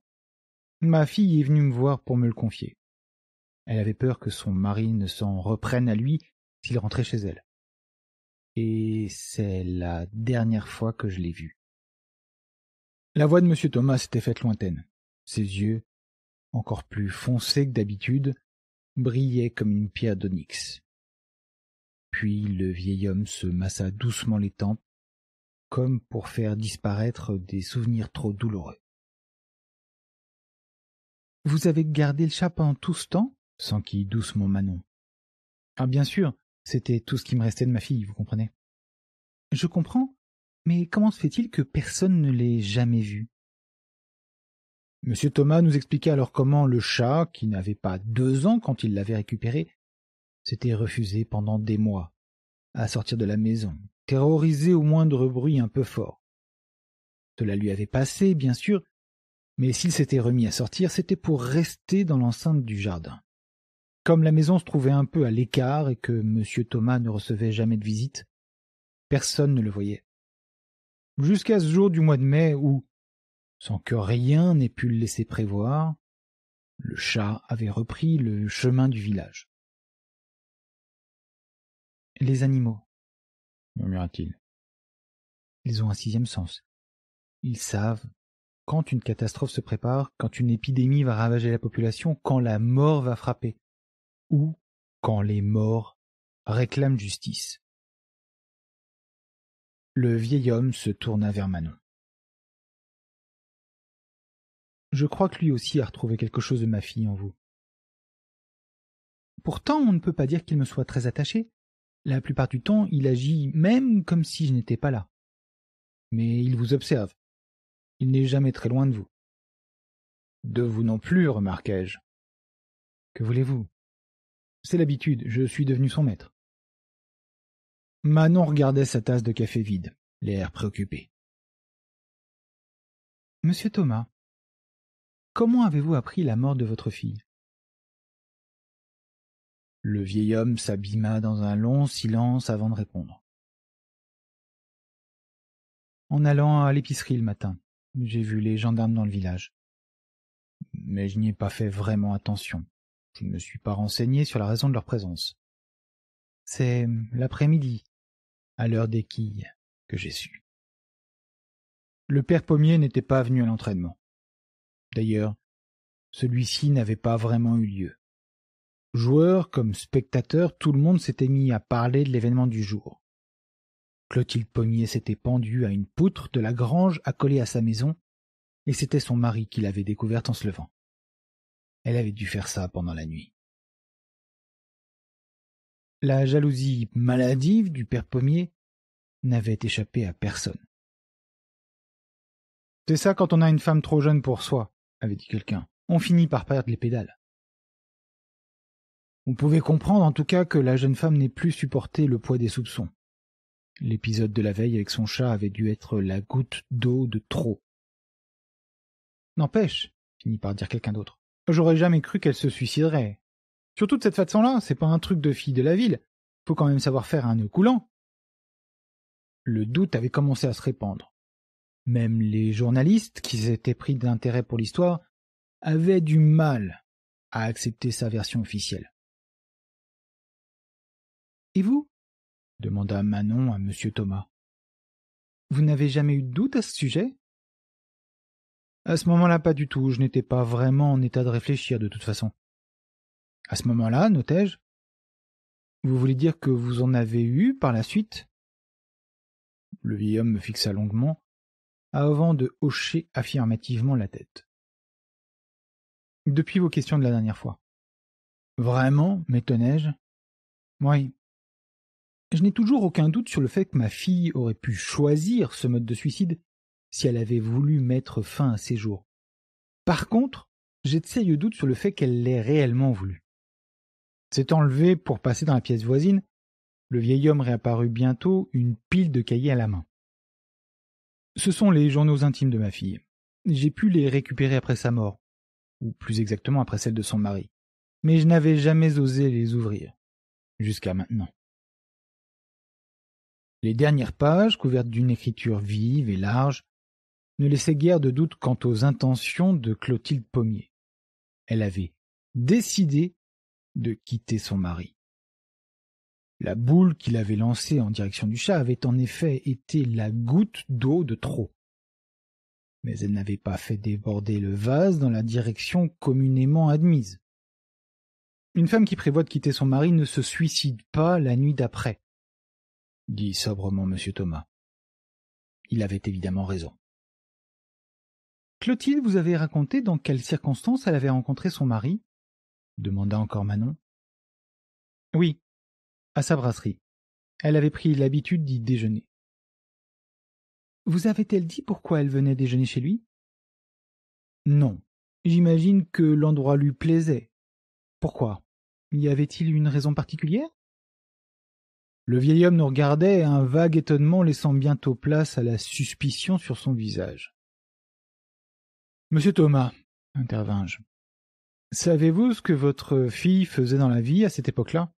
ma fille est venue me voir pour me le confier. Elle avait peur que son mari ne s'en reprenne à lui s'il rentrait chez elle. Et c'est la dernière fois que je l'ai vu. La voix de M. Thomas s'était faite lointaine. Ses yeux, encore plus foncés que d'habitude, brillaient comme une pierre d'onyx. Puis le vieil homme se massa doucement les tempes, comme pour faire disparaître des souvenirs trop douloureux. Vous avez gardé le pendant tout ce temps s'enquit doucement Manon. Ah bien sûr, c'était tout ce qui me restait de ma fille, vous comprenez. Je comprends, mais comment se fait-il que personne ne l'ait jamais vue Monsieur Thomas nous expliqua alors comment le chat, qui n'avait pas deux ans quand il l'avait récupéré, s'était refusé pendant des mois à sortir de la maison, terrorisé au moindre bruit un peu fort. Cela lui avait passé, bien sûr, mais s'il s'était remis à sortir, c'était pour rester dans l'enceinte du jardin. Comme la maison se trouvait un peu à l'écart et que M. Thomas ne recevait jamais de visite, personne ne le voyait. Jusqu'à ce jour du mois de mai où, sans que rien n'ait pu le laisser prévoir, le chat avait repris le chemin du village. Les animaux, murmura-t-il. Ils ont un sixième sens. Ils savent quand une catastrophe se prépare, quand une épidémie va ravager la population, quand la mort va frapper ou quand les morts réclament justice. Le vieil homme se tourna vers Manon. Je crois que lui aussi a retrouvé quelque chose de ma fille en vous. Pourtant, on ne peut pas dire qu'il me soit très attaché. La plupart du temps, il agit même comme si je n'étais pas là. Mais il vous observe. Il n'est jamais très loin de vous. De vous non plus, remarquai-je. Que voulez-vous c'est l'habitude, je suis devenu son maître. Manon regardait sa tasse de café vide, l'air préoccupé. Monsieur Thomas, comment avez-vous appris la mort de votre fille Le vieil homme s'abîma dans un long silence avant de répondre. En allant à l'épicerie le matin, j'ai vu les gendarmes dans le village. Mais je n'y ai pas fait vraiment attention. Je ne me suis pas renseigné sur la raison de leur présence. C'est hum, l'après-midi, à l'heure des quilles, que j'ai su. Le père Pommier n'était pas venu à l'entraînement. D'ailleurs, celui-ci n'avait pas vraiment eu lieu. Joueur comme spectateur, tout le monde s'était mis à parler de l'événement du jour. Clotilde Pommier s'était pendue à une poutre de la grange accolée à sa maison, et c'était son mari qui l'avait découverte en se levant. Elle avait dû faire ça pendant la nuit. La jalousie maladive du père Pommier n'avait échappé à personne. C'est ça quand on a une femme trop jeune pour soi, avait dit quelqu'un. On finit par perdre les pédales. On pouvait comprendre en tout cas que la jeune femme n'ait plus supporté le poids des soupçons. L'épisode de la veille avec son chat avait dû être la goutte d'eau de trop. N'empêche, finit par dire quelqu'un d'autre, J'aurais jamais cru qu'elle se suiciderait. Surtout de cette façon-là, c'est pas un truc de fille de la ville. Faut quand même savoir faire un nœud coulant. Le doute avait commencé à se répandre. Même les journalistes, qui s'étaient pris d'intérêt pour l'histoire, avaient du mal à accepter sa version officielle. Et vous demanda Manon à M. Thomas. Vous n'avez jamais eu de doute à ce sujet à ce moment-là, pas du tout, je n'étais pas vraiment en état de réfléchir de toute façon. À ce moment-là, notai-je. Vous voulez dire que vous en avez eu par la suite Le vieil homme me fixa longuement, avant de hocher affirmativement la tête. Depuis vos questions de la dernière fois. Vraiment, M'étonnais-je je Oui. Je n'ai toujours aucun doute sur le fait que ma fille aurait pu choisir ce mode de suicide si elle avait voulu mettre fin à ses jours. Par contre, j'ai de sérieux doutes sur le fait qu'elle l'ait réellement voulu. S'étant enlevé pour passer dans la pièce voisine, le vieil homme réapparut bientôt, une pile de cahiers à la main. Ce sont les journaux intimes de ma fille. J'ai pu les récupérer après sa mort, ou plus exactement après celle de son mari, mais je n'avais jamais osé les ouvrir, jusqu'à maintenant. Les dernières pages, couvertes d'une écriture vive et large, ne laissait guère de doute quant aux intentions de Clotilde Pommier. Elle avait décidé de quitter son mari. La boule qu'il avait lancée en direction du chat avait en effet été la goutte d'eau de trop. Mais elle n'avait pas fait déborder le vase dans la direction communément admise. Une femme qui prévoit de quitter son mari ne se suicide pas la nuit d'après, dit sobrement M. Thomas. Il avait évidemment raison. Clotilde vous avait raconté dans quelles circonstances elle avait rencontré son mari demanda encore Manon. Oui, à sa brasserie. Elle avait pris l'habitude d'y déjeuner. Vous avait-elle dit pourquoi elle venait déjeuner chez lui Non. J'imagine que l'endroit lui plaisait. Pourquoi Y avait-il une raison particulière Le vieil homme nous regardait, un vague étonnement laissant bientôt place à la suspicion sur son visage. Monsieur Thomas, intervins-je, savez-vous ce que votre fille faisait dans la vie à cette époque-là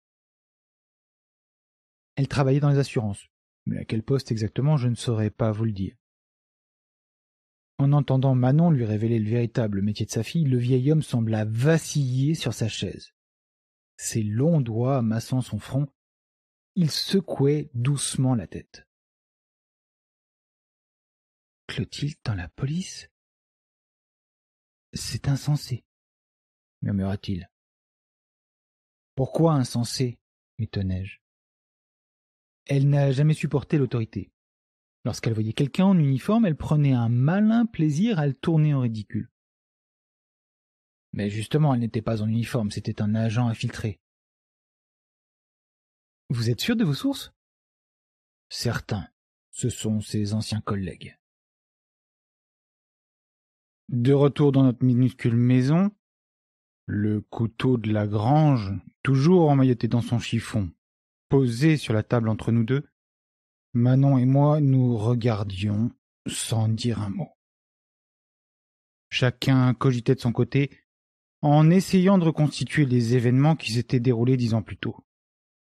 Elle travaillait dans les assurances, mais à quel poste exactement, je ne saurais pas vous le dire. En entendant Manon lui révéler le véritable métier de sa fille, le vieil homme sembla vaciller sur sa chaise. Ses longs doigts massant son front, il secouait doucement la tête. Clotilde dans la police c'est insensé, murmura-t-il. Pourquoi insensé » je Elle n'a jamais supporté l'autorité. Lorsqu'elle voyait quelqu'un en uniforme, elle prenait un malin plaisir à le tourner en ridicule. Mais justement, elle n'était pas en uniforme, c'était un agent infiltré. Vous êtes sûr de vos sources Certains. Ce sont ses anciens collègues. De retour dans notre minuscule maison, le couteau de la grange, toujours emmailloté dans son chiffon, posé sur la table entre nous deux, Manon et moi nous regardions sans dire un mot. Chacun cogitait de son côté en essayant de reconstituer les événements qui s'étaient déroulés dix ans plus tôt,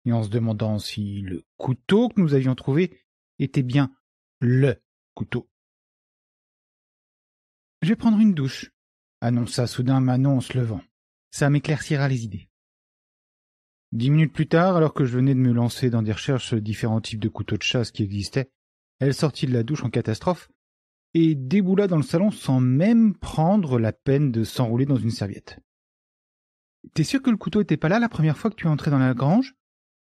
et en se demandant si le couteau que nous avions trouvé était bien le couteau. Je vais prendre une douche, annonça soudain Manon en se levant. Ça m'éclaircira les idées. Dix minutes plus tard, alors que je venais de me lancer dans des recherches sur différents types de couteaux de chasse qui existaient, elle sortit de la douche en catastrophe et déboula dans le salon sans même prendre la peine de s'enrouler dans une serviette. T'es sûr que le couteau n'était pas là la première fois que tu es dans la grange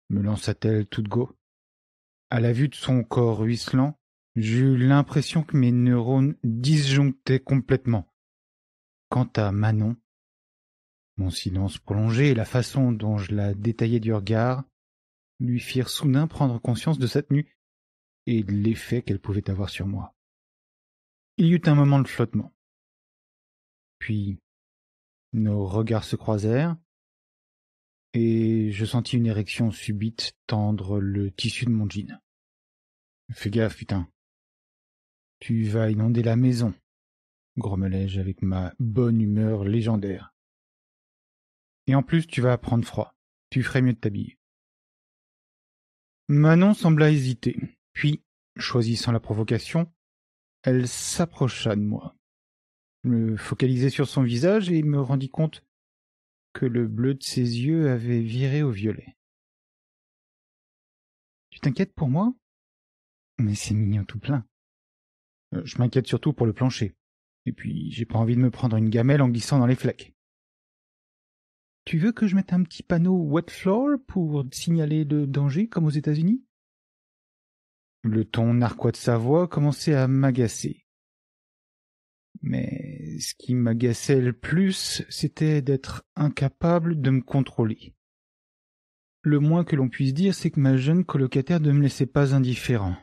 me lança-t-elle toute go. À la vue de son corps ruisselant, J'eus l'impression que mes neurones disjonctaient complètement. Quant à Manon, mon silence prolongé et la façon dont je la détaillais du regard lui firent soudain prendre conscience de cette tenue et de l'effet qu'elle pouvait avoir sur moi. Il y eut un moment de flottement. Puis nos regards se croisèrent, et je sentis une érection subite tendre le tissu de mon jean. Fais gaffe, putain. Tu vas inonder la maison, grommelai-je avec ma bonne humeur légendaire. Et en plus, tu vas prendre froid. Tu ferais mieux de t'habiller. Manon sembla hésiter, puis, choisissant la provocation, elle s'approcha de moi. Je me focalisai sur son visage et me rendis compte que le bleu de ses yeux avait viré au violet. Tu t'inquiètes pour moi Mais c'est mignon tout plein. Euh, je m'inquiète surtout pour le plancher. Et puis, j'ai pas envie de me prendre une gamelle en glissant dans les flaques. Tu veux que je mette un petit panneau wet floor pour signaler le danger comme aux États-Unis Le ton narquois de sa voix commençait à m'agacer. Mais ce qui m'agaçait le plus, c'était d'être incapable de me contrôler. Le moins que l'on puisse dire, c'est que ma jeune colocataire ne me laissait pas indifférent.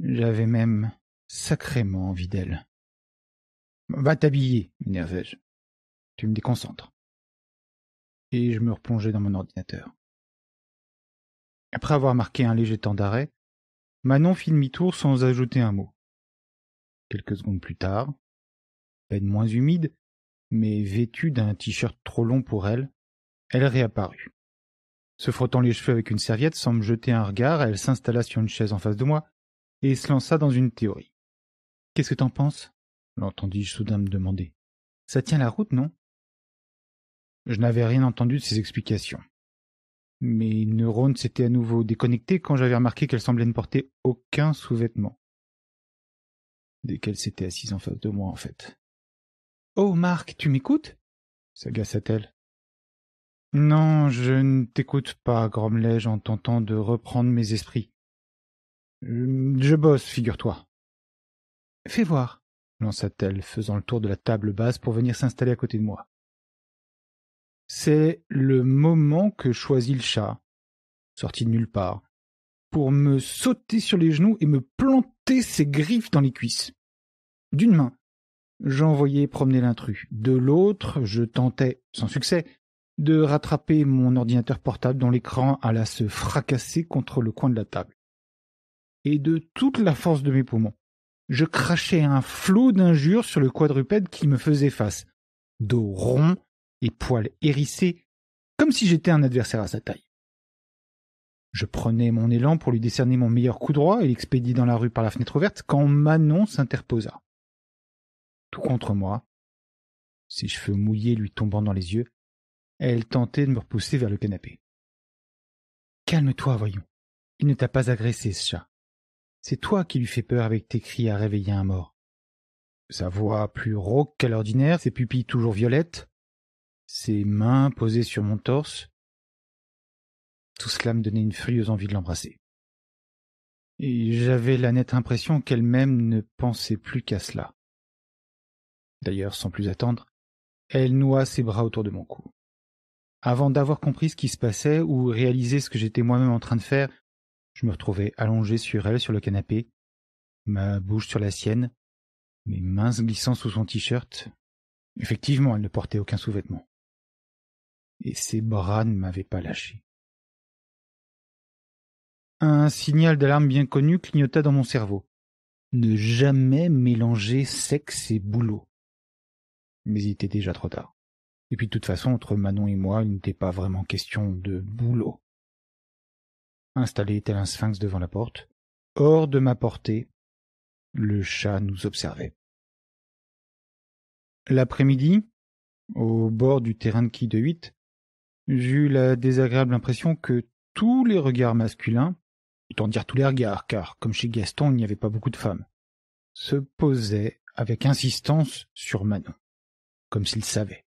J'avais même sacrément envie d'elle. Va t'habiller, m'énervais-je. Tu me déconcentres. Et je me replongeai dans mon ordinateur. Après avoir marqué un léger temps d'arrêt, Manon fit demi-tour sans ajouter un mot. Quelques secondes plus tard, peine moins humide, mais vêtue d'un t-shirt trop long pour elle, elle réapparut. Se frottant les cheveux avec une serviette sans me jeter un regard, elle s'installa sur une chaise en face de moi et se lança dans une théorie. Qu'est-ce que t'en penses l'entendis-je soudain me demander. Ça tient la route, non Je n'avais rien entendu de ses explications. Mes neurones s'étaient à nouveau déconnectés quand j'avais remarqué qu'elle semblait ne porter aucun sous-vêtement. Dès qu'elle s'était assise en face de moi, en fait. Oh, Marc, tu m'écoutes s'agaça-t-elle. Non, je ne t'écoute pas, grommelai-je en tentant de reprendre mes esprits. Hum, je bosse, figure-toi. Fais voir, lança-t-elle, faisant le tour de la table basse pour venir s'installer à côté de moi. C'est le moment que choisit le chat, sorti de nulle part, pour me sauter sur les genoux et me planter ses griffes dans les cuisses. D'une main, j'envoyais promener l'intrus. De l'autre, je tentais, sans succès, de rattraper mon ordinateur portable dont l'écran alla se fracasser contre le coin de la table et de toute la force de mes poumons. Je crachais un flot d'injures sur le quadrupède qui me faisait face, dos rond et poils hérissés, comme si j'étais un adversaire à sa taille. Je prenais mon élan pour lui décerner mon meilleur coup droit et l'expédier dans la rue par la fenêtre ouverte quand Manon s'interposa. Tout contre moi, ses cheveux mouillés lui tombant dans les yeux, elle tentait de me repousser vers le canapé. Calme-toi, voyons. Il ne t'a pas agressé, ce chat. C'est toi qui lui fais peur avec tes cris à réveiller un mort. Sa voix plus rauque qu'à l'ordinaire, ses pupilles toujours violettes, ses mains posées sur mon torse. Tout cela me donnait une furieuse envie de l'embrasser. Et j'avais la nette impression qu'elle-même ne pensait plus qu'à cela. D'ailleurs, sans plus attendre, elle noua ses bras autour de mon cou. Avant d'avoir compris ce qui se passait ou réalisé ce que j'étais moi-même en train de faire, je me retrouvais allongé sur elle sur le canapé, ma bouche sur la sienne, mes mains glissant sous son t-shirt. Effectivement, elle ne portait aucun sous-vêtement. Et ses bras ne m'avaient pas lâché. Un signal d'alarme bien connu clignota dans mon cerveau. Ne jamais mélanger sexe et boulot. Mais il était déjà trop tard. Et puis de toute façon, entre Manon et moi, il n'était pas vraiment question de boulot installé tel un sphinx devant la porte. Hors de ma portée, le chat nous observait. L'après-midi, au bord du terrain de quille de huit, j'eus la désagréable impression que tous les regards masculins, autant dire tous les regards, car comme chez Gaston il n'y avait pas beaucoup de femmes, se posaient avec insistance sur Manon, comme s'ils savaient,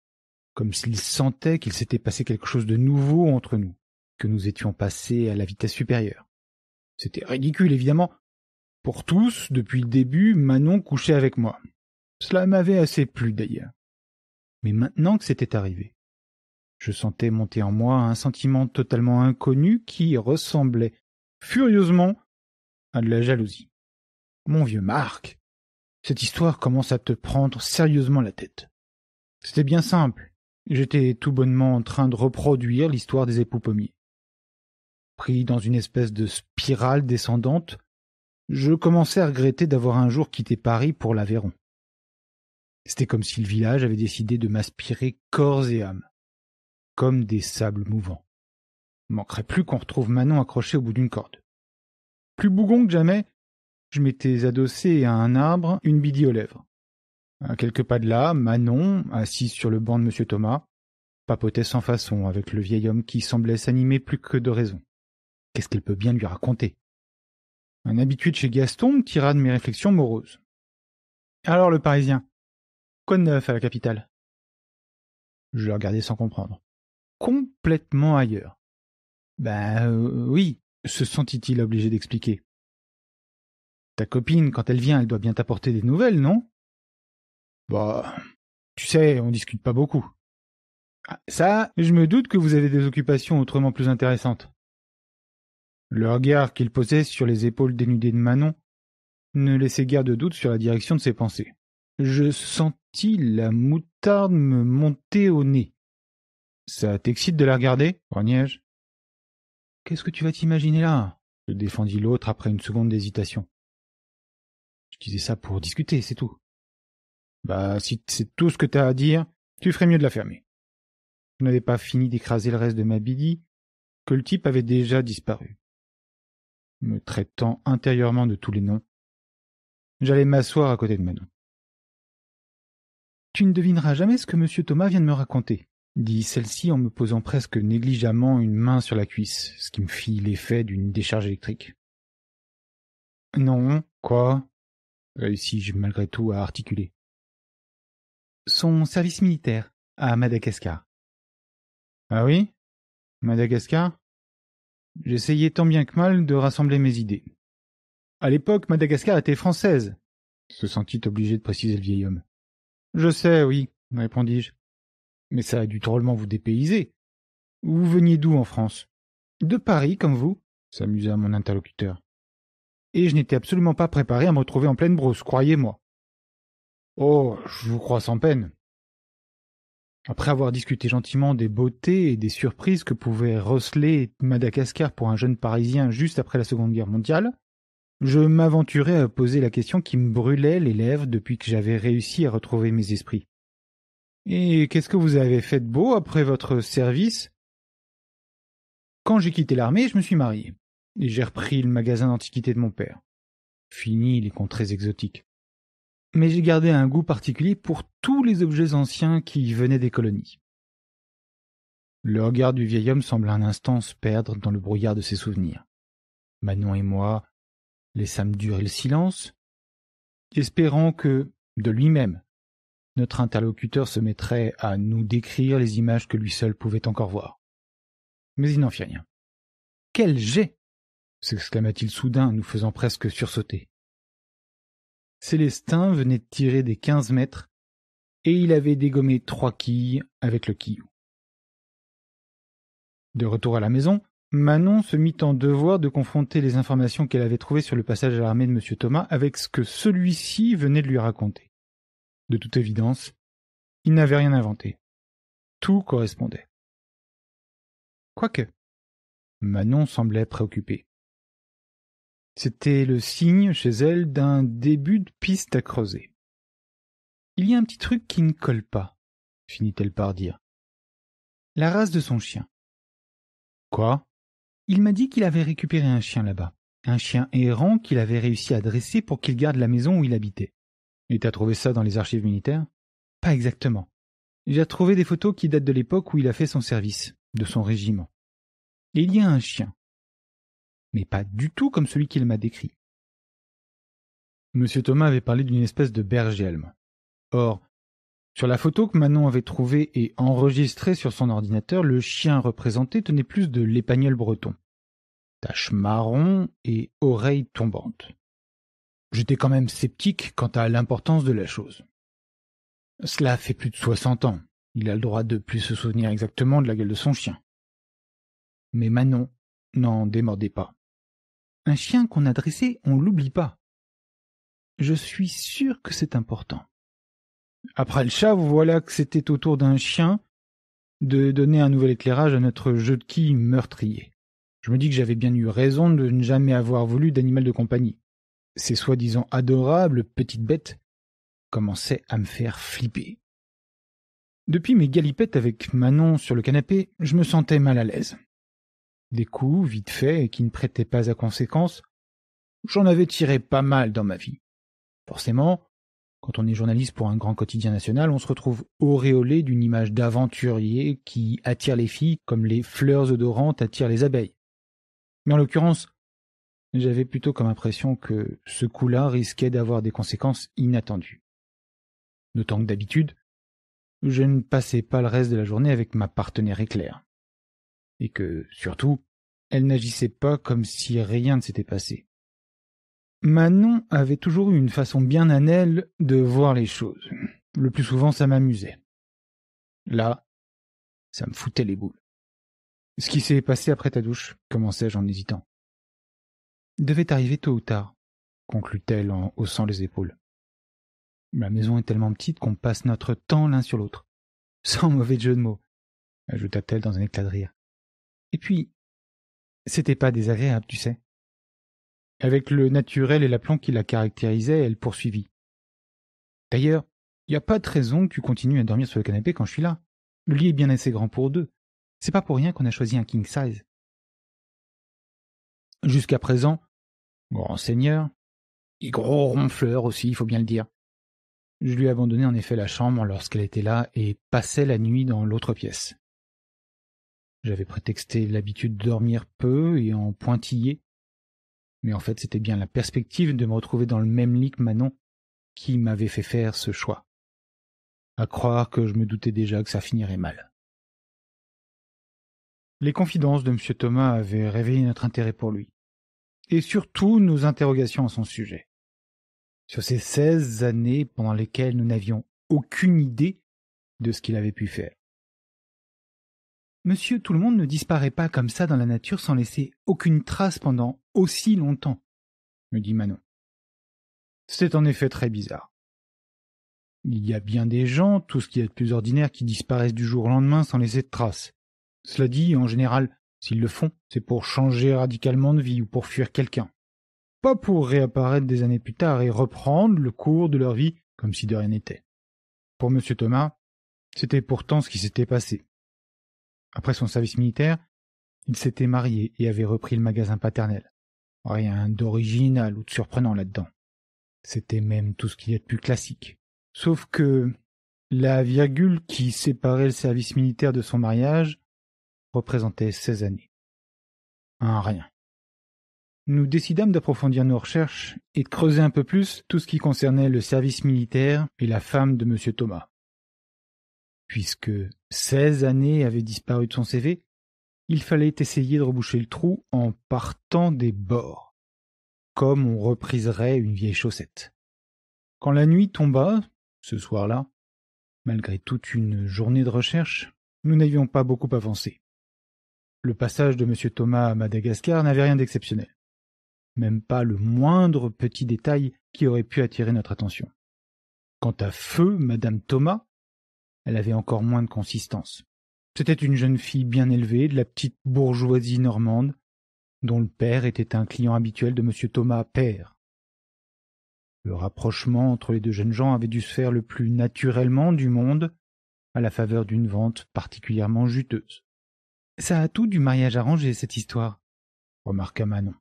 comme s'ils sentaient qu'il s'était passé quelque chose de nouveau entre nous, que nous étions passés à la vitesse supérieure. C'était ridicule, évidemment. Pour tous, depuis le début, Manon couchait avec moi. Cela m'avait assez plu, d'ailleurs. Mais maintenant que c'était arrivé, je sentais monter en moi un sentiment totalement inconnu qui ressemblait furieusement à de la jalousie. Mon vieux Marc, cette histoire commence à te prendre sérieusement la tête. C'était bien simple. J'étais tout bonnement en train de reproduire l'histoire des époux pommiers pris dans une espèce de spirale descendante, je commençais à regretter d'avoir un jour quitté Paris pour l'Aveyron. C'était comme si le village avait décidé de m'aspirer corps et âme, comme des sables mouvants. Manquerait plus qu'on retrouve Manon accrochée au bout d'une corde. Plus bougon que jamais, je m'étais adossé à un arbre, une bidie aux lèvres. À quelques pas de là, Manon, assise sur le banc de M. Thomas, papotait sans façon avec le vieil homme qui semblait s'animer plus que de raison. Qu'est-ce qu'elle peut bien lui raconter Un habitué de chez Gaston tira de mes réflexions moroses. Alors le Parisien, quoi de neuf à la capitale Je le regardais sans comprendre. Complètement ailleurs. Ben euh, oui, se sentit-il obligé d'expliquer. Ta copine, quand elle vient, elle doit bien t'apporter des nouvelles, non Bah, tu sais, on discute pas beaucoup. Ah, ça, je me doute que vous avez des occupations autrement plus intéressantes. Le regard qu'il posait sur les épaules dénudées de Manon ne laissait guère de doute sur la direction de ses pensées. Je sentis la moutarde me monter au nez. Ça t'excite de la regarder, grognai-je. Qu'est-ce que tu vas t'imaginer là se défendit l'autre après une seconde d'hésitation. Je disais ça pour discuter, c'est tout. Bah, si c'est tout ce que t'as à dire, tu ferais mieux de la fermer. Je n'avais pas fini d'écraser le reste de ma bidi que le type avait déjà disparu me traitant intérieurement de tous les noms, j'allais m'asseoir à côté de Manon. Tu ne devineras jamais ce que M. Thomas vient de me raconter, dit celle-ci en me posant presque négligemment une main sur la cuisse, ce qui me fit l'effet d'une décharge électrique. Non, quoi réussis-je malgré tout à articuler. Son service militaire, à Madagascar. Ah oui Madagascar J'essayais tant bien que mal de rassembler mes idées. À l'époque, Madagascar était française, se sentit obligé de préciser le vieil homme. Je sais, oui, répondis-je. Mais ça a dû drôlement vous dépayser. Vous veniez d'où en France De Paris, comme vous, s'amusa mon interlocuteur. Et je n'étais absolument pas préparé à me retrouver en pleine brousse, croyez-moi. Oh, je vous crois sans peine. Après avoir discuté gentiment des beautés et des surprises que pouvait receler Madagascar pour un jeune Parisien juste après la Seconde Guerre mondiale, je m'aventurais à poser la question qui me brûlait les lèvres depuis que j'avais réussi à retrouver mes esprits. Et qu'est-ce que vous avez fait de beau après votre service Quand j'ai quitté l'armée, je me suis marié, et j'ai repris le magasin d'antiquités de mon père. Fini les contrées exotiques mais j'ai gardé un goût particulier pour tous les objets anciens qui venaient des colonies. Le regard du vieil homme semble un instant se perdre dans le brouillard de ses souvenirs. Manon et moi laissâmes durer le silence, espérant que, de lui-même, notre interlocuteur se mettrait à nous décrire les images que lui seul pouvait encore voir. Mais il n'en fit rien. Quel jet s'exclama-t-il soudain, nous faisant presque sursauter. Célestin venait de tirer des quinze mètres, et il avait dégommé trois quilles avec le quillou. De retour à la maison, Manon se mit en devoir de confronter les informations qu'elle avait trouvées sur le passage à l'armée de M. Thomas avec ce que celui-ci venait de lui raconter. De toute évidence, il n'avait rien inventé. Tout correspondait. Quoique, Manon semblait préoccupée. C'était le signe chez elle d'un début de piste à creuser. Il y a un petit truc qui ne colle pas, finit-elle par dire. La race de son chien. Quoi Il m'a dit qu'il avait récupéré un chien là-bas, un chien errant qu'il avait réussi à dresser pour qu'il garde la maison où il habitait. Et as trouvé ça dans les archives militaires Pas exactement. J'ai trouvé des photos qui datent de l'époque où il a fait son service, de son régiment. il y a un chien, mais pas du tout comme celui qu'il m'a décrit. Monsieur Thomas avait parlé d'une espèce de bergelme. Or, sur la photo que Manon avait trouvée et enregistrée sur son ordinateur, le chien représenté tenait plus de l'épagnol breton. tache marron et oreilles tombantes. J'étais quand même sceptique quant à l'importance de la chose. Cela fait plus de soixante ans. Il a le droit de plus se souvenir exactement de la gueule de son chien. Mais Manon n'en démordait pas. Un chien qu'on a dressé, on l'oublie pas. Je suis sûr que c'est important. Après le chat, voilà que c'était au tour d'un chien de donner un nouvel éclairage à notre jeu de qui meurtrier. Je me dis que j'avais bien eu raison de ne jamais avoir voulu d'animal de compagnie. Ces soi-disant adorables petites bêtes commençaient à me faire flipper. Depuis mes galipettes avec Manon sur le canapé, je me sentais mal à l'aise des coups vite faits et qui ne prêtaient pas à conséquence, j'en avais tiré pas mal dans ma vie. Forcément, quand on est journaliste pour un grand quotidien national, on se retrouve auréolé d'une image d'aventurier qui attire les filles comme les fleurs odorantes attirent les abeilles. Mais en l'occurrence, j'avais plutôt comme impression que ce coup-là risquait d'avoir des conséquences inattendues. D'autant que d'habitude, je ne passais pas le reste de la journée avec ma partenaire éclair et que, surtout, elle n'agissait pas comme si rien ne s'était passé. Manon avait toujours eu une façon bien à de voir les choses. Le plus souvent, ça m'amusait. Là, ça me foutait les boules. Ce qui s'est passé après ta douche, commençai-je en hésitant. Devait arriver tôt ou tard, conclut-elle en haussant les épaules. La maison est tellement petite qu'on passe notre temps l'un sur l'autre. Sans mauvais jeu de mots, ajouta-t-elle dans un éclat de rire. Et puis, c'était pas désagréable, tu sais. Avec le naturel et l'aplomb qui la caractérisait, elle poursuivit. D'ailleurs, il n'y a pas de raison que tu continues à dormir sur le canapé quand je suis là. Le lit est bien assez grand pour deux. C'est pas pour rien qu'on a choisi un king size. Jusqu'à présent, grand seigneur, et gros ronfleur aussi, il faut bien le dire. Je lui abandonné en effet la chambre lorsqu'elle était là et passait la nuit dans l'autre pièce. J'avais prétexté l'habitude de dormir peu et en pointillé. Mais en fait, c'était bien la perspective de me retrouver dans le même lit que Manon qui m'avait fait faire ce choix. À croire que je me doutais déjà que ça finirait mal. Les confidences de M. Thomas avaient réveillé notre intérêt pour lui, et surtout nos interrogations à son sujet. Sur ces seize années pendant lesquelles nous n'avions aucune idée de ce qu'il avait pu faire, Monsieur Tout le monde ne disparaît pas comme ça dans la nature sans laisser aucune trace pendant aussi longtemps, me dit Manon. C'est en effet très bizarre. Il y a bien des gens, tout ce qui est de plus ordinaire, qui disparaissent du jour au lendemain sans laisser de traces. Cela dit, en général, s'ils le font, c'est pour changer radicalement de vie ou pour fuir quelqu'un. Pas pour réapparaître des années plus tard et reprendre le cours de leur vie comme si de rien n'était. Pour M. Thomas, c'était pourtant ce qui s'était passé. Après son service militaire, il s'était marié et avait repris le magasin paternel. Rien d'original ou de surprenant là-dedans. C'était même tout ce qu'il y a de plus classique. Sauf que la virgule qui séparait le service militaire de son mariage représentait seize années. Un rien. Nous décidâmes d'approfondir nos recherches et de creuser un peu plus tout ce qui concernait le service militaire et la femme de M. Thomas puisque seize années avaient disparu de son CV, il fallait essayer de reboucher le trou en partant des bords, comme on repriserait une vieille chaussette. Quand la nuit tomba, ce soir-là, malgré toute une journée de recherche, nous n'avions pas beaucoup avancé. Le passage de M. Thomas à Madagascar n'avait rien d'exceptionnel, même pas le moindre petit détail qui aurait pu attirer notre attention. Quant à feu Madame Thomas, elle avait encore moins de consistance. C'était une jeune fille bien élevée, de la petite bourgeoisie normande, dont le père était un client habituel de M. Thomas Père. Le rapprochement entre les deux jeunes gens avait dû se faire le plus naturellement du monde, à la faveur d'une vente particulièrement juteuse. Ça a tout du mariage arrangé, cette histoire, remarqua Manon.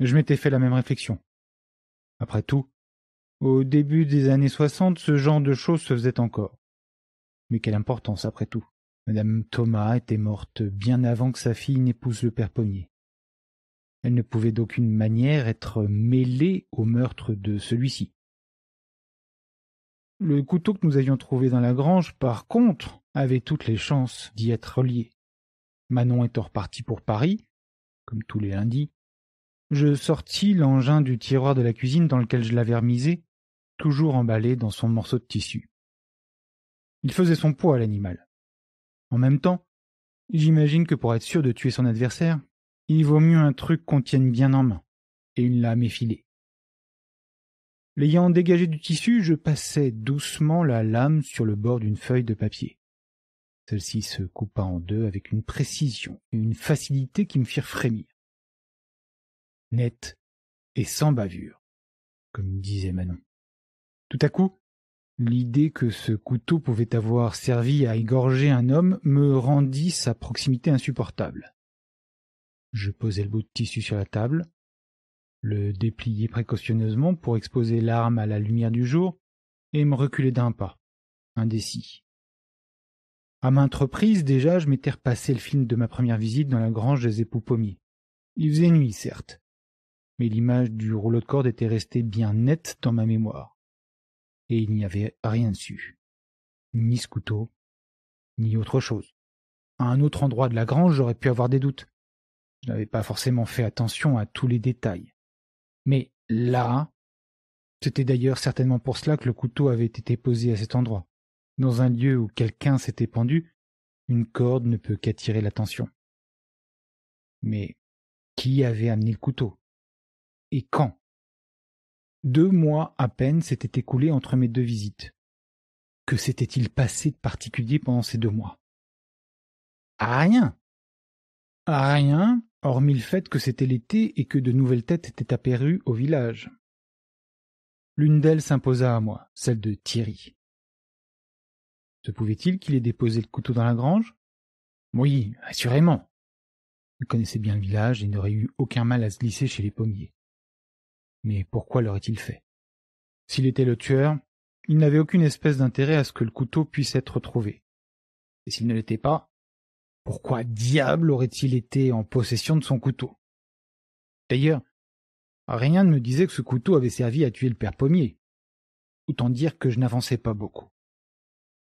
Je m'étais fait la même réflexion. Après tout, au début des années soixante, ce genre de choses se faisait encore. Mais quelle importance après tout Madame Thomas était morte bien avant que sa fille n'épouse le père Pommier. Elle ne pouvait d'aucune manière être mêlée au meurtre de celui-ci. Le couteau que nous avions trouvé dans la grange, par contre, avait toutes les chances d'y être relié. Manon étant repartie pour Paris, comme tous les lundis, je sortis l'engin du tiroir de la cuisine dans lequel je l'avais remisé, toujours emballé dans son morceau de tissu. Il faisait son poids à l'animal. En même temps, j'imagine que pour être sûr de tuer son adversaire, il vaut mieux un truc qu'on tienne bien en main, et une lame effilée. L'ayant dégagé du tissu, je passai doucement la lame sur le bord d'une feuille de papier. Celle-ci se coupa en deux avec une précision et une facilité qui me firent frémir. Nette et sans bavure, comme disait Manon. Tout à coup, L'idée que ce couteau pouvait avoir servi à égorger un homme me rendit sa proximité insupportable. Je posai le bout de tissu sur la table, le dépliai précautionneusement pour exposer l'arme à la lumière du jour, et me reculai d'un pas, indécis. À maintes reprises, déjà, je m'étais repassé le film de ma première visite dans la grange des époux pommiers. Il faisait nuit, certes, mais l'image du rouleau de corde était restée bien nette dans ma mémoire et il n'y avait rien dessus. Ni ce couteau, ni autre chose. À un autre endroit de la grange, j'aurais pu avoir des doutes. Je n'avais pas forcément fait attention à tous les détails. Mais là, c'était d'ailleurs certainement pour cela que le couteau avait été posé à cet endroit. Dans un lieu où quelqu'un s'était pendu, une corde ne peut qu'attirer l'attention. Mais qui avait amené le couteau Et quand deux mois à peine s'étaient écoulés entre mes deux visites. Que s'était-il passé de particulier pendant ces deux mois Rien Rien, hormis le fait que c'était l'été et que de nouvelles têtes étaient apparues au village. L'une d'elles s'imposa à moi, celle de Thierry. Se pouvait-il qu'il ait déposé le couteau dans la grange Oui, assurément. Il connaissait bien le village et n'aurait eu aucun mal à se glisser chez les pommiers. Mais pourquoi l'aurait-il fait S'il était le tueur, il n'avait aucune espèce d'intérêt à ce que le couteau puisse être trouvé. Et s'il ne l'était pas, pourquoi diable aurait-il été en possession de son couteau D'ailleurs, rien ne me disait que ce couteau avait servi à tuer le père Pommier. Autant dire que je n'avançais pas beaucoup.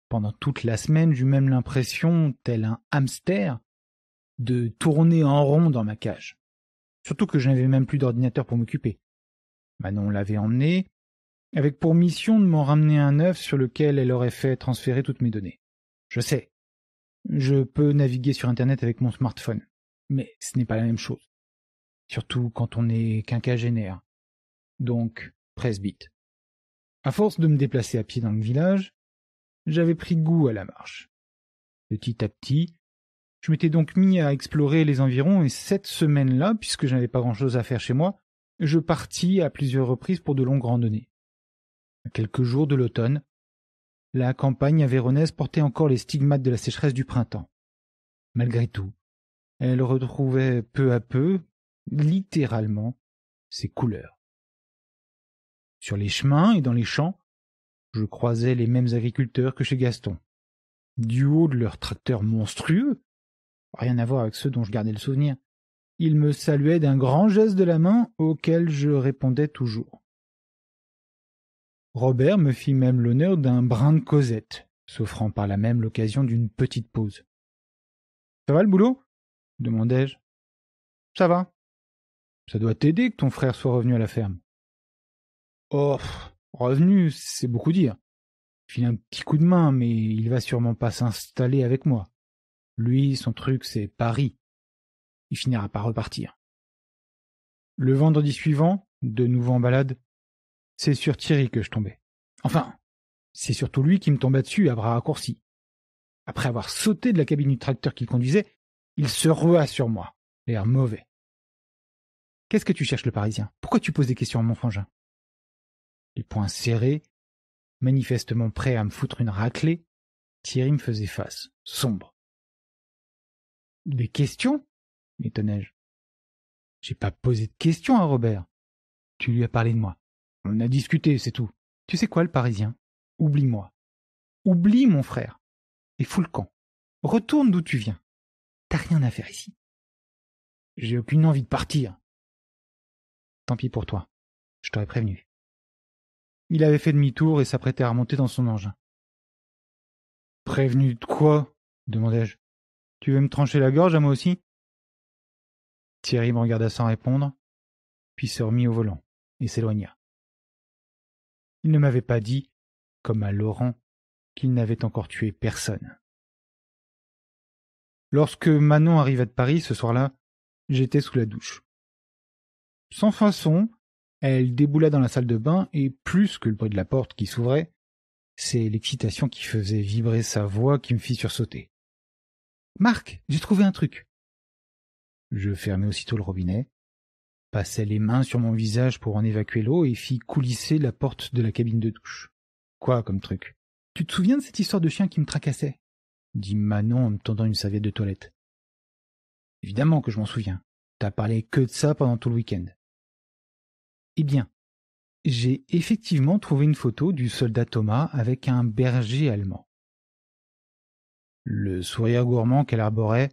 Pendant toute la semaine, j'eus même l'impression, tel un hamster, de tourner en rond dans ma cage. Surtout que je n'avais même plus d'ordinateur pour m'occuper. Manon l'avait emmenée, avec pour mission de m'en ramener un œuf sur lequel elle aurait fait transférer toutes mes données. Je sais. Je peux naviguer sur Internet avec mon smartphone. Mais ce n'est pas la même chose. Surtout quand on n'est quinquagénaire. Donc, presbyte. À force de me déplacer à pied dans le village, j'avais pris goût à la marche. Petit à petit, je m'étais donc mis à explorer les environs et cette semaine-là, puisque je n'avais pas grand-chose à faire chez moi, je partis à plusieurs reprises pour de longues randonnées. À quelques jours de l'automne, la campagne avéronaise portait encore les stigmates de la sécheresse du printemps. Malgré tout, elle retrouvait peu à peu, littéralement, ses couleurs. Sur les chemins et dans les champs, je croisais les mêmes agriculteurs que chez Gaston. Du haut de leurs tracteurs monstrueux, rien à voir avec ceux dont je gardais le souvenir, il me saluait d'un grand geste de la main auquel je répondais toujours. Robert me fit même l'honneur d'un brin de Cosette, s'offrant par la même l'occasion d'une petite pause. Ça va le boulot demandai-je. Ça va. Ça doit t'aider que ton frère soit revenu à la ferme. Oh, revenu, c'est beaucoup dire. Il file un petit coup de main, mais il va sûrement pas s'installer avec moi. Lui, son truc, c'est Paris il finira par repartir. Le vendredi suivant, de nouveau en balade, c'est sur Thierry que je tombais. Enfin, c'est surtout lui qui me tomba dessus à bras raccourcis. Après avoir sauté de la cabine du tracteur qu'il conduisait, il se rua sur moi, l'air mauvais. Qu'est-ce que tu cherches, le Parisien Pourquoi tu poses des questions à mon frangin Les poings serrés, manifestement prêts à me foutre une raclée, Thierry me faisait face, sombre. Des questions m'étonnais-je. je J'ai pas posé de questions à Robert. Tu lui as parlé de moi. On a discuté, c'est tout. Tu sais quoi, le Parisien Oublie-moi. Oublie mon frère. Et fous camp. Retourne d'où tu viens. T'as rien à faire ici. J'ai aucune envie de partir. Tant pis pour toi. Je t'aurais prévenu. Il avait fait demi-tour et s'apprêtait à remonter dans son engin. Prévenu de quoi demandai-je. Tu veux me trancher la gorge à moi aussi Thierry me regarda sans répondre, puis se remit au volant et s'éloigna. Il ne m'avait pas dit, comme à Laurent, qu'il n'avait encore tué personne. Lorsque Manon arriva de Paris ce soir-là, j'étais sous la douche. Sans façon, elle déboula dans la salle de bain et plus que le bruit de la porte qui s'ouvrait, c'est l'excitation qui faisait vibrer sa voix qui me fit sursauter. Marc, j'ai trouvé un truc. Je fermai aussitôt le robinet, passai les mains sur mon visage pour en évacuer l'eau et fis coulisser la porte de la cabine de douche. Quoi comme truc Tu te souviens de cette histoire de chien qui me tracassait dit Manon en me tendant une serviette de toilette. Évidemment que je m'en souviens. T'as parlé que de ça pendant tout le week-end. Eh bien, j'ai effectivement trouvé une photo du soldat Thomas avec un berger allemand. Le sourire gourmand qu'elle arborait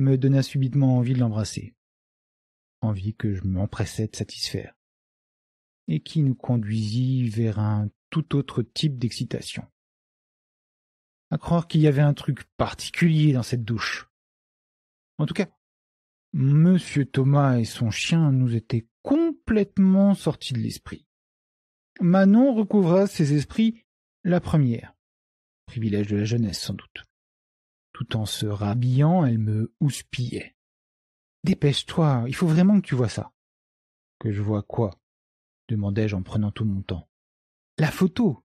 me donna subitement envie de l'embrasser. Envie que je m'empressais de satisfaire. Et qui nous conduisit vers un tout autre type d'excitation. À croire qu'il y avait un truc particulier dans cette douche. En tout cas, Monsieur Thomas et son chien nous étaient complètement sortis de l'esprit. Manon recouvra ses esprits la première. Privilège de la jeunesse, sans doute. Tout en se rhabillant, elle me houspillait. Dépêche-toi, il faut vraiment que tu vois ça. Que je vois quoi demandai-je en prenant tout mon temps. La photo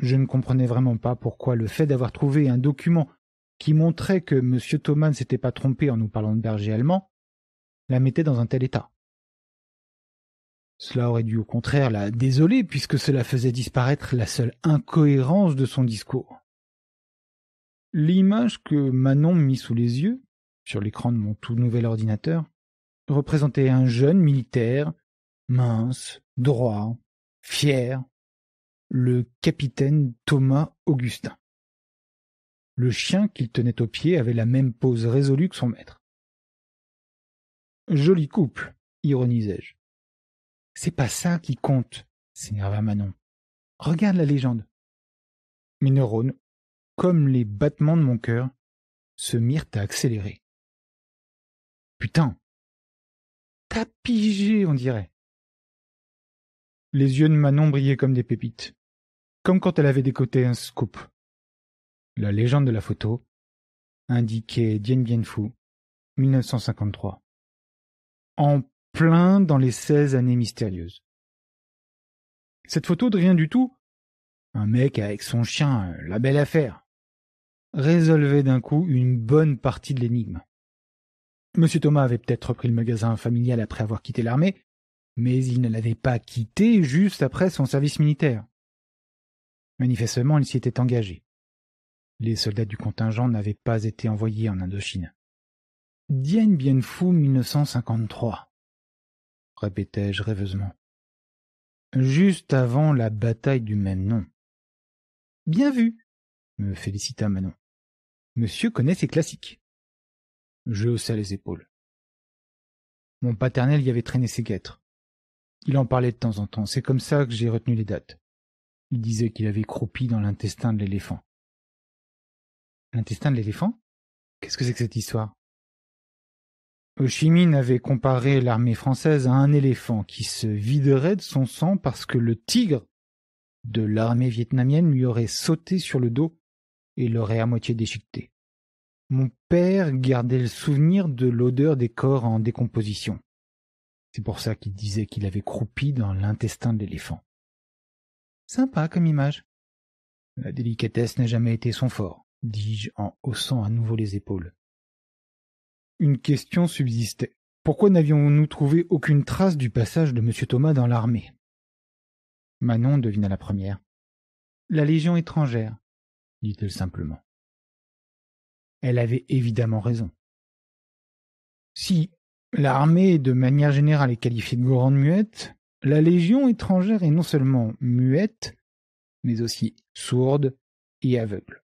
Je ne comprenais vraiment pas pourquoi le fait d'avoir trouvé un document qui montrait que M. Thomas ne s'était pas trompé en nous parlant de berger allemand la mettait dans un tel état. Cela aurait dû au contraire la désoler puisque cela faisait disparaître la seule incohérence de son discours. L'image que Manon mit sous les yeux, sur l'écran de mon tout nouvel ordinateur, représentait un jeune militaire, mince, droit, fier, le capitaine Thomas Augustin. Le chien qu'il tenait au pied avait la même pose résolue que son maître. Joli couple, ironisai-je. C'est pas ça qui compte, s'énerva Manon. Regarde la légende. Mes neurones comme les battements de mon cœur se mirent à accélérer. Putain T'as pigé, on dirait. Les yeux de Manon brillaient comme des pépites, comme quand elle avait décoté un scoop. La légende de la photo indiquait Dien Bien Phu, 1953. En plein dans les 16 années mystérieuses. Cette photo de rien du tout, un mec avec son chien, euh, la belle affaire résolvait d'un coup une bonne partie de l'énigme. M. Thomas avait peut-être repris le magasin familial après avoir quitté l'armée, mais il ne l'avait pas quitté juste après son service militaire. Manifestement, il s'y était engagé. Les soldats du contingent n'avaient pas été envoyés en Indochine. Dien Bien Phu 1953, répétai-je rêveusement. Juste avant la bataille du même nom. Bien vu, me félicita Manon. Monsieur connaît ses classiques. Je haussai les épaules. Mon paternel y avait traîné ses guêtres. Il en parlait de temps en temps, c'est comme ça que j'ai retenu les dates. Il disait qu'il avait croupi dans l'intestin de l'éléphant. L'intestin de l'éléphant Qu'est-ce que c'est que cette histoire Minh avait comparé l'armée française à un éléphant qui se viderait de son sang parce que le tigre de l'armée vietnamienne lui aurait sauté sur le dos et l'aurait à moitié déchiqueté. Mon père gardait le souvenir de l'odeur des corps en décomposition. C'est pour ça qu'il disait qu'il avait croupi dans l'intestin de l'éléphant. Sympa comme image. La délicatesse n'a jamais été son fort, dis-je en haussant à nouveau les épaules. Une question subsistait. Pourquoi n'avions-nous trouvé aucune trace du passage de M. Thomas dans l'armée Manon devina la première. La Légion étrangère, dit-elle simplement. Elle avait évidemment raison. Si l'armée de manière générale est qualifiée de grande muette, la Légion étrangère est non seulement muette, mais aussi sourde et aveugle.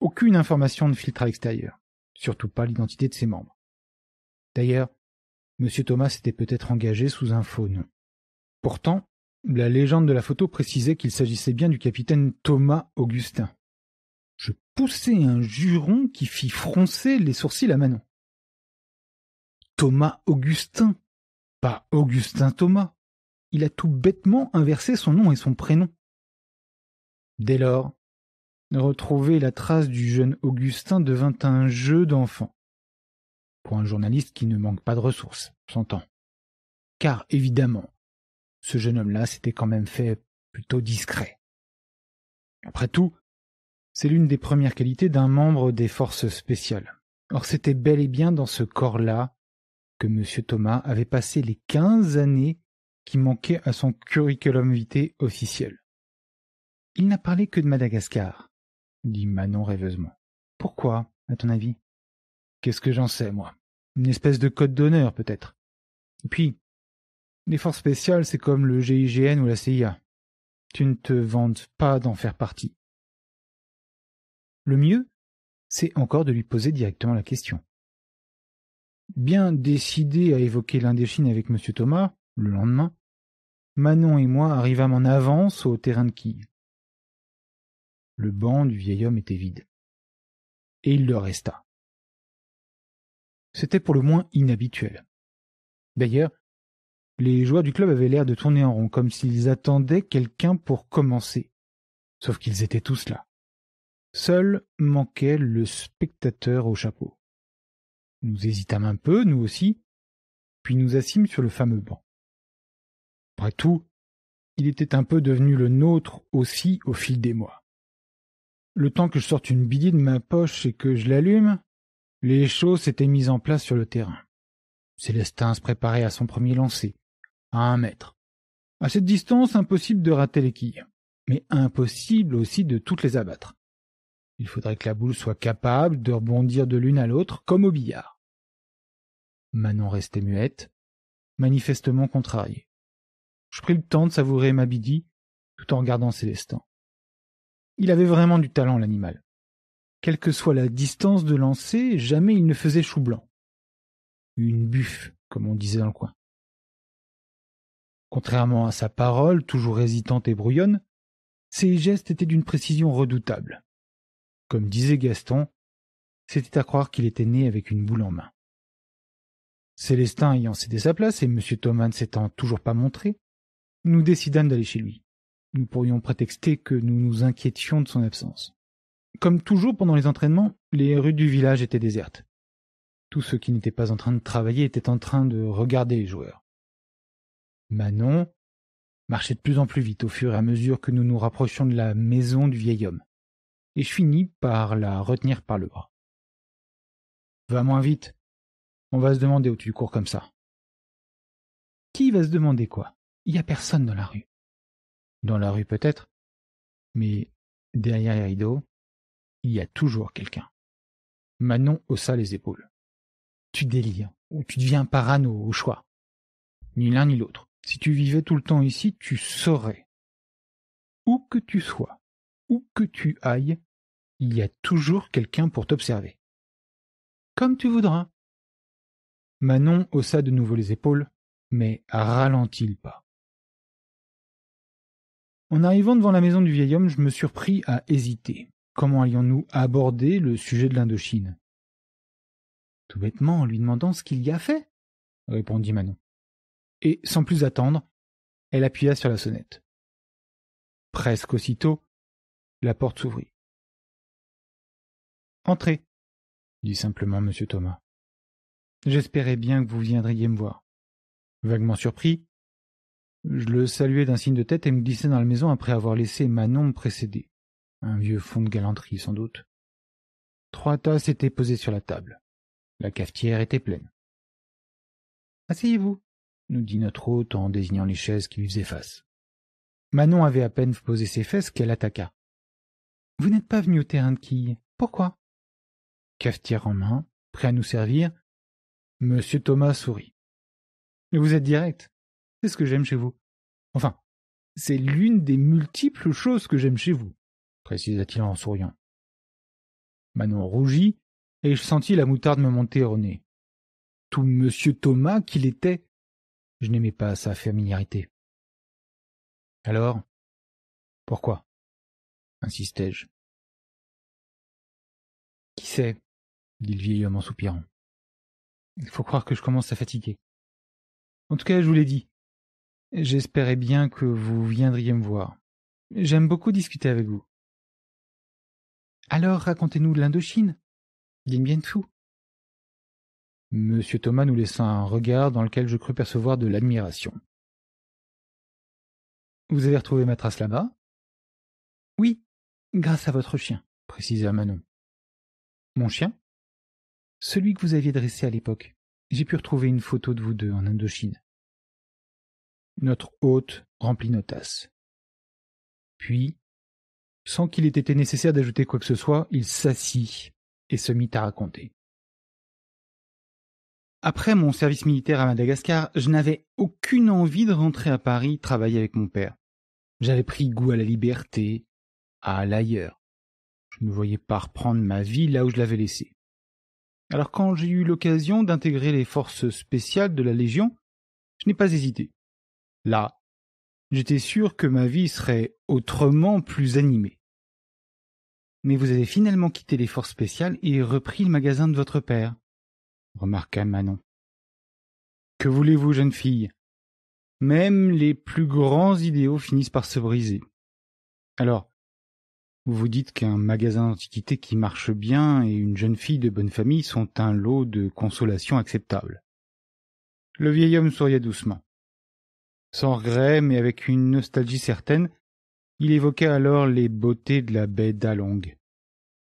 Aucune information ne filtre à l'extérieur, surtout pas l'identité de ses membres. D'ailleurs, M. Thomas s'était peut-être engagé sous un faux nom. Pourtant, la légende de la photo précisait qu'il s'agissait bien du capitaine Thomas Augustin poussé un juron qui fit froncer les sourcils à Manon. Thomas Augustin, pas Augustin Thomas. Il a tout bêtement inversé son nom et son prénom. Dès lors, retrouver la trace du jeune Augustin devint un jeu d'enfant. Pour un journaliste qui ne manque pas de ressources, s'entend. Car évidemment, ce jeune homme-là s'était quand même fait plutôt discret. Après tout, c'est l'une des premières qualités d'un membre des forces spéciales. Or c'était bel et bien dans ce corps-là que M. Thomas avait passé les quinze années qui manquaient à son curriculum vitae officiel. Il n'a parlé que de Madagascar, dit Manon rêveusement. Pourquoi, à ton avis Qu'est-ce que j'en sais, moi Une espèce de code d'honneur, peut-être. Et puis, les forces spéciales, c'est comme le GIGN ou la CIA. Tu ne te vantes pas d'en faire partie. Le mieux, c'est encore de lui poser directement la question. Bien décidé à évoquer l'Indochine avec M. Thomas, le lendemain, Manon et moi arrivâmes en avance au terrain de quille. Le banc du vieil homme était vide. Et il le resta. C'était pour le moins inhabituel. D'ailleurs, les joueurs du club avaient l'air de tourner en rond, comme s'ils attendaient quelqu'un pour commencer. Sauf qu'ils étaient tous là. Seul manquait le spectateur au chapeau. Nous hésitâmes un peu, nous aussi, puis nous assîmes sur le fameux banc. Après tout, il était un peu devenu le nôtre aussi au fil des mois. Le temps que je sorte une billette de ma poche et que je l'allume, les choses s'étaient mises en place sur le terrain. Célestin se préparait à son premier lancer, à un mètre. À cette distance, impossible de rater les quilles, mais impossible aussi de toutes les abattre. Il faudrait que la boule soit capable de rebondir de l'une à l'autre comme au billard. Manon restait muette, manifestement contrariée. Je pris le temps de savourer ma bidie tout en regardant Célestin. Il avait vraiment du talent, l'animal. Quelle que soit la distance de lancer, jamais il ne faisait chou blanc. Une buffe, comme on disait dans le coin. Contrairement à sa parole, toujours hésitante et brouillonne, ses gestes étaient d'une précision redoutable. Comme disait Gaston, c'était à croire qu'il était né avec une boule en main. Célestin ayant cédé sa place et M. Thomas ne s'étant toujours pas montré, nous décidâmes d'aller chez lui. Nous pourrions prétexter que nous nous inquiétions de son absence. Comme toujours pendant les entraînements, les rues du village étaient désertes. Tous ceux qui n'étaient pas en train de travailler étaient en train de regarder les joueurs. Manon marchait de plus en plus vite au fur et à mesure que nous nous rapprochions de la maison du vieil homme et je finis par la retenir par le bras. Va moins vite. On va se demander où tu cours comme ça. Qui va se demander quoi Il n'y a personne dans la rue. Dans la rue peut-être, mais derrière les rideaux, il y a toujours quelqu'un. Manon haussa les épaules. Tu délires, ou tu deviens parano au choix. Ni l'un ni l'autre. Si tu vivais tout le temps ici, tu saurais. Où que tu sois, où que tu ailles, il y a toujours quelqu'un pour t'observer. Comme tu voudras. Manon haussa de nouveau les épaules, mais ralentit le pas. En arrivant devant la maison du vieil homme, je me surpris à hésiter. Comment allions-nous aborder le sujet de l'Indochine Tout bêtement en lui demandant ce qu'il y a fait, répondit Manon. Et sans plus attendre, elle appuya sur la sonnette. Presque aussitôt, la porte s'ouvrit. Entrez, dit simplement monsieur Thomas. J'espérais bien que vous viendriez me voir. Vaguement surpris, je le saluai d'un signe de tête et me glissai dans la maison après avoir laissé Manon me précéder. Un vieux fond de galanterie, sans doute. Trois tasses étaient posées sur la table. La cafetière était pleine. Asseyez-vous, nous dit notre hôte en désignant les chaises qui lui faisaient face. Manon avait à peine posé ses fesses qu'elle attaqua. Vous n'êtes pas venu au terrain de quilles. Pourquoi Cafetière en main, prêt à nous servir, Monsieur Thomas sourit. Vous êtes direct. C'est ce que j'aime chez vous. Enfin, c'est l'une des multiples choses que j'aime chez vous, précisa-t-il en souriant. Manon rougit, et je sentis la moutarde me monter au nez. Tout monsieur Thomas qu'il était. Je n'aimais pas sa familiarité. Alors Pourquoi insistai-je qui sait dit le vieil homme en soupirant. Il faut croire que je commence à fatiguer. En tout cas, je vous l'ai dit. J'espérais bien que vous viendriez me voir. J'aime beaucoup discuter avec vous. Alors racontez-nous l'Indochine, dit Bien tout. » Monsieur Thomas nous laissa un regard dans lequel je crus percevoir de l'admiration. Vous avez retrouvé ma trace là-bas Oui, Grâce à votre chien, précisa Manon. Mon chien Celui que vous aviez dressé à l'époque. J'ai pu retrouver une photo de vous deux en Indochine. Notre hôte remplit nos tasses. Puis, sans qu'il ait été nécessaire d'ajouter quoi que ce soit, il s'assit et se mit à raconter. Après mon service militaire à Madagascar, je n'avais aucune envie de rentrer à Paris travailler avec mon père. J'avais pris goût à la liberté, à l'ailleurs. Je ne voyais pas reprendre ma vie là où je l'avais laissée. Alors quand j'ai eu l'occasion d'intégrer les forces spéciales de la Légion, je n'ai pas hésité. Là, j'étais sûr que ma vie serait autrement plus animée. Mais vous avez finalement quitté les forces spéciales et repris le magasin de votre père, remarqua Manon. Que voulez-vous, jeune fille Même les plus grands idéaux finissent par se briser. Alors, vous dites qu'un magasin d'antiquités qui marche bien et une jeune fille de bonne famille sont un lot de consolation acceptable. Le vieil homme souriait doucement. Sans regret, mais avec une nostalgie certaine, il évoquait alors les beautés de la baie d'Along,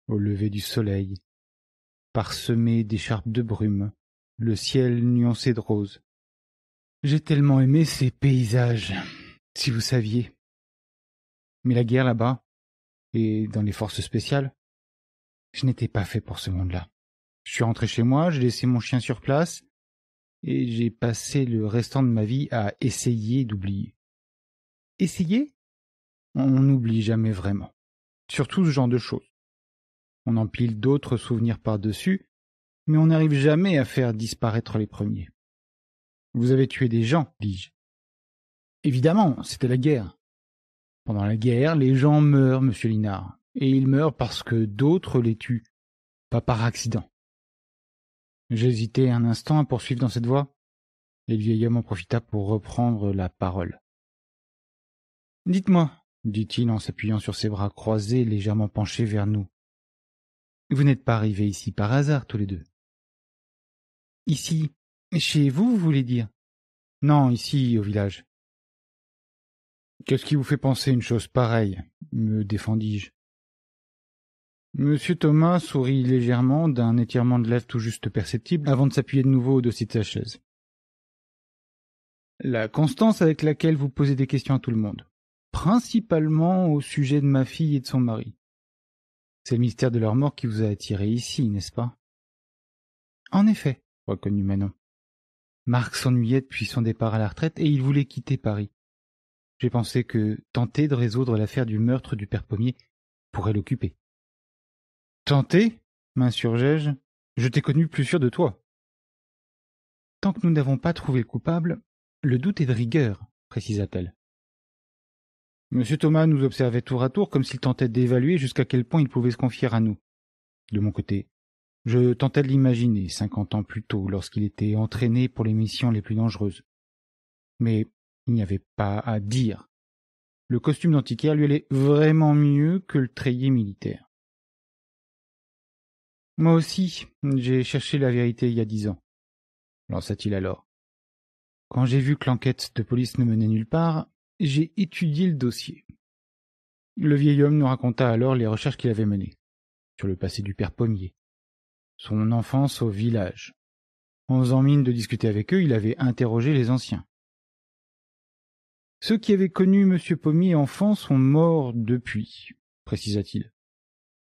au lever du soleil, parsemée d'écharpes de brume, le ciel nuancé de rose. J'ai tellement aimé ces paysages, si vous saviez. Mais la guerre là-bas, et dans les forces spéciales. Je n'étais pas fait pour ce monde-là. Je suis rentré chez moi, j'ai laissé mon chien sur place, et j'ai passé le restant de ma vie à essayer d'oublier. Essayer On n'oublie jamais vraiment. Surtout ce genre de choses. On empile d'autres souvenirs par-dessus, mais on n'arrive jamais à faire disparaître les premiers. Vous avez tué des gens, dis-je. Évidemment, c'était la guerre. Pendant la guerre, les gens meurent, monsieur Linard, et ils meurent parce que d'autres les tuent, pas par accident. J'hésitai un instant à poursuivre dans cette voie. Le vieil homme en profita pour reprendre la parole. Dites-moi, dit-il en s'appuyant sur ses bras croisés légèrement penchés vers nous. Vous n'êtes pas arrivés ici par hasard tous les deux. Ici, chez vous, vous voulez dire Non, ici, au village. Qu'est-ce qui vous fait penser une chose pareille me défendis-je. Monsieur Thomas sourit légèrement d'un étirement de lèvres tout juste perceptible avant de s'appuyer de nouveau au dossier de sa chaise. La constance avec laquelle vous posez des questions à tout le monde, principalement au sujet de ma fille et de son mari. C'est le mystère de leur mort qui vous a attiré ici, n'est-ce pas En effet, reconnut Manon. Marc s'ennuyait depuis son départ à la retraite et il voulait quitter Paris. J'ai pensé que tenter de résoudre l'affaire du meurtre du père Pommier pourrait l'occuper. Tenter m'insurgeai-je. Je t'ai connu plus sûr de toi. Tant que nous n'avons pas trouvé le coupable, le doute est de rigueur, précisa-t-elle. Monsieur Thomas nous observait tour à tour comme s'il tentait d'évaluer jusqu'à quel point il pouvait se confier à nous. De mon côté, je tentais de l'imaginer cinquante ans plus tôt lorsqu'il était entraîné pour les missions les plus dangereuses. Mais il n'y avait pas à dire. Le costume d'antiquaire lui allait vraiment mieux que le treillis militaire. Moi aussi, j'ai cherché la vérité il y a dix ans, lança-t-il alors. Quand j'ai vu que l'enquête de police ne menait nulle part, j'ai étudié le dossier. Le vieil homme nous raconta alors les recherches qu'il avait menées sur le passé du père Pommier, son enfance au village. En faisant mine de discuter avec eux, il avait interrogé les anciens. Ceux qui avaient connu M. Pommier enfant sont morts depuis, précisa-t-il.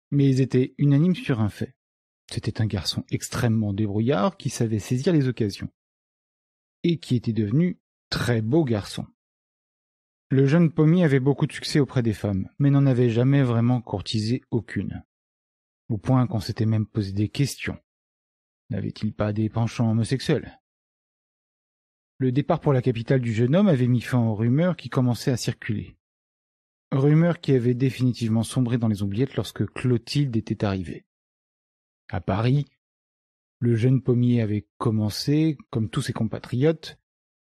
Mais ils étaient unanimes sur un fait. C'était un garçon extrêmement débrouillard qui savait saisir les occasions. Et qui était devenu très beau garçon. Le jeune pommier avait beaucoup de succès auprès des femmes, mais n'en avait jamais vraiment courtisé aucune. Au point qu'on s'était même posé des questions. N'avait-il pas des penchants homosexuels le départ pour la capitale du jeune homme avait mis fin aux rumeurs qui commençaient à circuler. Rumeurs qui avaient définitivement sombré dans les oubliettes lorsque Clotilde était arrivée. À Paris, le jeune pommier avait commencé, comme tous ses compatriotes,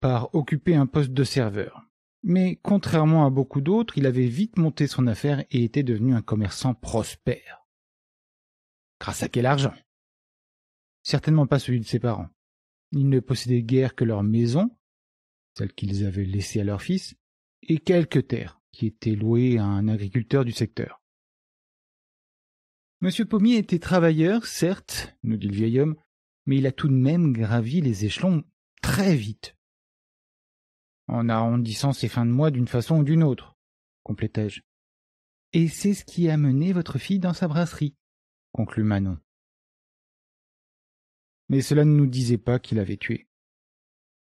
par occuper un poste de serveur. Mais contrairement à beaucoup d'autres, il avait vite monté son affaire et était devenu un commerçant prospère. Grâce à quel argent Certainement pas celui de ses parents. Ils ne possédaient guère que leur maison, celle qu'ils avaient laissée à leur fils, et quelques terres, qui étaient louées à un agriculteur du secteur. Monsieur Pommier était travailleur, certes, nous dit le vieil homme, mais il a tout de même gravi les échelons très vite. En arrondissant ses fins de mois d'une façon ou d'une autre, complétai-je. Et c'est ce qui a mené votre fille dans sa brasserie, conclut Manon mais cela ne nous disait pas qu'il avait tué.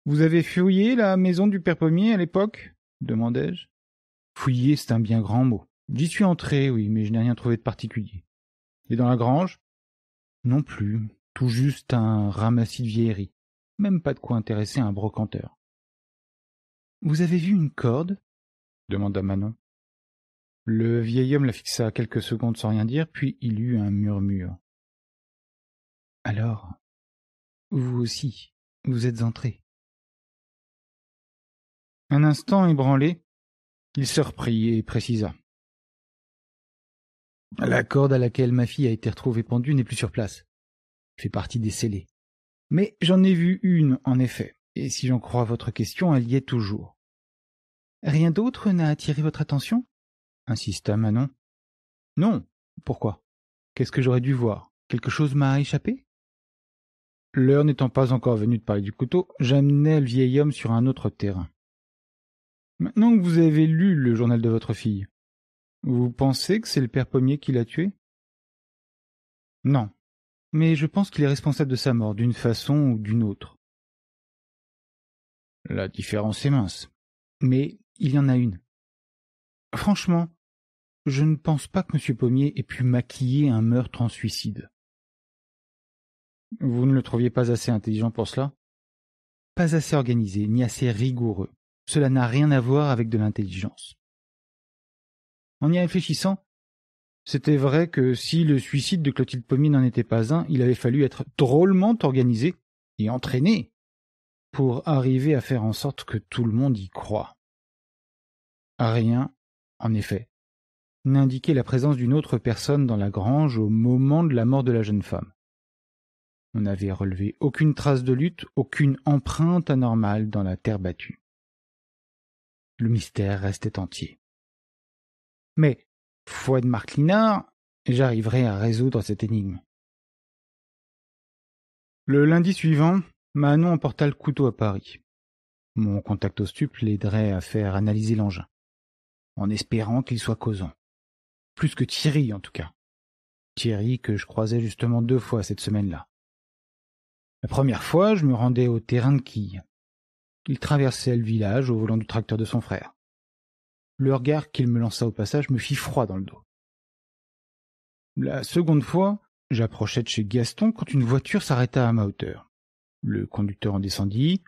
Vous avez fouillé la maison du père Pommier à l'époque demandai-je. Fouiller, c'est un bien grand mot. J'y suis entré, oui, mais je n'ai rien trouvé de particulier. Et dans la grange Non plus. Tout juste un ramassis de vieilleries. Même pas de quoi intéresser un brocanteur. Vous avez vu une corde demanda Manon. Le vieil homme la fixa quelques secondes sans rien dire, puis il eut un murmure. Alors, vous aussi, vous êtes entré. Un instant ébranlé, il se reprit et précisa. La corde à laquelle ma fille a été retrouvée pendue n'est plus sur place. fait partie des scellés. Mais j'en ai vu une, en effet, et si j'en crois votre question, elle y est toujours. Rien d'autre n'a attiré votre attention insista Manon. Non. Pourquoi Qu'est-ce que j'aurais dû voir Quelque chose m'a échappé L'heure n'étant pas encore venue de parler du couteau, j'amenais le vieil homme sur un autre terrain. Maintenant que vous avez lu le journal de votre fille, vous pensez que c'est le père Pommier qui l'a tué Non. Mais je pense qu'il est responsable de sa mort, d'une façon ou d'une autre. La différence est mince. Mais il y en a une. Franchement, je ne pense pas que M. Pommier ait pu maquiller un meurtre en suicide. Vous ne le trouviez pas assez intelligent pour cela Pas assez organisé, ni assez rigoureux. Cela n'a rien à voir avec de l'intelligence. En y réfléchissant, c'était vrai que si le suicide de Clotilde Pommier n'en était pas un, il avait fallu être drôlement organisé et entraîné pour arriver à faire en sorte que tout le monde y croit. Rien, en effet, n'indiquait la présence d'une autre personne dans la grange au moment de la mort de la jeune femme. On n'avait relevé aucune trace de lutte, aucune empreinte anormale dans la terre battue. Le mystère restait entier. Mais, foi de Marc j'arriverai à résoudre cette énigme. Le lundi suivant, Manon emporta le couteau à Paris. Mon contact au stup l'aiderait à faire analyser l'engin, en espérant qu'il soit causant. Plus que Thierry, en tout cas. Thierry que je croisais justement deux fois cette semaine-là. La première fois, je me rendais au terrain de quilles. Il traversait le village au volant du tracteur de son frère. Le regard qu'il me lança au passage me fit froid dans le dos. La seconde fois, j'approchais de chez Gaston quand une voiture s'arrêta à ma hauteur. Le conducteur en descendit,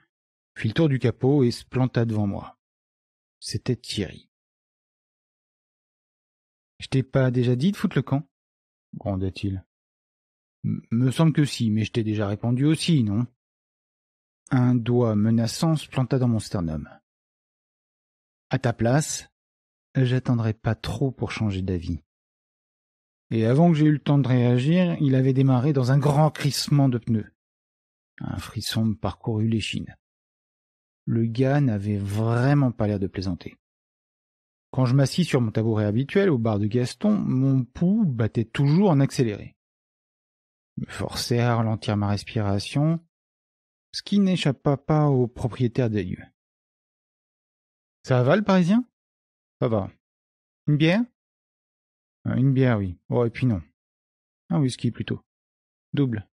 fit le tour du capot et se planta devant moi. C'était Thierry. Je t'ai pas déjà dit de foutre le camp grondait-il. Me semble que si, mais je t'ai déjà répondu aussi, non Un doigt menaçant se planta dans mon sternum. À ta place, j'attendrai pas trop pour changer d'avis. Et avant que j'aie eu le temps de réagir, il avait démarré dans un grand crissement de pneus. Un frisson me parcourut l'échine. Le gars n'avait vraiment pas l'air de plaisanter. Quand je m'assis sur mon tabouret habituel au bar de Gaston, mon pouls battait toujours en accéléré me forcer à ralentir ma respiration, ce qui n'échappa pas au propriétaire des lieux. Ça va le parisien Ça va. Une bière euh, Une bière, oui. Oh, et puis non. Un whisky plutôt. Double.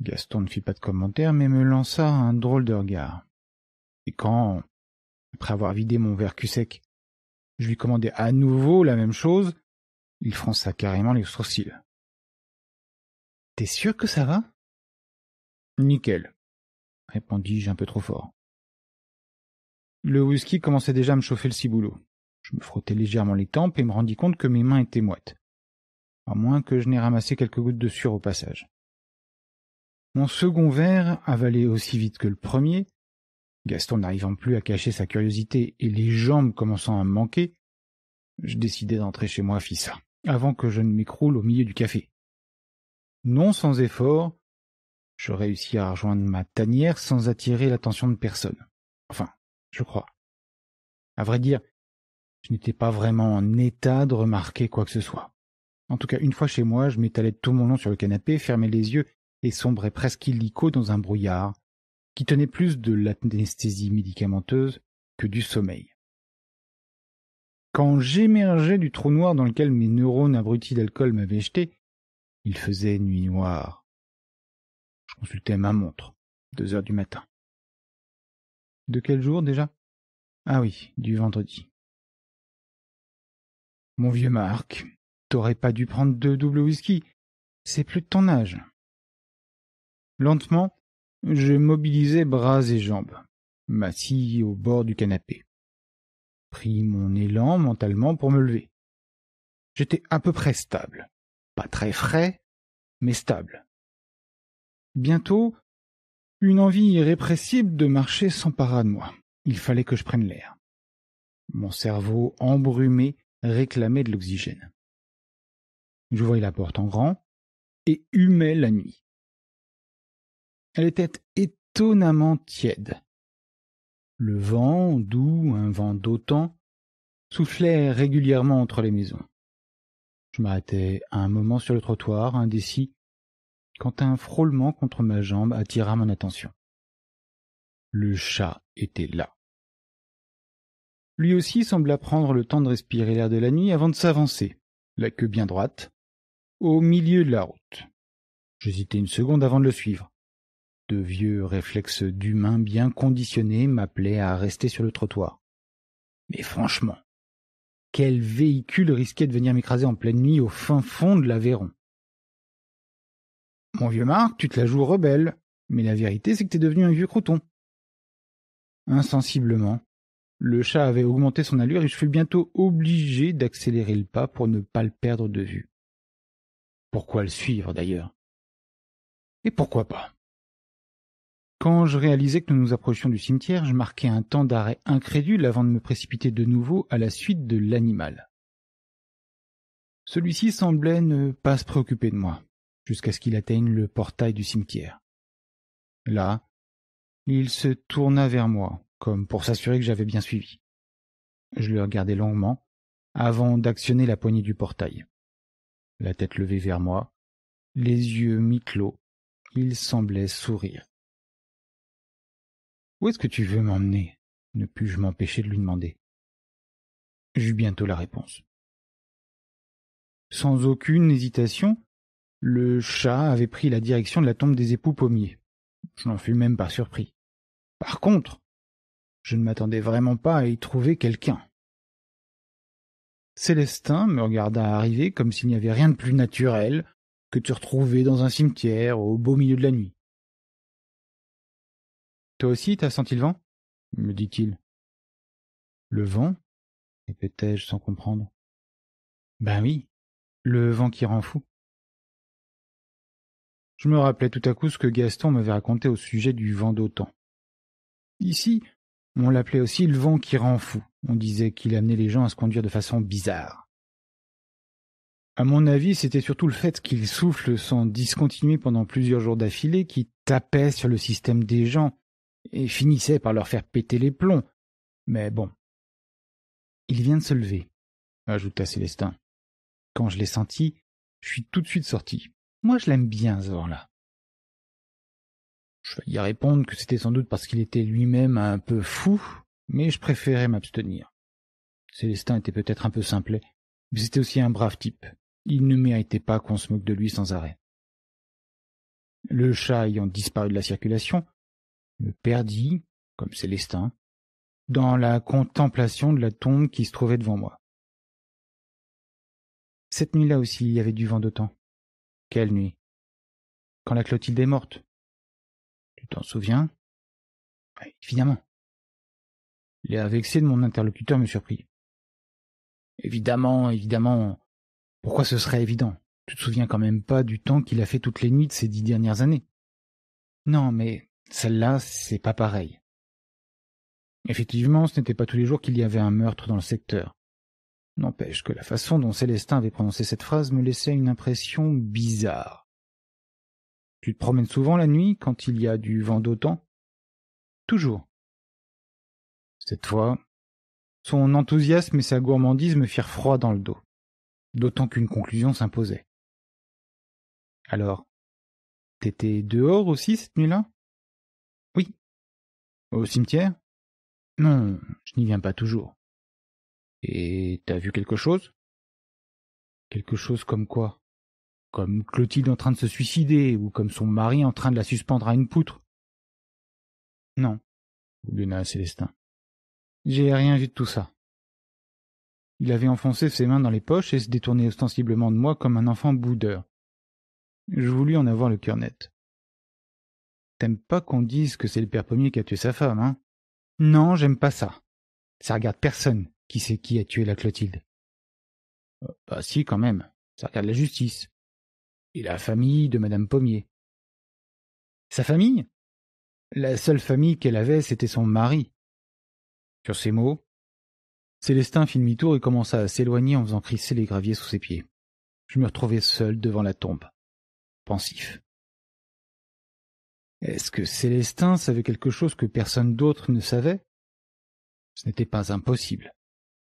Gaston ne fit pas de commentaire, mais me lança un drôle de regard. Et quand, après avoir vidé mon verre cul-sec, je lui commandai à nouveau la même chose, il fronça carrément les sourcils. T'es sûr que ça va Nickel, répondis-je un peu trop fort. Le whisky commençait déjà à me chauffer le ciboulot. Je me frottais légèrement les tempes et me rendis compte que mes mains étaient moites. À moins que je n'aie ramassé quelques gouttes de sueur au passage. Mon second verre, avalé aussi vite que le premier, Gaston n'arrivant plus à cacher sa curiosité et les jambes commençant à me manquer, je décidai d'entrer chez moi, fissa, avant que je ne m'écroule au milieu du café. Non sans effort, je réussis à rejoindre ma tanière sans attirer l'attention de personne. Enfin, je crois. À vrai dire, je n'étais pas vraiment en état de remarquer quoi que ce soit. En tout cas, une fois chez moi, je m'étalais tout mon long sur le canapé, fermais les yeux et sombrais presque illico dans un brouillard qui tenait plus de l'anesthésie médicamenteuse que du sommeil. Quand j'émergeais du trou noir dans lequel mes neurones abrutis d'alcool m'avaient jeté, il faisait nuit noire. Je consultais ma montre. Deux heures du matin. De quel jour déjà Ah oui, du vendredi. Mon vieux Marc, t'aurais pas dû prendre deux doubles whisky. C'est plus de ton âge. Lentement, je mobilisais bras et jambes, m'assis au bord du canapé. Pris mon élan mentalement pour me lever. J'étais à peu près stable très frais, mais stable. Bientôt, une envie irrépressible de marcher s'empara de moi. Il fallait que je prenne l'air. Mon cerveau embrumé réclamait de l'oxygène. J'ouvris la porte en grand et humais la nuit. Elle était étonnamment tiède. Le vent, doux, un vent d'autant, soufflait régulièrement entre les maisons. Je m'arrêtais un moment sur le trottoir, indécis, quand un frôlement contre ma jambe attira mon attention. Le chat était là. Lui aussi sembla prendre le temps de respirer l'air de la nuit avant de s'avancer, la queue bien droite, au milieu de la route. J'hésitai une seconde avant de le suivre. De vieux réflexes d'humains bien conditionnés m'appelaient à rester sur le trottoir. Mais franchement, quel véhicule risquait de venir m'écraser en pleine nuit au fin fond de l'Aveyron. Mon vieux Marc, tu te la joues rebelle, mais la vérité c'est que t'es devenu un vieux croûton. Insensiblement, le chat avait augmenté son allure et je fus bientôt obligé d'accélérer le pas pour ne pas le perdre de vue. Pourquoi le suivre d'ailleurs Et pourquoi pas quand je réalisais que nous nous approchions du cimetière, je marquais un temps d'arrêt incrédule avant de me précipiter de nouveau à la suite de l'animal. Celui-ci semblait ne pas se préoccuper de moi, jusqu'à ce qu'il atteigne le portail du cimetière. Là, il se tourna vers moi, comme pour s'assurer que j'avais bien suivi. Je le regardai longuement, avant d'actionner la poignée du portail. La tête levée vers moi, les yeux mi-clos, il semblait sourire. Où est-ce que tu veux m'emmener ne pus-je m'empêcher de lui demander. J'eus bientôt la réponse. Sans aucune hésitation, le chat avait pris la direction de la tombe des époux pommiers. Je n'en fus même pas surpris. Par contre, je ne m'attendais vraiment pas à y trouver quelqu'un. Célestin me regarda arriver comme s'il n'y avait rien de plus naturel que de se retrouver dans un cimetière au beau milieu de la nuit. Toi aussi, t'as senti le vent me dit-il. Le vent répétai-je sans comprendre. Ben oui, le vent qui rend fou. Je me rappelais tout à coup ce que Gaston m'avait raconté au sujet du vent d'autant. Ici, on l'appelait aussi le vent qui rend fou. On disait qu'il amenait les gens à se conduire de façon bizarre. À mon avis, c'était surtout le fait qu'il souffle sans discontinuer pendant plusieurs jours d'affilée qui tapait sur le système des gens, et finissait par leur faire péter les plombs. Mais bon. Il vient de se lever, ajouta Célestin. Quand je l'ai senti, je suis tout de suite sorti. Moi, je l'aime bien, ce vent-là. Je y répondre que c'était sans doute parce qu'il était lui-même un peu fou, mais je préférais m'abstenir. Célestin était peut-être un peu simplet, mais c'était aussi un brave type. Il ne méritait pas qu'on se moque de lui sans arrêt. Le chat ayant disparu de la circulation, me perdis, comme Célestin, dans la contemplation de la tombe qui se trouvait devant moi. Cette nuit-là aussi, il y avait du vent d'autant. Quelle nuit Quand la Clotilde est morte. Tu t'en souviens Évidemment. L'air vexé de mon interlocuteur me surprit. Évidemment, évidemment. Pourquoi ce serait évident Tu te souviens quand même pas du temps qu'il a fait toutes les nuits de ces dix dernières années. Non, mais celle-là, c'est pas pareil. Effectivement, ce n'était pas tous les jours qu'il y avait un meurtre dans le secteur. N'empêche que la façon dont Célestin avait prononcé cette phrase me laissait une impression bizarre. Tu te promènes souvent la nuit quand il y a du vent d'autant Toujours. Cette fois, son enthousiasme et sa gourmandise me firent froid dans le dos, d'autant qu'une conclusion s'imposait. Alors, t'étais dehors aussi cette nuit-là au cimetière Non, je n'y viens pas toujours. Et t'as vu quelque chose Quelque chose comme quoi Comme Clotilde en train de se suicider, ou comme son mari en train de la suspendre à une poutre Non, bougonna Célestin. J'ai rien vu de tout ça. Il avait enfoncé ses mains dans les poches et se détournait ostensiblement de moi comme un enfant boudeur. Je voulus en avoir le cœur net. T'aimes pas qu'on dise que c'est le père pommier qui a tué sa femme, hein Non, j'aime pas ça. Ça regarde personne qui sait qui a tué la Clotilde. Euh, bah si, quand même. Ça regarde la justice. Et la famille de Madame Pommier. Sa famille La seule famille qu'elle avait, c'était son mari. Sur ces mots, Célestin fit demi-tour et commença à s'éloigner en faisant crisser les graviers sous ses pieds. Je me retrouvais seul devant la tombe, pensif. Est-ce que Célestin savait quelque chose que personne d'autre ne savait Ce n'était pas impossible.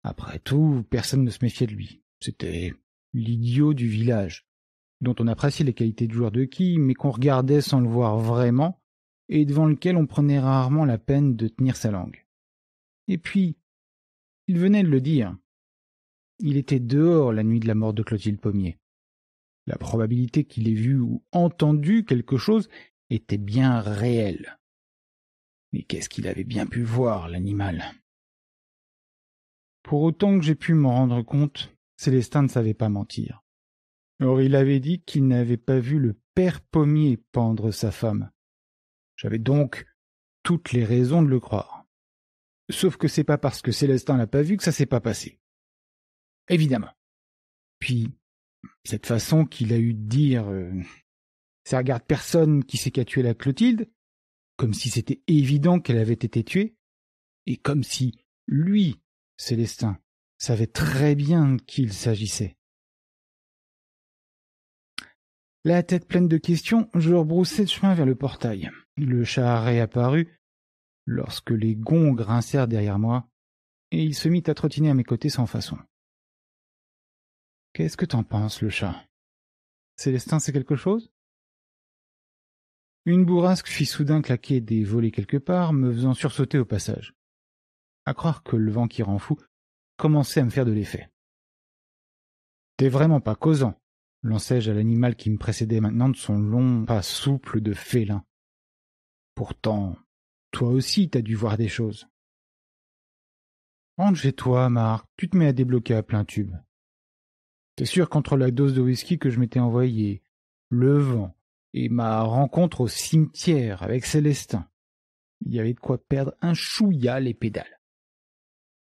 Après tout, personne ne se méfiait de lui. C'était l'idiot du village, dont on appréciait les qualités de joueur de qui, mais qu'on regardait sans le voir vraiment, et devant lequel on prenait rarement la peine de tenir sa langue. Et puis, il venait de le dire. Il était dehors la nuit de la mort de Clotilde Pommier. La probabilité qu'il ait vu ou entendu quelque chose était bien réel. Mais qu'est-ce qu'il avait bien pu voir, l'animal Pour autant que j'ai pu m'en rendre compte, Célestin ne savait pas mentir. Or, il avait dit qu'il n'avait pas vu le père pommier pendre sa femme. J'avais donc toutes les raisons de le croire. Sauf que c'est pas parce que Célestin l'a pas vu que ça s'est pas passé. Évidemment. Puis, cette façon qu'il a eu de dire euh, ça regarde personne qui sait qu'a tué la Clotilde, comme si c'était évident qu'elle avait été tuée, et comme si lui, Célestin, savait très bien qu'il s'agissait. La tête pleine de questions, je rebroussais de chemin vers le portail. Le chat réapparut lorsque les gonds grincèrent derrière moi, et il se mit à trottiner à mes côtés sans façon. Qu'est-ce que t'en penses, le chat Célestin c'est quelque chose une bourrasque fit soudain claquer des volets quelque part, me faisant sursauter au passage. À croire que le vent qui rend fou commençait à me faire de l'effet. T'es vraiment pas causant, lançai-je à l'animal qui me précédait maintenant de son long pas souple de félin. Pourtant, toi aussi t'as dû voir des choses. Rentre chez toi, Marc, tu te mets à débloquer à plein tube. T'es sûr qu'entre la dose de whisky que je m'étais envoyée, le vent, et ma rencontre au cimetière avec Célestin. Il y avait de quoi perdre un chouïa les pédales.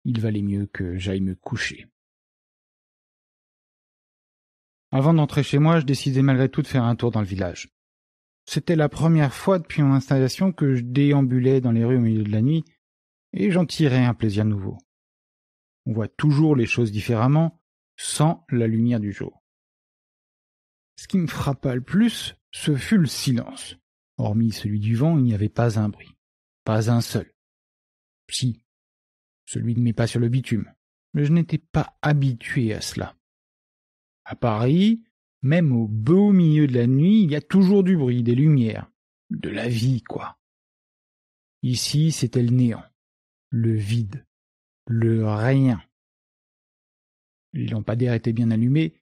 Il valait mieux que j'aille me coucher. Avant d'entrer chez moi, je décidai malgré tout de faire un tour dans le village. C'était la première fois depuis mon installation que je déambulais dans les rues au milieu de la nuit, et j'en tirais un plaisir nouveau. On voit toujours les choses différemment, sans la lumière du jour. Ce qui me frappa le plus, ce fut le silence. Hormis celui du vent, il n'y avait pas un bruit. Pas un seul. Si, celui de mes pas sur le bitume. Mais je n'étais pas habitué à cela. À Paris, même au beau milieu de la nuit, il y a toujours du bruit, des lumières, de la vie, quoi. Ici, c'était le néant, le vide, le rien. Les lampadaires étaient bien allumés,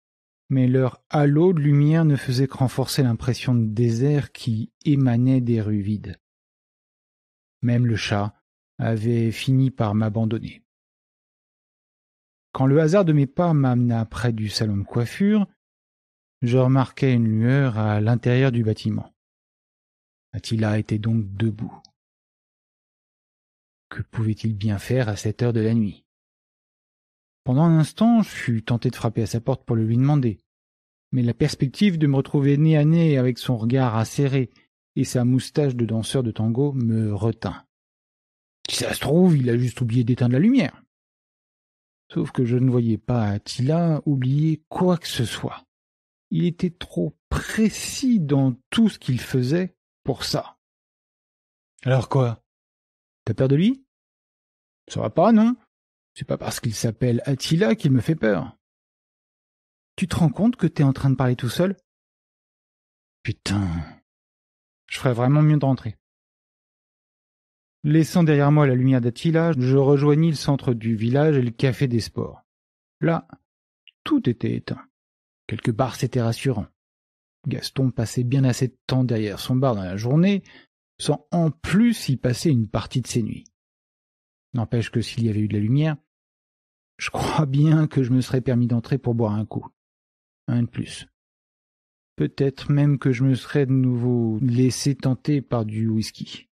mais leur halo de lumière ne faisait que renforcer l'impression de désert qui émanait des rues vides. Même le chat avait fini par m'abandonner. Quand le hasard de mes pas m'amena près du salon de coiffure, je remarquai une lueur à l'intérieur du bâtiment. Attila était donc debout. Que pouvait-il bien faire à cette heure de la nuit pendant un instant, je fus tenté de frapper à sa porte pour le lui demander mais la perspective de me retrouver nez à nez avec son regard acéré et sa moustache de danseur de tango me retint. Si ça se trouve, il a juste oublié d'éteindre la lumière. Sauf que je ne voyais pas Attila oublier quoi que ce soit. Il était trop précis dans tout ce qu'il faisait pour ça. Alors quoi T'as peur de lui Ça va pas, non C'est pas parce qu'il s'appelle Attila qu'il me fait peur. Tu te rends compte que t'es en train de parler tout seul Putain. Je ferais vraiment mieux de rentrer. Laissant derrière moi la lumière d'Attila, je rejoignis le centre du village et le café des sports. Là, tout était éteint. Quelques bars c'était rassurant. Gaston passait bien assez de temps derrière son bar dans la journée, sans en plus y passer une partie de ses nuits. N'empêche que s'il y avait eu de la lumière, je crois bien que je me serais permis d'entrer pour boire un coup un de plus. Peut-être même que je me serais de nouveau laissé tenter par du whisky.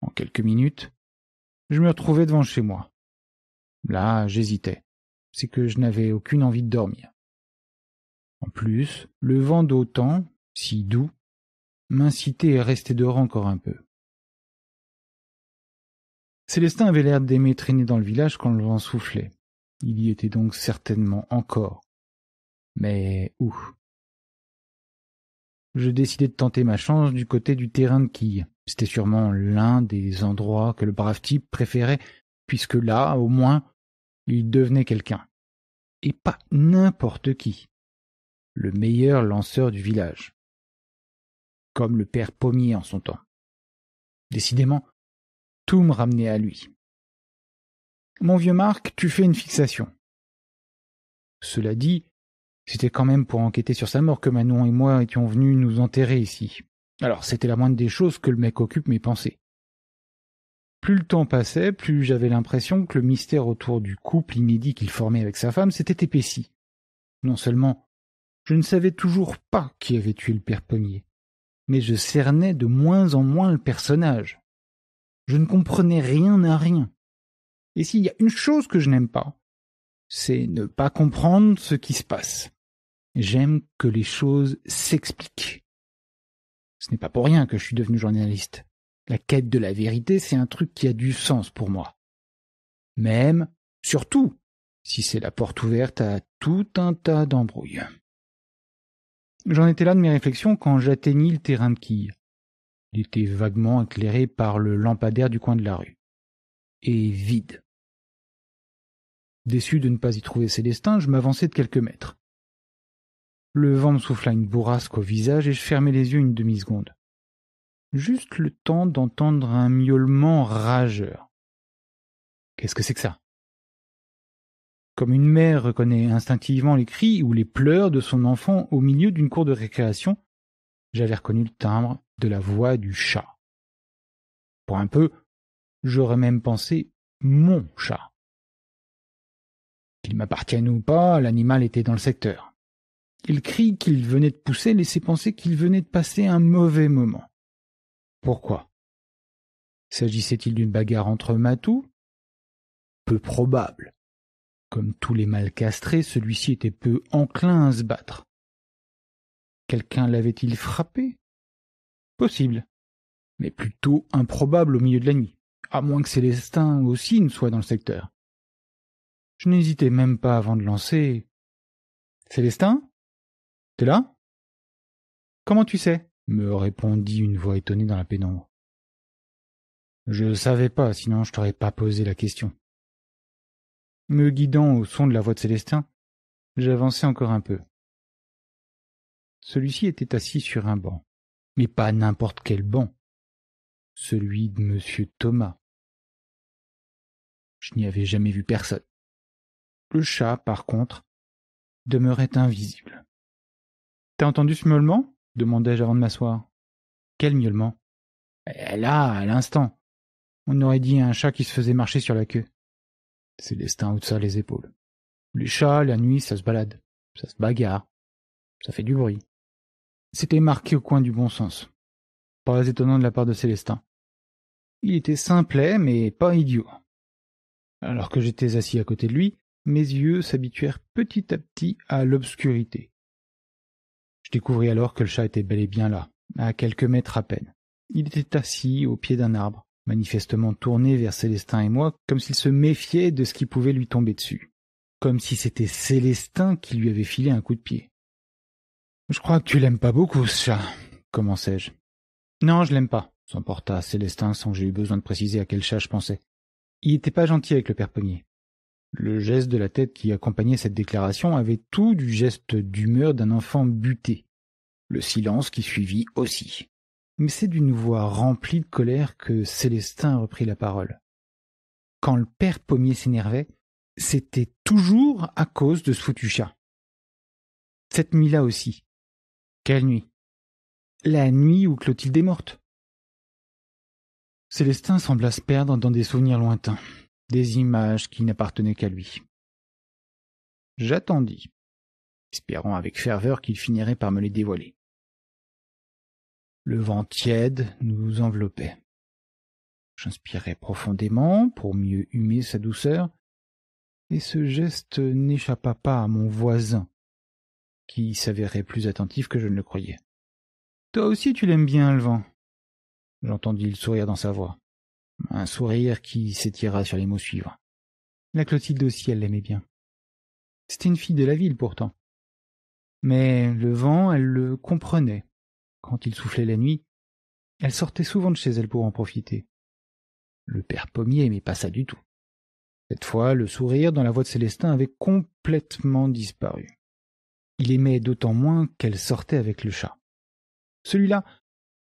En quelques minutes, je me retrouvais devant chez moi. Là, j'hésitais. C'est que je n'avais aucune envie de dormir. En plus, le vent d'autant, si doux, m'incitait à rester dehors encore un peu. Célestin avait l'air d'aimer traîner dans le village quand le vent soufflait. Il y était donc certainement encore. Mais où Je décidai de tenter ma chance du côté du terrain de quille. C'était sûrement l'un des endroits que le brave type préférait, puisque là, au moins, il devenait quelqu'un. Et pas n'importe qui. Le meilleur lanceur du village. Comme le père Pommier en son temps. Décidément, tout me ramenait à lui. Mon vieux Marc, tu fais une fixation. Cela dit, c'était quand même pour enquêter sur sa mort que Manon et moi étions venus nous enterrer ici. Alors c'était la moindre des choses que le mec occupe mes pensées. Plus le temps passait, plus j'avais l'impression que le mystère autour du couple inédit qu'il formait avec sa femme s'était épaissi. Non seulement je ne savais toujours pas qui avait tué le père Pognier, mais je cernais de moins en moins le personnage. Je ne comprenais rien à rien. Et s'il y a une chose que je n'aime pas, c'est ne pas comprendre ce qui se passe. J'aime que les choses s'expliquent. Ce n'est pas pour rien que je suis devenu journaliste. La quête de la vérité, c'est un truc qui a du sens pour moi. Même, surtout, si c'est la porte ouverte à tout un tas d'embrouilles. J'en étais là de mes réflexions quand j'atteignis le terrain de quille. Il était vaguement éclairé par le lampadaire du coin de la rue. Et vide. Déçu de ne pas y trouver Célestin, je m'avançais de quelques mètres. Le vent me souffla une bourrasque au visage et je fermai les yeux une demi-seconde. Juste le temps d'entendre un miaulement rageur. Qu'est-ce que c'est que ça Comme une mère reconnaît instinctivement les cris ou les pleurs de son enfant au milieu d'une cour de récréation, j'avais reconnu le timbre de la voix du chat. Pour un peu, j'aurais même pensé mon chat. Qu'il m'appartienne ou pas, l'animal était dans le secteur. Il crie qu'il venait de pousser laissait penser qu'il venait de passer un mauvais moment. Pourquoi S'agissait-il d'une bagarre entre matous Peu probable. Comme tous les malcastrés, castrés, celui-ci était peu enclin à se battre. Quelqu'un l'avait-il frappé Possible, mais plutôt improbable au milieu de la nuit, à moins que Célestin aussi ne soit dans le secteur. Je n'hésitais même pas avant de lancer. Célestin T'es là Comment tu sais me répondit une voix étonnée dans la pénombre. Je ne savais pas, sinon je t'aurais pas posé la question. Me guidant au son de la voix de Célestin, j'avançai encore un peu. Celui-ci était assis sur un banc, mais pas n'importe quel banc, celui de monsieur Thomas. Je n'y avais jamais vu personne. Le chat, par contre, demeurait invisible. T'as entendu ce miaulement demandai-je avant de m'asseoir. Quel miaulement eh, Là, à l'instant. On aurait dit un chat qui se faisait marcher sur la queue. Célestin haussa les épaules. Les chats, la nuit, ça se balade, ça se bagarre, ça fait du bruit. C'était marqué au coin du bon sens. Pas étonnant de la part de Célestin. Il était simplet, mais pas idiot. Alors que j'étais assis à côté de lui, mes yeux s'habituèrent petit à petit à l'obscurité. Je découvris alors que le chat était bel et bien là, à quelques mètres à peine. Il était assis au pied d'un arbre, manifestement tourné vers Célestin et moi, comme s'il se méfiait de ce qui pouvait lui tomber dessus. Comme si c'était Célestin qui lui avait filé un coup de pied. Je crois que tu l'aimes pas beaucoup, ce chat, commençai-je. Non, je l'aime pas, s'emporta Célestin sans que j'aie eu besoin de préciser à quel chat je pensais. Il était pas gentil avec le père le geste de la tête qui accompagnait cette déclaration avait tout du geste d'humeur d'un enfant buté. Le silence qui suivit aussi. Mais c'est d'une voix remplie de colère que Célestin reprit la parole. Quand le père Pommier s'énervait, c'était toujours à cause de ce foutu chat. Cette nuit-là aussi. Quelle nuit La nuit où Clotilde est morte. Célestin sembla se perdre dans des souvenirs lointains des images qui n'appartenaient qu'à lui. J'attendis, espérant avec ferveur qu'il finirait par me les dévoiler. Le vent tiède nous enveloppait. J'inspirai profondément pour mieux humer sa douceur, et ce geste n'échappa pas à mon voisin, qui s'avérait plus attentif que je ne le croyais. Toi aussi tu l'aimes bien, le vent. J'entendis le sourire dans sa voix un sourire qui s'étira sur les mots suivants. La Clotilde aussi, elle l'aimait bien. C'était une fille de la ville pourtant. Mais le vent, elle le comprenait. Quand il soufflait la nuit, elle sortait souvent de chez elle pour en profiter. Le père Pommier aimait pas ça du tout. Cette fois, le sourire dans la voix de Célestin avait complètement disparu. Il aimait d'autant moins qu'elle sortait avec le chat. Celui-là,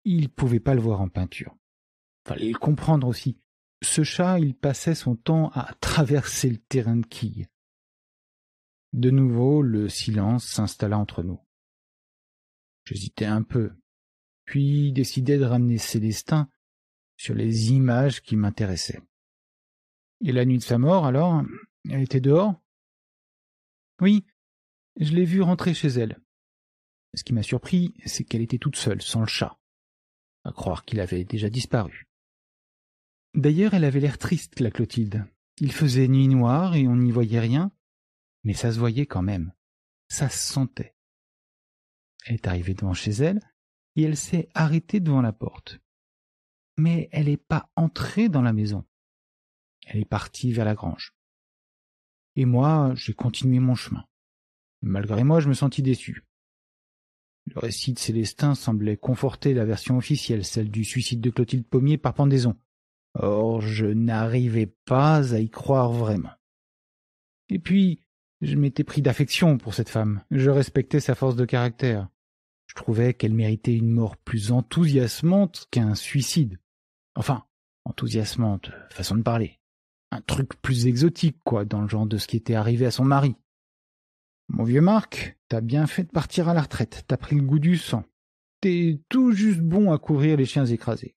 il pouvait pas le voir en peinture fallait le comprendre aussi. Ce chat, il passait son temps à traverser le terrain de quilles. De nouveau, le silence s'installa entre nous. J'hésitais un peu, puis décidai de ramener Célestin sur les images qui m'intéressaient. Et la nuit de sa mort, alors, elle était dehors Oui, je l'ai vue rentrer chez elle. Ce qui m'a surpris, c'est qu'elle était toute seule, sans le chat. À croire qu'il avait déjà disparu. D'ailleurs, elle avait l'air triste, la Clotilde. Il faisait nuit noire et on n'y voyait rien, mais ça se voyait quand même. Ça se sentait. Elle est arrivée devant chez elle et elle s'est arrêtée devant la porte. Mais elle n'est pas entrée dans la maison. Elle est partie vers la grange. Et moi, j'ai continué mon chemin. Malgré moi, je me sentis déçu. Le récit de Célestin semblait conforter la version officielle, celle du suicide de Clotilde Pommier par pendaison. Or, je n'arrivais pas à y croire vraiment. Et puis, je m'étais pris d'affection pour cette femme. Je respectais sa force de caractère. Je trouvais qu'elle méritait une mort plus enthousiasmante qu'un suicide. Enfin, enthousiasmante, façon de parler. Un truc plus exotique, quoi, dans le genre de ce qui était arrivé à son mari. Mon vieux Marc, t'as bien fait de partir à la retraite, t'as pris le goût du sang. T'es tout juste bon à courir les chiens écrasés.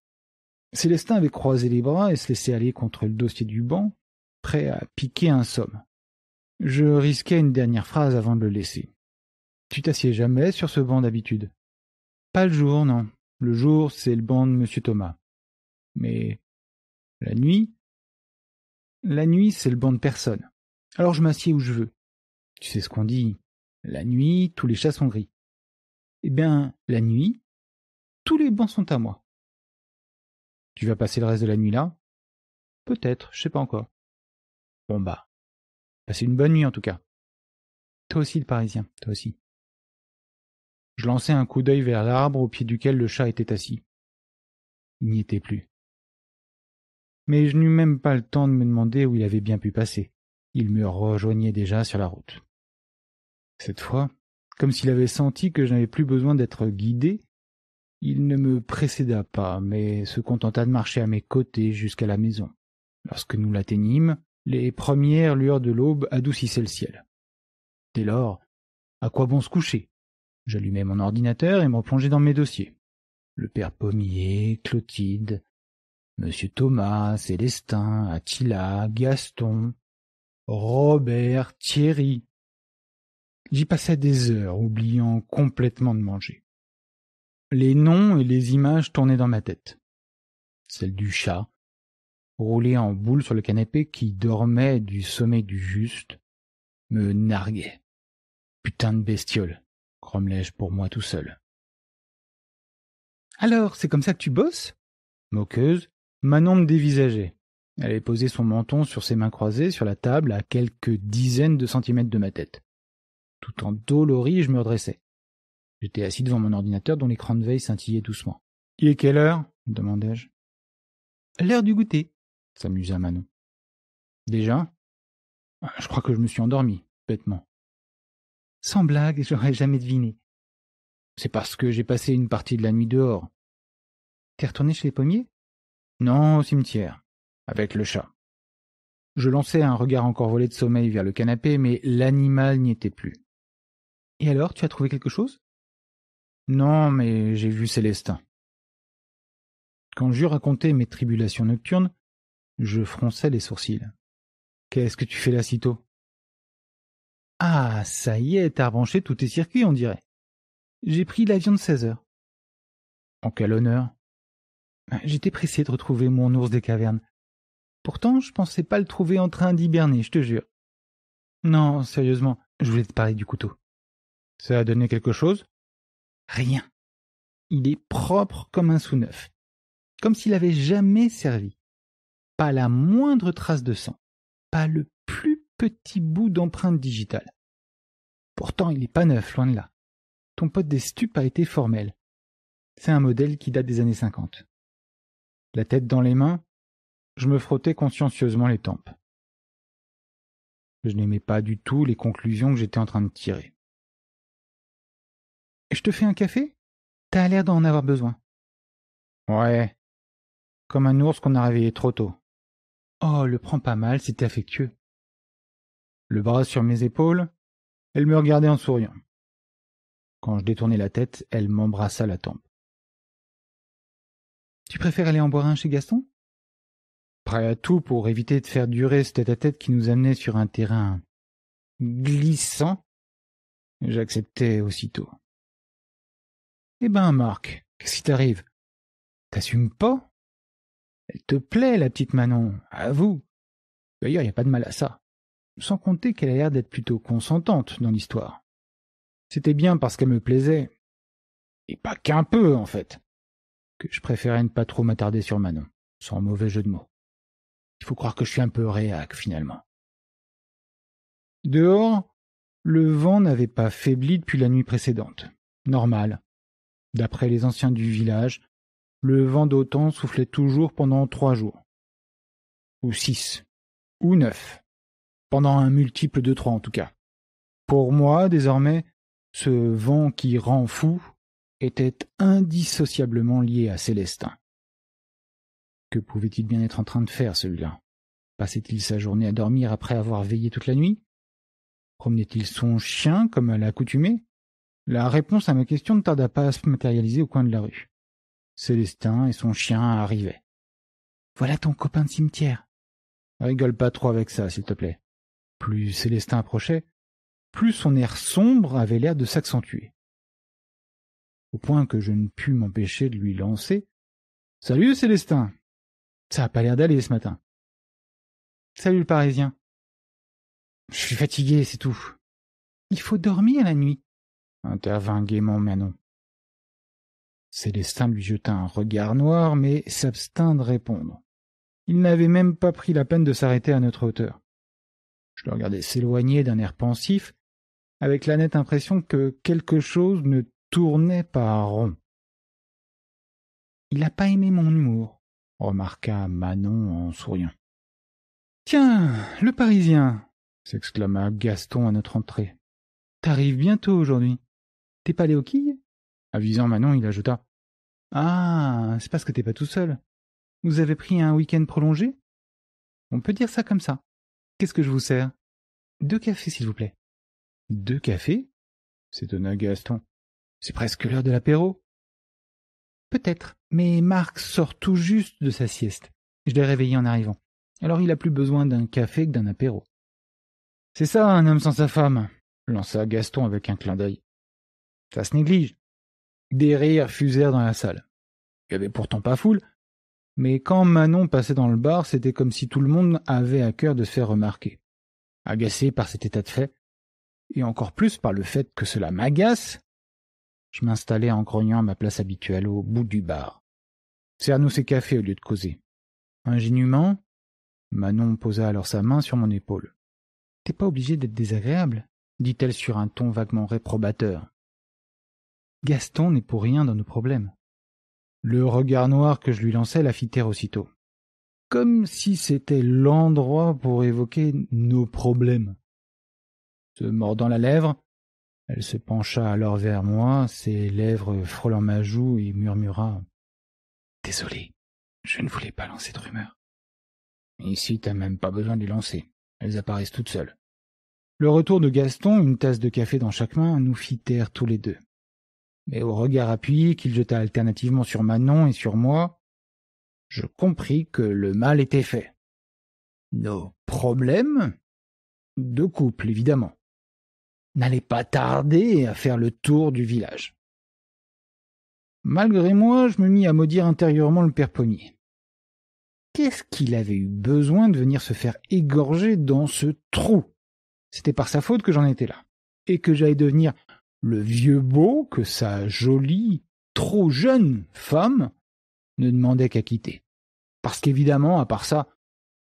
Célestin avait croisé les bras et se laissait aller contre le dossier du banc, prêt à piquer un somme. Je risquais une dernière phrase avant de le laisser. Tu t'assieds jamais sur ce banc d'habitude Pas le jour, non. Le jour, c'est le banc de M. Thomas. Mais la nuit La nuit, c'est le banc de personne. Alors je m'assieds où je veux. Tu sais ce qu'on dit. La nuit, tous les chats sont gris. Eh bien, la nuit, tous les bancs sont à moi. Tu vas passer le reste de la nuit là Peut-être, je sais pas encore. Bon bah, passez une bonne nuit en tout cas. Toi aussi le Parisien, toi aussi. Je lançai un coup d'œil vers l'arbre au pied duquel le chat était assis. Il n'y était plus. Mais je n'eus même pas le temps de me demander où il avait bien pu passer. Il me rejoignait déjà sur la route. Cette fois, comme s'il avait senti que je n'avais plus besoin d'être guidé, il ne me précéda pas, mais se contenta de marcher à mes côtés jusqu'à la maison. Lorsque nous l'atteignîmes, les premières lueurs de l'aube adoucissaient le ciel. Dès lors, à quoi bon se coucher J'allumai mon ordinateur et me replongeai dans mes dossiers. Le père Pommier, Clotilde, Monsieur Thomas, Célestin, Attila, Gaston, Robert, Thierry. J'y passais des heures, oubliant complètement de manger les noms et les images tournaient dans ma tête. Celle du chat, roulé en boule sur le canapé qui dormait du sommet du juste, me narguait. Putain de bestiole, grommelais je pour moi tout seul. Alors, c'est comme ça que tu bosses Moqueuse, Manon me dévisageait. Elle avait posé son menton sur ses mains croisées sur la table à quelques dizaines de centimètres de ma tête. Tout en dolori, je me redressais. J'étais assis devant mon ordinateur dont l'écran de veille scintillait doucement. Il est quelle heure demandai-je. L'heure du goûter, s'amusa Manon. Déjà ah, Je crois que je me suis endormi, bêtement. Sans blague, j'aurais jamais deviné. C'est parce que j'ai passé une partie de la nuit dehors. T'es retourné chez les pommiers Non, au cimetière, avec le chat. Je lançai un regard encore volé de sommeil vers le canapé, mais l'animal n'y était plus. Et alors, tu as trouvé quelque chose non, mais j'ai vu Célestin. Quand j'eus raconté mes tribulations nocturnes, je fronçais les sourcils. Qu'est-ce que tu fais là si tôt Ah, ça y est, t'as branché tous tes circuits, on dirait. J'ai pris l'avion de seize heures. En quel honneur ah, J'étais pressé de retrouver mon ours des cavernes. Pourtant, je pensais pas le trouver en train d'hiberner, je te jure. Non, sérieusement, je voulais te parler du couteau. Ça a donné quelque chose Rien. Il est propre comme un sous-neuf, comme s'il avait jamais servi. Pas la moindre trace de sang, pas le plus petit bout d'empreinte digitale. Pourtant, il n'est pas neuf, loin de là. Ton pote des stupes a été formel. C'est un modèle qui date des années 50. La tête dans les mains, je me frottais consciencieusement les tempes. Je n'aimais pas du tout les conclusions que j'étais en train de tirer. Je te fais un café T'as l'air d'en avoir besoin. Ouais. Comme un ours qu'on a réveillé trop tôt. Oh, le prends pas mal, c'est affectueux. Le bras sur mes épaules, elle me regardait en souriant. Quand je détournai la tête, elle m'embrassa la tempe. Tu préfères aller en boire un chez Gaston Prêt à tout pour éviter de faire durer ce tête-à-tête qui nous amenait sur un terrain glissant, J'acceptai aussitôt. Eh ben, Marc, qu'est-ce qui t'arrive T'assumes pas Elle te plaît, la petite Manon, à vous. D'ailleurs, il n'y a pas de mal à ça. Sans compter qu'elle a l'air d'être plutôt consentante dans l'histoire. C'était bien parce qu'elle me plaisait. Et pas qu'un peu, en fait. Que je préférais ne pas trop m'attarder sur Manon, sans mauvais jeu de mots. Il faut croire que je suis un peu réac, finalement. Dehors, le vent n'avait pas faibli depuis la nuit précédente. Normal. D'après les anciens du village, le vent d'automne soufflait toujours pendant trois jours. Ou six. Ou neuf. Pendant un multiple de trois en tout cas. Pour moi, désormais, ce vent qui rend fou était indissociablement lié à Célestin. Que pouvait-il bien être en train de faire, celui-là Passait-il sa journée à dormir après avoir veillé toute la nuit Promenait-il son chien comme à l'accoutumée la réponse à ma question ne tarda pas à se matérialiser au coin de la rue. Célestin et son chien arrivaient. Voilà ton copain de cimetière. Rigole pas trop avec ça, s'il te plaît. Plus Célestin approchait, plus son air sombre avait l'air de s'accentuer. Au point que je ne pus m'empêcher de lui lancer. Salut Célestin. Ça a pas l'air d'aller ce matin. Salut le Parisien. Je suis fatigué, c'est tout. Il faut dormir la nuit. Intervint gaiement Manon. Célestin lui jeta un regard noir, mais s'abstint de répondre. Il n'avait même pas pris la peine de s'arrêter à notre hauteur. Je le regardais s'éloigner d'un air pensif, avec la nette impression que quelque chose ne tournait pas rond. Il n'a pas aimé mon humour, remarqua Manon en souriant. Tiens, le Parisien s'exclama Gaston à notre entrée. T'arrives bientôt aujourd'hui. T'es pas allé aux quilles Avisant Manon, il ajouta. Ah, c'est parce que t'es pas tout seul. Vous avez pris un week-end prolongé On peut dire ça comme ça. Qu'est-ce que je vous sers Deux cafés, s'il vous plaît. Deux cafés s'étonna Gaston. C'est presque l'heure de l'apéro. Peut-être, mais Marc sort tout juste de sa sieste. Je l'ai réveillé en arrivant. Alors il a plus besoin d'un café que d'un apéro. C'est ça, un homme sans sa femme, lança Gaston avec un clin d'œil. Ça se néglige. Des rires fusèrent dans la salle. Il n'y avait pourtant pas foule, mais quand Manon passait dans le bar, c'était comme si tout le monde avait à cœur de se faire remarquer. Agacé par cet état de fait, et encore plus par le fait que cela m'agace, je m'installai en grognant à ma place habituelle au bout du bar. C'est à nous ces cafés au lieu de causer. Ingénument, Manon posa alors sa main sur mon épaule. T'es pas obligé d'être désagréable, dit-elle sur un ton vaguement réprobateur. Gaston n'est pour rien dans nos problèmes. Le regard noir que je lui lançais la fit taire aussitôt. Comme si c'était l'endroit pour évoquer nos problèmes. Se mordant la lèvre, elle se pencha alors vers moi, ses lèvres frôlant ma joue, et murmura Désolé, je ne voulais pas lancer de rumeurs. Ici, t'as même pas besoin de les lancer. Elles apparaissent toutes seules. Le retour de Gaston, une tasse de café dans chaque main, nous fit taire tous les deux mais au regard appuyé qu'il jeta alternativement sur Manon et sur moi, je compris que le mal était fait. Nos problèmes De couple, évidemment. N'allez pas tarder à faire le tour du village. Malgré moi, je me mis à maudire intérieurement le père Pognier. Qu'est-ce qu'il avait eu besoin de venir se faire égorger dans ce trou C'était par sa faute que j'en étais là, et que j'allais devenir le vieux beau que sa jolie, trop jeune femme ne demandait qu'à quitter. Parce qu'évidemment, à part ça,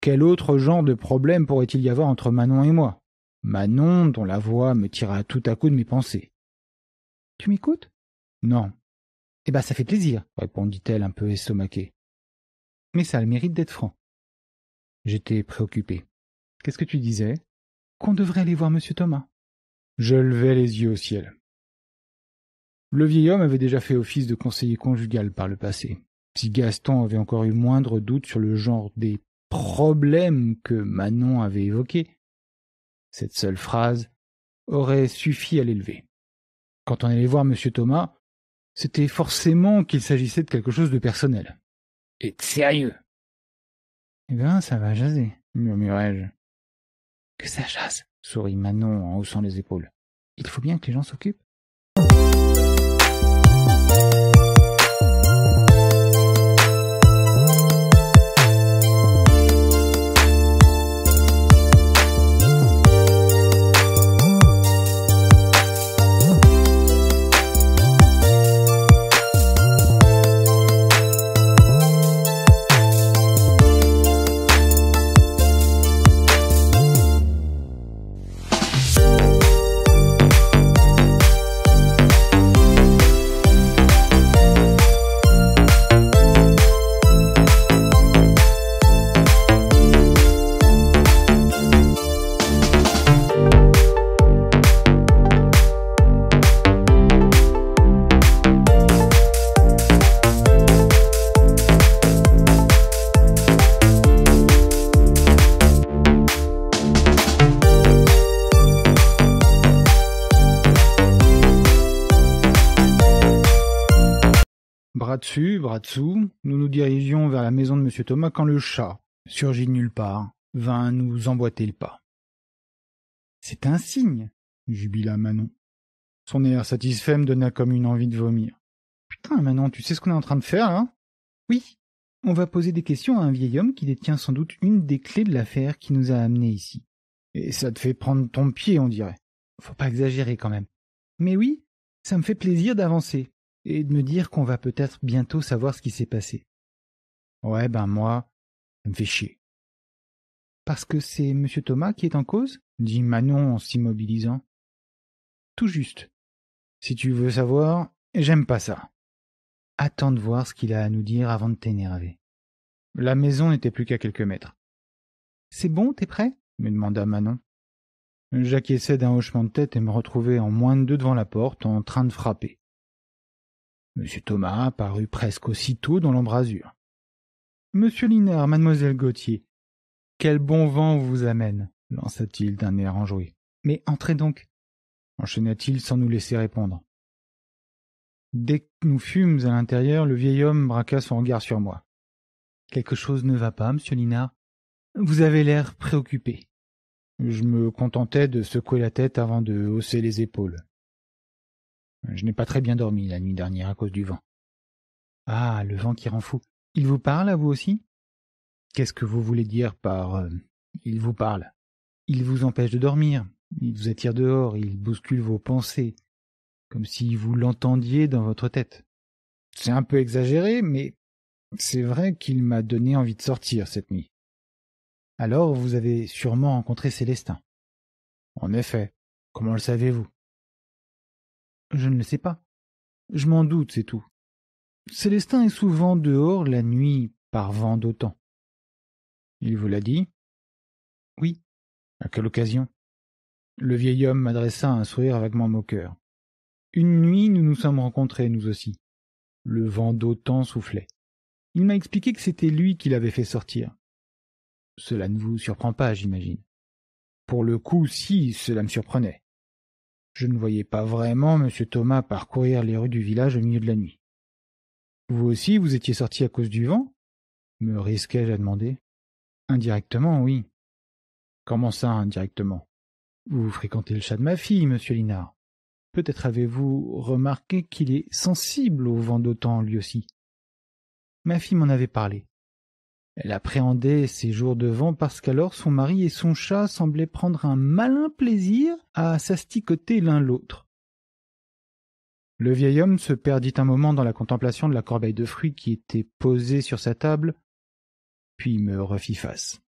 quel autre genre de problème pourrait-il y avoir entre Manon et moi Manon, dont la voix me tira tout à coup de mes pensées. Tu m'écoutes Non. Eh ben, ça fait plaisir, répondit-elle un peu estomaquée. Mais ça a le mérite d'être franc. J'étais préoccupé. Qu'est-ce que tu disais Qu'on devrait aller voir Monsieur Thomas. Je levai les yeux au ciel. Le vieil homme avait déjà fait office de conseiller conjugal par le passé. Si Gaston avait encore eu moindre doute sur le genre des problèmes que Manon avait évoqués, cette seule phrase aurait suffi à l'élever. Quand on allait voir M. Thomas, c'était forcément qu'il s'agissait de quelque chose de personnel. Et de sérieux. Eh bien, ça va jaser, murmurai-je. Que ça jase sourit Manon en haussant les épaules. Il faut bien que les gens s'occupent. nous nous dirigions vers la maison de M. Thomas quand le chat, surgi de nulle part, vint nous emboîter le pas. C'est un signe, jubila Manon. Son air satisfait me donna comme une envie de vomir. Putain, Manon, tu sais ce qu'on est en train de faire, hein Oui, on va poser des questions à un vieil homme qui détient sans doute une des clés de l'affaire qui nous a amenés ici. Et ça te fait prendre ton pied, on dirait. Faut pas exagérer quand même. Mais oui, ça me fait plaisir d'avancer et de me dire qu'on va peut-être bientôt savoir ce qui s'est passé. Ouais, ben moi, ça me fait chier. Parce que c'est M. Thomas qui est en cause dit Manon en s'immobilisant. Tout juste. Si tu veux savoir, j'aime pas ça. Attends de voir ce qu'il a à nous dire avant de t'énerver. La maison n'était plus qu'à quelques mètres. C'est bon, t'es prêt me demanda Manon. J'acquiesçais d'un hochement de tête et me retrouvai en moins de deux devant la porte, en train de frapper. Thomas apparut presque aussitôt dans l'embrasure. Monsieur Linard, mademoiselle Gauthier, quel bon vent vous amène, lança-t-il d'un air enjoué. Mais entrez donc, enchaîna-t-il sans nous laisser répondre. Dès que nous fûmes à l'intérieur, le vieil homme braqua son regard sur moi. Quelque chose ne va pas, monsieur Linard. Vous avez l'air préoccupé. Je me contentais de secouer la tête avant de hausser les épaules. Je n'ai pas très bien dormi la nuit dernière à cause du vent. Ah, le vent qui rend fou. Il vous parle à vous aussi Qu'est-ce que vous voulez dire par euh, il vous parle Il vous empêche de dormir, il vous attire dehors, il bouscule vos pensées, comme si vous l'entendiez dans votre tête. C'est un peu exagéré, mais c'est vrai qu'il m'a donné envie de sortir cette nuit. Alors vous avez sûrement rencontré Célestin. En effet, comment le savez-vous je ne le sais pas. Je m'en doute, c'est tout. Célestin est souvent dehors la nuit par vent d'autant. Il vous l'a dit Oui. À quelle occasion Le vieil homme m'adressa un sourire vaguement moqueur. Une nuit, nous nous sommes rencontrés, nous aussi. Le vent d'autant soufflait. Il m'a expliqué que c'était lui qui l'avait fait sortir. Cela ne vous surprend pas, j'imagine. Pour le coup, si, cela me surprenait. Je ne voyais pas vraiment M. Thomas parcourir les rues du village au milieu de la nuit. Vous aussi, vous étiez sorti à cause du vent me risquai-je à demander. Indirectement, oui. Comment ça, indirectement Vous fréquentez le chat de ma fille, monsieur Linard. Peut-être avez-vous remarqué qu'il est sensible au vent d'autant lui aussi. Ma fille m'en avait parlé. Elle appréhendait ces jours de vent parce qu'alors son mari et son chat semblaient prendre un malin plaisir à s'asticoter l'un l'autre. Le vieil homme se perdit un moment dans la contemplation de la corbeille de fruits qui était posée sur sa table, puis me refit face.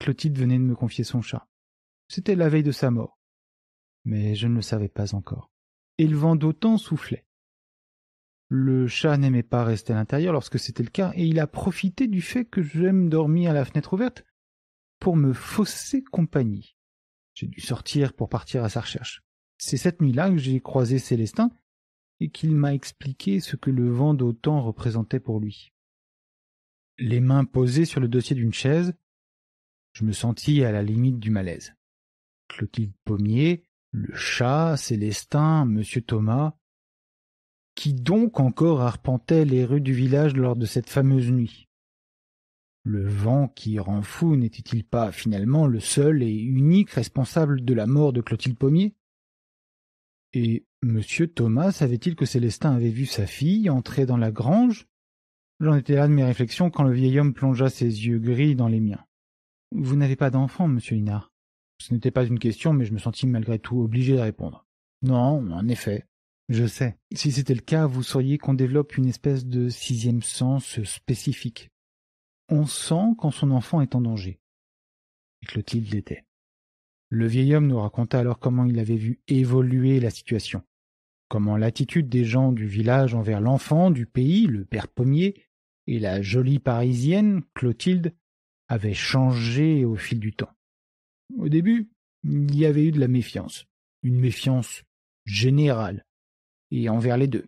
Clotilde venait de me confier son chat. C'était la veille de sa mort. Mais je ne le savais pas encore. Et le vent d'autant soufflait. Le chat n'aimait pas rester à l'intérieur lorsque c'était le cas, et il a profité du fait que j'aime dormir à la fenêtre ouverte pour me fausser compagnie. J'ai dû sortir pour partir à sa recherche. C'est cette nuit-là que j'ai croisé Célestin et qu'il m'a expliqué ce que le vent d'autant représentait pour lui. Les mains posées sur le dossier d'une chaise, je me sentis à la limite du malaise. Clotilde Pommier, le chat, Célestin, monsieur Thomas, qui donc encore arpentait les rues du village lors de cette fameuse nuit Le vent qui rend fou n'était-il pas finalement le seul et unique responsable de la mort de Clotilde Pommier Et M. Thomas savait-il que Célestin avait vu sa fille entrer dans la grange J'en étais là de mes réflexions quand le vieil homme plongea ses yeux gris dans les miens. Vous n'avez pas d'enfant, monsieur Linard. Ce n'était pas une question, mais je me sentis malgré tout obligé de répondre. Non, en effet. Je sais. Si c'était le cas, vous sauriez qu'on développe une espèce de sixième sens spécifique. On sent quand son enfant est en danger. Clotilde l'était. Le vieil homme nous raconta alors comment il avait vu évoluer la situation, comment l'attitude des gens du village envers l'enfant du pays, le père pommier, et la jolie parisienne, Clotilde, avait changé au fil du temps. Au début, il y avait eu de la méfiance, une méfiance générale, et envers les deux.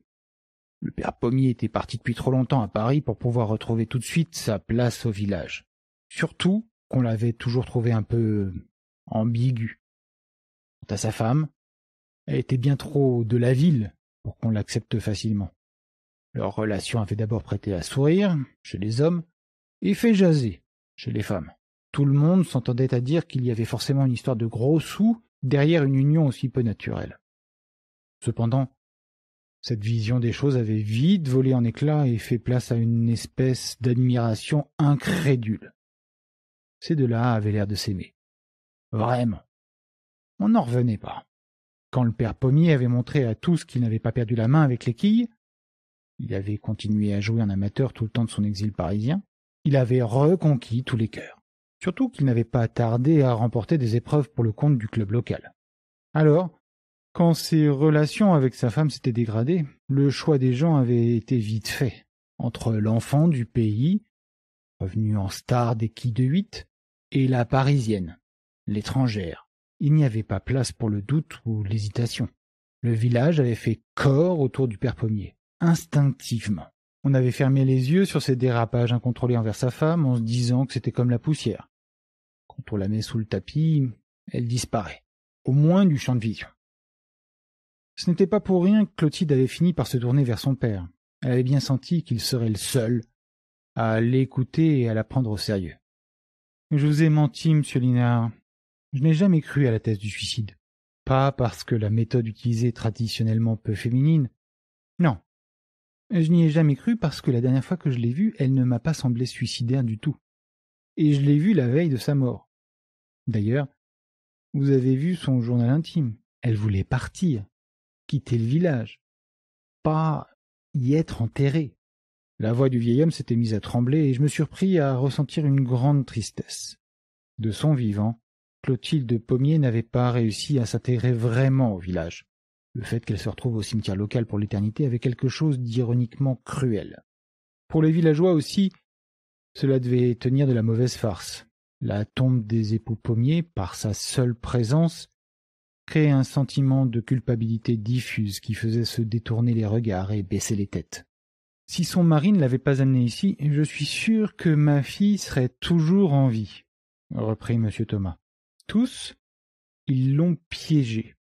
Le père Pommier était parti depuis trop longtemps à Paris pour pouvoir retrouver tout de suite sa place au village. Surtout qu'on l'avait toujours trouvé un peu euh, ambigu. Quant à sa femme, elle était bien trop de la ville pour qu'on l'accepte facilement. Leur relation avait d'abord prêté à sourire chez les hommes et fait jaser chez les femmes. Tout le monde s'entendait à dire qu'il y avait forcément une histoire de gros sous derrière une union aussi peu naturelle. Cependant, cette vision des choses avait vite volé en éclats et fait place à une espèce d'admiration incrédule. Ces deux-là avaient l'air de s'aimer. Vraiment. On n'en revenait pas. Quand le père Pommier avait montré à tous qu'il n'avait pas perdu la main avec les quilles, il avait continué à jouer en amateur tout le temps de son exil parisien, il avait reconquis tous les cœurs. Surtout qu'il n'avait pas tardé à remporter des épreuves pour le compte du club local. Alors, quand ses relations avec sa femme s'étaient dégradées, le choix des gens avait été vite fait. Entre l'enfant du pays, revenu en star des qui de huit, et la parisienne, l'étrangère, il n'y avait pas place pour le doute ou l'hésitation. Le village avait fait corps autour du père pommier, instinctivement. On avait fermé les yeux sur ses dérapages incontrôlés envers sa femme en se disant que c'était comme la poussière. Quand on la met sous le tapis, elle disparaît, au moins du champ de vision. Ce n'était pas pour rien que Clotilde avait fini par se tourner vers son père. Elle avait bien senti qu'il serait le seul à l'écouter et à la prendre au sérieux. Je vous ai menti, monsieur Linard. Je n'ai jamais cru à la thèse du suicide. Pas parce que la méthode utilisée est traditionnellement peu féminine. Non. Je n'y ai jamais cru parce que la dernière fois que je l'ai vue, elle ne m'a pas semblé suicidaire du tout. Et je l'ai vue la veille de sa mort. D'ailleurs, vous avez vu son journal intime. Elle voulait partir quitter le village, pas y être enterré. La voix du vieil homme s'était mise à trembler, et je me surpris à ressentir une grande tristesse. De son vivant, Clotilde Pommier n'avait pas réussi à s'intégrer vraiment au village. Le fait qu'elle se retrouve au cimetière local pour l'éternité avait quelque chose d'ironiquement cruel. Pour les villageois aussi, cela devait tenir de la mauvaise farce. La tombe des époux Pommier, par sa seule présence, créait un sentiment de culpabilité diffuse qui faisait se détourner les regards et baisser les têtes. Si son mari ne l'avait pas amené ici, je suis sûr que ma fille serait toujours en vie, reprit M. Thomas. Tous, ils l'ont piégée,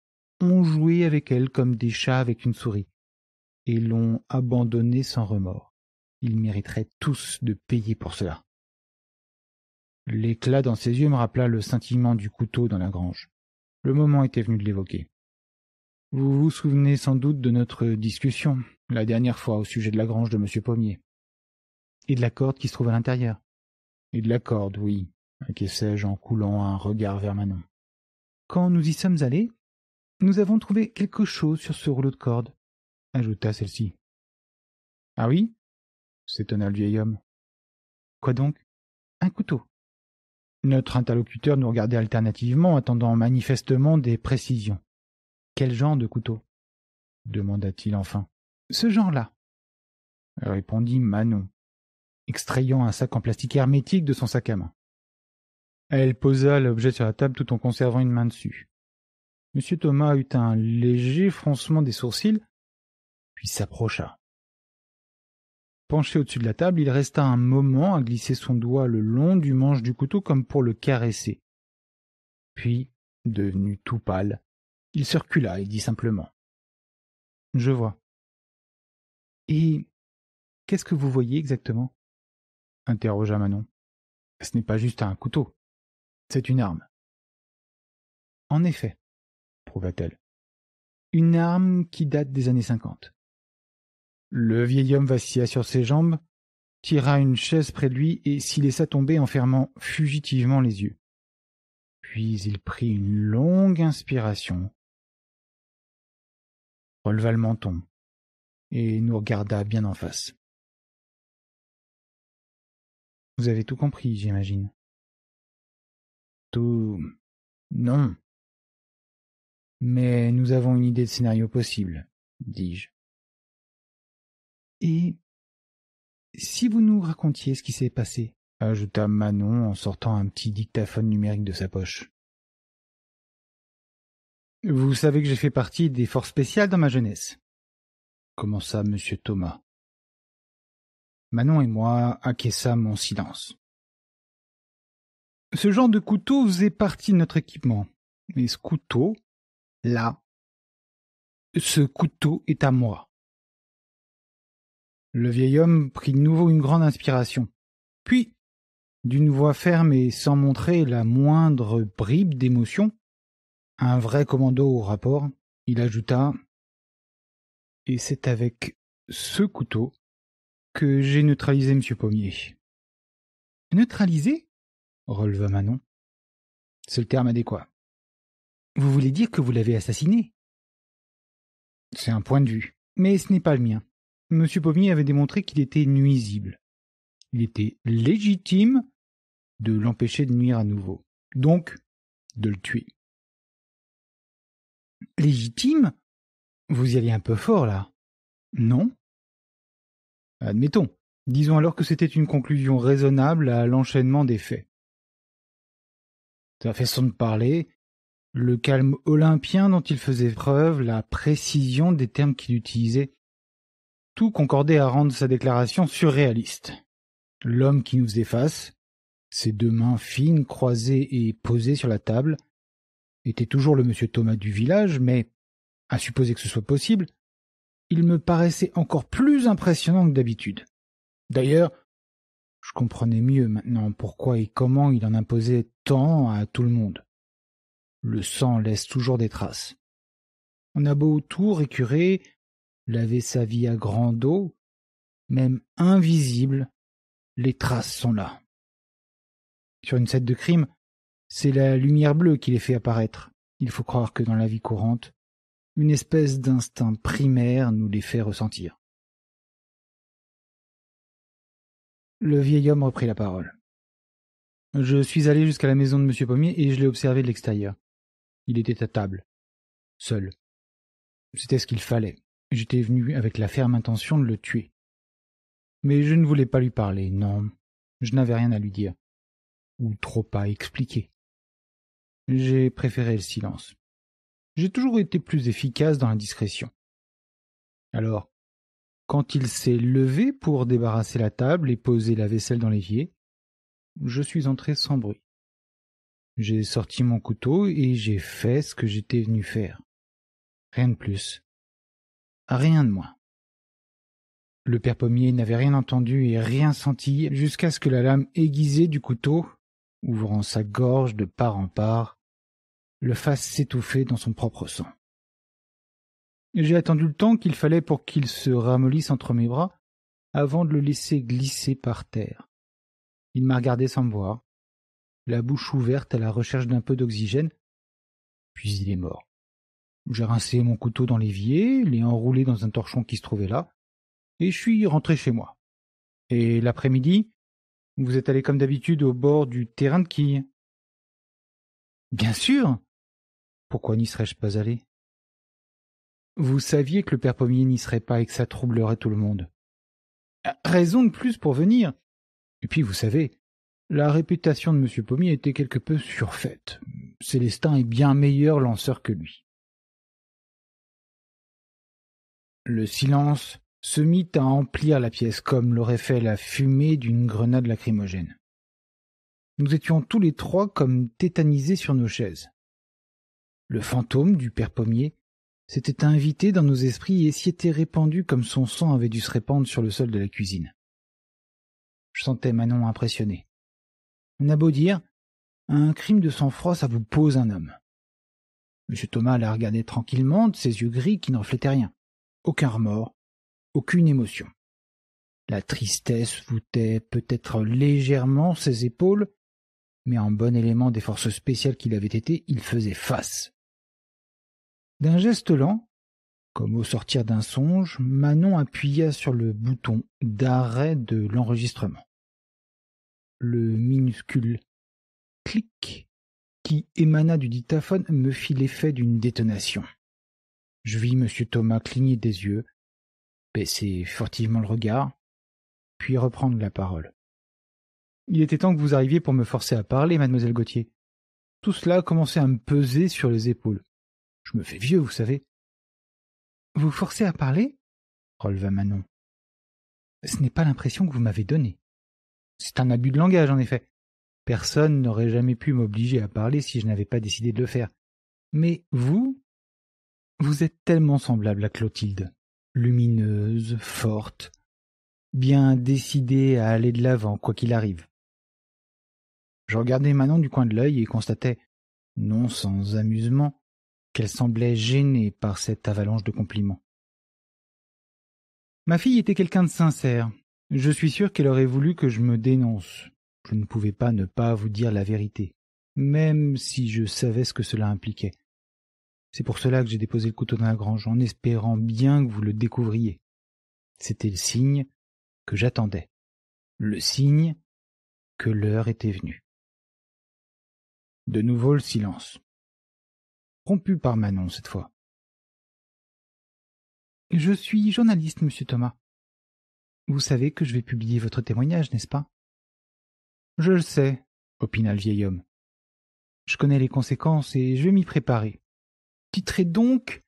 ont joué avec elle comme des chats avec une souris, et l'ont abandonnée sans remords. Ils mériteraient tous de payer pour cela. L'éclat dans ses yeux me rappela le scintillement du couteau dans la grange. Le moment était venu de l'évoquer. Vous vous souvenez sans doute de notre discussion, la dernière fois, au sujet de la grange de M. Pommier. Et de la corde qui se trouve à l'intérieur. Et de la corde, oui, » je en coulant un regard vers Manon. Quand nous y sommes allés, nous avons trouvé quelque chose sur ce rouleau de corde, ajouta celle-ci. Ah oui s'étonna le vieil homme. Quoi donc Un couteau. Notre interlocuteur nous regardait alternativement, attendant manifestement des précisions. Quel genre de couteau demanda-t-il enfin. Ce genre-là, répondit Manon, extrayant un sac en plastique hermétique de son sac à main. Elle posa l'objet sur la table tout en conservant une main dessus. M. Thomas eut un léger froncement des sourcils, puis s'approcha. Penché au-dessus de la table, il resta un moment à glisser son doigt le long du manche du couteau comme pour le caresser. Puis, devenu tout pâle, il circula et dit simplement Je vois. Et qu'est-ce que vous voyez exactement interrogea Manon. Ce n'est pas juste un couteau, c'est une arme. En effet, prouva-t-elle. Une arme qui date des années cinquante. Le vieil homme vacilla sur ses jambes, tira une chaise près de lui et s'y laissa tomber en fermant fugitivement les yeux. Puis il prit une longue inspiration, releva le menton et nous regarda bien en face. Vous avez tout compris, j'imagine. Tout. Non. Mais nous avons une idée de scénario possible, dis-je. Et si vous nous racontiez ce qui s'est passé ajouta Manon en sortant un petit dictaphone numérique de sa poche. Vous savez que j'ai fait partie des forces spéciales dans ma jeunesse, commença Monsieur Thomas. Manon et moi acquiesçâmes en silence. Ce genre de couteau faisait partie de notre équipement. Mais ce couteau, là, ce couteau est à moi. Le vieil homme prit de nouveau une grande inspiration. Puis, d'une voix ferme et sans montrer la moindre bribe d'émotion, un vrai commando au rapport, il ajouta Et c'est avec ce couteau que j'ai neutralisé M. Pommier. Neutralisé releva Manon. C'est le terme adéquat. Vous voulez dire que vous l'avez assassiné C'est un point de vue, mais ce n'est pas le mien. M. Pommier avait démontré qu'il était nuisible. Il était légitime de l'empêcher de nuire à nouveau, donc de le tuer. Légitime Vous y allez un peu fort là. Non Admettons. Disons alors que c'était une conclusion raisonnable à l'enchaînement des faits. Sa façon de parler, le calme olympien dont il faisait preuve, la précision des termes qu'il utilisait, tout concordait à rendre sa déclaration surréaliste. L'homme qui nous faisait face, ses deux mains fines croisées et posées sur la table, était toujours le monsieur Thomas du village, mais, à supposer que ce soit possible, il me paraissait encore plus impressionnant que d'habitude. D'ailleurs, je comprenais mieux maintenant pourquoi et comment il en imposait tant à tout le monde. Le sang laisse toujours des traces. On a beau tout récurer, laver sa vie à grand dos, même invisible, les traces sont là. Sur une scène de crime, c'est la lumière bleue qui les fait apparaître. Il faut croire que dans la vie courante, une espèce d'instinct primaire nous les fait ressentir. Le vieil homme reprit la parole. Je suis allé jusqu'à la maison de M. Pommier et je l'ai observé de l'extérieur. Il était à table, seul. C'était ce qu'il fallait. J'étais venu avec la ferme intention de le tuer. Mais je ne voulais pas lui parler, non. Je n'avais rien à lui dire. Ou trop à expliquer. J'ai préféré le silence. J'ai toujours été plus efficace dans la discrétion. Alors, quand il s'est levé pour débarrasser la table et poser la vaisselle dans l'évier, je suis entré sans bruit. J'ai sorti mon couteau et j'ai fait ce que j'étais venu faire. Rien de plus rien de moins. Le père pommier n'avait rien entendu et rien senti jusqu'à ce que la lame aiguisée du couteau, ouvrant sa gorge de part en part, le fasse s'étouffer dans son propre sang. J'ai attendu le temps qu'il fallait pour qu'il se ramollisse entre mes bras avant de le laisser glisser par terre. Il m'a regardé sans me voir, la bouche ouverte à la recherche d'un peu d'oxygène, puis il est mort. J'ai rincé mon couteau dans l'évier, l'ai enroulé dans un torchon qui se trouvait là, et je suis rentré chez moi. Et l'après-midi, vous êtes allé comme d'habitude au bord du terrain de quilles. Bien sûr. Pourquoi n'y serais-je pas allé Vous saviez que le père pommier n'y serait pas et que ça troublerait tout le monde. Ah, raison de plus pour venir. Et puis vous savez, la réputation de M. Pommier était quelque peu surfaite. Célestin est bien meilleur lanceur que lui. Le silence se mit à emplir la pièce comme l'aurait fait la fumée d'une grenade lacrymogène. Nous étions tous les trois comme tétanisés sur nos chaises. Le fantôme du père Pommier s'était invité dans nos esprits et s'y était répandu comme son sang avait dû se répandre sur le sol de la cuisine. Je sentais Manon impressionnée. On a beau dire, un crime de sang-froid, ça vous pose un homme. M. Thomas la regardait tranquillement de ses yeux gris qui ne reflétaient rien aucun remords, aucune émotion. La tristesse voûtait peut-être légèrement ses épaules, mais en bon élément des forces spéciales qu'il avait été, il faisait face. D'un geste lent, comme au sortir d'un songe, Manon appuya sur le bouton d'arrêt de l'enregistrement. Le minuscule clic qui émana du dictaphone me fit l'effet d'une détonation. Je vis M. Thomas cligner des yeux, baisser furtivement le regard, puis reprendre la parole. Il était temps que vous arriviez pour me forcer à parler, mademoiselle Gauthier. Tout cela commençait à me peser sur les épaules. Je me fais vieux, vous savez. Vous forcez à parler releva Manon. Ce n'est pas l'impression que vous m'avez donnée. C'est un abus de langage, en effet. Personne n'aurait jamais pu m'obliger à parler si je n'avais pas décidé de le faire. Mais vous, vous êtes tellement semblable à Clotilde, lumineuse, forte, bien décidée à aller de l'avant quoi qu'il arrive. Je regardais Manon du coin de l'œil et constatais, non sans amusement, qu'elle semblait gênée par cette avalanche de compliments. Ma fille était quelqu'un de sincère. Je suis sûr qu'elle aurait voulu que je me dénonce. Je ne pouvais pas ne pas vous dire la vérité, même si je savais ce que cela impliquait. C'est pour cela que j'ai déposé le couteau dans la grange, en espérant bien que vous le découvriez. C'était le signe que j'attendais. Le signe que l'heure était venue. De nouveau le silence. Rompu par Manon cette fois. Je suis journaliste, monsieur Thomas. Vous savez que je vais publier votre témoignage, n'est-ce pas Je le sais, opina le vieil homme. Je connais les conséquences et je vais m'y préparer titrait donc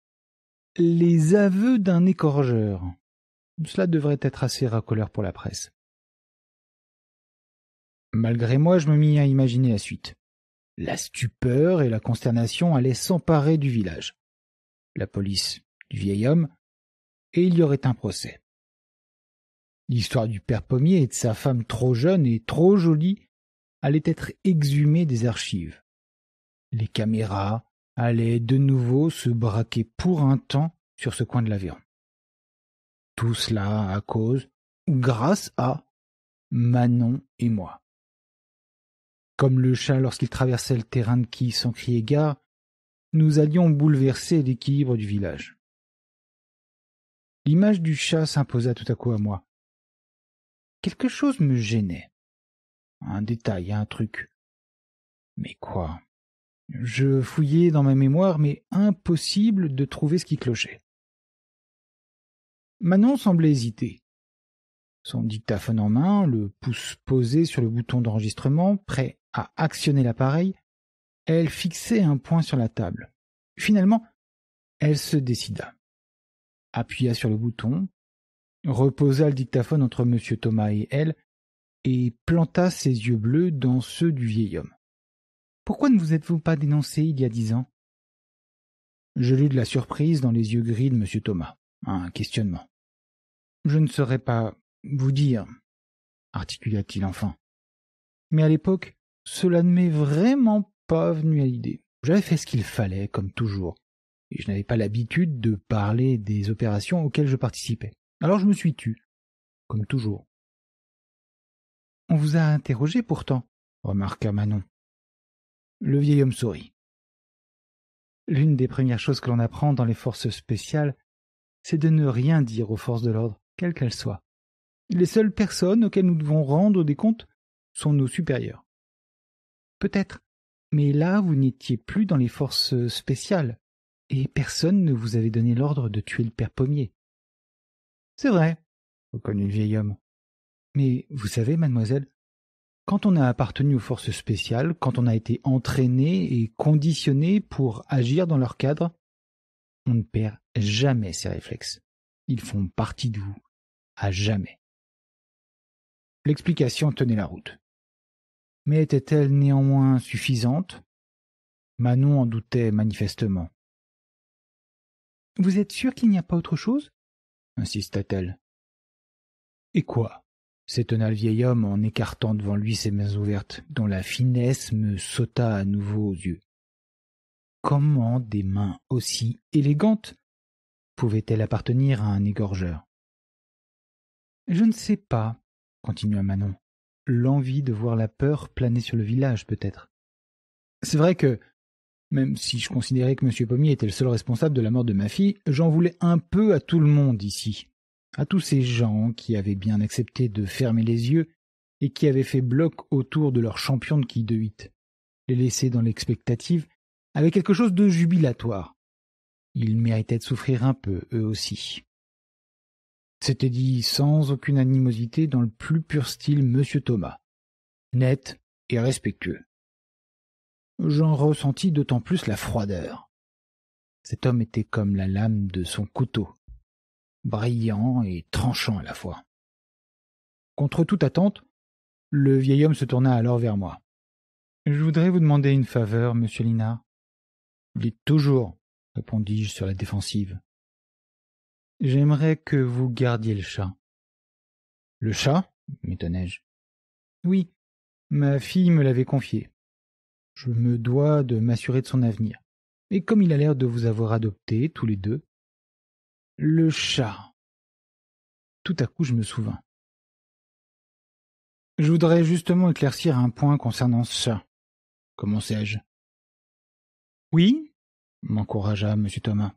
Les aveux d'un écorgeur. Cela devrait être assez racoleur pour la presse. Malgré moi, je me mis à imaginer la suite. La stupeur et la consternation allaient s'emparer du village, la police du vieil homme, et il y aurait un procès. L'histoire du père Pommier et de sa femme trop jeune et trop jolie allait être exhumée des archives. Les caméras, allait de nouveau se braquer pour un temps sur ce coin de l'avion. Tout cela à cause grâce à Manon et moi. Comme le chat lorsqu'il traversait le terrain de qui sans crier gare, nous allions bouleverser l'équilibre du village. L'image du chat s'imposa tout à coup à moi. Quelque chose me gênait. Un détail, un truc. Mais quoi je fouillais dans ma mémoire, mais impossible de trouver ce qui clochait. Manon semblait hésiter. Son dictaphone en main, le pouce posé sur le bouton d'enregistrement, prêt à actionner l'appareil, elle fixait un point sur la table. Finalement, elle se décida. Appuya sur le bouton, reposa le dictaphone entre M. Thomas et elle, et planta ses yeux bleus dans ceux du vieil homme. Pourquoi ne vous êtes-vous pas dénoncé il y a dix ans Je lus de la surprise dans les yeux gris de M. Thomas. Un questionnement. Je ne saurais pas vous dire, articula-t-il enfin. Mais à l'époque, cela ne m'est vraiment pas venu à l'idée. J'avais fait ce qu'il fallait, comme toujours, et je n'avais pas l'habitude de parler des opérations auxquelles je participais. Alors je me suis tu, comme toujours. On vous a interrogé pourtant, remarqua Manon. Le vieil homme sourit. L'une des premières choses que l'on apprend dans les forces spéciales, c'est de ne rien dire aux forces de l'ordre, quelles qu'elles soient. Les seules personnes auxquelles nous devons rendre des comptes sont nos supérieurs. Peut-être, mais là vous n'étiez plus dans les forces spéciales, et personne ne vous avait donné l'ordre de tuer le père Pommier. C'est vrai, reconnut le vieil homme. Mais vous savez, mademoiselle, quand on a appartenu aux forces spéciales, quand on a été entraîné et conditionné pour agir dans leur cadre, on ne perd jamais ces réflexes. Ils font partie de vous, à jamais. L'explication tenait la route. Mais était-elle néanmoins suffisante Manon en doutait manifestement. Vous êtes sûr qu'il n'y a pas autre chose insista-t-elle. Et quoi s'étonna le vieil homme en écartant devant lui ses mains ouvertes, dont la finesse me sauta à nouveau aux yeux. Comment des mains aussi élégantes pouvaient-elles appartenir à un égorgeur Je ne sais pas, continua Manon. L'envie de voir la peur planer sur le village, peut-être. C'est vrai que, même si je considérais que M. Pommier était le seul responsable de la mort de ma fille, j'en voulais un peu à tout le monde ici, à tous ces gens qui avaient bien accepté de fermer les yeux et qui avaient fait bloc autour de leur champion de qui de huit, les laisser dans l'expectative, avait quelque chose de jubilatoire. Ils méritaient de souffrir un peu, eux aussi. C'était dit sans aucune animosité dans le plus pur style Monsieur Thomas, net et respectueux. J'en ressentis d'autant plus la froideur. Cet homme était comme la lame de son couteau, brillant et tranchant à la fois. Contre toute attente, le vieil homme se tourna alors vers moi. Je voudrais vous demander une faveur, monsieur Linard. est toujours, répondis-je sur la défensive. J'aimerais que vous gardiez le chat. Le chat m'étonnai-je. Oui, ma fille me l'avait confié. Je me dois de m'assurer de son avenir. Et comme il a l'air de vous avoir adopté, tous les deux, le chat. Tout à coup je me souvins. Je voudrais justement éclaircir un point concernant ça. sais-je je Oui, m'encouragea M. Thomas.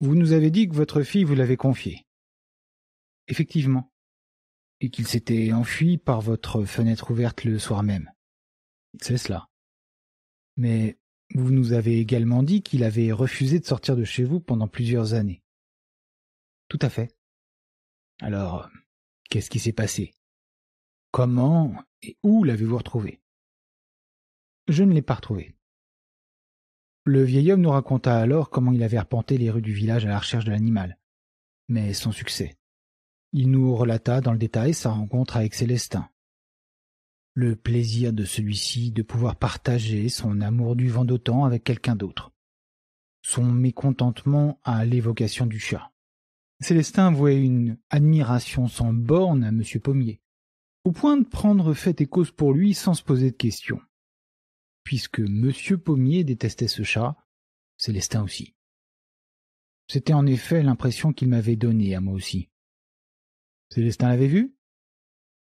Vous nous avez dit que votre fille vous l'avait confié. Effectivement. Et qu'il s'était enfui par votre fenêtre ouverte le soir même. C'est cela. Mais vous nous avez également dit qu'il avait refusé de sortir de chez vous pendant plusieurs années. Tout à fait. Alors, euh, qu'est-ce qui s'est passé Comment et où l'avez-vous retrouvé Je ne l'ai pas retrouvé. Le vieil homme nous raconta alors comment il avait repenté les rues du village à la recherche de l'animal, mais sans succès. Il nous relata dans le détail sa rencontre avec Célestin, le plaisir de celui-ci de pouvoir partager son amour du vent d'autant avec quelqu'un d'autre, son mécontentement à l'évocation du chat. Célestin voyait une admiration sans borne à M. Pommier, au point de prendre fait et cause pour lui sans se poser de questions. Puisque M. Pommier détestait ce chat, Célestin aussi. C'était en effet l'impression qu'il m'avait donnée à moi aussi. Célestin l'avait vu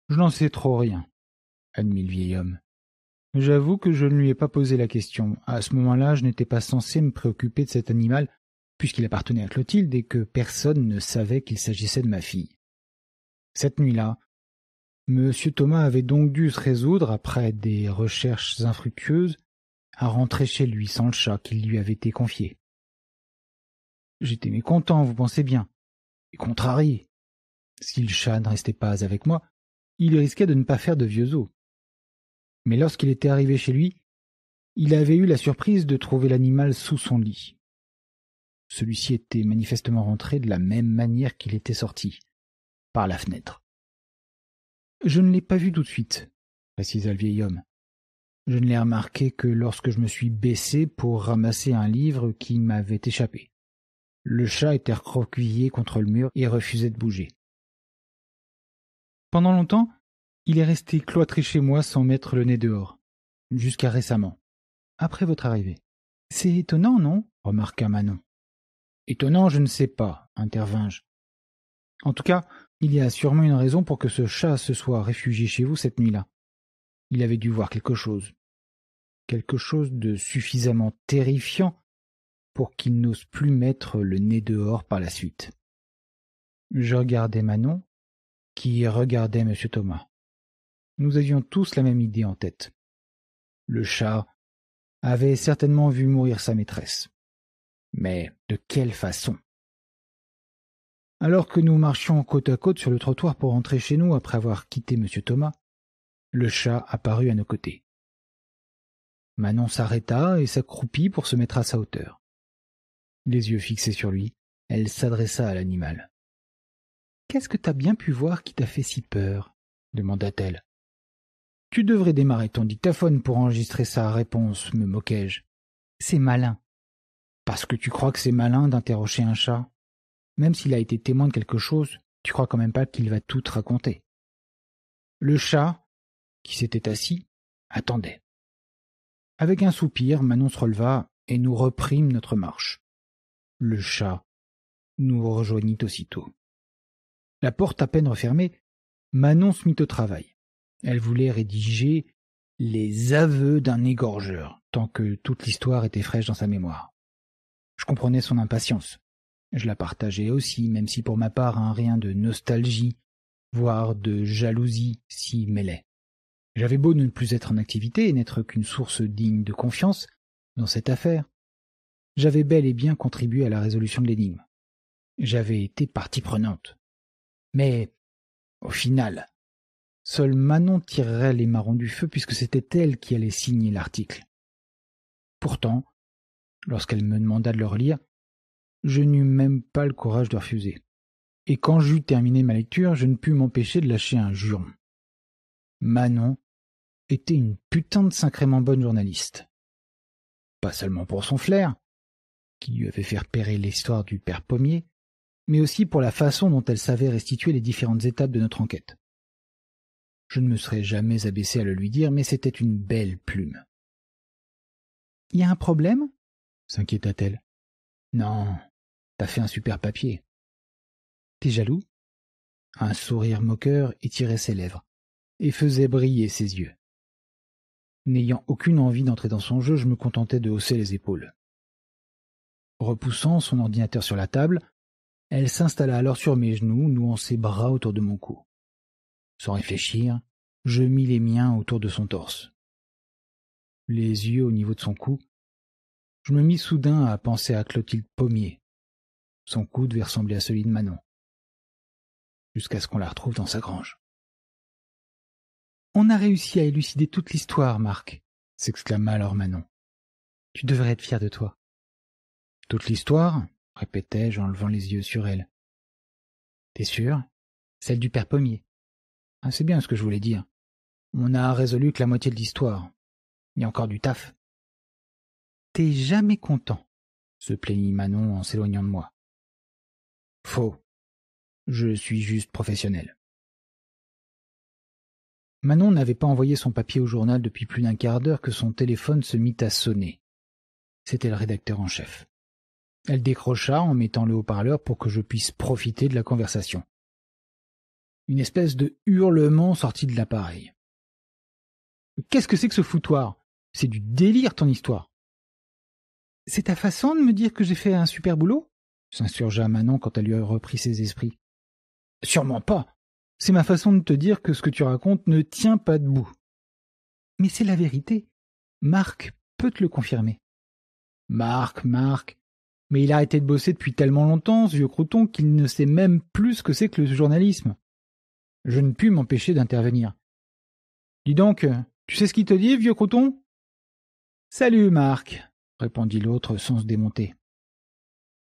Je n'en sais trop rien, admit le vieil homme. J'avoue que je ne lui ai pas posé la question. À ce moment-là, je n'étais pas censé me préoccuper de cet animal puisqu'il appartenait à Clotilde et que personne ne savait qu'il s'agissait de ma fille. Cette nuit-là, M. Thomas avait donc dû se résoudre, après des recherches infructueuses, à rentrer chez lui sans le chat qu'il lui avait été confié. J'étais mécontent, vous pensez bien, et contrarié. Si le chat ne restait pas avec moi, il risquait de ne pas faire de vieux os. Mais lorsqu'il était arrivé chez lui, il avait eu la surprise de trouver l'animal sous son lit. Celui-ci était manifestement rentré de la même manière qu'il était sorti, par la fenêtre. Je ne l'ai pas vu tout de suite, précisa le vieil homme. Je ne l'ai remarqué que lorsque je me suis baissé pour ramasser un livre qui m'avait échappé. Le chat était recroquevillé contre le mur et refusait de bouger. Pendant longtemps, il est resté cloîtré chez moi sans mettre le nez dehors, jusqu'à récemment, après votre arrivée. C'est étonnant, non remarqua Manon. Étonnant, je ne sais pas, intervins-je. En tout cas, il y a sûrement une raison pour que ce chat se soit réfugié chez vous cette nuit-là. Il avait dû voir quelque chose. Quelque chose de suffisamment terrifiant pour qu'il n'ose plus mettre le nez dehors par la suite. Je regardais Manon, qui regardait M. Thomas. Nous avions tous la même idée en tête. Le chat avait certainement vu mourir sa maîtresse. Mais de quelle façon Alors que nous marchions côte à côte sur le trottoir pour rentrer chez nous après avoir quitté M. Thomas, le chat apparut à nos côtés. Manon s'arrêta et s'accroupit pour se mettre à sa hauteur. Les yeux fixés sur lui, elle s'adressa à l'animal. Qu'est-ce que t'as bien pu voir qui t'a fait si peur demanda-t-elle. Tu devrais démarrer ton dictaphone pour enregistrer sa réponse, me moquai-je. C'est malin. Parce que tu crois que c'est malin d'interroger un chat. Même s'il a été témoin de quelque chose, tu crois quand même pas qu'il va tout te raconter. Le chat, qui s'était assis, attendait. Avec un soupir, Manon se releva et nous reprîmes notre marche. Le chat nous rejoignit aussitôt. La porte à peine refermée, Manon se mit au travail. Elle voulait rédiger les aveux d'un égorgeur, tant que toute l'histoire était fraîche dans sa mémoire. Je comprenais son impatience. Je la partageais aussi, même si pour ma part un rien de nostalgie, voire de jalousie s'y mêlait. J'avais beau ne plus être en activité et n'être qu'une source digne de confiance dans cette affaire, j'avais bel et bien contribué à la résolution de l'énigme. J'avais été partie prenante. Mais, au final, seule Manon tirerait les marrons du feu puisque c'était elle qui allait signer l'article. Pourtant, lorsqu'elle me demanda de le relire, je n'eus même pas le courage de refuser. Et quand j'eus terminé ma lecture, je ne pus m'empêcher de lâcher un juron. Manon était une putain de sacrément bonne journaliste. Pas seulement pour son flair, qui lui avait fait repérer l'histoire du père Pommier, mais aussi pour la façon dont elle savait restituer les différentes étapes de notre enquête. Je ne me serais jamais abaissé à le lui dire, mais c'était une belle plume. Il y a un problème s'inquiéta-t-elle. Non, t'as fait un super papier. T'es jaloux Un sourire moqueur étirait ses lèvres et faisait briller ses yeux. N'ayant aucune envie d'entrer dans son jeu, je me contentais de hausser les épaules. Repoussant son ordinateur sur la table, elle s'installa alors sur mes genoux, nouant ses bras autour de mon cou. Sans réfléchir, je mis les miens autour de son torse. Les yeux au niveau de son cou, je me mis soudain à penser à Clotilde Pommier. Son coude devait ressembler à celui de Manon. Jusqu'à ce qu'on la retrouve dans sa grange. On a réussi à élucider toute l'histoire, Marc, s'exclama alors Manon. Tu devrais être fier de toi. Toute l'histoire répétai-je en levant les yeux sur elle. T'es sûr Celle du père Pommier. Ah, c'est bien ce que je voulais dire. On a résolu que la moitié de l'histoire. Il y a encore du taf. T'es jamais content, se plaignit Manon en s'éloignant de moi. Faux. Je suis juste professionnel. Manon n'avait pas envoyé son papier au journal depuis plus d'un quart d'heure que son téléphone se mit à sonner. C'était le rédacteur en chef. Elle décrocha en mettant le haut-parleur pour que je puisse profiter de la conversation. Une espèce de hurlement sortit de l'appareil. Qu'est-ce que c'est que ce foutoir C'est du délire ton histoire. C'est ta façon de me dire que j'ai fait un super boulot s'insurgea Manon quand elle lui a repris ses esprits. Sûrement pas. C'est ma façon de te dire que ce que tu racontes ne tient pas debout. Mais c'est la vérité. Marc peut te le confirmer. Marc, Marc. Mais il a arrêté de bosser depuis tellement longtemps, ce vieux crouton, qu'il ne sait même plus ce que c'est que le journalisme. Je ne pus m'empêcher d'intervenir. Dis donc, tu sais ce qu'il te dit, vieux crouton Salut, Marc répondit l'autre sans se démonter.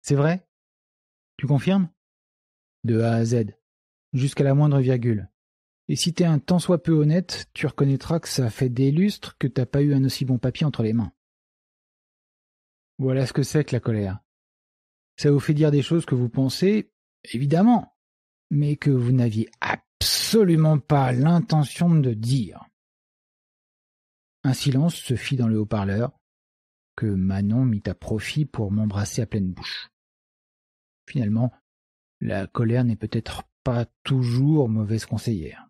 C'est vrai Tu confirmes De A à Z, jusqu'à la moindre virgule. Et si t'es un tant soit peu honnête, tu reconnaîtras que ça fait des lustres que t'as pas eu un aussi bon papier entre les mains. Voilà ce que c'est que la colère. Ça vous fait dire des choses que vous pensez, évidemment, mais que vous n'aviez absolument pas l'intention de dire. Un silence se fit dans le haut-parleur, que Manon mit à profit pour m'embrasser à pleine bouche. Finalement, la colère n'est peut-être pas toujours mauvaise conseillère.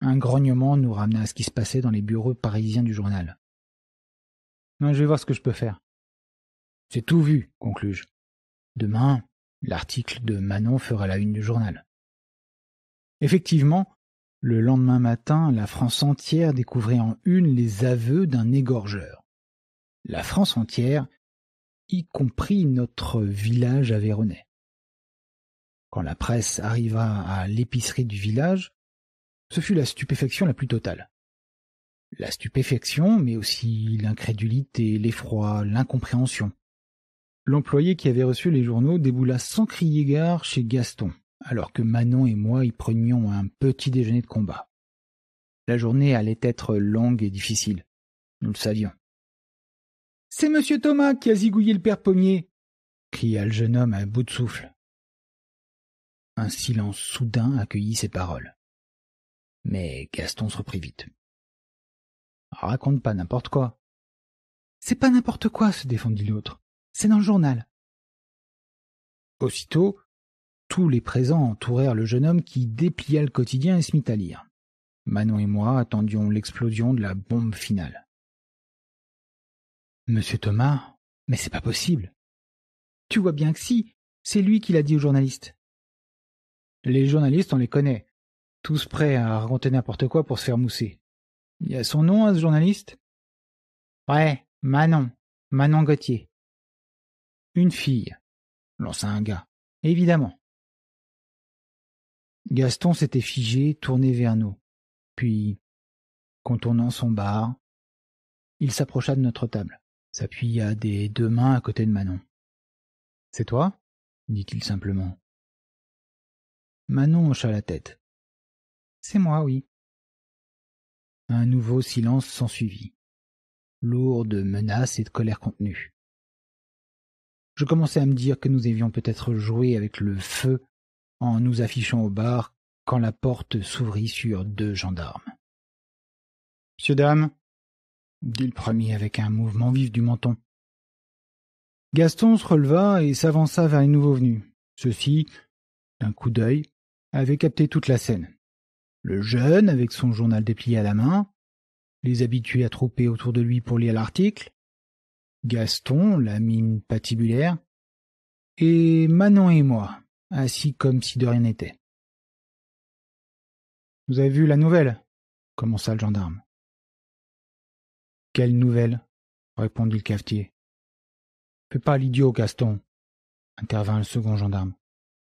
Un grognement nous ramena à ce qui se passait dans les bureaux parisiens du journal. Je vais voir ce que je peux faire. C'est tout vu, conclus-je. Demain, l'article de Manon fera la une du journal. Effectivement, le lendemain matin, la France entière découvrait en une les aveux d'un égorgeur la France entière, y compris notre village aveyronnais. Quand la presse arriva à l'épicerie du village, ce fut la stupéfaction la plus totale. La stupéfaction, mais aussi l'incrédulité, l'effroi, l'incompréhension. L'employé qui avait reçu les journaux déboula sans crier gare chez Gaston, alors que Manon et moi y prenions un petit déjeuner de combat. La journée allait être longue et difficile. Nous le savions. C'est monsieur Thomas qui a zigouillé le père Pommier cria le jeune homme à bout de souffle. Un silence soudain accueillit ces paroles. Mais Gaston se reprit vite. Raconte pas n'importe quoi. C'est pas n'importe quoi, se défendit l'autre. C'est dans le journal. Aussitôt, tous les présents entourèrent le jeune homme qui déplia le quotidien et se mit à lire. Manon et moi attendions l'explosion de la bombe finale. Monsieur Thomas, mais c'est pas possible. Tu vois bien que si, c'est lui qui l'a dit aux journalistes. Les journalistes, on les connaît, tous prêts à raconter n'importe quoi pour se faire mousser. Il y a son nom à hein, ce journaliste Ouais, Manon, Manon Gauthier. Une fille, lança un gars, évidemment. Gaston s'était figé, tourné vers nous, puis, contournant son bar, il s'approcha de notre table s'appuya des deux mains à côté de Manon. C'est toi dit-il simplement. Manon hocha la tête. C'est moi, oui. Un nouveau silence s'ensuivit, lourd de menaces et de colère contenue. Je commençais à me dire que nous avions peut-être joué avec le feu en nous affichant au bar quand la porte s'ouvrit sur deux gendarmes. Monsieur, dame, dit le premier avec un mouvement vif du menton. Gaston se releva et s'avança vers les nouveaux venus. Ceux-ci, d'un coup d'œil, avaient capté toute la scène. Le jeune, avec son journal déplié à la main, les habitués attroupés autour de lui pour lire l'article, Gaston, la mine patibulaire, et Manon et moi, assis comme si de rien n'était. Vous avez vu la nouvelle commença le gendarme. Quelle nouvelle répondit le cafetier. Fais pas l'idiot, Gaston, intervint le second gendarme.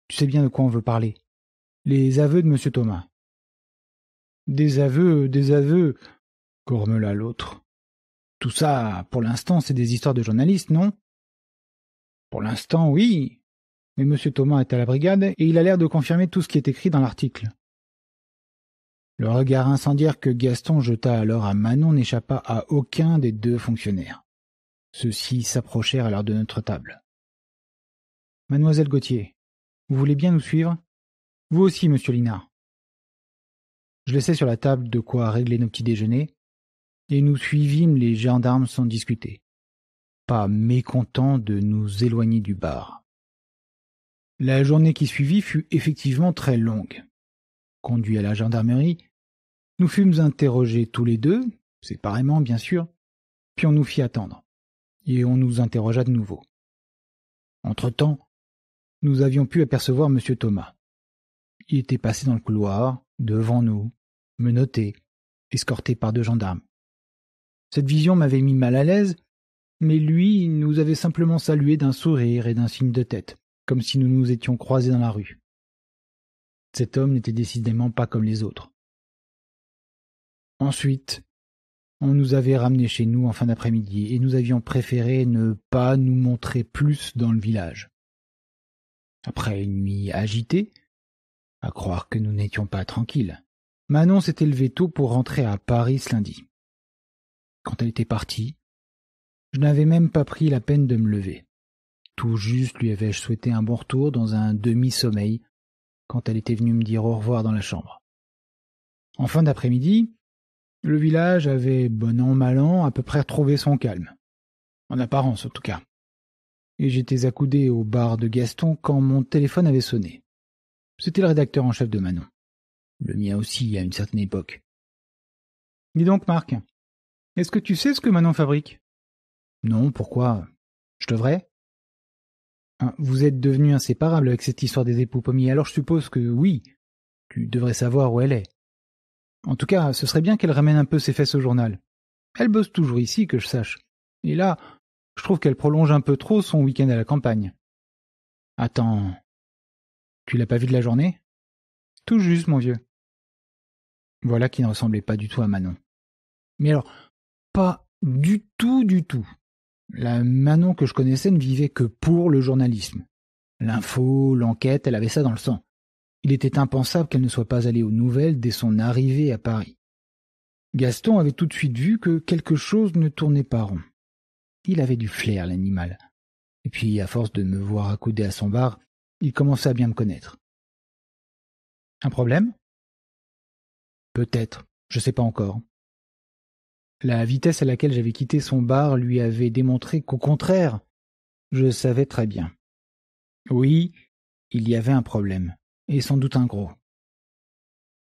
Tu sais bien de quoi on veut parler. Les aveux de monsieur Thomas. Des aveux, des aveux, grommela l'autre. Tout ça, pour l'instant, c'est des histoires de journalistes, non Pour l'instant, oui. Mais monsieur Thomas est à la brigade et il a l'air de confirmer tout ce qui est écrit dans l'article. Le regard incendiaire que Gaston jeta alors à Manon n'échappa à aucun des deux fonctionnaires. Ceux-ci s'approchèrent alors de notre table. Mademoiselle Gauthier, vous voulez bien nous suivre Vous aussi, monsieur Linard. Je laissai sur la table de quoi régler nos petits déjeuners, et nous suivîmes les gendarmes sans discuter, pas mécontents de nous éloigner du bar. La journée qui suivit fut effectivement très longue conduit à la gendarmerie, nous fûmes interrogés tous les deux, séparément bien sûr, puis on nous fit attendre, et on nous interrogea de nouveau. Entre-temps, nous avions pu apercevoir M. Thomas. Il était passé dans le couloir, devant nous, menotté, escorté par deux gendarmes. Cette vision m'avait mis mal à l'aise, mais lui nous avait simplement salué d'un sourire et d'un signe de tête, comme si nous nous étions croisés dans la rue. Cet homme n'était décidément pas comme les autres. Ensuite, on nous avait ramenés chez nous en fin d'après-midi et nous avions préféré ne pas nous montrer plus dans le village. Après une nuit agitée, à croire que nous n'étions pas tranquilles, Manon s'était levée tôt pour rentrer à Paris ce lundi. Quand elle était partie, je n'avais même pas pris la peine de me lever. Tout juste lui avais-je souhaité un bon retour dans un demi-sommeil quand elle était venue me dire au revoir dans la chambre. En fin d'après-midi, le village avait, bon an mal an, à peu près retrouvé son calme. En apparence, en tout cas. Et j'étais accoudé au bar de Gaston quand mon téléphone avait sonné. C'était le rédacteur en chef de Manon. Le mien aussi, à une certaine époque. Dis donc, Marc, est-ce que tu sais ce que Manon fabrique Non, pourquoi Je devrais Hein, vous êtes devenu inséparable avec cette histoire des époux pommiers, alors je suppose que oui, tu devrais savoir où elle est. En tout cas, ce serait bien qu'elle ramène un peu ses fesses au journal. Elle bosse toujours ici, que je sache. Et là, je trouve qu'elle prolonge un peu trop son week-end à la campagne. Attends. Tu l'as pas vue de la journée Tout juste, mon vieux. Voilà qui ne ressemblait pas du tout à Manon. Mais alors, pas du tout, du tout. La Manon que je connaissais ne vivait que pour le journalisme. L'info, l'enquête, elle avait ça dans le sang. Il était impensable qu'elle ne soit pas allée aux nouvelles dès son arrivée à Paris. Gaston avait tout de suite vu que quelque chose ne tournait pas rond. Il avait du flair, l'animal. Et puis, à force de me voir accoudé à son bar, il commença à bien me connaître. Un problème Peut-être, je sais pas encore. La vitesse à laquelle j'avais quitté son bar lui avait démontré qu'au contraire, je savais très bien. Oui, il y avait un problème, et sans doute un gros.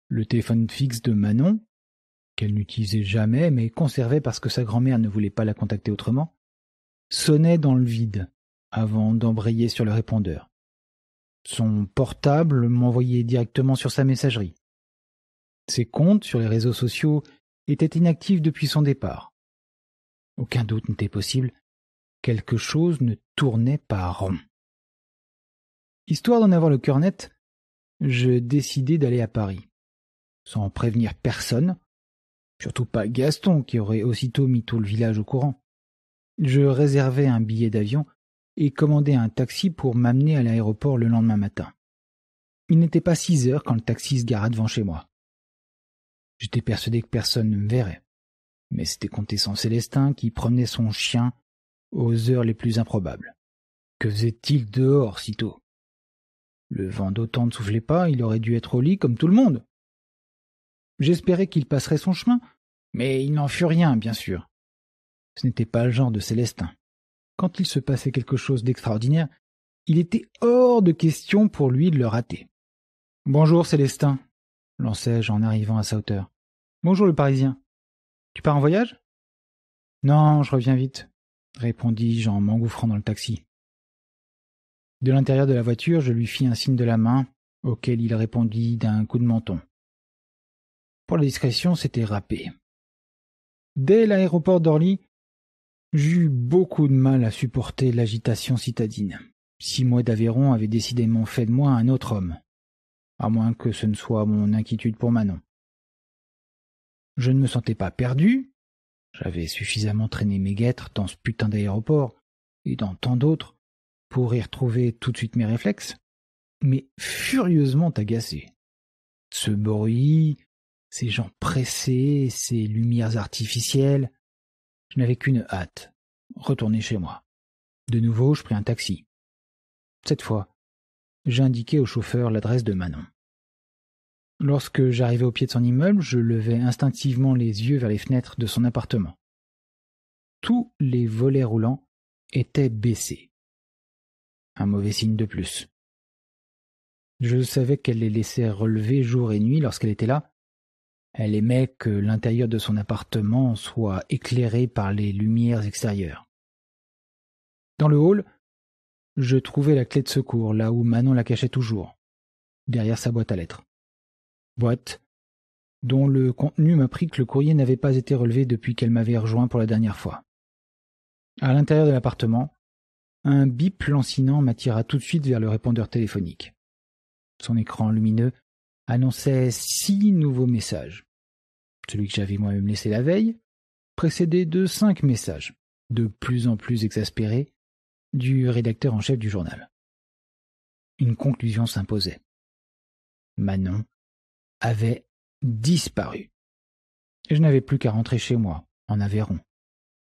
Le téléphone fixe de Manon, qu'elle n'utilisait jamais mais conservait parce que sa grand-mère ne voulait pas la contacter autrement, sonnait dans le vide avant d'embrayer sur le répondeur. Son portable m'envoyait directement sur sa messagerie. Ses comptes sur les réseaux sociaux était inactif depuis son départ. Aucun doute n'était possible. Quelque chose ne tournait pas rond. Histoire d'en avoir le cœur net, je décidai d'aller à Paris. Sans prévenir personne, surtout pas Gaston qui aurait aussitôt mis tout le village au courant. Je réservai un billet d'avion et commandai un taxi pour m'amener à l'aéroport le lendemain matin. Il n'était pas six heures quand le taxi se gara devant chez moi. J'étais persuadé que personne ne me verrait. Mais c'était sans Célestin qui promenait son chien aux heures les plus improbables. Que faisait-il dehors si tôt Le vent d'autant ne soufflait pas, il aurait dû être au lit comme tout le monde. J'espérais qu'il passerait son chemin, mais il n'en fut rien, bien sûr. Ce n'était pas le genre de Célestin. Quand il se passait quelque chose d'extraordinaire, il était hors de question pour lui de le rater. Bonjour Célestin, lançai-je en arrivant à sa hauteur. Bonjour le Parisien. Tu pars en voyage Non, je reviens vite, répondis-je en m'engouffrant dans le taxi. De l'intérieur de la voiture, je lui fis un signe de la main, auquel il répondit d'un coup de menton. Pour la discrétion, c'était râpé. Dès l'aéroport d'Orly, j'eus beaucoup de mal à supporter l'agitation citadine. Six mois d'Aveyron avaient décidément fait de moi un autre homme à moins que ce ne soit mon inquiétude pour Manon. Je ne me sentais pas perdu. J'avais suffisamment traîné mes guêtres dans ce putain d'aéroport, et dans tant d'autres, pour y retrouver tout de suite mes réflexes, mais furieusement agacé. Ce bruit, ces gens pressés, ces lumières artificielles, je n'avais qu'une hâte, retourner chez moi. De nouveau, je pris un taxi. Cette fois, j'indiquai au chauffeur l'adresse de Manon. Lorsque j'arrivai au pied de son immeuble, je levai instinctivement les yeux vers les fenêtres de son appartement. Tous les volets roulants étaient baissés. Un mauvais signe de plus. Je savais qu'elle les laissait relever jour et nuit lorsqu'elle était là. Elle aimait que l'intérieur de son appartement soit éclairé par les lumières extérieures. Dans le hall, je trouvai la clé de secours, là où Manon la cachait toujours, derrière sa boîte à lettres. Boîte dont le contenu m'apprit que le courrier n'avait pas été relevé depuis qu'elle m'avait rejoint pour la dernière fois. À l'intérieur de l'appartement, un bip lancinant m'attira tout de suite vers le répondeur téléphonique. Son écran lumineux annonçait six nouveaux messages. Celui que j'avais moi-même laissé la veille, précédé de cinq messages, de plus en plus exaspérés, du rédacteur en chef du journal. Une conclusion s'imposait. Manon avait disparu. Je n'avais plus qu'à rentrer chez moi, en Aveyron,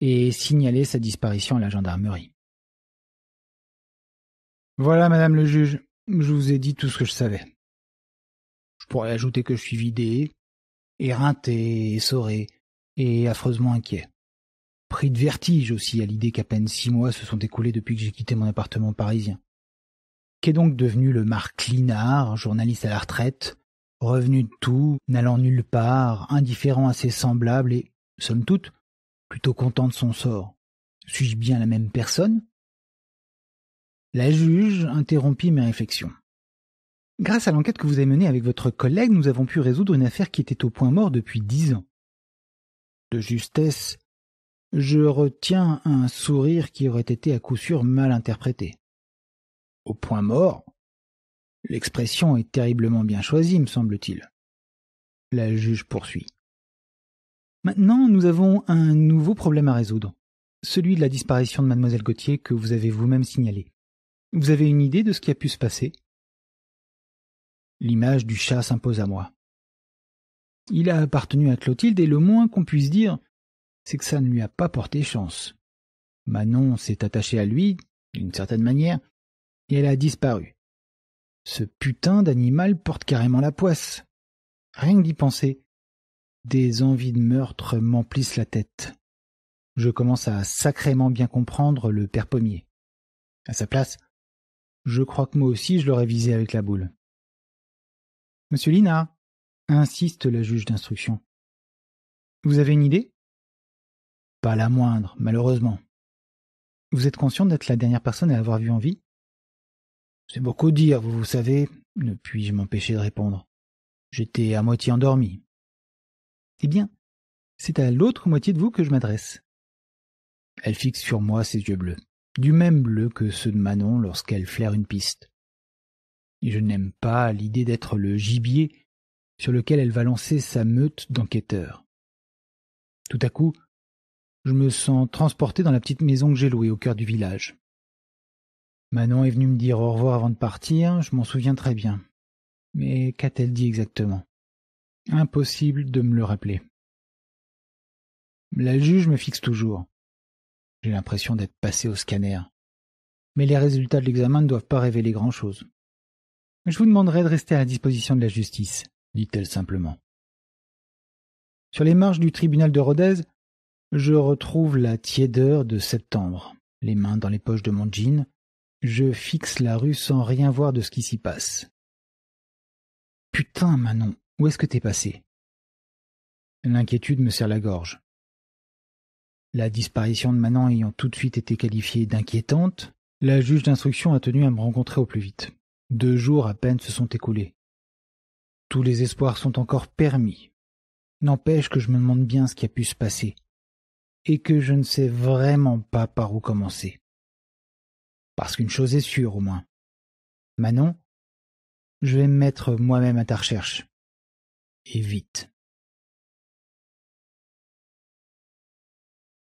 et signaler sa disparition à la gendarmerie. Voilà, madame le juge, je vous ai dit tout ce que je savais. Je pourrais ajouter que je suis vidé, éreinté, essoré et affreusement inquiet pris de vertige aussi à l'idée qu'à peine six mois se sont écoulés depuis que j'ai quitté mon appartement parisien. Qu'est donc devenu le Marc Linard, journaliste à la retraite, revenu de tout, n'allant nulle part, indifférent à ses semblables et, somme toute, plutôt content de son sort Suis-je bien la même personne La juge interrompit mes réflexions. Grâce à l'enquête que vous avez menée avec votre collègue, nous avons pu résoudre une affaire qui était au point mort depuis dix ans. De justesse, je retiens un sourire qui aurait été à coup sûr mal interprété. Au point mort L'expression est terriblement bien choisie, me semble-t-il. La juge poursuit. Maintenant, nous avons un nouveau problème à résoudre, celui de la disparition de mademoiselle Gauthier que vous avez vous-même signalé. Vous avez une idée de ce qui a pu se passer L'image du chat s'impose à moi. Il a appartenu à Clotilde et le moins qu'on puisse dire, c'est que ça ne lui a pas porté chance. Manon s'est attachée à lui, d'une certaine manière, et elle a disparu. Ce putain d'animal porte carrément la poisse. Rien que d'y penser. Des envies de meurtre m'emplissent la tête. Je commence à sacrément bien comprendre le père pommier. À sa place, je crois que moi aussi je l'aurais visé avec la boule. Monsieur Lina, » insiste la juge d'instruction. Vous avez une idée pas la moindre, malheureusement. Vous êtes conscient d'être la dernière personne à avoir vu en vie C'est beaucoup dire, vous, vous savez, ne puis-je m'empêcher de répondre. J'étais à moitié endormi. Eh bien, c'est à l'autre moitié de vous que je m'adresse. Elle fixe sur moi ses yeux bleus, du même bleu que ceux de Manon lorsqu'elle flaire une piste. Et je n'aime pas l'idée d'être le gibier sur lequel elle va lancer sa meute d'enquêteurs. Tout à coup, je me sens transporté dans la petite maison que j'ai louée au cœur du village. Manon est venue me dire au revoir avant de partir, je m'en souviens très bien. Mais qu'a-t-elle dit exactement Impossible de me le rappeler. La juge me fixe toujours. J'ai l'impression d'être passé au scanner. Mais les résultats de l'examen ne doivent pas révéler grand-chose. Je vous demanderai de rester à la disposition de la justice, dit-elle simplement. Sur les marches du tribunal de Rodez, je retrouve la tiédeur de septembre, les mains dans les poches de mon jean, je fixe la rue sans rien voir de ce qui s'y passe. Putain, Manon, où est-ce que t'es passé L'inquiétude me serre la gorge. La disparition de Manon ayant tout de suite été qualifiée d'inquiétante, la juge d'instruction a tenu à me rencontrer au plus vite. Deux jours à peine se sont écoulés. Tous les espoirs sont encore permis. N'empêche que je me demande bien ce qui a pu se passer et que je ne sais vraiment pas par où commencer. Parce qu'une chose est sûre au moins. Manon, je vais me mettre moi-même à ta recherche. Et vite.